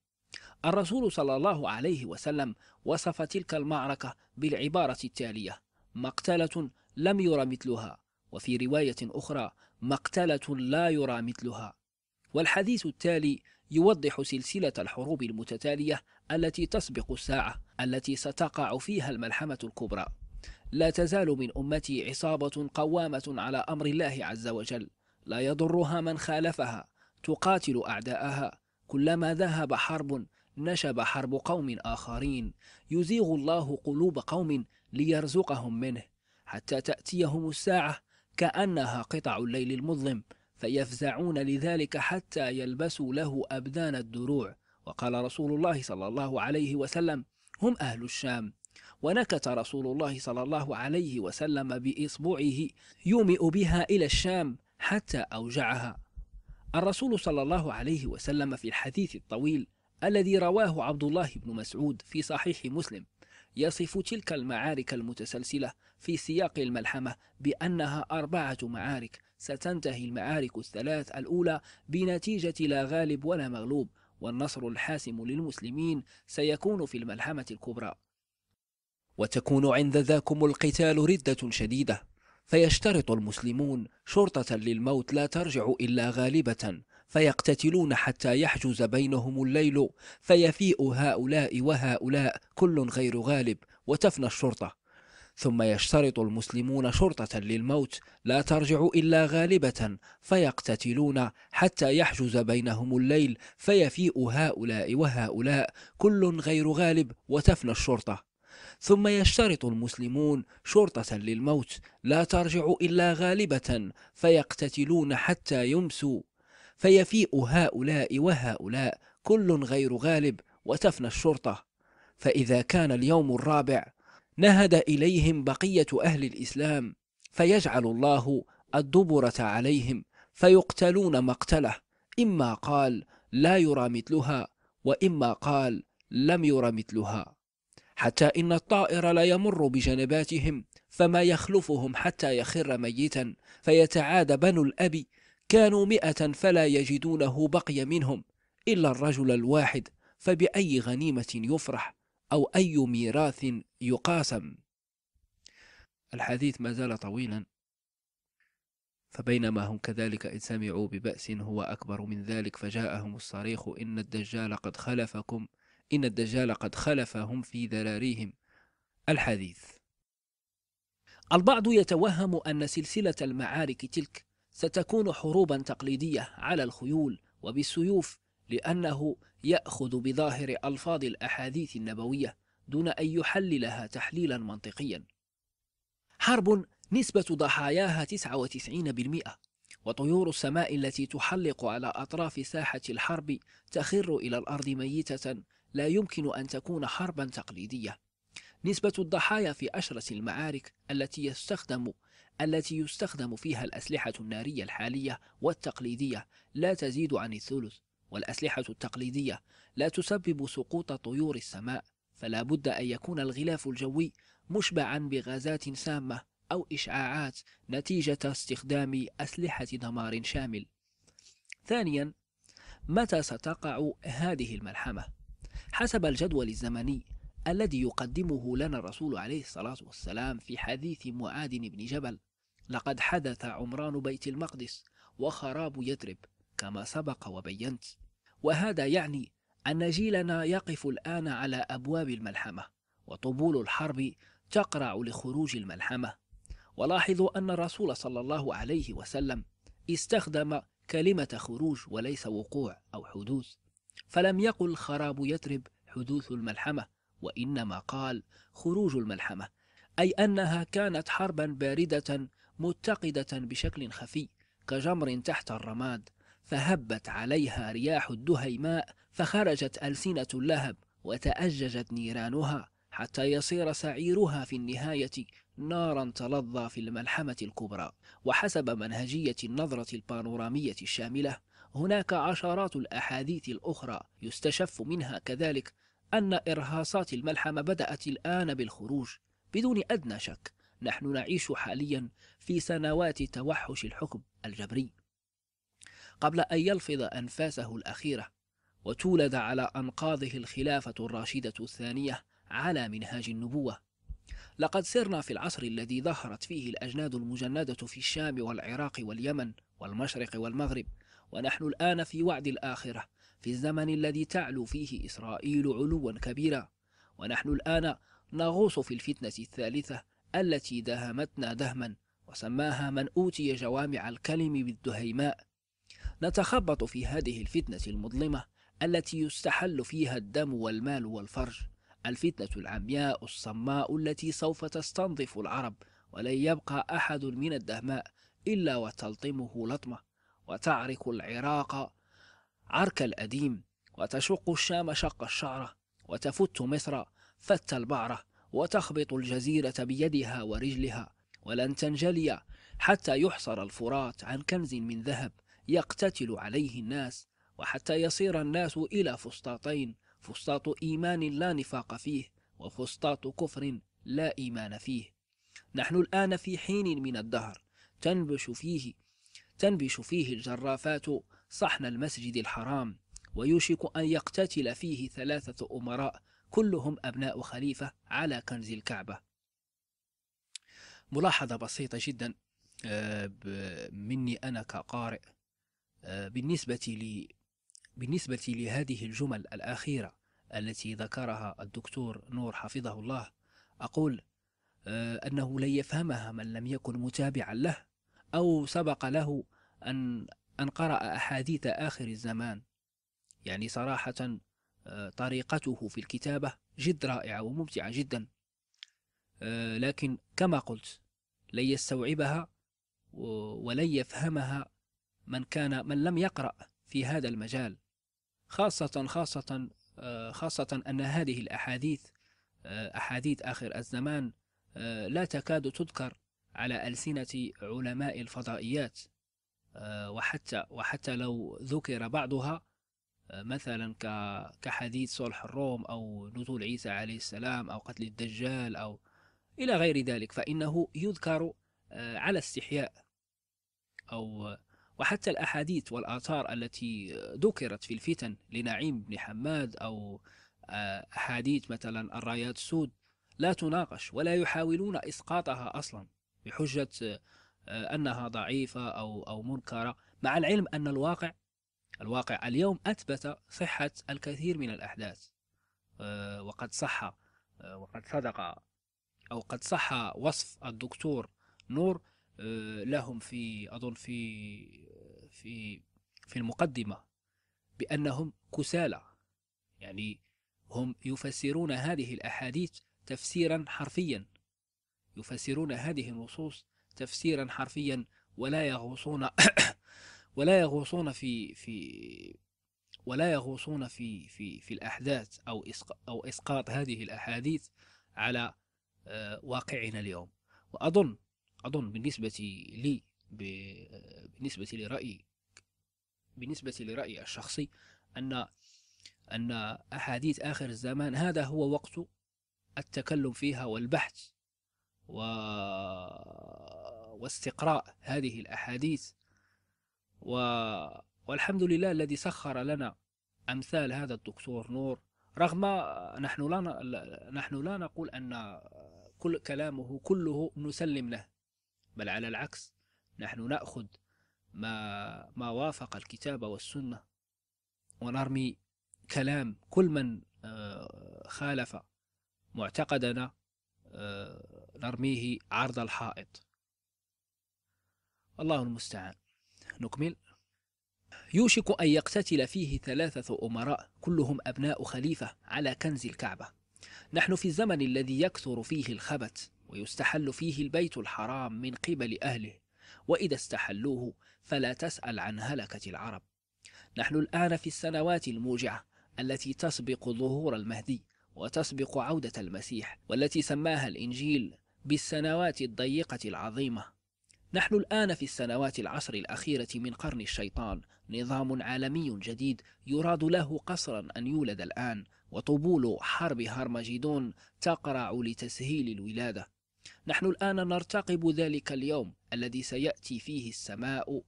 الرسول صلى الله عليه وسلم وصف تلك المعركة بالعبارة التالية: مقتلة لم يرى مثلها، وفي رواية أخرى: مقتلة لا يرى مثلها. والحديث التالي يوضح سلسلة الحروب المتتالية التي تسبق الساعة التي ستقع فيها الملحمة الكبرى. لا تزال من أمتي عصابة قوامة على أمر الله عز وجل، لا يضرها من خالفها، تقاتل أعداءها، كلما ذهب حرب نشب حرب قوم آخرين يزيغ الله قلوب قوم ليرزقهم منه حتى تأتيهم الساعة كأنها قطع الليل المظلم فيفزعون لذلك حتى يلبسوا له أبدان الدروع وقال رسول الله صلى الله عليه وسلم هم أهل الشام ونكت رسول الله صلى الله عليه وسلم بإصبعه يومئ بها إلى الشام حتى أوجعها الرسول صلى الله عليه وسلم في الحديث الطويل الذي رواه عبد الله بن مسعود في صحيح مسلم يصف تلك المعارك المتسلسلة في سياق الملحمة بأنها أربعة معارك ستنتهي المعارك الثلاث الأولى بنتيجة لا غالب ولا مغلوب والنصر الحاسم للمسلمين سيكون في الملحمة الكبرى وتكون عند ذاكم القتال ردة شديدة فيشترط المسلمون شرطة للموت لا ترجع إلا غالبة فيقتتلون حتى يحجز بينهم الليل فيفيء هؤلاء وهؤلاء كل غير غالب وتفنى الشرطة ثم يشترط المسلمون شرطة للموت لا ترجع إلا غالبة فيقتتلون حتى يحجز بينهم الليل فيفيء هؤلاء وهؤلاء كل غير غالب وتفنى الشرطة ثم يشترط المسلمون شرطة للموت لا ترجع إلا غالبة فيقتتلون حتى يمسوا فيفيء هؤلاء وهؤلاء كل غير غالب وتفنى الشرطة فإذا كان اليوم الرابع نهد إليهم بقية أهل الإسلام فيجعل الله الدبرة عليهم فيقتلون مقتله إما قال لا يرى مثلها وإما قال لم يرى مثلها حتى إن الطائر لا يمر بجنباتهم فما يخلفهم حتى يخر ميتا فيتعاد بنو الأب كانوا مئة فلا يجدونه بقي منهم إلا الرجل الواحد فبأي غنيمة يفرح أو أي ميراث يقاسم الحديث ما زال طويلا فبينما هم كذلك إذ سمعوا ببأس هو أكبر من ذلك فجاءهم الصريخ إن الدجال قد خلفكم إن الدجال قد خلفهم في ذراريهم الحديث البعض يتوهم أن سلسلة المعارك تلك ستكون حروبا تقليدية على الخيول وبالسيوف لأنه يأخذ بظاهر ألفاظ الأحاديث النبوية دون أن يحللها تحليلا منطقيا حرب نسبة ضحاياها 99% وطيور السماء التي تحلق على أطراف ساحة الحرب تخر إلى الأرض ميتة لا يمكن أن تكون حربا تقليدية نسبة الضحايا في أشرس المعارك التي يستخدم التي يستخدم فيها الأسلحة النارية الحالية والتقليدية لا تزيد عن الثلث والأسلحة التقليدية لا تسبب سقوط طيور السماء فلا بد أن يكون الغلاف الجوي مشبعا بغازات سامة أو إشعاعات نتيجة استخدام أسلحة دمار شامل ثانيا متى ستقع هذه الملحمة؟ حسب الجدول الزمني الذي يقدمه لنا الرسول عليه الصلاة والسلام في حديث معاذ بن جبل لقد حدث عمران بيت المقدس وخراب يثرب كما سبق وبينت وهذا يعني أن جيلنا يقف الآن على أبواب الملحمة وطبول الحرب تقرع لخروج الملحمة ولاحظوا أن الرسول صلى الله عليه وسلم استخدم كلمة خروج وليس وقوع أو حدوث فلم يقل خراب يثرب حدوث الملحمة وإنما قال خروج الملحمة أي أنها كانت حربا باردة متقدة بشكل خفي كجمر تحت الرماد فهبت عليها رياح الدهيماء فخرجت ألسنة اللهب وتأججت نيرانها حتى يصير سعيرها في النهاية نارا تلظى في الملحمة الكبرى وحسب منهجية النظرة البانورامية الشاملة هناك عشرات الأحاديث الأخرى يستشف منها كذلك أن إرهاصات الملحمة بدأت الآن بالخروج بدون أدنى شك نحن نعيش حاليا في سنوات توحش الحكم الجبري قبل أن يلفظ أنفاسه الأخيرة وتولد على أنقاضه الخلافة الراشدة الثانية على منهاج النبوة لقد سرنا في العصر الذي ظهرت فيه الأجناد المجندة في الشام والعراق واليمن والمشرق والمغرب ونحن الآن في وعد الآخرة في الزمن الذي تعلو فيه إسرائيل علوا كبيرا ونحن الآن نغوص في الفتنة الثالثة التي دهمتنا دهما وسماها من أوتي جوامع الكلم بالدهيماء نتخبط في هذه الفتنة المظلمة التي يستحل فيها الدم والمال والفرج الفتنة العمياء الصماء التي سوف تستنظف العرب ولن يبقى أحد من الدهماء إلا وتلطمه لطمة وتعرق العراق عرك الأديم وتشق الشام شق الشعرة وتفت مصر فت البعرة وتخبط الجزيرة بيدها ورجلها ولن تنجلي حتى يحصر الفرات عن كنز من ذهب يقتتل عليه الناس وحتى يصير الناس إلى فسطاطين فسطاط إيمان لا نفاق فيه وفسطاط كفر لا إيمان فيه نحن الآن في حين من الدهر تنبش فيه تنبش فيه الجرافات صحن المسجد الحرام ويوشك أن يقتتل فيه ثلاثة أمراء كلهم أبناء خليفة على كنز الكعبة ملاحظة بسيطة جدا آه، مني أنا كقارئ آه، بالنسبة لي بالنسبة لهذه الجمل الأخيرة التي ذكرها الدكتور نور حفظه الله أقول آه، أنه لن يفهمها من لم يكن متابعا له أو سبق له أن أن قرأ أحاديث آخر الزمان يعني صراحة آه، طريقته في الكتابة جد رائعة وممتعة جدا آه، لكن كما قلت لن يستوعبها ولن يفهمها من كان من لم يقرأ في هذا المجال خاصة خاصة آه، خاصة أن هذه الأحاديث أحاديث آخر الزمان لا تكاد تذكر على ألسنة علماء الفضائيات آه، وحتى وحتى لو ذكر بعضها آه، مثلا كحديث صلح الروم أو نزول عيسى عليه السلام أو قتل الدجال أو إلى غير ذلك فإنه يذكر آه، على استحياء أو وحتى الأحاديث والآثار التي ذكرت في الفتن لنعيم بن حماد أو أحاديث مثلا الرايات السود لا تناقش ولا يحاولون إسقاطها أصلا بحجة آه، انها ضعيفه او او منكره مع العلم ان الواقع الواقع اليوم اثبت صحه الكثير من الاحداث آه، وقد صح آه، وقد صدق او قد صح وصف الدكتور نور لهم في اظن في في في المقدمه بانهم كسالى يعني هم يفسرون هذه الاحاديث تفسيرا حرفيا يفسرون هذه النصوص تفسيرا حرفيا ولا يغوصون ولا يغوصون في في ولا يغوصون في في في الأحداث أو أو إسقاط هذه الأحاديث على آه، واقعنا اليوم وأظن أظن بالنسبة لي بالنسبة لرأيي بالنسبة لرأيي الشخصي أن أن أحاديث آخر الزمان هذا هو وقت التكلم فيها والبحث و... واستقراء هذه الأحاديث و... والحمد لله الذي سخر لنا أمثال هذا الدكتور نور رغم نحن لا نحن لا نقول أن كل كلامه كله نسلم له بل على العكس نحن نأخذ ما ما وافق الكتاب والسنة ونرمي كلام كل من آه، خالف معتقدنا آه، نرميه عرض الحائط الله المستعان نكمل يوشك أن يقتتل فيه ثلاثة أمراء كلهم أبناء خليفة على كنز الكعبة نحن في الزمن الذي يكثر فيه الخبت ويستحل فيه البيت الحرام من قبل أهله وإذا استحلوه فلا تسأل عن هلكة العرب نحن الآن في السنوات الموجعة التي تسبق ظهور المهدي وتسبق عودة المسيح والتي سماها الإنجيل بالسنوات الضيقة العظيمة نحن الآن في السنوات العشر الأخيرة من قرن الشيطان نظام عالمي جديد يراد له قصرا أن يولد الآن وطبول حرب هرمجيدون تقرع لتسهيل الولادة نحن الآن نرتقب ذلك اليوم الذي سيأتي فيه السماء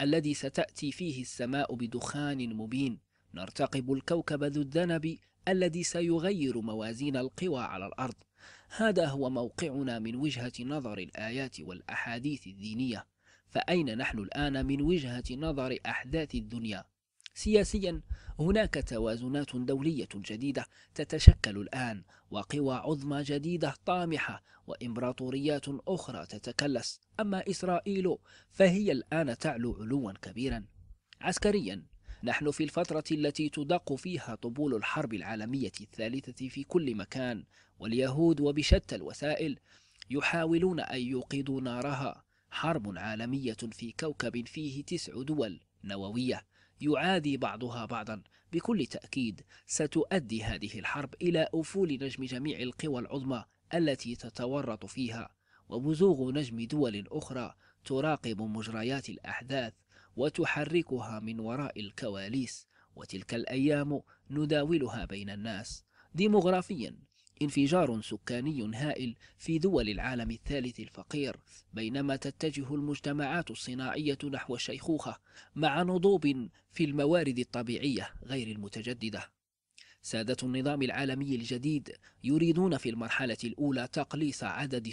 الذي ستأتي فيه السماء بدخان مبين نرتقب الكوكب ذو الذنب الذي سيغير موازين القوى على الأرض هذا هو موقعنا من وجهة نظر الآيات والأحاديث الدينية فأين نحن الآن من وجهة نظر أحداث الدنيا؟ سياسيا هناك توازنات دولية جديدة تتشكل الآن وقوى عظمى جديدة طامحة وإمبراطوريات أخرى تتكلس أما إسرائيل فهي الآن تعلو علوا كبيرا عسكريا نحن في الفترة التي تدق فيها طبول الحرب العالمية الثالثة في كل مكان واليهود وبشتى الوسائل يحاولون أن يوقدوا نارها حرب عالمية في كوكب فيه تسع دول نووية يعادي بعضها بعضا بكل تأكيد ستؤدي هذه الحرب إلى أفول نجم جميع القوى العظمى التي تتورط فيها وبزوغ نجم دول أخرى تراقب مجريات الأحداث وتحركها من وراء الكواليس وتلك الأيام نداولها بين الناس ديموغرافيا انفجار سكاني هائل في دول العالم الثالث الفقير بينما تتجه المجتمعات الصناعية نحو الشيخوخة مع نضوب في الموارد الطبيعية غير المتجددة سادة النظام العالمي الجديد يريدون في المرحلة الأولى تقليص عدد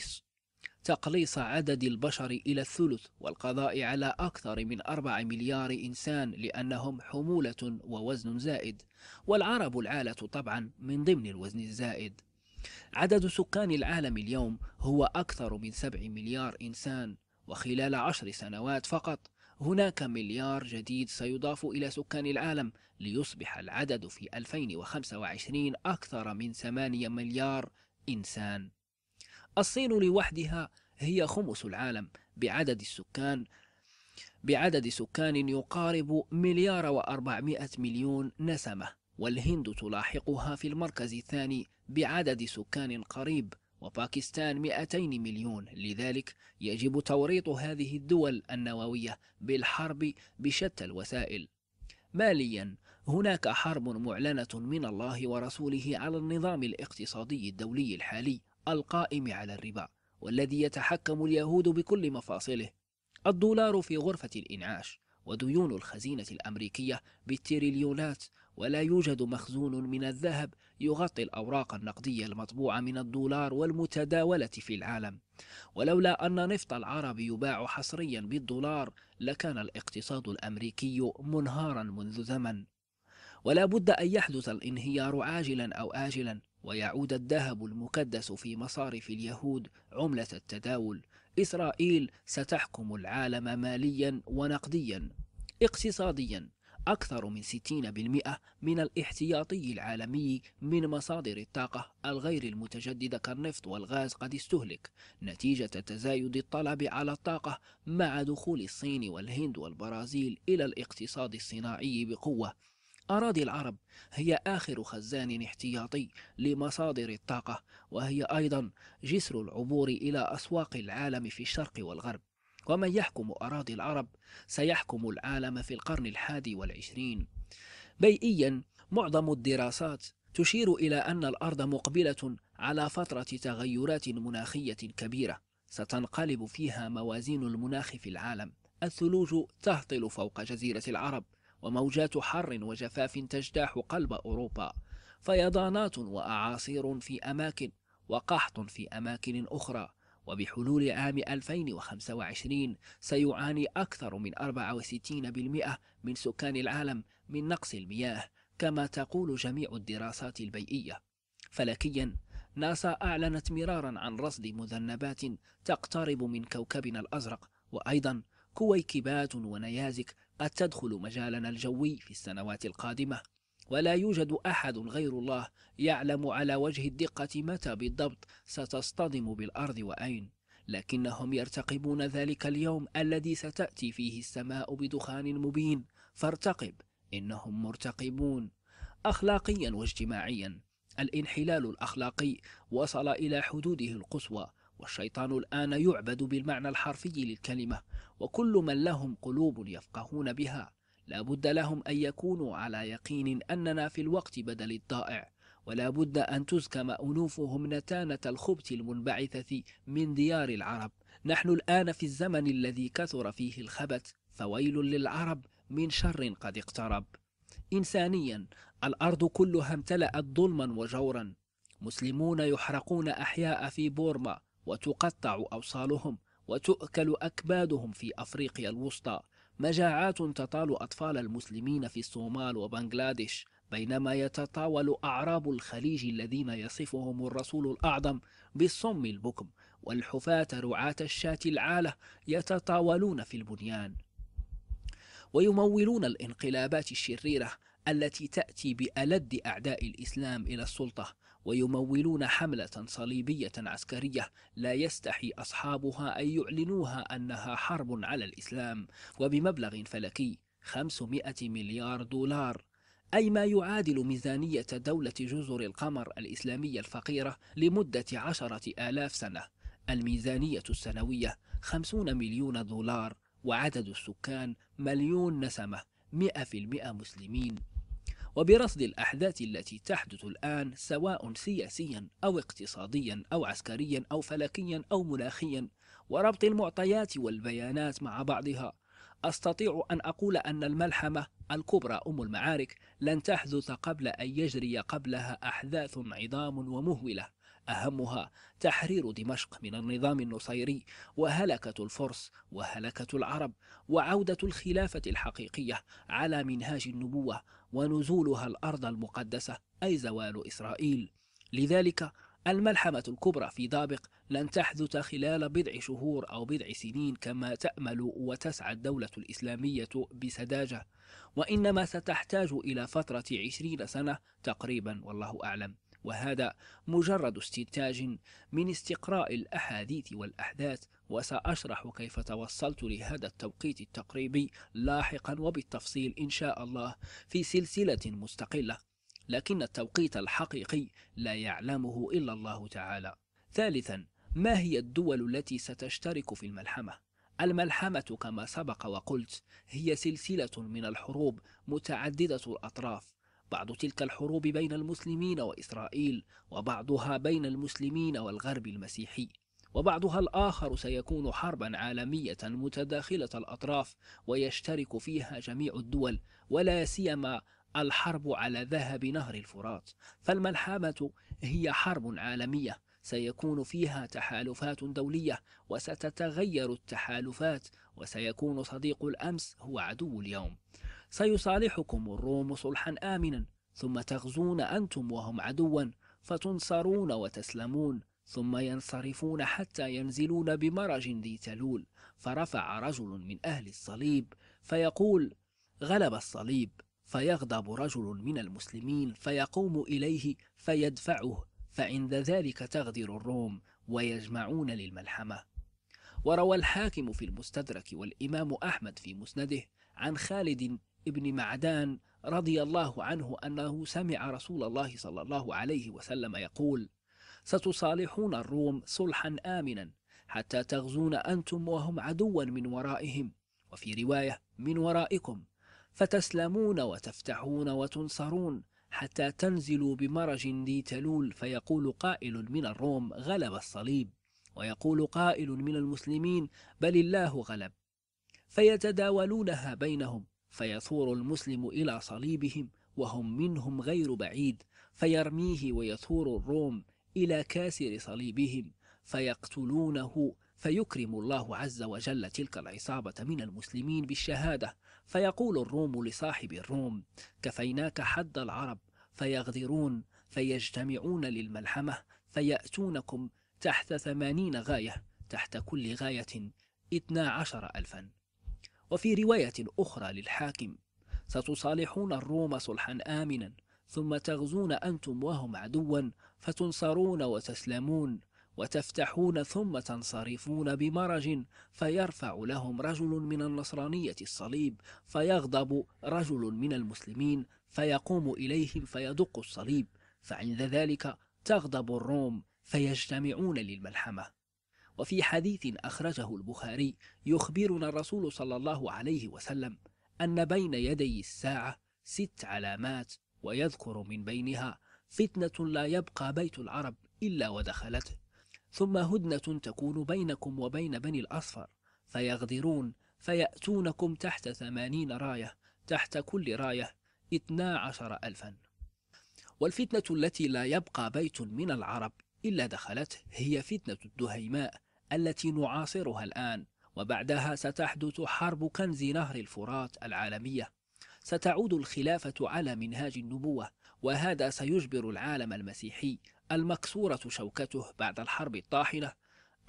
تقليص عدد البشر إلى الثلث والقضاء على أكثر من أربع مليار إنسان لأنهم حمولة ووزن زائد والعرب العالة طبعا من ضمن الوزن الزائد عدد سكان العالم اليوم هو أكثر من سبع مليار إنسان وخلال عشر سنوات فقط هناك مليار جديد سيضاف إلى سكان العالم ليصبح العدد في 2025 أكثر من 8 مليار إنسان الصين لوحدها هي خمس العالم بعدد السكان بعدد سكان يقارب مليار وأربعمائة مليون نسمة والهند تلاحقها في المركز الثاني بعدد سكان قريب وباكستان 200 مليون لذلك يجب توريط هذه الدول النووية بالحرب بشتى الوسائل ماليا هناك حرب معلنة من الله ورسوله على النظام الاقتصادي الدولي الحالي القائم على الربا والذي يتحكم اليهود بكل مفاصله الدولار في غرفة الإنعاش وديون الخزينة الأمريكية بالتريليونات ولا يوجد مخزون من الذهب يغطي الأوراق النقدية المطبوعة من الدولار والمتداولة في العالم ولولا أن نفط العرب يباع حصريا بالدولار لكان الاقتصاد الأمريكي منهارا منذ زمن ولا بد أن يحدث الانهيار عاجلا أو آجلا ويعود الذهب المكدس في مصارف اليهود عملة التداول إسرائيل ستحكم العالم ماليا ونقديا اقتصاديا أكثر من 60% من الاحتياطي العالمي من مصادر الطاقة الغير المتجددة كالنفط والغاز قد استهلك نتيجة تزايد الطلب على الطاقة مع دخول الصين والهند والبرازيل إلى الاقتصاد الصناعي بقوة أراضي العرب هي آخر خزان احتياطي لمصادر الطاقة وهي أيضا جسر العبور إلى أسواق العالم في الشرق والغرب ومن يحكم أراضي العرب سيحكم العالم في القرن الحادي والعشرين بيئيا معظم الدراسات تشير إلى أن الأرض مقبلة على فترة تغيرات مناخية كبيرة ستنقلب فيها موازين المناخ في العالم الثلوج تهطل فوق جزيرة العرب وموجات حر وجفاف تجتاح قلب أوروبا فيضانات وأعاصير في أماكن وقحط في أماكن أخرى وبحلول عام 2025 سيعاني أكثر من 64% من سكان العالم من نقص المياه كما تقول جميع الدراسات البيئية فلكيا ناسا أعلنت مرارا عن رصد مذنبات تقترب من كوكبنا الأزرق وأيضا كويكبات ونيازك قد تدخل مجالنا الجوي في السنوات القادمة ولا يوجد أحد غير الله يعلم على وجه الدقة متى بالضبط ستصطدم بالأرض وأين لكنهم يرتقبون ذلك اليوم الذي ستأتي فيه السماء بدخان مبين فارتقب إنهم مرتقبون أخلاقيا واجتماعيا الانحلال الأخلاقي وصل إلى حدوده القصوى والشيطان الآن يعبد بالمعنى الحرفي للكلمة وكل من لهم قلوب يفقهون بها لا بد لهم أن يكونوا على يقين أننا في الوقت بدل الضائع ولا بد أن تزكم أنوفهم نتانة الخبث المنبعثة من ديار العرب نحن الآن في الزمن الذي كثر فيه الخبث فويل للعرب من شر قد اقترب إنسانيا الأرض كلها امتلأت ظلما وجورا مسلمون يحرقون أحياء في بورما وتقطع أوصالهم وتؤكل أكبادهم في أفريقيا الوسطى مجاعات تطال أطفال المسلمين في الصومال وبنغلاديش بينما يتطاول أعراب الخليج الذين يصفهم الرسول الأعظم بالصم البكم والحفاة رعاة الشاة العالة يتطاولون في البنيان ويمولون الانقلابات الشريرة التي تأتي بألد أعداء الإسلام إلى السلطة ويمولون حملة صليبية عسكرية لا يستحي أصحابها أن يعلنوها أنها حرب على الإسلام وبمبلغ فلكي 500 مليار دولار أي ما يعادل ميزانية دولة جزر القمر الإسلامية الفقيرة لمدة عشرة آلاف سنة الميزانية السنوية 50 مليون دولار وعدد السكان مليون نسمة 100% مسلمين وبرصد الأحداث التي تحدث الآن سواء سياسيا أو اقتصاديا أو عسكريا أو فلكيا أو مناخيا وربط المعطيات والبيانات مع بعضها أستطيع أن أقول أن الملحمة الكبرى أم المعارك لن تحدث قبل أن يجري قبلها أحداث عظام ومهولة أهمها تحرير دمشق من النظام النصيري وهلكة الفرس وهلكة العرب وعودة الخلافة الحقيقية على منهاج النبوة ونزولها الأرض المقدسة أي زوال إسرائيل لذلك الملحمة الكبرى في دابق لن تحدث خلال بضع شهور أو بضع سنين كما تأمل وتسعى الدولة الإسلامية بسذاجة وإنما ستحتاج إلى فترة عشرين سنة تقريبا والله أعلم وهذا مجرد استنتاج من استقراء الأحاديث والأحداث وسأشرح كيف توصلت لهذا التوقيت التقريبي لاحقا وبالتفصيل إن شاء الله في سلسلة مستقلة لكن التوقيت الحقيقي لا يعلمه إلا الله تعالى ثالثا ما هي الدول التي ستشترك في الملحمة؟ الملحمة كما سبق وقلت هي سلسلة من الحروب متعددة الأطراف بعض تلك الحروب بين المسلمين وإسرائيل وبعضها بين المسلمين والغرب المسيحي وبعضها الآخر سيكون حربا عالمية متداخلة الأطراف ويشترك فيها جميع الدول ولا سيما الحرب على ذهب نهر الفرات فالملحمة هي حرب عالمية سيكون فيها تحالفات دولية وستتغير التحالفات وسيكون صديق الأمس هو عدو اليوم سيصالحكم الروم صلحا آمنا ثم تغزون أنتم وهم عدوا فتنصرون وتسلمون ثم ينصرفون حتى ينزلون بمرج ذي تلول فرفع رجل من أهل الصليب فيقول غلب الصليب فيغضب رجل من المسلمين فيقوم إليه فيدفعه فعند ذلك تغدر الروم ويجمعون للملحمة وروى الحاكم في المستدرك والإمام أحمد في مسنده عن خالد ابن معدان رضي الله عنه أنه سمع رسول الله صلى الله عليه وسلم يقول: ستصالحون الروم صلحا آمنا حتى تغزون أنتم وهم عدوا من ورائهم، وفي رواية من ورائكم، فتسلمون وتفتحون وتنصرون حتى تنزلوا بمرج ذي تلول فيقول قائل من الروم غلب الصليب ويقول قائل من المسلمين بل الله غلب فيتداولونها بينهم فيثور المسلم إلى صليبهم وهم منهم غير بعيد فيرميه ويثور الروم إلى كاسر صليبهم فيقتلونه فيكرم الله عز وجل تلك العصابة من المسلمين بالشهادة فيقول الروم لصاحب الروم كفيناك حد العرب فيغدرون فيجتمعون للملحمة فيأتونكم تحت ثمانين غاية تحت كل غاية اثنا عشر ألفا وفي رواية أخرى للحاكم ستصالحون الروم صلحا آمنا ثم تغزون أنتم وهم عدوا فتنصرون وتسلمون وتفتحون ثم تنصرفون بمرج فيرفع لهم رجل من النصرانية الصليب فيغضب رجل من المسلمين فيقوم إليهم فيدق الصليب فعند ذلك تغضب الروم فيجتمعون للملحمة وفي حديث أخرجه البخاري يخبرنا الرسول صلى الله عليه وسلم أن بين يدي الساعة ست علامات ويذكر من بينها فتنة لا يبقى بيت العرب إلا ودخلته ثم هدنة تكون بينكم وبين بني الأصفر فيغدرون فيأتونكم تحت ثمانين راية تحت كل راية اثنا عشر ألفا والفتنة التي لا يبقى بيت من العرب إلا دخلته هي فتنة الدهيماء التي نعاصرها الآن وبعدها ستحدث حرب كنز نهر الفرات العالمية ستعود الخلافة على منهاج النبوة وهذا سيجبر العالم المسيحي المكسورة شوكته بعد الحرب الطاحنة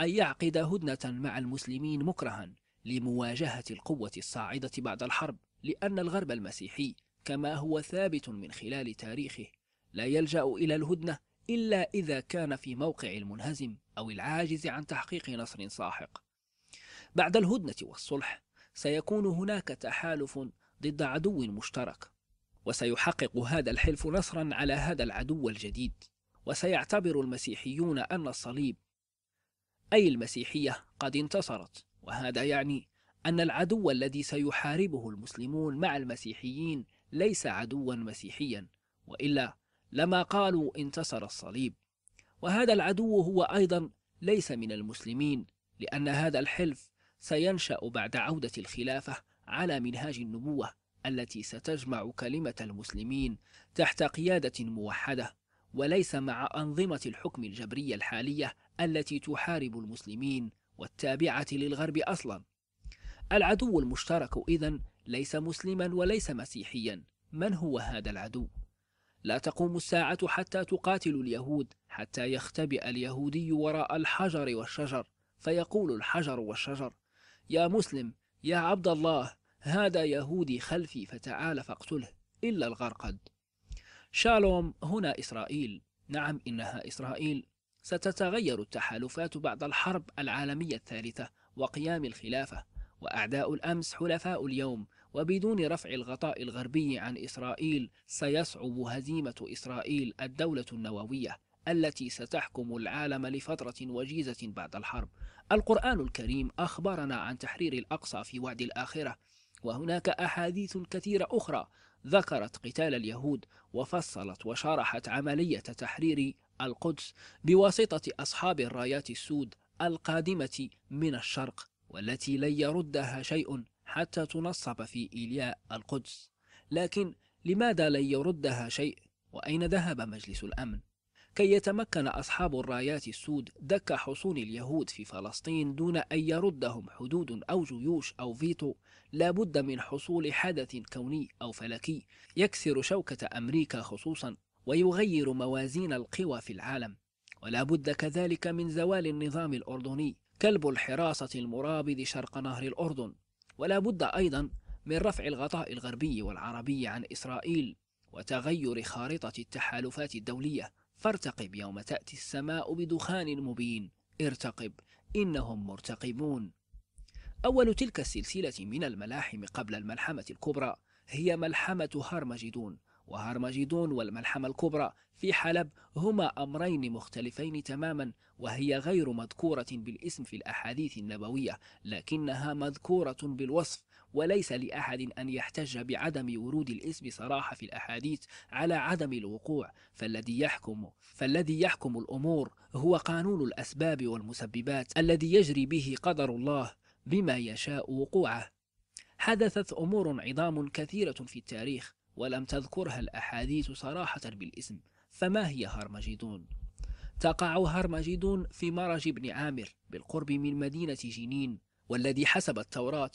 أن يعقد هدنة مع المسلمين مكرها لمواجهة القوة الصاعدة بعد الحرب لأن الغرب المسيحي كما هو ثابت من خلال تاريخه لا يلجأ إلى الهدنة إلا إذا كان في موقع المنهزم أو العاجز عن تحقيق نصر ساحق. بعد الهدنة والصلح سيكون هناك تحالف ضد عدو مشترك، وسيحقق هذا الحلف نصرا على هذا العدو الجديد، وسيعتبر المسيحيون أن الصليب أي المسيحية قد انتصرت، وهذا يعني أن العدو الذي سيحاربه المسلمون مع المسيحيين ليس عدوا مسيحيا، وإلا لما قالوا انتصر الصليب وهذا العدو هو أيضا ليس من المسلمين لأن هذا الحلف سينشأ بعد عودة الخلافة على منهاج النبوة التي ستجمع كلمة المسلمين تحت قيادة موحدة وليس مع أنظمة الحكم الجبرية الحالية التي تحارب المسلمين والتابعة للغرب أصلا العدو المشترك إذن ليس مسلما وليس مسيحيا من هو هذا العدو؟ لا تقوم الساعة حتى تقاتل اليهود حتى يختبئ اليهودي وراء الحجر والشجر فيقول الحجر والشجر يا مسلم يا عبد الله هذا يهودي خلفي فتعال فاقتله إلا الغرقد شالوم هنا إسرائيل نعم إنها إسرائيل ستتغير التحالفات بعد الحرب العالمية الثالثة وقيام الخلافة وأعداء الأمس حلفاء اليوم وبدون رفع الغطاء الغربي عن إسرائيل سيصعب هزيمة إسرائيل الدولة النووية التي ستحكم العالم لفترة وجيزة بعد الحرب. القرآن الكريم أخبرنا عن تحرير الأقصى في وعد الآخرة، وهناك أحاديث كثيرة أخرى ذكرت قتال اليهود وفصلت وشرحت عملية تحرير القدس بواسطة أصحاب الرايات السود القادمة من الشرق والتي لن يردها شيء حتى تنصب في إيلياء القدس لكن لماذا لن يردها شيء وأين ذهب مجلس الأمن؟ كي يتمكن أصحاب الرايات السود دك حصون اليهود في فلسطين دون أن يردهم حدود أو جيوش أو فيتو لابد من حصول حدث كوني أو فلكي يكسر شوكة أمريكا خصوصا ويغير موازين القوى في العالم ولا بد كذلك من زوال النظام الأردني كلب الحراسة المرابد شرق نهر الأردن ولا بد أيضا من رفع الغطاء الغربي والعربي عن إسرائيل وتغير خارطة التحالفات الدولية فارتقب يوم تأتي السماء بدخان مبين ارتقب إنهم مرتقبون أول تلك السلسلة من الملاحم قبل الملحمة الكبرى هي ملحمة هرمجدون وهرمجيدون والملحمة الكبرى في حلب هما أمرين مختلفين تماما وهي غير مذكورة بالاسم في الأحاديث النبوية لكنها مذكورة بالوصف وليس لأحد أن يحتج بعدم ورود الاسم صراحة في الأحاديث على عدم الوقوع فالذي يحكم فالذي يحكم الأمور هو قانون الأسباب والمسببات الذي يجري به قدر الله بما يشاء وقوعه حدثت أمور عظام كثيرة في التاريخ ولم تذكرها الأحاديث صراحة بالاسم فما هي هرمجدون؟ تقع هرمجدون في مرج بن عامر بالقرب من مدينة جنين والذي حسب التوراة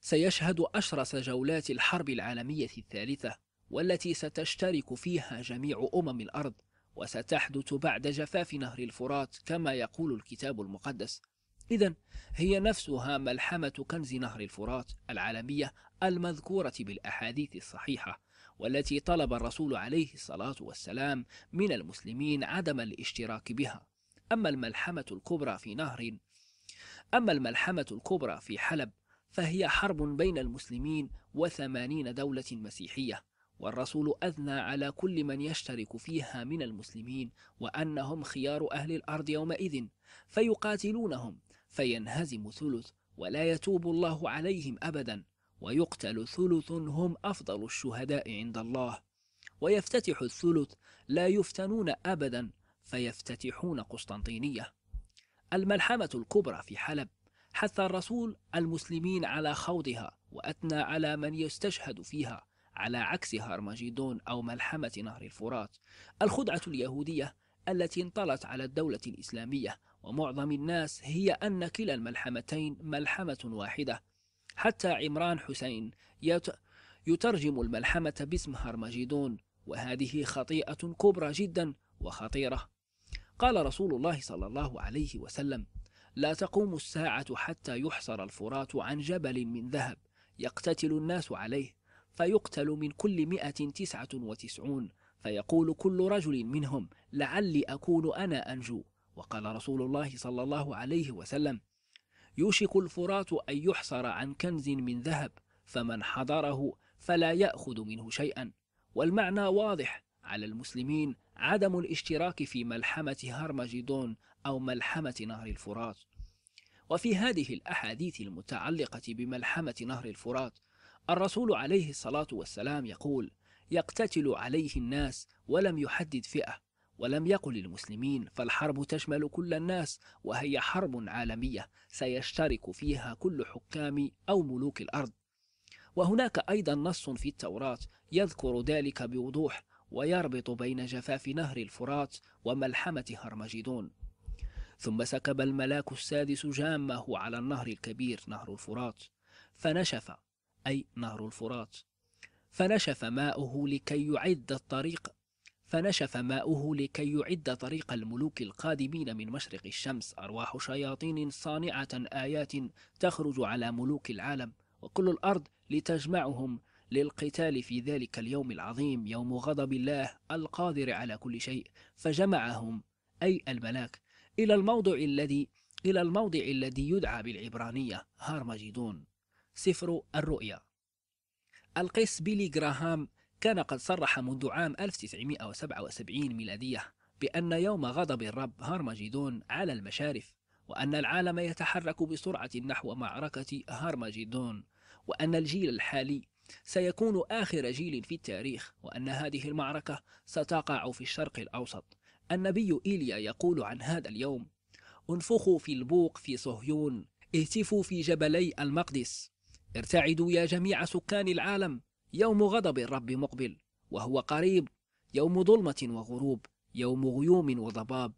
سيشهد أشرس جولات الحرب العالمية الثالثة والتي ستشترك فيها جميع أمم الأرض وستحدث بعد جفاف نهر الفرات كما يقول الكتاب المقدس إذا هي نفسها ملحمة كنز نهر الفرات العالمية المذكورة بالأحاديث الصحيحة والتي طلب الرسول عليه الصلاة والسلام من المسلمين عدم الاشتراك بها أما الملحمة الكبرى في نهر أما الملحمة الكبرى في حلب فهي حرب بين المسلمين وثمانين دولة مسيحية والرسول أثنى على كل من يشترك فيها من المسلمين وأنهم خيار أهل الأرض يومئذ فيقاتلونهم فينهزم ثلث ولا يتوب الله عليهم أبدا ويقتل ثلث هم أفضل الشهداء عند الله ويفتتح الثلث لا يفتنون أبدا فيفتتحون قسطنطينية الملحمة الكبرى في حلب حث الرسول المسلمين على خوضها وأثنى على من يستشهد فيها على عكس هرمجيدون أو ملحمة نهر الفرات الخدعة اليهودية التي انطلت على الدولة الإسلامية ومعظم الناس هي أن كلا الملحمتين ملحمة واحدة حتى عمران حسين يترجم الملحمة باسم هرمجيدون وهذه خطيئة كبرى جدا وخطيرة قال رسول الله صلى الله عليه وسلم لا تقوم الساعة حتى يحصر الفرات عن جبل من ذهب يقتتل الناس عليه فيقتل من كل مئة تسعة وتسعون فيقول كل رجل منهم لعلي أكون أنا أنجو وقال رسول الله صلى الله عليه وسلم يوشك الفرات أن يحصر عن كنز من ذهب فمن حضره فلا يأخذ منه شيئا والمعنى واضح على المسلمين عدم الاشتراك في ملحمة هرمجدون أو ملحمة نهر الفرات وفي هذه الأحاديث المتعلقة بملحمة نهر الفرات الرسول عليه الصلاة والسلام يقول يقتتل عليه الناس ولم يحدد فئة ولم يقل المسلمين فالحرب تشمل كل الناس وهي حرب عالمية سيشترك فيها كل حكام أو ملوك الأرض وهناك أيضا نص في التوراة يذكر ذلك بوضوح ويربط بين جفاف نهر الفرات وملحمة هرمجدون ثم سكب الملاك السادس جامه على النهر الكبير نهر الفرات فنشف أي نهر الفرات فنشف ماؤه لكي يعد الطريق فنشف ماؤه لكي يعد طريق الملوك القادمين من مشرق الشمس أرواح شياطين صانعة آيات تخرج على ملوك العالم وكل الأرض لتجمعهم للقتال في ذلك اليوم العظيم يوم غضب الله القادر على كل شيء فجمعهم أي الملاك إلى الموضع الذي إلى الموضع الذي يدعى بالعبرانية هارمجيدون سفر الرؤيا القس بيلي جراهام كان قد صرح منذ عام 1977 ميلادية بأن يوم غضب الرب هرمجيدون على المشارف وأن العالم يتحرك بسرعة نحو معركة هرمجيدون وأن الجيل الحالي سيكون آخر جيل في التاريخ وأن هذه المعركة ستقع في الشرق الأوسط النبي إيليا يقول عن هذا اليوم انفخوا في البوق في صهيون اهتفوا في جبلي المقدس ارتعدوا يا جميع سكان العالم يوم غضب الرب مقبل وهو قريب يوم ظلمة وغروب يوم غيوم وضباب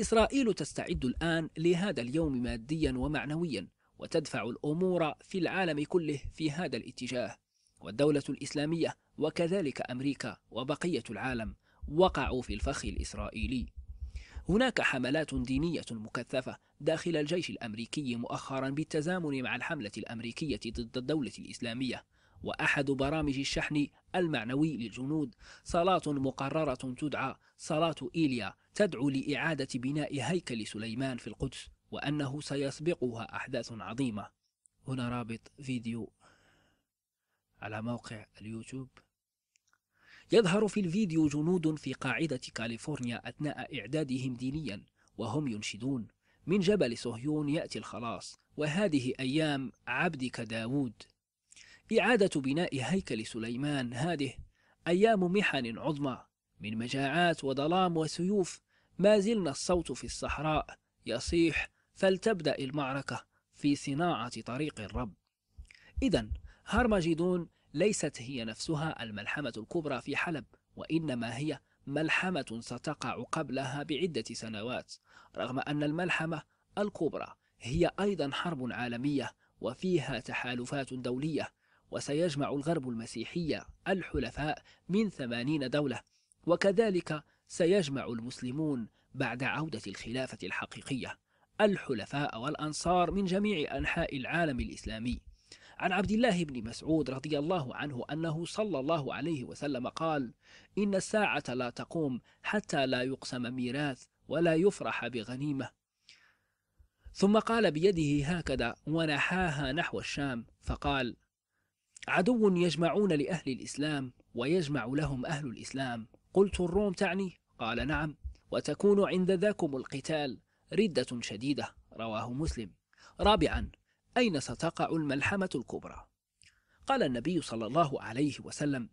إسرائيل تستعد الآن لهذا اليوم ماديا ومعنويا وتدفع الأمور في العالم كله في هذا الاتجاه والدولة الإسلامية وكذلك أمريكا وبقية العالم وقعوا في الفخ الإسرائيلي هناك حملات دينية مكثفة داخل الجيش الأمريكي مؤخرا بالتزامن مع الحملة الأمريكية ضد الدولة الإسلامية وأحد برامج الشحن المعنوي للجنود صلاة مقررة تدعى صلاة إيليا تدعو لإعادة بناء هيكل سليمان في القدس وأنه سيسبقها أحداث عظيمة هنا رابط فيديو على موقع اليوتيوب يظهر في الفيديو جنود في قاعدة كاليفورنيا أثناء إعدادهم دينيا وهم ينشدون من جبل صهيون يأتي الخلاص وهذه أيام عبدك داود إعادة بناء هيكل سليمان هذه أيام محن عظمى من مجاعات وظلام وسيوف ما زلنا الصوت في الصحراء يصيح فلتبدأ المعركة في صناعة طريق الرب إذا هرمجدون ليست هي نفسها الملحمة الكبرى في حلب وإنما هي ملحمة ستقع قبلها بعدة سنوات رغم أن الملحمة الكبرى هي أيضا حرب عالمية وفيها تحالفات دولية وسيجمع الغرب المسيحية الحلفاء من ثمانين دولة وكذلك سيجمع المسلمون بعد عودة الخلافة الحقيقية الحلفاء والأنصار من جميع أنحاء العالم الإسلامي عن عبد الله بن مسعود رضي الله عنه أنه صلى الله عليه وسلم قال إن الساعة لا تقوم حتى لا يقسم ميراث ولا يفرح بغنيمة ثم قال بيده هكذا ونحاها نحو الشام فقال عدو يجمعون لأهل الإسلام ويجمع لهم أهل الإسلام قلت الروم تعني قال نعم وتكون عند ذاكم القتال ردة شديدة رواه مسلم رابعا أين ستقع الملحمة الكبرى قال النبي صلى الله عليه وسلم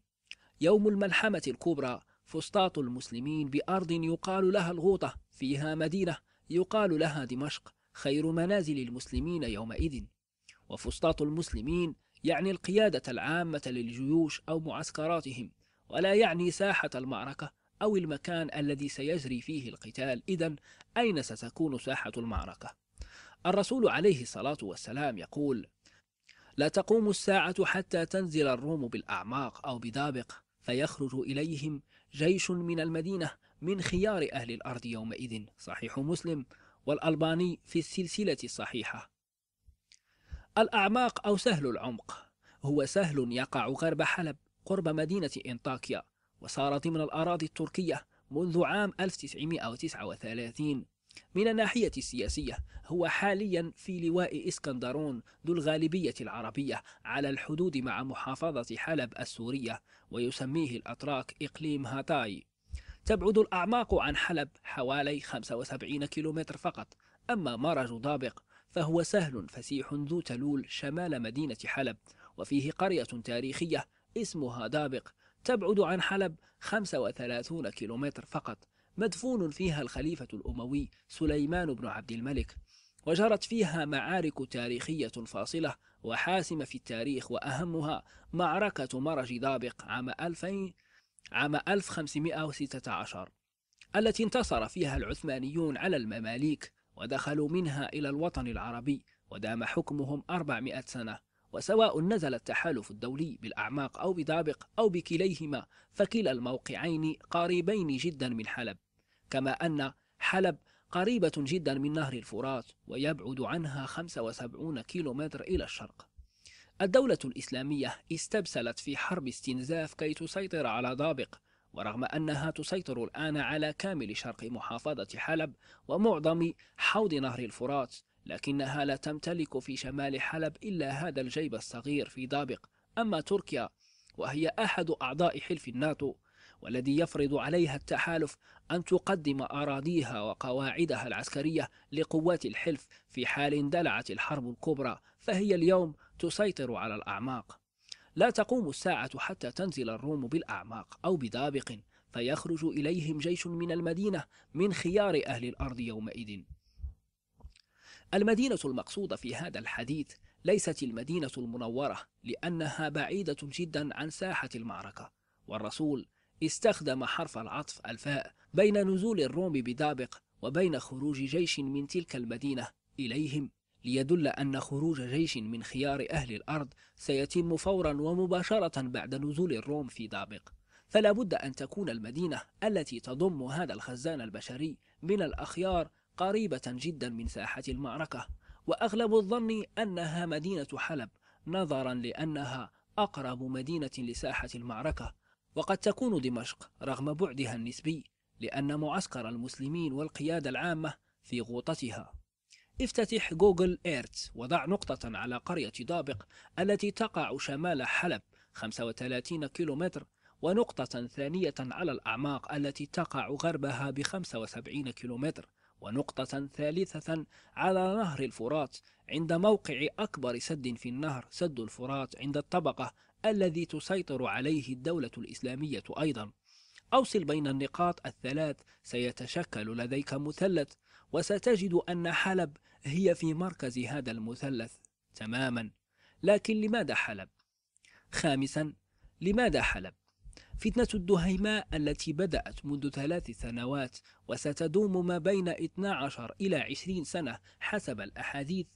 يوم الملحمة الكبرى فسطاط المسلمين بأرض يقال لها الغوطة فيها مدينة يقال لها دمشق خير منازل المسلمين يومئذ وفسطاط المسلمين يعني القيادة العامة للجيوش أو معسكراتهم ولا يعني ساحة المعركة أو المكان الذي سيجري فيه القتال إذا أين ستكون ساحة المعركة؟ الرسول عليه الصلاة والسلام يقول لا تقوم الساعة حتى تنزل الروم بالأعماق أو بدابق فيخرج إليهم جيش من المدينة من خيار أهل الأرض يومئذ صحيح مسلم والألباني في السلسلة الصحيحة الأعماق أو سهل العمق هو سهل يقع غرب حلب قرب مدينة إنطاكيا وصار ضمن الأراضي التركية منذ عام 1939 من الناحية السياسية هو حاليا في لواء إسكندرون ذو الغالبية العربية على الحدود مع محافظة حلب السورية ويسميه الأتراك إقليم هاتاي تبعد الأعماق عن حلب حوالي 75 كيلومتر فقط أما مرج ضابق فهو سهل فسيح ذو تلول شمال مدينة حلب وفيه قرية تاريخية اسمها دابق تبعد عن حلب 35 كيلومتر فقط مدفون فيها الخليفة الأموي سليمان بن عبد الملك وجرت فيها معارك تاريخية فاصلة وحاسمة في التاريخ وأهمها معركة مرج دابق عام 2000 عام 1516 التي انتصر فيها العثمانيون على المماليك ودخلوا منها إلى الوطن العربي ودام حكمهم 400 سنة وسواء نزل التحالف الدولي بالأعماق أو بدابق أو بكليهما فكلا الموقعين قريبين جدا من حلب كما أن حلب قريبة جدا من نهر الفرات ويبعد عنها 75 كيلومتر إلى الشرق الدولة الإسلامية استبسلت في حرب استنزاف كي تسيطر على دابق ورغم أنها تسيطر الآن على كامل شرق محافظة حلب ومعظم حوض نهر الفرات لكنها لا تمتلك في شمال حلب إلا هذا الجيب الصغير في دابق أما تركيا وهي أحد أعضاء حلف الناتو والذي يفرض عليها التحالف أن تقدم أراضيها وقواعدها العسكرية لقوات الحلف في حال اندلعت الحرب الكبرى فهي اليوم تسيطر على الأعماق لا تقوم الساعة حتى تنزل الروم بالأعماق أو بدابق فيخرج إليهم جيش من المدينة من خيار أهل الأرض يومئذ المدينة المقصودة في هذا الحديث ليست المدينة المنورة لأنها بعيدة جدا عن ساحة المعركة والرسول استخدم حرف العطف الفاء بين نزول الروم بدابق وبين خروج جيش من تلك المدينة إليهم ليدل أن خروج جيش من خيار أهل الأرض سيتم فورا ومباشرة بعد نزول الروم في دابق فلا بد أن تكون المدينة التي تضم هذا الخزان البشري من الأخيار قريبة جدا من ساحة المعركة وأغلب الظن أنها مدينة حلب نظرا لأنها أقرب مدينة لساحة المعركة وقد تكون دمشق رغم بعدها النسبي لأن معسكر المسلمين والقيادة العامة في غوطتها افتتح جوجل ايرت وضع نقطة على قرية دابق التي تقع شمال حلب 35 كيلومتر ونقطة ثانية على الأعماق التي تقع غربها ب 75 كيلومتر ونقطة ثالثة على نهر الفرات عند موقع أكبر سد في النهر سد الفرات عند الطبقة الذي تسيطر عليه الدولة الإسلامية أيضا أوصل بين النقاط الثلاث سيتشكل لديك مثلث وستجد أن حلب هي في مركز هذا المثلث تماما لكن لماذا حلب؟ خامسا لماذا حلب؟ فتنة الدهيماء التي بدأت منذ ثلاث سنوات وستدوم ما بين 12 إلى 20 سنة حسب الأحاديث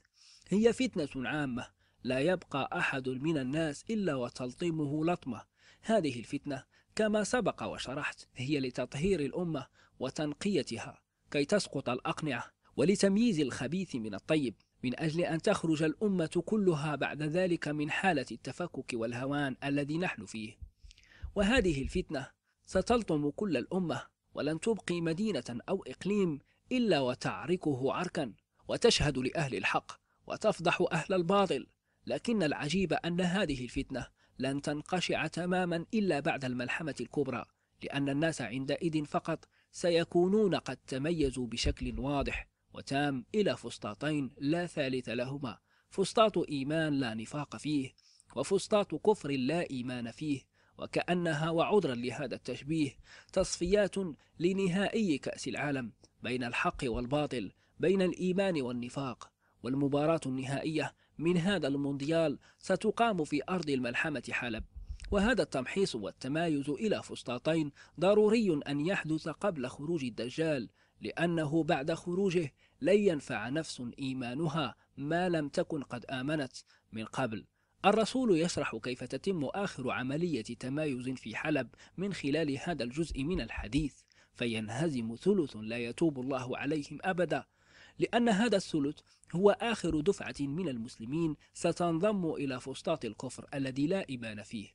هي فتنة عامة لا يبقى أحد من الناس إلا وتلطمه لطمة هذه الفتنة كما سبق وشرحت هي لتطهير الأمة وتنقيتها كي تسقط الأقنعة ولتمييز الخبيث من الطيب من أجل أن تخرج الأمة كلها بعد ذلك من حالة التفكك والهوان الذي نحن فيه وهذه الفتنة ستلطم كل الأمة ولن تبقي مدينة أو إقليم إلا وتعركه عركا وتشهد لأهل الحق وتفضح أهل الباطل لكن العجيب أن هذه الفتنة لن تنقشع تماما إلا بعد الملحمة الكبرى لأن الناس عندئذ فقط سيكونون قد تميزوا بشكل واضح وتام إلى فسطاطين لا ثالث لهما فسطاط إيمان لا نفاق فيه وفسطاط كفر لا إيمان فيه وكأنها وعذرا لهذا التشبيه تصفيات لنهائي كأس العالم بين الحق والباطل بين الإيمان والنفاق والمباراة النهائية من هذا المونديال ستقام في أرض الملحمة حلب وهذا التمحيص والتمايز إلى فسطاطين ضروري أن يحدث قبل خروج الدجال لأنه بعد خروجه لن ينفع نفس إيمانها ما لم تكن قد آمنت من قبل الرسول يشرح كيف تتم آخر عملية تمايز في حلب من خلال هذا الجزء من الحديث فينهزم ثلث لا يتوب الله عليهم أبدا لأن هذا الثلث هو آخر دفعة من المسلمين ستنضم إلى فسطاط الكفر الذي لا إبان فيه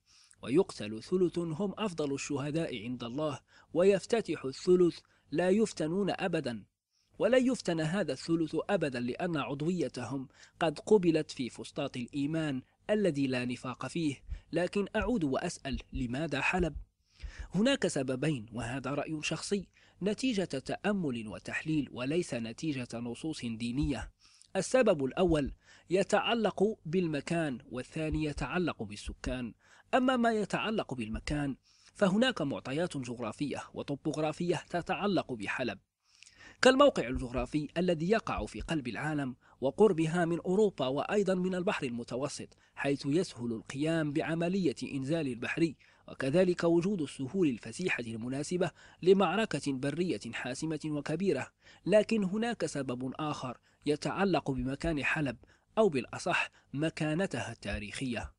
ويقتل ثلث هم أفضل الشهداء عند الله ويفتتح الثلث لا يفتنون أبدا ولن يفتن هذا الثلث أبدا لأن عضويتهم قد قبلت في فسطاط الإيمان الذي لا نفاق فيه لكن أعود وأسأل لماذا حلب؟ هناك سببين وهذا رأي شخصي نتيجة تأمل وتحليل وليس نتيجة نصوص دينية السبب الأول يتعلق بالمكان والثاني يتعلق بالسكان أما ما يتعلق بالمكان فهناك معطيات جغرافية وطبوغرافية تتعلق بحلب كالموقع الجغرافي الذي يقع في قلب العالم وقربها من أوروبا وأيضا من البحر المتوسط حيث يسهل القيام بعملية إنزال البحري وكذلك وجود السهول الفسيحة المناسبة لمعركة برية حاسمة وكبيرة لكن هناك سبب آخر يتعلق بمكان حلب أو بالأصح مكانتها التاريخية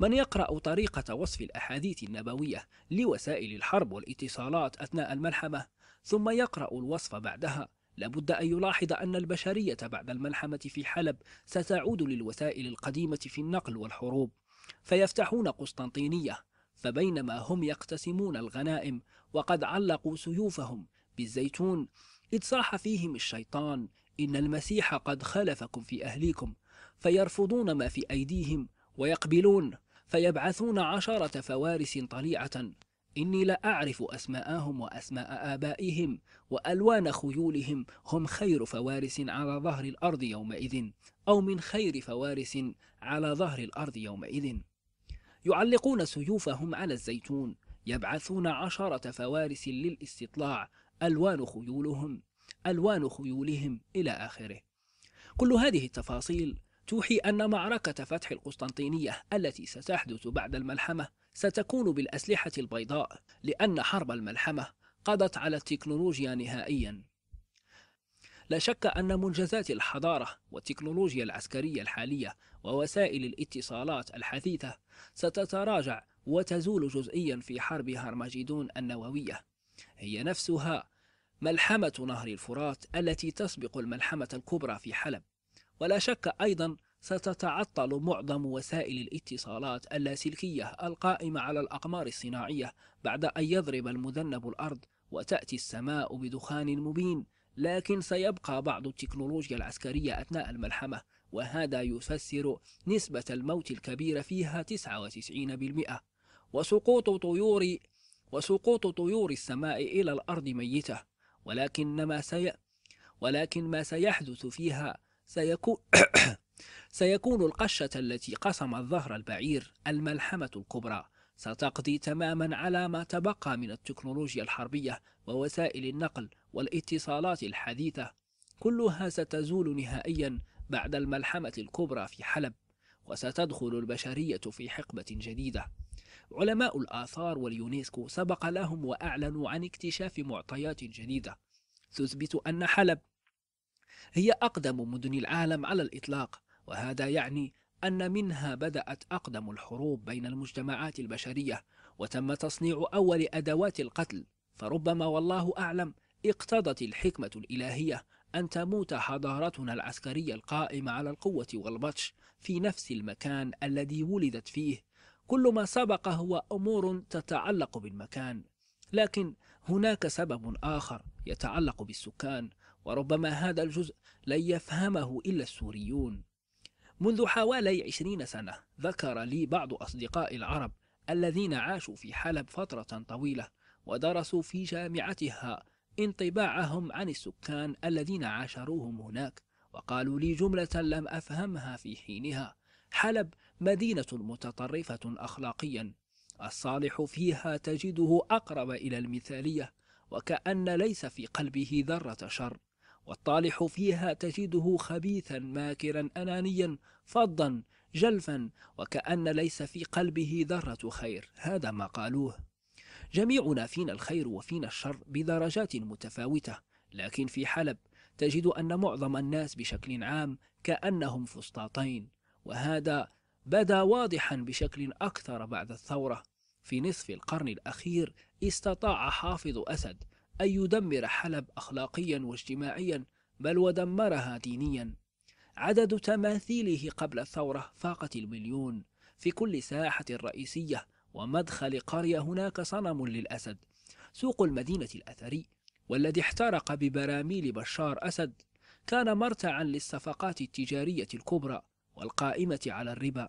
من يقرأ طريقة وصف الأحاديث النبوية لوسائل الحرب والاتصالات أثناء الملحمة ثم يقرأ الوصف بعدها لابد أن يلاحظ أن البشرية بعد الملحمة في حلب ستعود للوسائل القديمة في النقل والحروب فيفتحون قسطنطينية فبينما هم يقتسمون الغنائم وقد علقوا سيوفهم بالزيتون إذ صاح فيهم الشيطان إن المسيح قد خلفكم في أهليكم فيرفضون ما في أيديهم ويقبلون فيبعثون عشرة فوارس طليعة إني لا أعرف أسماءهم وأسماء آبائهم وألوان خيولهم هم خير فوارس على ظهر الأرض يومئذ أو من خير فوارس على ظهر الأرض يومئذ يعلقون سيوفهم على الزيتون يبعثون عشرة فوارس للاستطلاع ألوان خيولهم ألوان خيولهم إلى آخره كل هذه التفاصيل توحي أن معركة فتح القسطنطينية التي ستحدث بعد الملحمة ستكون بالأسلحة البيضاء لأن حرب الملحمة قضت على التكنولوجيا نهائيا لا شك أن منجزات الحضارة والتكنولوجيا العسكرية الحالية ووسائل الاتصالات الحديثة ستتراجع وتزول جزئيا في حرب هرمجيدون النووية هي نفسها ملحمة نهر الفرات التي تسبق الملحمة الكبرى في حلب ولا شك أيضا ستتعطل معظم وسائل الاتصالات اللاسلكية القائمة على الأقمار الصناعية بعد أن يضرب المذنب الأرض وتأتي السماء بدخان مبين لكن سيبقى بعض التكنولوجيا العسكرية أثناء الملحمة وهذا يفسر نسبة الموت الكبيرة فيها 99% وسقوط طيور وسقوط طيور السماء إلى الأرض ميتة ولكن ما سي ولكن ما سيحدث فيها سيكون سيكون القشة التي قسم ظهر البعير الملحمة الكبرى ستقضي تماما على ما تبقى من التكنولوجيا الحربية ووسائل النقل والاتصالات الحديثة كلها ستزول نهائيا بعد الملحمة الكبرى في حلب وستدخل البشرية في حقبة جديدة علماء الآثار واليونسكو سبق لهم وأعلنوا عن اكتشاف معطيات جديدة تثبت أن حلب هي أقدم مدن العالم على الإطلاق وهذا يعني أن منها بدأت أقدم الحروب بين المجتمعات البشرية وتم تصنيع أول أدوات القتل فربما والله أعلم اقتضت الحكمة الإلهية أن تموت حضارتنا العسكرية القائمة على القوة والبطش في نفس المكان الذي ولدت فيه كل ما سبق هو أمور تتعلق بالمكان لكن هناك سبب آخر يتعلق بالسكان وربما هذا الجزء لن يفهمه إلا السوريون منذ حوالي عشرين سنة ذكر لي بعض أصدقاء العرب الذين عاشوا في حلب فترة طويلة ودرسوا في جامعتها انطباعهم عن السكان الذين عاشروهم هناك وقالوا لي جملة لم أفهمها في حينها حلب مدينة متطرفة أخلاقيا الصالح فيها تجده أقرب إلى المثالية وكأن ليس في قلبه ذرة شر والطالح فيها تجده خبيثا ماكرا أنانيا فظا جلفا وكأن ليس في قلبه ذرة خير هذا ما قالوه جميعنا فينا الخير وفينا الشر بدرجات متفاوتة لكن في حلب تجد أن معظم الناس بشكل عام كأنهم فسطاطين وهذا بدا واضحا بشكل أكثر بعد الثورة في نصف القرن الأخير استطاع حافظ أسد أن يدمر حلب أخلاقيا واجتماعيا بل ودمرها دينيا عدد تماثيله قبل الثورة فاقت المليون في كل ساحة رئيسية ومدخل قرية هناك صنم للأسد سوق المدينة الأثري والذي احترق ببراميل بشار أسد كان مرتعا للصفقات التجارية الكبرى والقائمة على الربا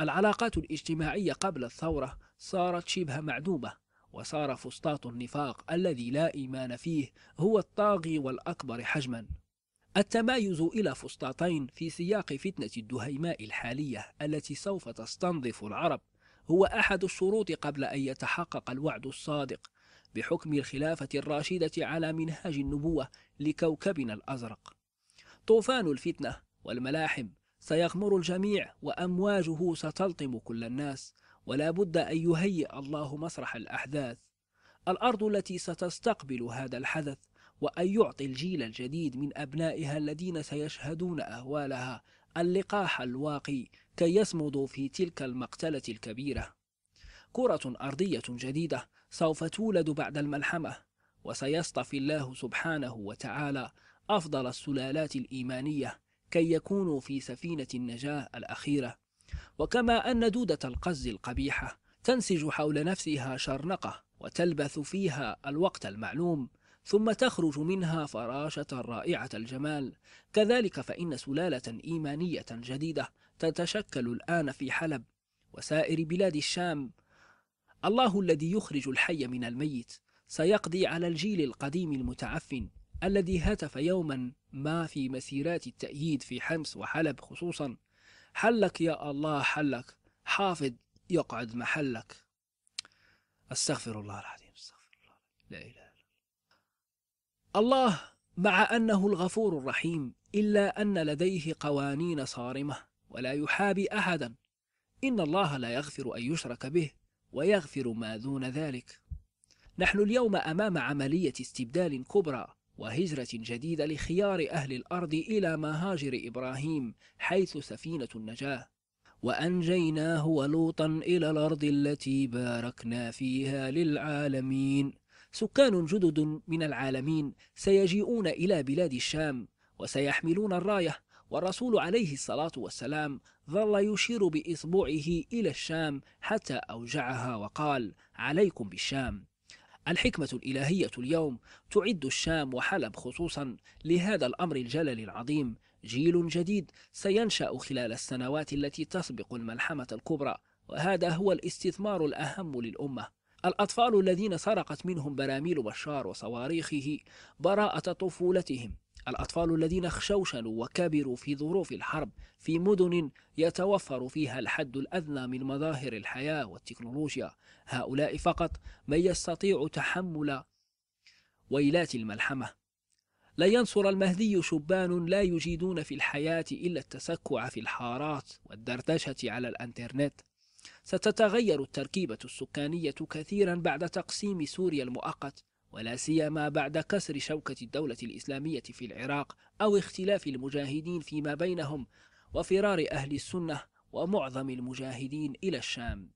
العلاقات الاجتماعية قبل الثورة صارت شبه معدومة وصار فسطاط النفاق الذي لا إيمان فيه هو الطاغي والأكبر حجما التمايز إلى فسطاطين في سياق فتنة الدهيماء الحالية التي سوف تستنظف العرب هو أحد الشروط قبل أن يتحقق الوعد الصادق بحكم الخلافة الراشدة على منهاج النبوة لكوكبنا الأزرق. طوفان الفتنة والملاحم سيغمر الجميع وأمواجه ستلطم كل الناس ولا بد أن يهيئ الله مسرح الأحداث الأرض التي ستستقبل هذا الحدث وأن يعطي الجيل الجديد من أبنائها الذين سيشهدون أهوالها اللقاح الواقي كي يصمدوا في تلك المقتلة الكبيرة كرة أرضية جديدة سوف تولد بعد الملحمة وسيصطفي الله سبحانه وتعالى أفضل السلالات الإيمانية كي يكونوا في سفينة النجاة الأخيرة وكما أن دودة القز القبيحة تنسج حول نفسها شرنقة وتلبث فيها الوقت المعلوم ثم تخرج منها فراشة رائعة الجمال كذلك فإن سلالة إيمانية جديدة تتشكل الآن في حلب وسائر بلاد الشام الله الذي يخرج الحي من الميت سيقضي على الجيل القديم المتعفن الذي هتف يوما ما في مسيرات التأييد في حمص وحلب خصوصا حلك يا الله حلك حافظ يقعد محلك استغفر الله العظيم استغفر الله لا اله الا الله الله مع انه الغفور الرحيم الا ان لديه قوانين صارمه ولا يحابي احدا ان الله لا يغفر ان يشرك به ويغفر ما دون ذلك نحن اليوم امام عمليه استبدال كبرى وهجرة جديدة لخيار أهل الأرض إلى مهاجر إبراهيم حيث سفينة النجاة وأنجيناه ولوطا إلى الأرض التي باركنا فيها للعالمين سكان جدد من العالمين سيجيئون إلى بلاد الشام وسيحملون الراية والرسول عليه الصلاة والسلام ظل يشير بإصبعه إلى الشام حتى أوجعها وقال عليكم بالشام الحكمة الإلهية اليوم تعد الشام وحلب خصوصا لهذا الأمر الجلل العظيم جيل جديد سينشأ خلال السنوات التي تسبق الملحمة الكبرى وهذا هو الاستثمار الأهم للأمة الأطفال الذين سرقت منهم براميل بشار وصواريخه براءة طفولتهم الأطفال الذين خشوشنوا وكبروا في ظروف الحرب في مدن يتوفر فيها الحد الأدنى من مظاهر الحياة والتكنولوجيا هؤلاء فقط من يستطيع تحمل ويلات الملحمة لا ينصر المهدي شبان لا يجيدون في الحياة إلا التسكع في الحارات والدردشة على الأنترنت ستتغير التركيبة السكانية كثيرا بعد تقسيم سوريا المؤقت ولا سيما بعد كسر شوكة الدولة الإسلامية في العراق أو اختلاف المجاهدين فيما بينهم وفرار أهل السنة ومعظم المجاهدين إلى الشام.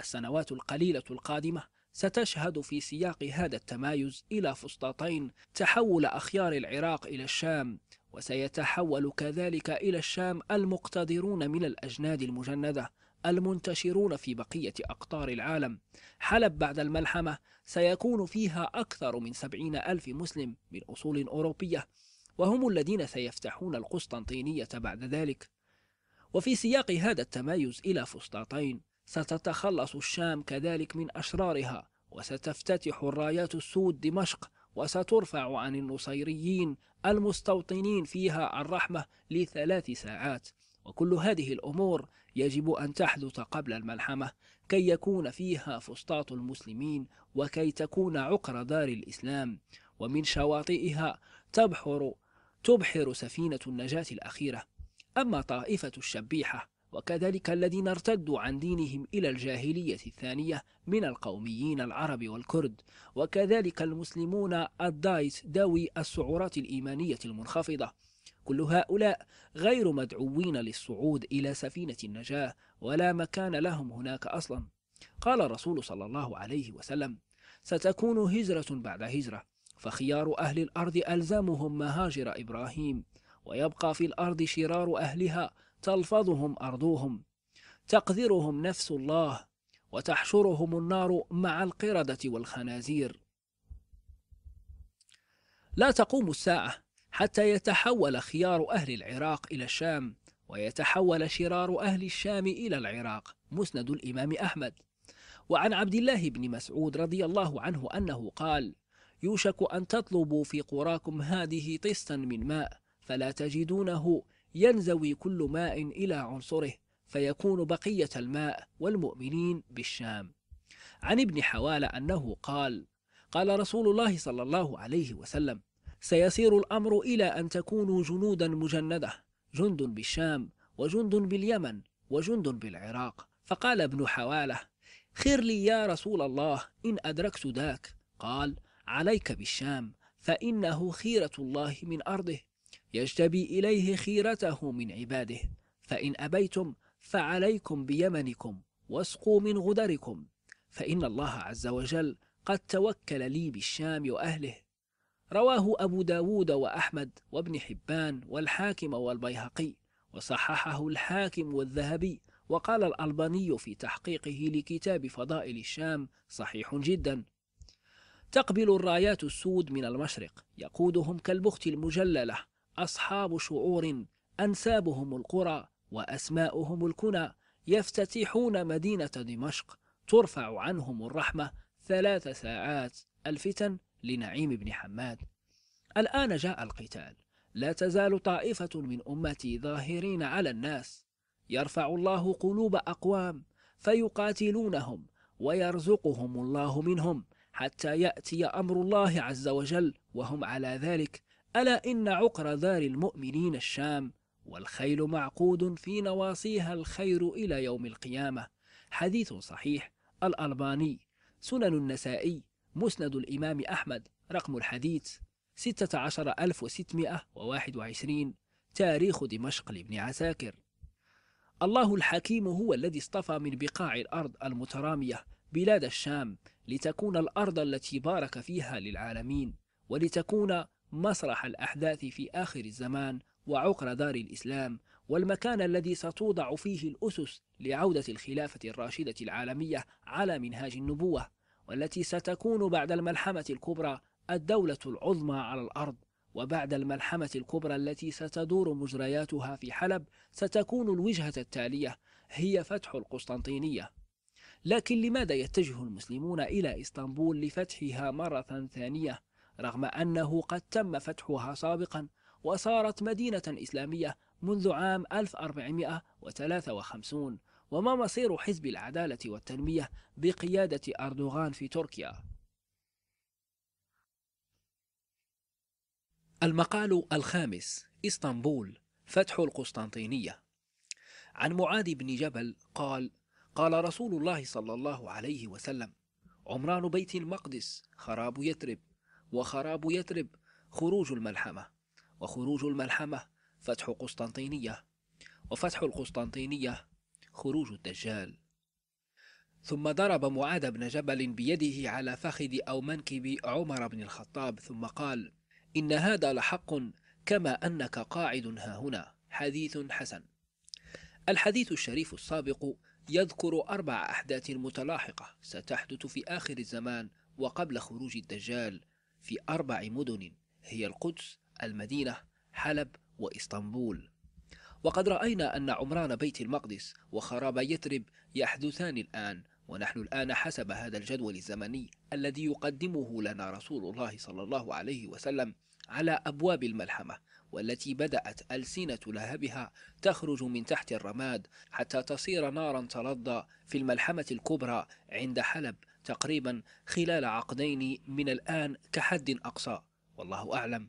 السنوات القليلة القادمة ستشهد في سياق هذا التمايز إلى فسطاطين تحول أخيار العراق إلى الشام، وسيتحول كذلك إلى الشام المقتدرون من الأجناد المجندة المنتشرون في بقية أقطار العالم حلب بعد الملحمة سيكون فيها أكثر من سبعين ألف مسلم من أصول أوروبية وهم الذين سيفتحون القسطنطينية بعد ذلك وفي سياق هذا التمايز إلى فسطاطين ستتخلص الشام كذلك من أشرارها وستفتتح الرايات السود دمشق وسترفع عن النصيريين المستوطنين فيها الرحمة لثلاث ساعات وكل هذه الأمور يجب أن تحدث قبل الملحمة كي يكون فيها فسطاط المسلمين وكي تكون عقر دار الإسلام ومن شواطئها تبحر تبحر سفينة النجاة الأخيرة أما طائفة الشبيحة وكذلك الذين ارتدوا عن دينهم إلى الجاهلية الثانية من القوميين العرب والكرد وكذلك المسلمون الدايس ذوي السعرات الإيمانية المنخفضة كل هؤلاء غير مدعوين للصعود إلى سفينة النجاة ولا مكان لهم هناك أصلا قال الرسول صلى الله عليه وسلم ستكون هجرة بعد هجرة فخيار أهل الأرض ألزمهم مهاجر إبراهيم ويبقى في الأرض شرار أهلها تلفظهم أرضهم تقذرهم نفس الله وتحشرهم النار مع القردة والخنازير لا تقوم الساعة حتى يتحول خيار أهل العراق إلى الشام ويتحول شرار أهل الشام إلى العراق مسند الإمام أحمد وعن عبد الله بن مسعود رضي الله عنه أنه قال يوشك أن تطلبوا في قراكم هذه طستا من ماء فلا تجدونه ينزوي كل ماء إلى عنصره فيكون بقية الماء والمؤمنين بالشام عن ابن حوال أنه قال قال رسول الله صلى الله عليه وسلم سيسير الأمر إلى أن تكونوا جنودا مجندة جند بالشام وجند باليمن وجند بالعراق فقال ابن حواله خير لي يا رسول الله إن أدركت ذاك قال عليك بالشام فإنه خيرة الله من أرضه يجتبي إليه خيرته من عباده فإن أبيتم فعليكم بيمنكم واسقوا من غدركم فإن الله عز وجل قد توكل لي بالشام وأهله رواه أبو داود وأحمد وابن حبان والحاكم والبيهقي وصححه الحاكم والذهبي وقال الألباني في تحقيقه لكتاب فضائل الشام صحيح جدا تقبل الرايات السود من المشرق يقودهم كالبخت المجللة أصحاب شعور أنسابهم القرى وأسماؤهم الكنى يفتتحون مدينة دمشق ترفع عنهم الرحمة ثلاث ساعات الفتن لنعيم بن حماد الآن جاء القتال لا تزال طائفة من أمتي ظاهرين على الناس يرفع الله قلوب أقوام فيقاتلونهم ويرزقهم الله منهم حتى يأتي أمر الله عز وجل وهم على ذلك ألا إن عقر دار المؤمنين الشام والخيل معقود في نواصيها الخير إلى يوم القيامة حديث صحيح الألباني سنن النسائي مسند الإمام أحمد رقم الحديث 16621 تاريخ دمشق لابن عساكر الله الحكيم هو الذي اصطفى من بقاع الأرض المترامية بلاد الشام لتكون الأرض التي بارك فيها للعالمين ولتكون مسرح الأحداث في آخر الزمان وعقر دار الإسلام والمكان الذي ستوضع فيه الأسس لعودة الخلافة الراشدة العالمية على منهاج النبوة والتي ستكون بعد الملحمة الكبرى الدولة العظمى على الأرض وبعد الملحمة الكبرى التي ستدور مجرياتها في حلب ستكون الوجهة التالية هي فتح القسطنطينية لكن لماذا يتجه المسلمون إلى إسطنبول لفتحها مرة ثانية رغم أنه قد تم فتحها سابقا وصارت مدينة إسلامية منذ عام 1453 وما مصير حزب العدالة والتنمية بقيادة أردوغان في تركيا؟ المقال الخامس اسطنبول فتح القسطنطينية عن معاذ بن جبل قال قال رسول الله صلى الله عليه وسلم عمران بيت المقدس خراب يثرب وخراب يثرب خروج الملحمة وخروج الملحمة فتح قسطنطينية وفتح القسطنطينية خروج الدجال ثم ضرب معاذ بن جبل بيده على فخذ أو منكب عمر بن الخطاب ثم قال إن هذا لحق كما أنك قاعد ها هنا حديث حسن الحديث الشريف السابق يذكر أربع أحداث متلاحقة ستحدث في آخر الزمان وقبل خروج الدجال في أربع مدن هي القدس، المدينة، حلب وإسطنبول وقد رأينا أن عمران بيت المقدس وخراب يثرب يحدثان الآن ونحن الآن حسب هذا الجدول الزمني الذي يقدمه لنا رسول الله صلى الله عليه وسلم على أبواب الملحمة والتي بدأت ألسنة لهبها تخرج من تحت الرماد حتى تصير نارا تلظى في الملحمة الكبرى عند حلب تقريبا خلال عقدين من الآن كحد أقصى والله أعلم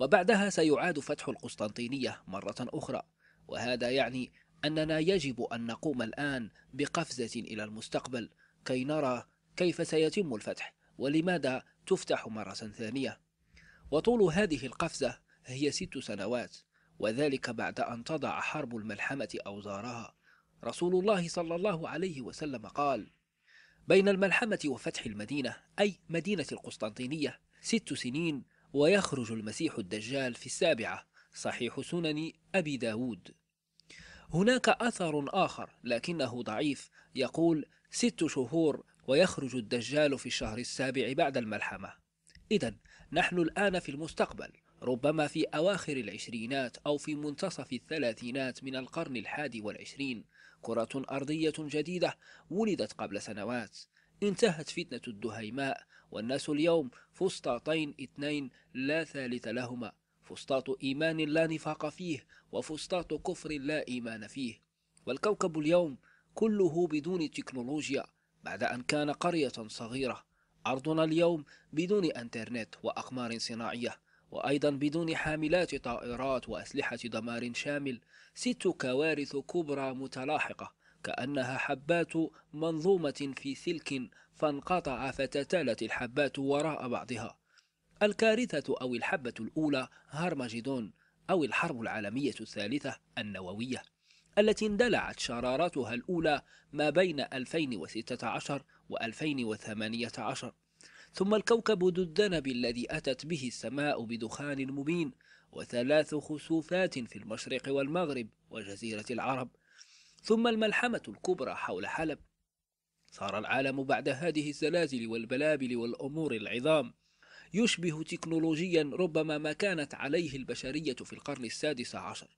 وبعدها سيعاد فتح القسطنطينية مرة أخرى وهذا يعني أننا يجب أن نقوم الآن بقفزة إلى المستقبل كي نرى كيف سيتم الفتح ولماذا تفتح مرة ثانية وطول هذه القفزة هي ست سنوات وذلك بعد أن تضع حرب الملحمة أوزارها رسول الله صلى الله عليه وسلم قال بين الملحمة وفتح المدينة أي مدينة القسطنطينية ست سنين ويخرج المسيح الدجال في السابعة صحيح سنن أبي داود هناك أثر آخر لكنه ضعيف يقول ست شهور ويخرج الدجال في الشهر السابع بعد الملحمة إذا نحن الآن في المستقبل ربما في أواخر العشرينات أو في منتصف الثلاثينات من القرن الحادي والعشرين كرة أرضية جديدة ولدت قبل سنوات انتهت فتنة الدهيماء والناس اليوم فسطاطين اثنين لا ثالث لهما فسطاط إيمان لا نفاق فيه وفسطاط كفر لا إيمان فيه والكوكب اليوم كله بدون تكنولوجيا بعد أن كان قرية صغيرة أرضنا اليوم بدون أنترنت وأقمار صناعية وأيضا بدون حاملات طائرات وأسلحة دمار شامل ست كوارث كبرى متلاحقة كأنها حبات منظومة في سلك فانقطع فتتالت الحبات وراء بعضها الكارثة أو الحبة الأولى هرمجدون أو الحرب العالمية الثالثة النووية التي اندلعت شرارتها الأولى ما بين 2016 و 2018 ثم الكوكب ذو الذنب الذي أتت به السماء بدخان مبين وثلاث خسوفات في المشرق والمغرب وجزيرة العرب ثم الملحمة الكبرى حول حلب صار العالم بعد هذه الزلازل والبلابل والأمور العظام يشبه تكنولوجيا ربما ما كانت عليه البشرية في القرن السادس عشر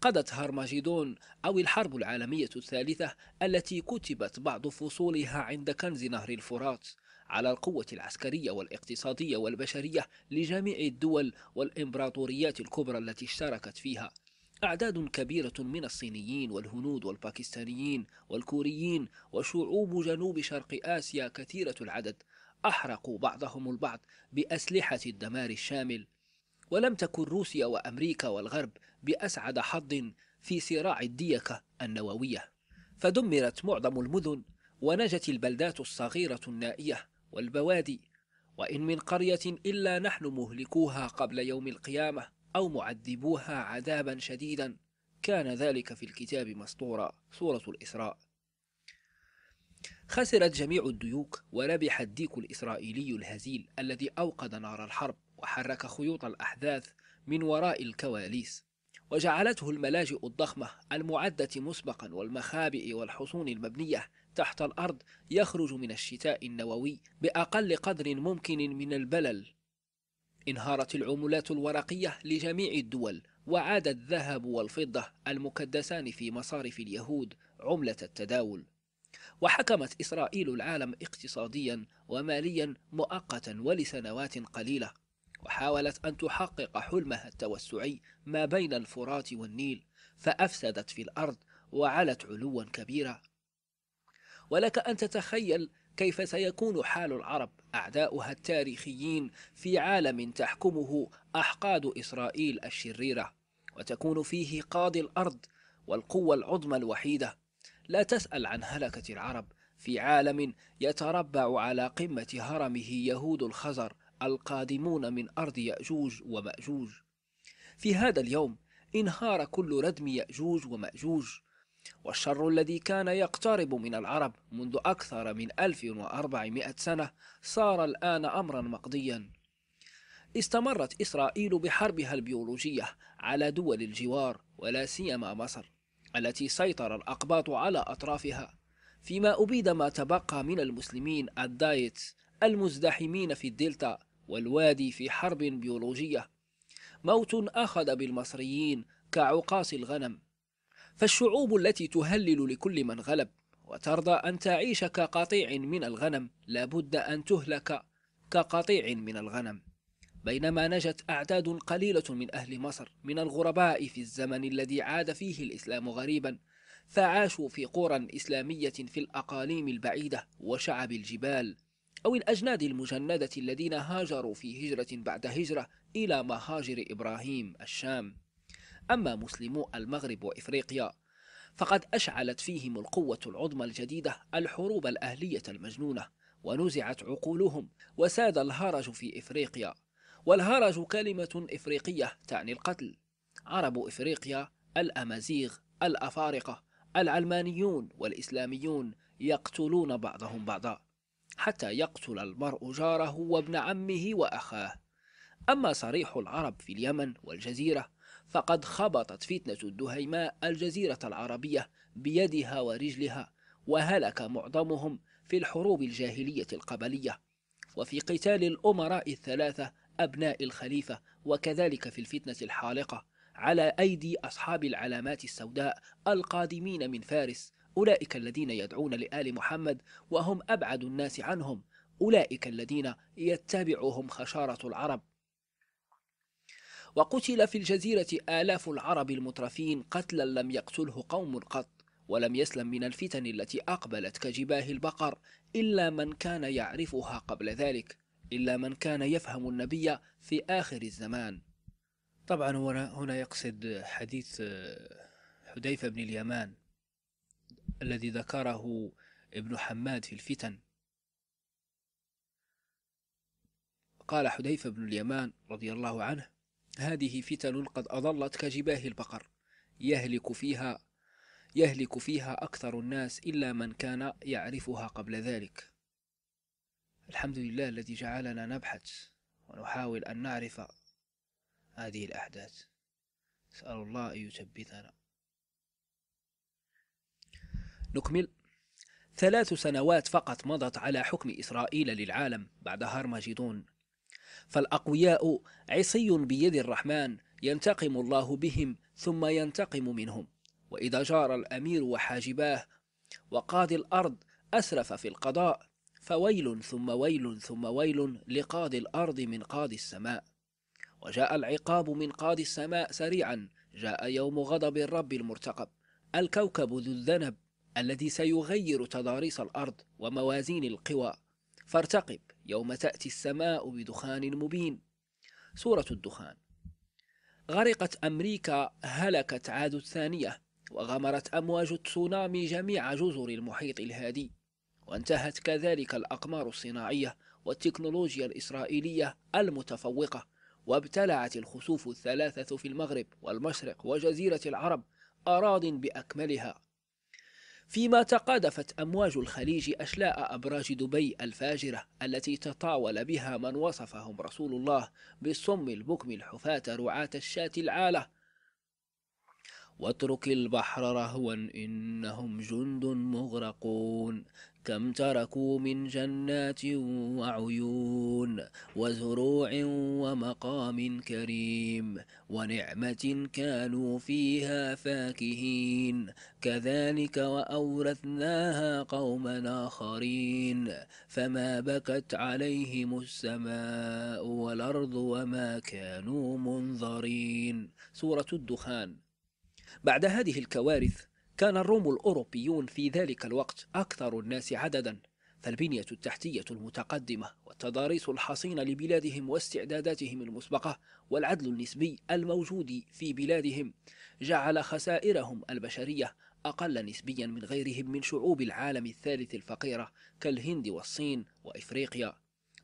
قضت هرمجيدون أو الحرب العالمية الثالثة التي كتبت بعض فصولها عند كنز نهر الفرات على القوة العسكرية والاقتصادية والبشرية لجميع الدول والإمبراطوريات الكبرى التي اشتركت فيها أعداد كبيرة من الصينيين والهنود والباكستانيين والكوريين وشعوب جنوب شرق آسيا كثيرة العدد أحرقوا بعضهم البعض بأسلحة الدمار الشامل ولم تكن روسيا وأمريكا والغرب بأسعد حظ في صراع الديكة النووية فدمرت معظم المدن ونجت البلدات الصغيرة النائية والبوادي وإن من قرية إلا نحن مهلكوها قبل يوم القيامة أو معذبوها عذابا شديدا كان ذلك في الكتاب مسطورا سورة الإسراء خسرت جميع الديوك وربح الديك الإسرائيلي الهزيل الذي أوقد نار الحرب وحرك خيوط الأحداث من وراء الكواليس وجعلته الملاجئ الضخمة المعدة مسبقا والمخابئ والحصون المبنية تحت الأرض يخرج من الشتاء النووي بأقل قدر ممكن من البلل انهارت العملات الورقية لجميع الدول وعاد الذهب والفضة المكدسان في مصارف اليهود عملة التداول وحكمت إسرائيل العالم اقتصاديا وماليا مؤقتا ولسنوات قليلة وحاولت أن تحقق حلمها التوسعي ما بين الفرات والنيل فأفسدت في الأرض وعلت علوا كبيرا ولك أن تتخيل كيف سيكون حال العرب أعداؤها التاريخيين في عالم تحكمه أحقاد إسرائيل الشريرة وتكون فيه قاضي الأرض والقوة العظمى الوحيدة لا تسأل عن هلكة العرب في عالم يتربع على قمة هرمه يهود الخزر القادمون من أرض يأجوج ومأجوج في هذا اليوم انهار كل ردم يأجوج ومأجوج والشر الذي كان يقترب من العرب منذ أكثر من 1400 سنة صار الآن أمرا مقضيا استمرت إسرائيل بحربها البيولوجية على دول الجوار ولا سيما مصر التي سيطر الأقباط على أطرافها فيما أبيد ما تبقى من المسلمين الدايت المزدحمين في الدلتا والوادي في حرب بيولوجية موت أخذ بالمصريين كعقاص الغنم فالشعوب التي تهلل لكل من غلب وترضى أن تعيش كقطيع من الغنم لابد أن تهلك كقطيع من الغنم بينما نجت أعداد قليلة من أهل مصر من الغرباء في الزمن الذي عاد فيه الإسلام غريبا فعاشوا في قرى إسلامية في الأقاليم البعيدة وشعب الجبال أو الأجناد المجندة الذين هاجروا في هجرة بعد هجرة إلى مهاجر إبراهيم الشام أما مسلمو المغرب وإفريقيا فقد أشعلت فيهم القوة العظمى الجديدة الحروب الأهلية المجنونة ونزعت عقولهم وساد الهرج في إفريقيا والهرج كلمة إفريقية تعني القتل عرب إفريقيا الأمازيغ الأفارقة العلمانيون والإسلاميون يقتلون بعضهم بعضا حتى يقتل المرء جاره وابن عمه وأخاه أما صريح العرب في اليمن والجزيرة فقد خبطت فتنة الدهيماء الجزيرة العربية بيدها ورجلها وهلك معظمهم في الحروب الجاهلية القبلية وفي قتال الأمراء الثلاثة أبناء الخليفة وكذلك في الفتنة الحالقة على أيدي أصحاب العلامات السوداء القادمين من فارس أولئك الذين يدعون لآل محمد وهم أبعد الناس عنهم أولئك الذين يتبعهم خشارة العرب وقتل في الجزيرة آلاف العرب المترفين قتلا لم يقتله قوم قط ولم يسلم من الفتن التي أقبلت كجباه البقر إلا من كان يعرفها قبل ذلك إلا من كان يفهم النبي في آخر الزمان طبعا هنا يقصد حديث آه، حذيفة بن اليمان الذي ذكره ابن حماد في الفتن قال حذيفة بن اليمان رضي الله عنه هذه فتن قد أضلت كجباه البقر يهلك فيها يهلك فيها أكثر الناس إلا من كان يعرفها قبل ذلك الحمد لله الذي جعلنا نبحث ونحاول أن نعرف هذه الأحداث نسأل الله أن يثبتنا نكمل ثلاث سنوات فقط مضت على حكم إسرائيل للعالم بعد هرمجدون فالأقوياء عصي بيد الرحمن ينتقم الله بهم ثم ينتقم منهم وإذا جار الأمير وحاجباه وقاضي الأرض أسرف في القضاء فويل ثم ويل ثم ويل لقاضي الأرض من قاضي السماء وجاء العقاب من قاضي السماء سريعا جاء يوم غضب الرب المرتقب الكوكب ذو الذنب الذي سيغير تضاريس الأرض وموازين القوى فارتقب يوم تأتي السماء بدخان مبين سورة الدخان غرقت أمريكا هلكت عاد الثانية وغمرت أمواج التسونامي جميع جزر المحيط الهادي وانتهت كذلك الأقمار الصناعية والتكنولوجيا الإسرائيلية المتفوقة وابتلعت الخسوف الثلاثة في المغرب والمشرق وجزيرة العرب أراض بأكملها فيما تقاذفت أمواج الخليج أشلاء أبراج دبي الفاجرة التي تطاول بها من وصفهم رسول الله بالصم البكم الحفاة رعاة الشاة العالة واترك البحر رهوا إنهم جند مغرقون كم تركوا من جنات وعيون وزروع ومقام كريم ونعمة كانوا فيها فاكهين كذلك وأورثناها قوما آخرين فما بكت عليهم السماء والأرض وما كانوا منظرين سورة الدخان بعد هذه الكوارث كان الروم الأوروبيون في ذلك الوقت أكثر الناس عددا فالبنية التحتية المتقدمة والتضاريس الحصينة لبلادهم واستعداداتهم المسبقة والعدل النسبي الموجود في بلادهم جعل خسائرهم البشرية أقل نسبيا من غيرهم من شعوب العالم الثالث الفقيرة كالهند والصين وإفريقيا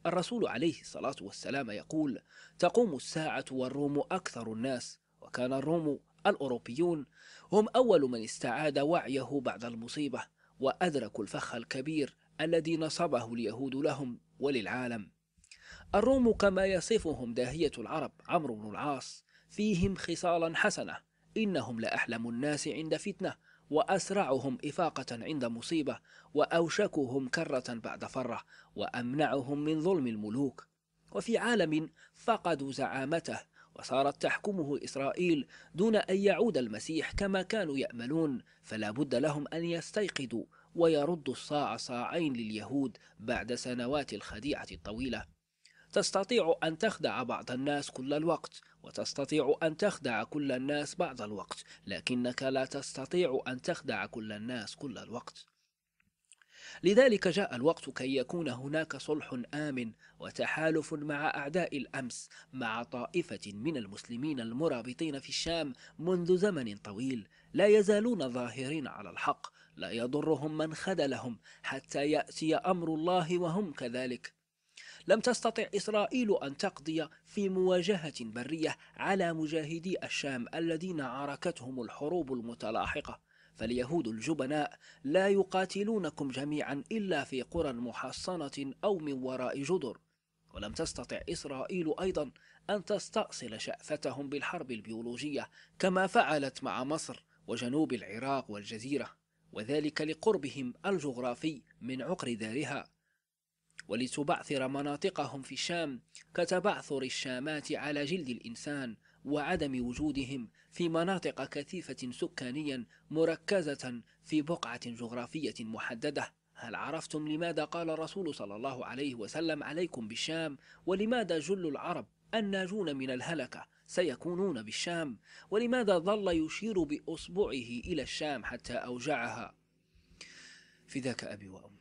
الرسول عليه الصلاة والسلام يقول تقوم الساعة والروم أكثر الناس وكان الروم الأوروبيون هم أول من استعاد وعيه بعد المصيبة وأدركوا الفخ الكبير الذي نصبه اليهود لهم وللعالم الروم كما يصفهم داهية العرب عمرو بن العاص فيهم خصالا حسنة إنهم لأحلم الناس عند فتنة وأسرعهم إفاقة عند مصيبة وأوشكهم كرة بعد فرة وأمنعهم من ظلم الملوك وفي عالم فقدوا زعامته وصارت تحكمه إسرائيل دون أن يعود المسيح كما كانوا يأملون فلا بد لهم أن يستيقظوا ويردوا الصاع صاعين لليهود بعد سنوات الخديعة الطويلة تستطيع أن تخدع بعض الناس كل الوقت وتستطيع أن تخدع كل الناس بعض الوقت لكنك لا تستطيع أن تخدع كل الناس كل الوقت لذلك جاء الوقت كي يكون هناك صلح آمن وتحالف مع أعداء الأمس مع طائفة من المسلمين المرابطين في الشام منذ زمن طويل لا يزالون ظاهرين على الحق لا يضرهم من خذلهم حتى يأتي أمر الله وهم كذلك لم تستطع إسرائيل أن تقضي في مواجهة برية على مجاهدي الشام الذين عاركتهم الحروب المتلاحقة فاليهود الجبناء لا يقاتلونكم جميعا إلا في قرى محصنة أو من وراء جدر ولم تستطع إسرائيل أيضا أن تستأصل شأفتهم بالحرب البيولوجية كما فعلت مع مصر وجنوب العراق والجزيرة وذلك لقربهم الجغرافي من عقر دارها ولتبعثر مناطقهم في الشام كتبعثر الشامات على جلد الإنسان وعدم وجودهم في مناطق كثيفة سكانيا مركزة في بقعة جغرافية محددة هل عرفتم لماذا قال الرسول صلى الله عليه وسلم عليكم بالشام ولماذا جل العرب الناجون من الهلكة سيكونون بالشام ولماذا ظل يشير بأصبعه إلى الشام حتى أوجعها ذاك أبي وأمي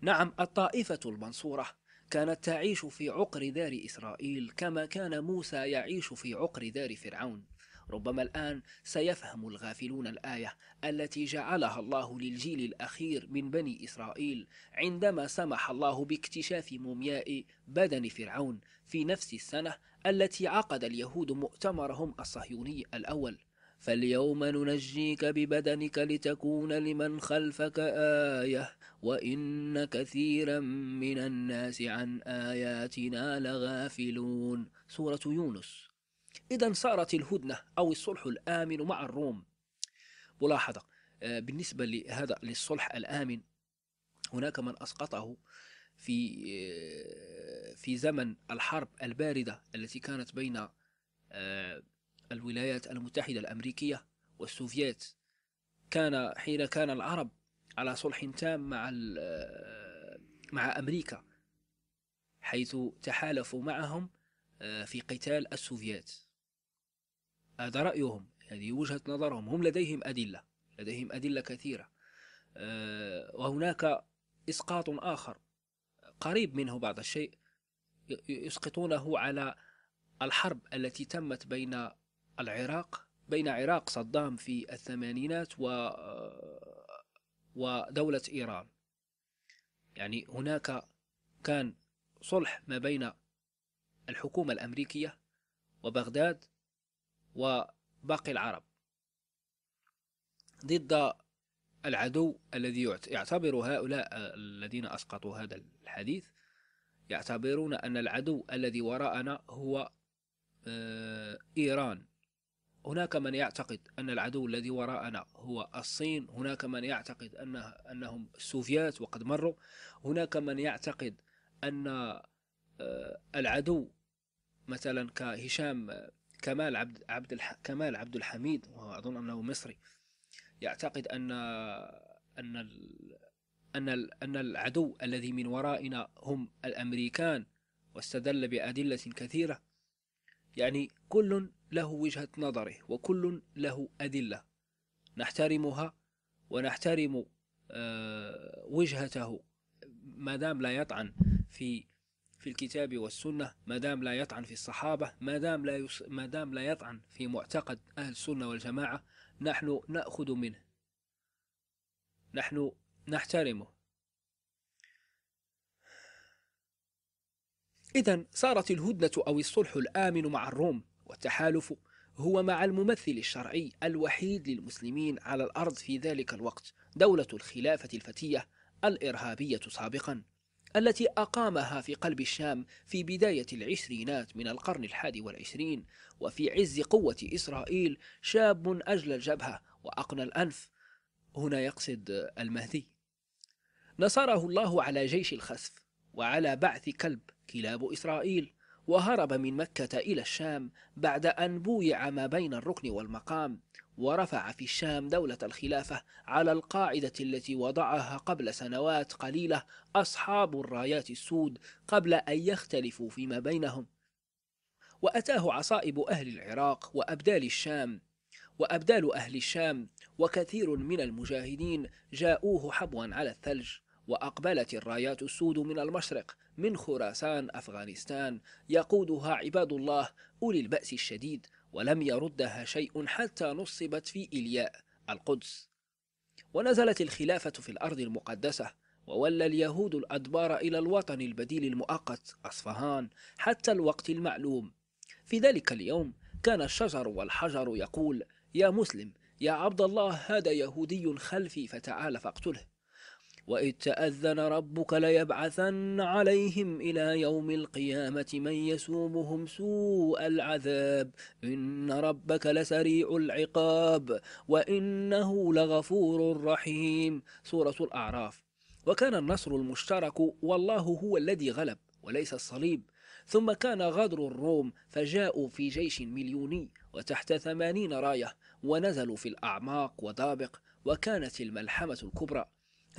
نعم الطائفة المنصورة كانت تعيش في عقر دار إسرائيل كما كان موسى يعيش في عقر دار فرعون ربما الآن سيفهم الغافلون الآية التي جعلها الله للجيل الأخير من بني إسرائيل عندما سمح الله باكتشاف مومياء بدن فرعون في نفس السنة التي عقد اليهود مؤتمرهم الصهيوني الأول فاليوم ننجيك ببدنك لتكون لمن خلفك آية وإن كثيرا من الناس عن آياتنا لغافلون سورة يونس إذا صارت الهدنة أو الصلح الآمن مع الروم ملاحظة آه، بالنسبة لهذا للصلح الآمن هناك من أسقطه في آه، في زمن الحرب الباردة التي كانت بين آه، الولايات المتحدة الأمريكية والسوفيات كان حين كان العرب على صلح تام مع مع أمريكا حيث تحالفوا معهم آه، في قتال السوفيات هذا رأيهم هذه وجهة نظرهم هم لديهم أدلة لديهم أدلة كثيرة آه، وهناك إسقاط آخر قريب منه بعض الشيء يسقطونه على الحرب التي تمت بين العراق بين عراق صدام في الثمانينات و آه، ودولة إيران يعني هناك كان صلح ما بين الحكومة الأمريكية وبغداد وباقي العرب ضد العدو الذي يعتبر هؤلاء الذين أسقطوا هذا الحديث يعتبرون أن العدو الذي وراءنا هو آه، إيران هناك من يعتقد أن العدو الذي وراءنا هو الصين هناك من يعتقد أنه أنهم السوفيات وقد مروا هناك من يعتقد أن آه، العدو مثلا كهشام آه، كمال عبد عبد كمال عبد الحميد وأظن أنه مصري يعتقد أن أن أن أن العدو الذي من ورائنا هم الأمريكان واستدل بأدلة كثيرة يعني كل له وجهة نظره وكل له أدلة نحترمها ونحترم آه، وجهته ما دام لا يطعن في في الكتاب والسنة ما دام لا يطعن في الصحابة ما دام لا يص... ما دام لا يطعن في معتقد أهل السنة والجماعة نحن نأخذ منه نحن نحترمه إذا صارت الهدنة أو الصلح الآمن مع الروم والتحالف هو مع الممثل الشرعي الوحيد للمسلمين على الأرض في ذلك الوقت دولة الخلافة الفتية الإرهابية سابقا التي أقامها في قلب الشام في بداية العشرينات من القرن الحادي والعشرين وفي عز قوة إسرائيل شاب أجل الجبهة وأقنى الأنف هنا يقصد المهدي نصره الله على جيش الخسف وعلى بعث كلب كلاب إسرائيل وهرب من مكة إلى الشام بعد أن بويع ما بين الركن والمقام ورفع في الشام دولة الخلافة على القاعدة التي وضعها قبل سنوات قليلة أصحاب الرايات السود قبل أن يختلفوا فيما بينهم وأتاه عصائب أهل العراق وأبدال الشام وأبدال أهل الشام وكثير من المجاهدين جاءوه حبوا على الثلج وأقبلت الرايات السود من المشرق من خراسان أفغانستان يقودها عباد الله أولي البأس الشديد ولم يردها شيء حتى نصبت في إلياء القدس ونزلت الخلافة في الأرض المقدسة وولى اليهود الأدبار إلى الوطن البديل المؤقت أصفهان حتى الوقت المعلوم في ذلك اليوم كان الشجر والحجر يقول يا مسلم يا عبد الله هذا يهودي خلفي فتعال فاقتله وإذ تأذن ربك ليبعثن عليهم إلى يوم القيامة من يسومهم سوء العذاب إن ربك لسريع العقاب وإنه لغفور رحيم سورة الأعراف وكان النصر المشترك والله هو الذي غلب وليس الصليب ثم كان غدر الروم فجاءوا في جيش مليوني وتحت ثمانين راية ونزلوا في الأعماق ودابق وكانت الملحمة الكبرى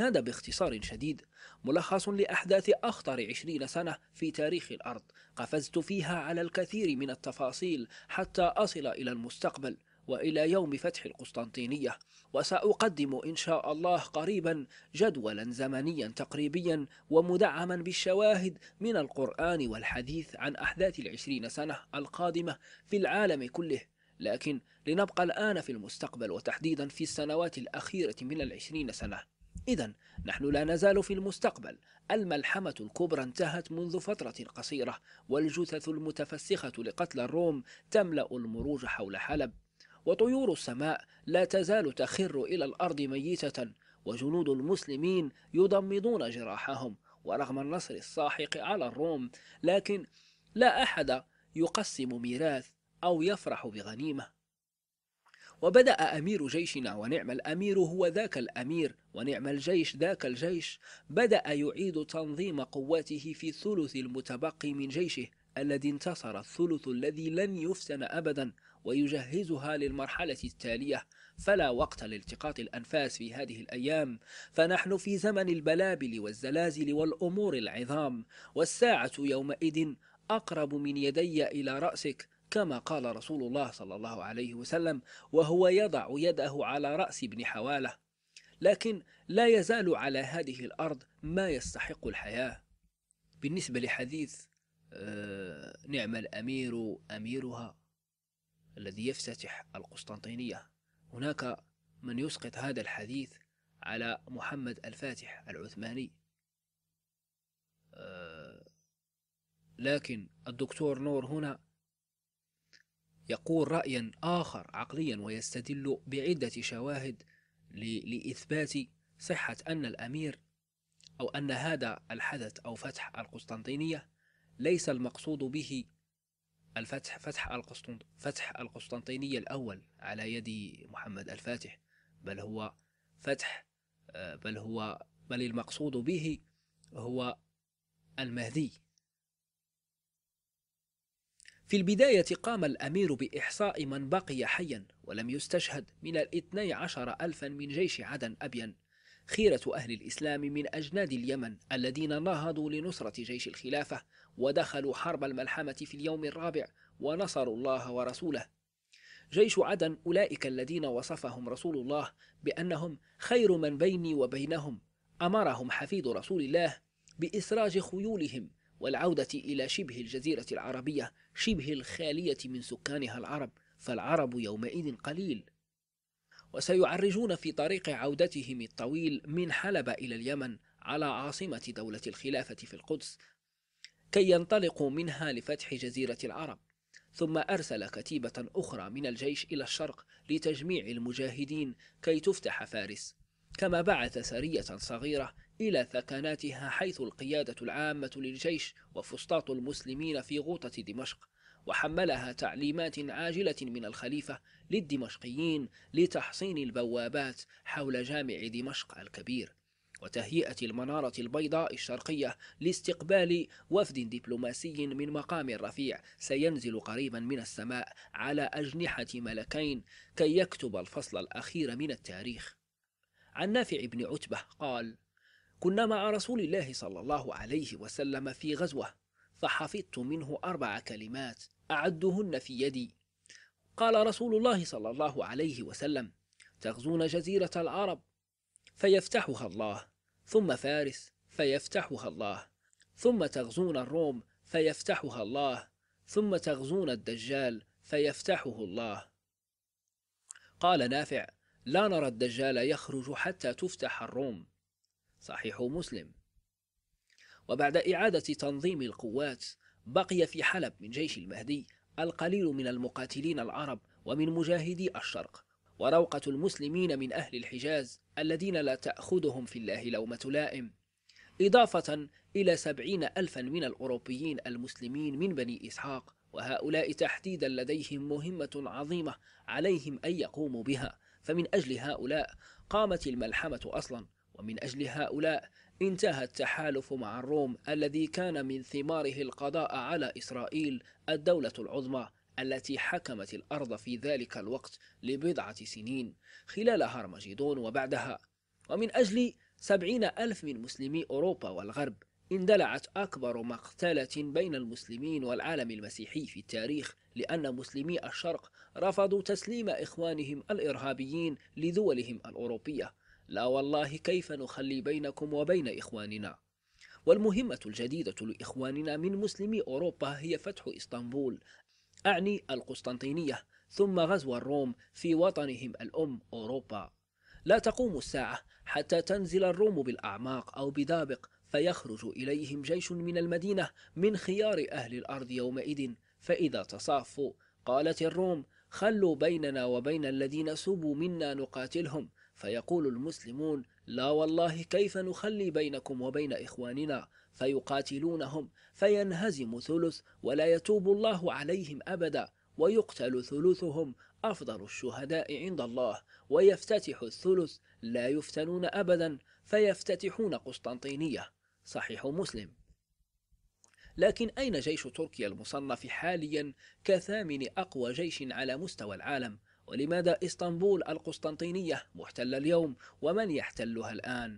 هذا باختصار شديد ملخص لأحداث أخطر عشرين سنة في تاريخ الأرض قفزت فيها على الكثير من التفاصيل حتى أصل إلى المستقبل والى يوم فتح القسطنطينيه وساقدم ان شاء الله قريبا جدولا زمنيا تقريبيا ومدعما بالشواهد من القران والحديث عن احداث العشرين سنه القادمه في العالم كله لكن لنبقى الان في المستقبل وتحديدا في السنوات الاخيره من العشرين سنه إذا نحن لا نزال في المستقبل الملحمة الكبرى انتهت منذ فترة قصيرة والجثث المتفسخة لقتل الروم تملأ المروج حول حلب وطيور السماء لا تزال تخر إلى الأرض ميتة وجنود المسلمين يضمدون جراحهم ورغم النصر الساحق على الروم لكن لا أحد يقسم ميراث أو يفرح بغنيمة وبدأ أمير جيشنا ونعم الأمير هو ذاك الأمير ونعم الجيش ذاك الجيش بدأ يعيد تنظيم قواته في الثلث المتبقي من جيشه الذي انتصر الثلث الذي لن يفتن أبدا ويجهزها للمرحلة التالية فلا وقت لالتقاط الأنفاس في هذه الأيام فنحن في زمن البلابل والزلازل والأمور العظام والساعة يومئذ أقرب من يدي إلى رأسك كما قال رسول الله صلى الله عليه وسلم وهو يضع يده على رأس ابن حواله لكن لا يزال على هذه الأرض ما يستحق الحياة بالنسبة لحديث آه، نعم الأمير أميرها الذي يفتتح القسطنطينية هناك من يسقط هذا الحديث على محمد الفاتح العثماني آه، لكن الدكتور نور هنا يقول رأيا آخر عقليا ويستدل بعدة شواهد لإثبات صحة أن الأمير أو أن هذا الحدث أو فتح القسطنطينية ليس المقصود به الفتح فتح فتح القسطنطينية الأول على يد محمد الفاتح بل هو فتح آه، بل هو بل المقصود به هو المهدي في البداية قام الأمير بإحصاء من بقي حيا ولم يستشهد من الاثني عشر ألفا من جيش عدن أبين خيرة أهل الإسلام من أجناد اليمن الذين نهضوا لنصرة جيش الخلافة ودخلوا حرب الملحمة في اليوم الرابع ونصروا الله ورسوله جيش عدن أولئك الذين وصفهم رسول الله بأنهم خير من بيني وبينهم أمرهم حفيد رسول الله بإسراج خيولهم والعودة إلى شبه الجزيرة العربية شبه الخالية من سكانها العرب فالعرب يومئذ قليل وسيعرجون في طريق عودتهم الطويل من حلب إلى اليمن على عاصمة دولة الخلافة في القدس كي ينطلقوا منها لفتح جزيرة العرب ثم أرسل كتيبة أخرى من الجيش إلى الشرق لتجميع المجاهدين كي تفتح فارس كما بعث سرية صغيرة إلى ثكناتها حيث القيادة العامة للجيش وفسطاط المسلمين في غوطة دمشق وحملها تعليمات عاجلة من الخليفة للدمشقيين لتحصين البوابات حول جامع دمشق الكبير وتهيئة المنارة البيضاء الشرقية لاستقبال وفد دبلوماسي من مقام رفيع سينزل قريبا من السماء على أجنحة ملكين كي يكتب الفصل الأخير من التاريخ. عن نافع بن عتبة قال: كنا مع رسول الله صلى الله عليه وسلم في غزوة فحفظت منه أربع كلمات أعدهن في يدي قال رسول الله صلى الله عليه وسلم تغزون جزيرة العرب فيفتحها الله ثم فارس فيفتحها الله ثم تغزون الروم فيفتحها الله ثم تغزون الدجال فيفتحه الله قال نافع لا نرى الدجال يخرج حتى تفتح الروم صحيح مسلم وبعد إعادة تنظيم القوات بقي في حلب من جيش المهدي القليل من المقاتلين العرب ومن مجاهدي الشرق وروقة المسلمين من أهل الحجاز الذين لا تأخذهم في الله لومة لائم إضافة إلى سبعين ألفا من الأوروبيين المسلمين من بني إسحاق وهؤلاء تحديدا لديهم مهمة عظيمة عليهم أن يقوموا بها فمن أجل هؤلاء قامت الملحمة أصلا ومن أجل هؤلاء انتهى التحالف مع الروم الذي كان من ثماره القضاء على إسرائيل الدولة العظمى التي حكمت الأرض في ذلك الوقت لبضعة سنين خلال هرمجدون وبعدها ومن أجل سبعين ألف من مسلمي أوروبا والغرب اندلعت أكبر مقتلة بين المسلمين والعالم المسيحي في التاريخ لأن مسلمي الشرق رفضوا تسليم إخوانهم الإرهابيين لدولهم الأوروبية لا والله كيف نخلي بينكم وبين إخواننا والمهمة الجديدة لإخواننا من مسلمي أوروبا هي فتح إسطنبول أعني القسطنطينية ثم غزو الروم في وطنهم الأم أوروبا لا تقوم الساعة حتى تنزل الروم بالأعماق أو بدابق فيخرج إليهم جيش من المدينة من خيار أهل الأرض يومئذ فإذا تصافوا قالت الروم خلوا بيننا وبين الذين سبوا منا نقاتلهم فيقول المسلمون لا والله كيف نخلي بينكم وبين إخواننا فيقاتلونهم فينهزم ثلث ولا يتوب الله عليهم أبدا ويقتل ثلثهم أفضل الشهداء عند الله ويفتتح الثلث لا يفتنون أبدا فيفتتحون قسطنطينية صحيح مسلم لكن أين جيش تركيا المصنف حاليا كثامن أقوى جيش على مستوى العالم ولماذا إسطنبول القسطنطينية محتلة اليوم ومن يحتلها الآن؟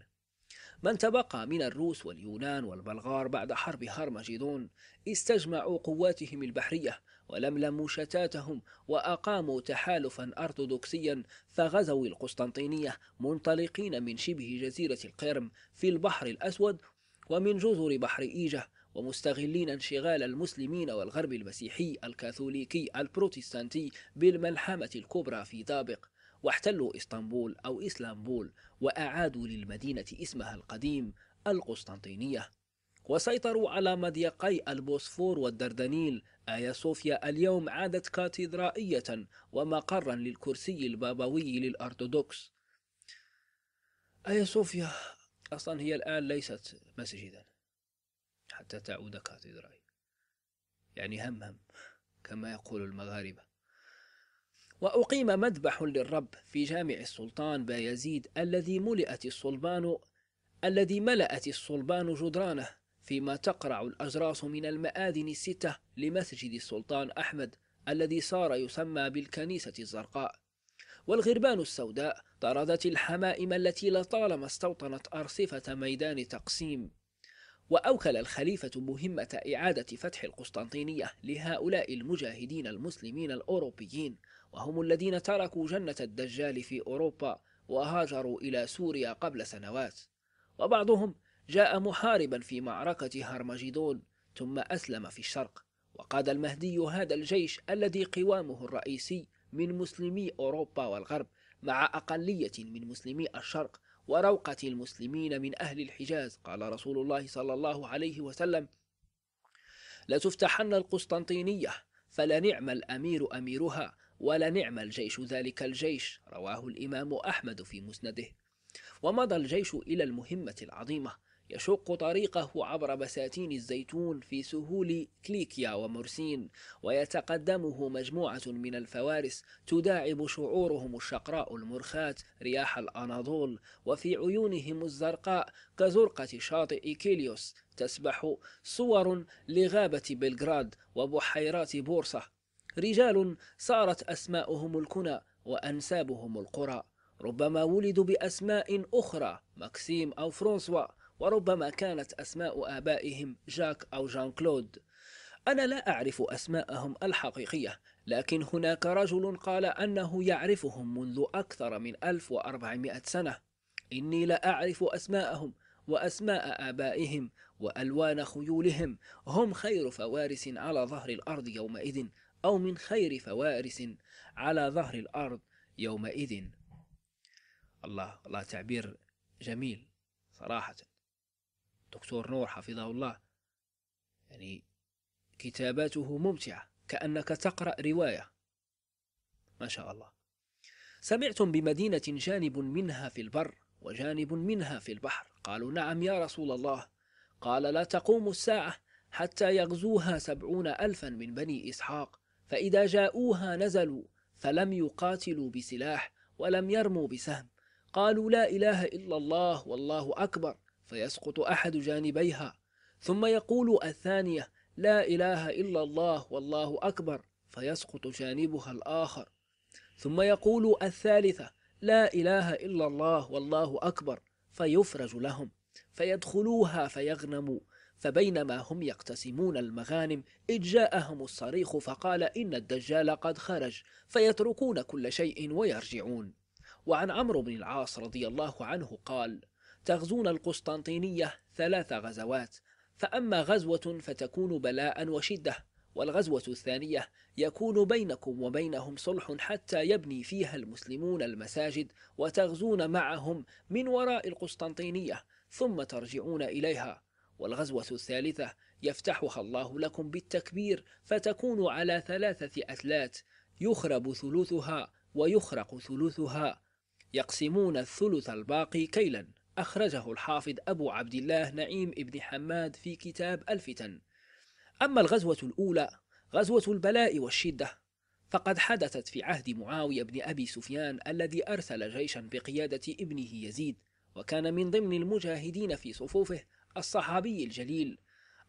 من تبقى من الروس واليونان والبلغار بعد حرب هرمجيدون استجمعوا قواتهم البحرية ولملموا شتاتهم وأقاموا تحالفا أرثوذكسيا فغزوا القسطنطينية منطلقين من شبه جزيرة القرم في البحر الأسود ومن جزر بحر إيجة ومستغلين انشغال المسلمين والغرب المسيحي الكاثوليكي البروتستانتي بالملحمة الكبرى في دابق واحتلوا اسطنبول أو إسلامبول وأعادوا للمدينة اسمها القديم القسطنطينية وسيطروا على مضيقي البوسفور والدردنيل آيا صوفيا اليوم عادت كاتدرائية ومقرا للكرسي البابوي للأرثوذكس آيا صوفيا أصلا هي الآن ليست مسجدا حتى تعود كاتدرائي يعني هم هم كما يقول المغاربة وأقيم مذبح للرب في جامع السلطان بايزيد الذي ملئت الصلبان الذي ملأت الصلبان جدرانه فيما تقرع الأجراس من المآذن الستة لمسجد السلطان أحمد الذي صار يسمى بالكنيسة الزرقاء والغربان السوداء طردت الحمائم التي لطالما استوطنت أرصفة ميدان تقسيم وأوكل الخليفة مهمة إعادة فتح القسطنطينية لهؤلاء المجاهدين المسلمين الأوروبيين وهم الذين تركوا جنة الدجال في أوروبا وهاجروا إلى سوريا قبل سنوات وبعضهم جاء محاربا في معركة هرمجيدون ثم أسلم في الشرق وقاد المهدي هذا الجيش الذي قوامه الرئيسي من مسلمي أوروبا والغرب مع أقلية من مسلمي الشرق وروقة المسلمين من أهل الحجاز قال رسول الله صلى الله عليه وسلم لتفتحن القسطنطينية فلنعم الأمير أميرها ولنعم الجيش ذلك الجيش رواه الإمام أحمد في مسنده ومضى الجيش إلى المهمة العظيمة يشق طريقه عبر بساتين الزيتون في سهول كليكيا ومرسين ويتقدمه مجموعة من الفوارس تداعب شعورهم الشقراء المرخاة رياح الأناضول وفي عيونهم الزرقاء كزرقة شاطئ كيليوس تسبح صور لغابة بلغراد وبحيرات بورصة رجال صارت أسماؤهم الكنى وأنسابهم القرى ربما ولدوا بأسماء أخرى مكسيم أو فرانسوا وربما كانت أسماء آبائهم جاك أو جان كلود أنا لا أعرف أسماءهم الحقيقية لكن هناك رجل قال أنه يعرفهم منذ أكثر من 1400 سنة إني لا أعرف أسماءهم وأسماء آبائهم وألوان خيولهم هم خير فوارس على ظهر الأرض يومئذ أو من خير فوارس على ظهر الأرض يومئذ الله الله تعبير جميل صراحة دكتور نور حفظه الله يعني كتاباته ممتعة كأنك تقرأ رواية ما شاء الله سمعتم بمدينة جانب منها في البر وجانب منها في البحر قالوا نعم يا رسول الله قال لا تقوم الساعة حتى يغزوها سبعون ألفا من بني إسحاق فإذا جاءوها نزلوا فلم يقاتلوا بسلاح ولم يرموا بسهم قالوا لا إله إلا الله والله أكبر فيسقط أحد جانبيها ثم يقول الثانية لا إله إلا الله والله أكبر فيسقط جانبها الآخر ثم يقول الثالثة لا إله إلا الله والله أكبر فيفرج لهم فيدخلوها فيغنموا فبينما هم يقتسمون المغانم إذ جاءهم الصريخ فقال إن الدجال قد خرج فيتركون كل شيء ويرجعون وعن عمرو بن العاص رضي الله عنه قال تغزون القسطنطينية ثلاث غزوات فأما غزوة فتكون بلاء وشدة والغزوة الثانية يكون بينكم وبينهم صلح حتى يبني فيها المسلمون المساجد وتغزون معهم من وراء القسطنطينية ثم ترجعون إليها والغزوة الثالثة يفتحها الله لكم بالتكبير فتكون على ثلاثة أتلات يخرب ثلثها ويخرق ثلثها يقسمون الثلث الباقي كيلاً أخرجه الحافظ أبو عبد الله نعيم ابن حماد في كتاب الفتن أما الغزوة الأولى غزوة البلاء والشدة فقد حدثت في عهد معاوية بن أبي سفيان الذي أرسل جيشا بقيادة ابنه يزيد وكان من ضمن المجاهدين في صفوفه الصحابي الجليل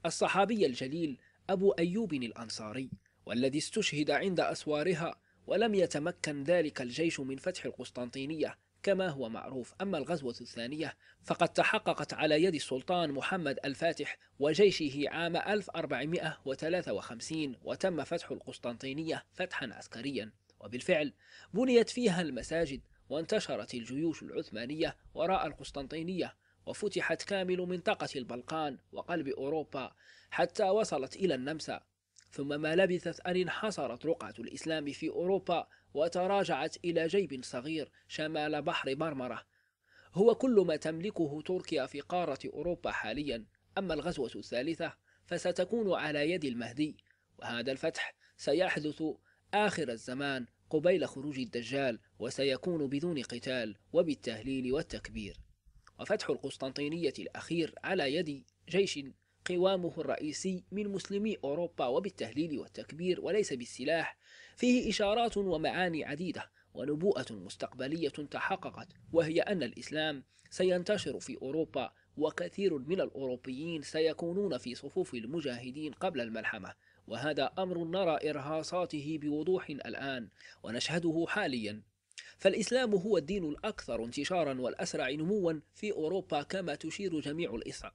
الصحابي الجليل أبو أيوب الأنصاري والذي استشهد عند أسوارها ولم يتمكن ذلك الجيش من فتح القسطنطينية كما هو معروف أما الغزوة الثانية فقد تحققت على يد السلطان محمد الفاتح وجيشه عام 1453 وتم فتح القسطنطينية فتحا عسكريا وبالفعل بنيت فيها المساجد وانتشرت الجيوش العثمانية وراء القسطنطينية وفتحت كامل منطقة البلقان وقلب أوروبا حتى وصلت إلى النمسا ثم ما لبثت أن انحصرت رقعة الإسلام في أوروبا وتراجعت إلى جيب صغير شمال بحر مرمرة هو كل ما تملكه تركيا في قارة أوروبا حاليا أما الغزوة الثالثة فستكون على يد المهدي وهذا الفتح سيحدث آخر الزمان قبيل خروج الدجال وسيكون بدون قتال وبالتهليل والتكبير وفتح القسطنطينية الأخير على يد جيش قوامه الرئيسي من مسلمي أوروبا وبالتهليل والتكبير وليس بالسلاح فيه إشارات ومعاني عديدة ونبوءة مستقبلية تحققت وهي أن الإسلام سينتشر في أوروبا وكثير من الأوروبيين سيكونون في صفوف المجاهدين قبل الملحمة وهذا أمر نرى إرهاصاته بوضوح الآن ونشهده حاليا فالإسلام هو الدين الأكثر انتشارا والأسرع نموا في أوروبا كما تشير جميع الإحصاء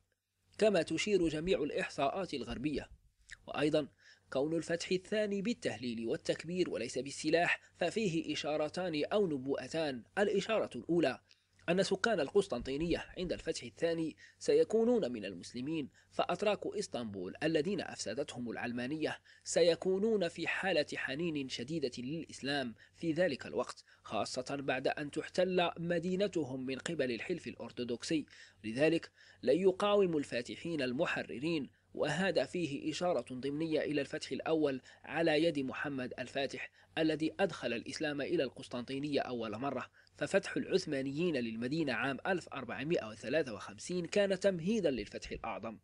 كما تشير جميع الإحصاءات الغربية وأيضا كون الفتح الثاني بالتهليل والتكبير وليس بالسلاح ففيه إشارتان أو نبوءتان الإشارة الأولى أن سكان القسطنطينية عند الفتح الثاني سيكونون من المسلمين فأتراك إسطنبول الذين أفسدتهم العلمانية سيكونون في حالة حنين شديدة للإسلام في ذلك الوقت خاصة بعد أن تحتل مدينتهم من قبل الحلف الأرثوذكسي لذلك لن يقاوم الفاتحين المحررين وهذا فيه إشارة ضمنية إلى الفتح الأول على يد محمد الفاتح الذي أدخل الإسلام إلى القسطنطينية أول مرة ففتح العثمانيين للمدينة عام 1453 كان تمهيدا للفتح الأعظم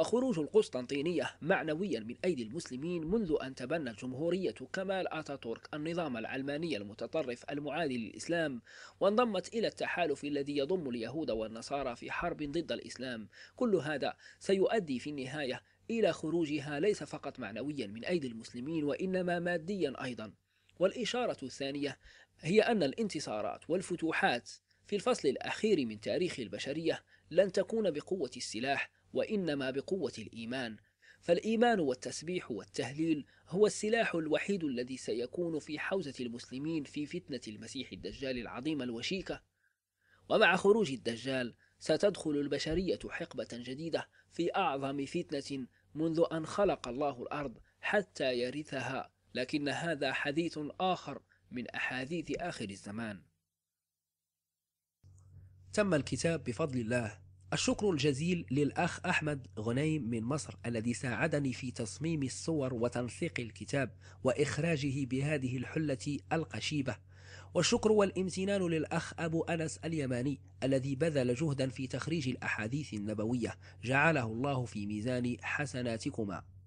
فخروج القسطنطينية معنويا من أيدي المسلمين منذ أن تبنى جمهورية كمال أتاتورك النظام العلماني المتطرف المعادي للإسلام وانضمت إلى التحالف الذي يضم اليهود والنصارى في حرب ضد الإسلام كل هذا سيؤدي في النهاية إلى خروجها ليس فقط معنويا من أيدي المسلمين وإنما ماديا أيضا والإشارة الثانية هي أن الانتصارات والفتوحات في الفصل الأخير من تاريخ البشرية لن تكون بقوة السلاح وإنما بقوة الإيمان فالإيمان والتسبيح والتهليل هو السلاح الوحيد الذي سيكون في حوزة المسلمين في فتنة المسيح الدجال العظيمة الوشيكة ومع خروج الدجال ستدخل البشرية حقبة جديدة في أعظم فتنة منذ أن خلق الله الأرض حتى يرثها لكن هذا حديث آخر من أحاديث آخر الزمان تم الكتاب بفضل الله الشكر الجزيل للأخ أحمد غنيم من مصر الذي ساعدني في تصميم الصور وتنسيق الكتاب وإخراجه بهذه الحلة القشيبة والشكر والامتنان للأخ أبو أنس اليماني الذي بذل جهدا في تخريج الأحاديث النبوية جعله الله في ميزان حسناتكما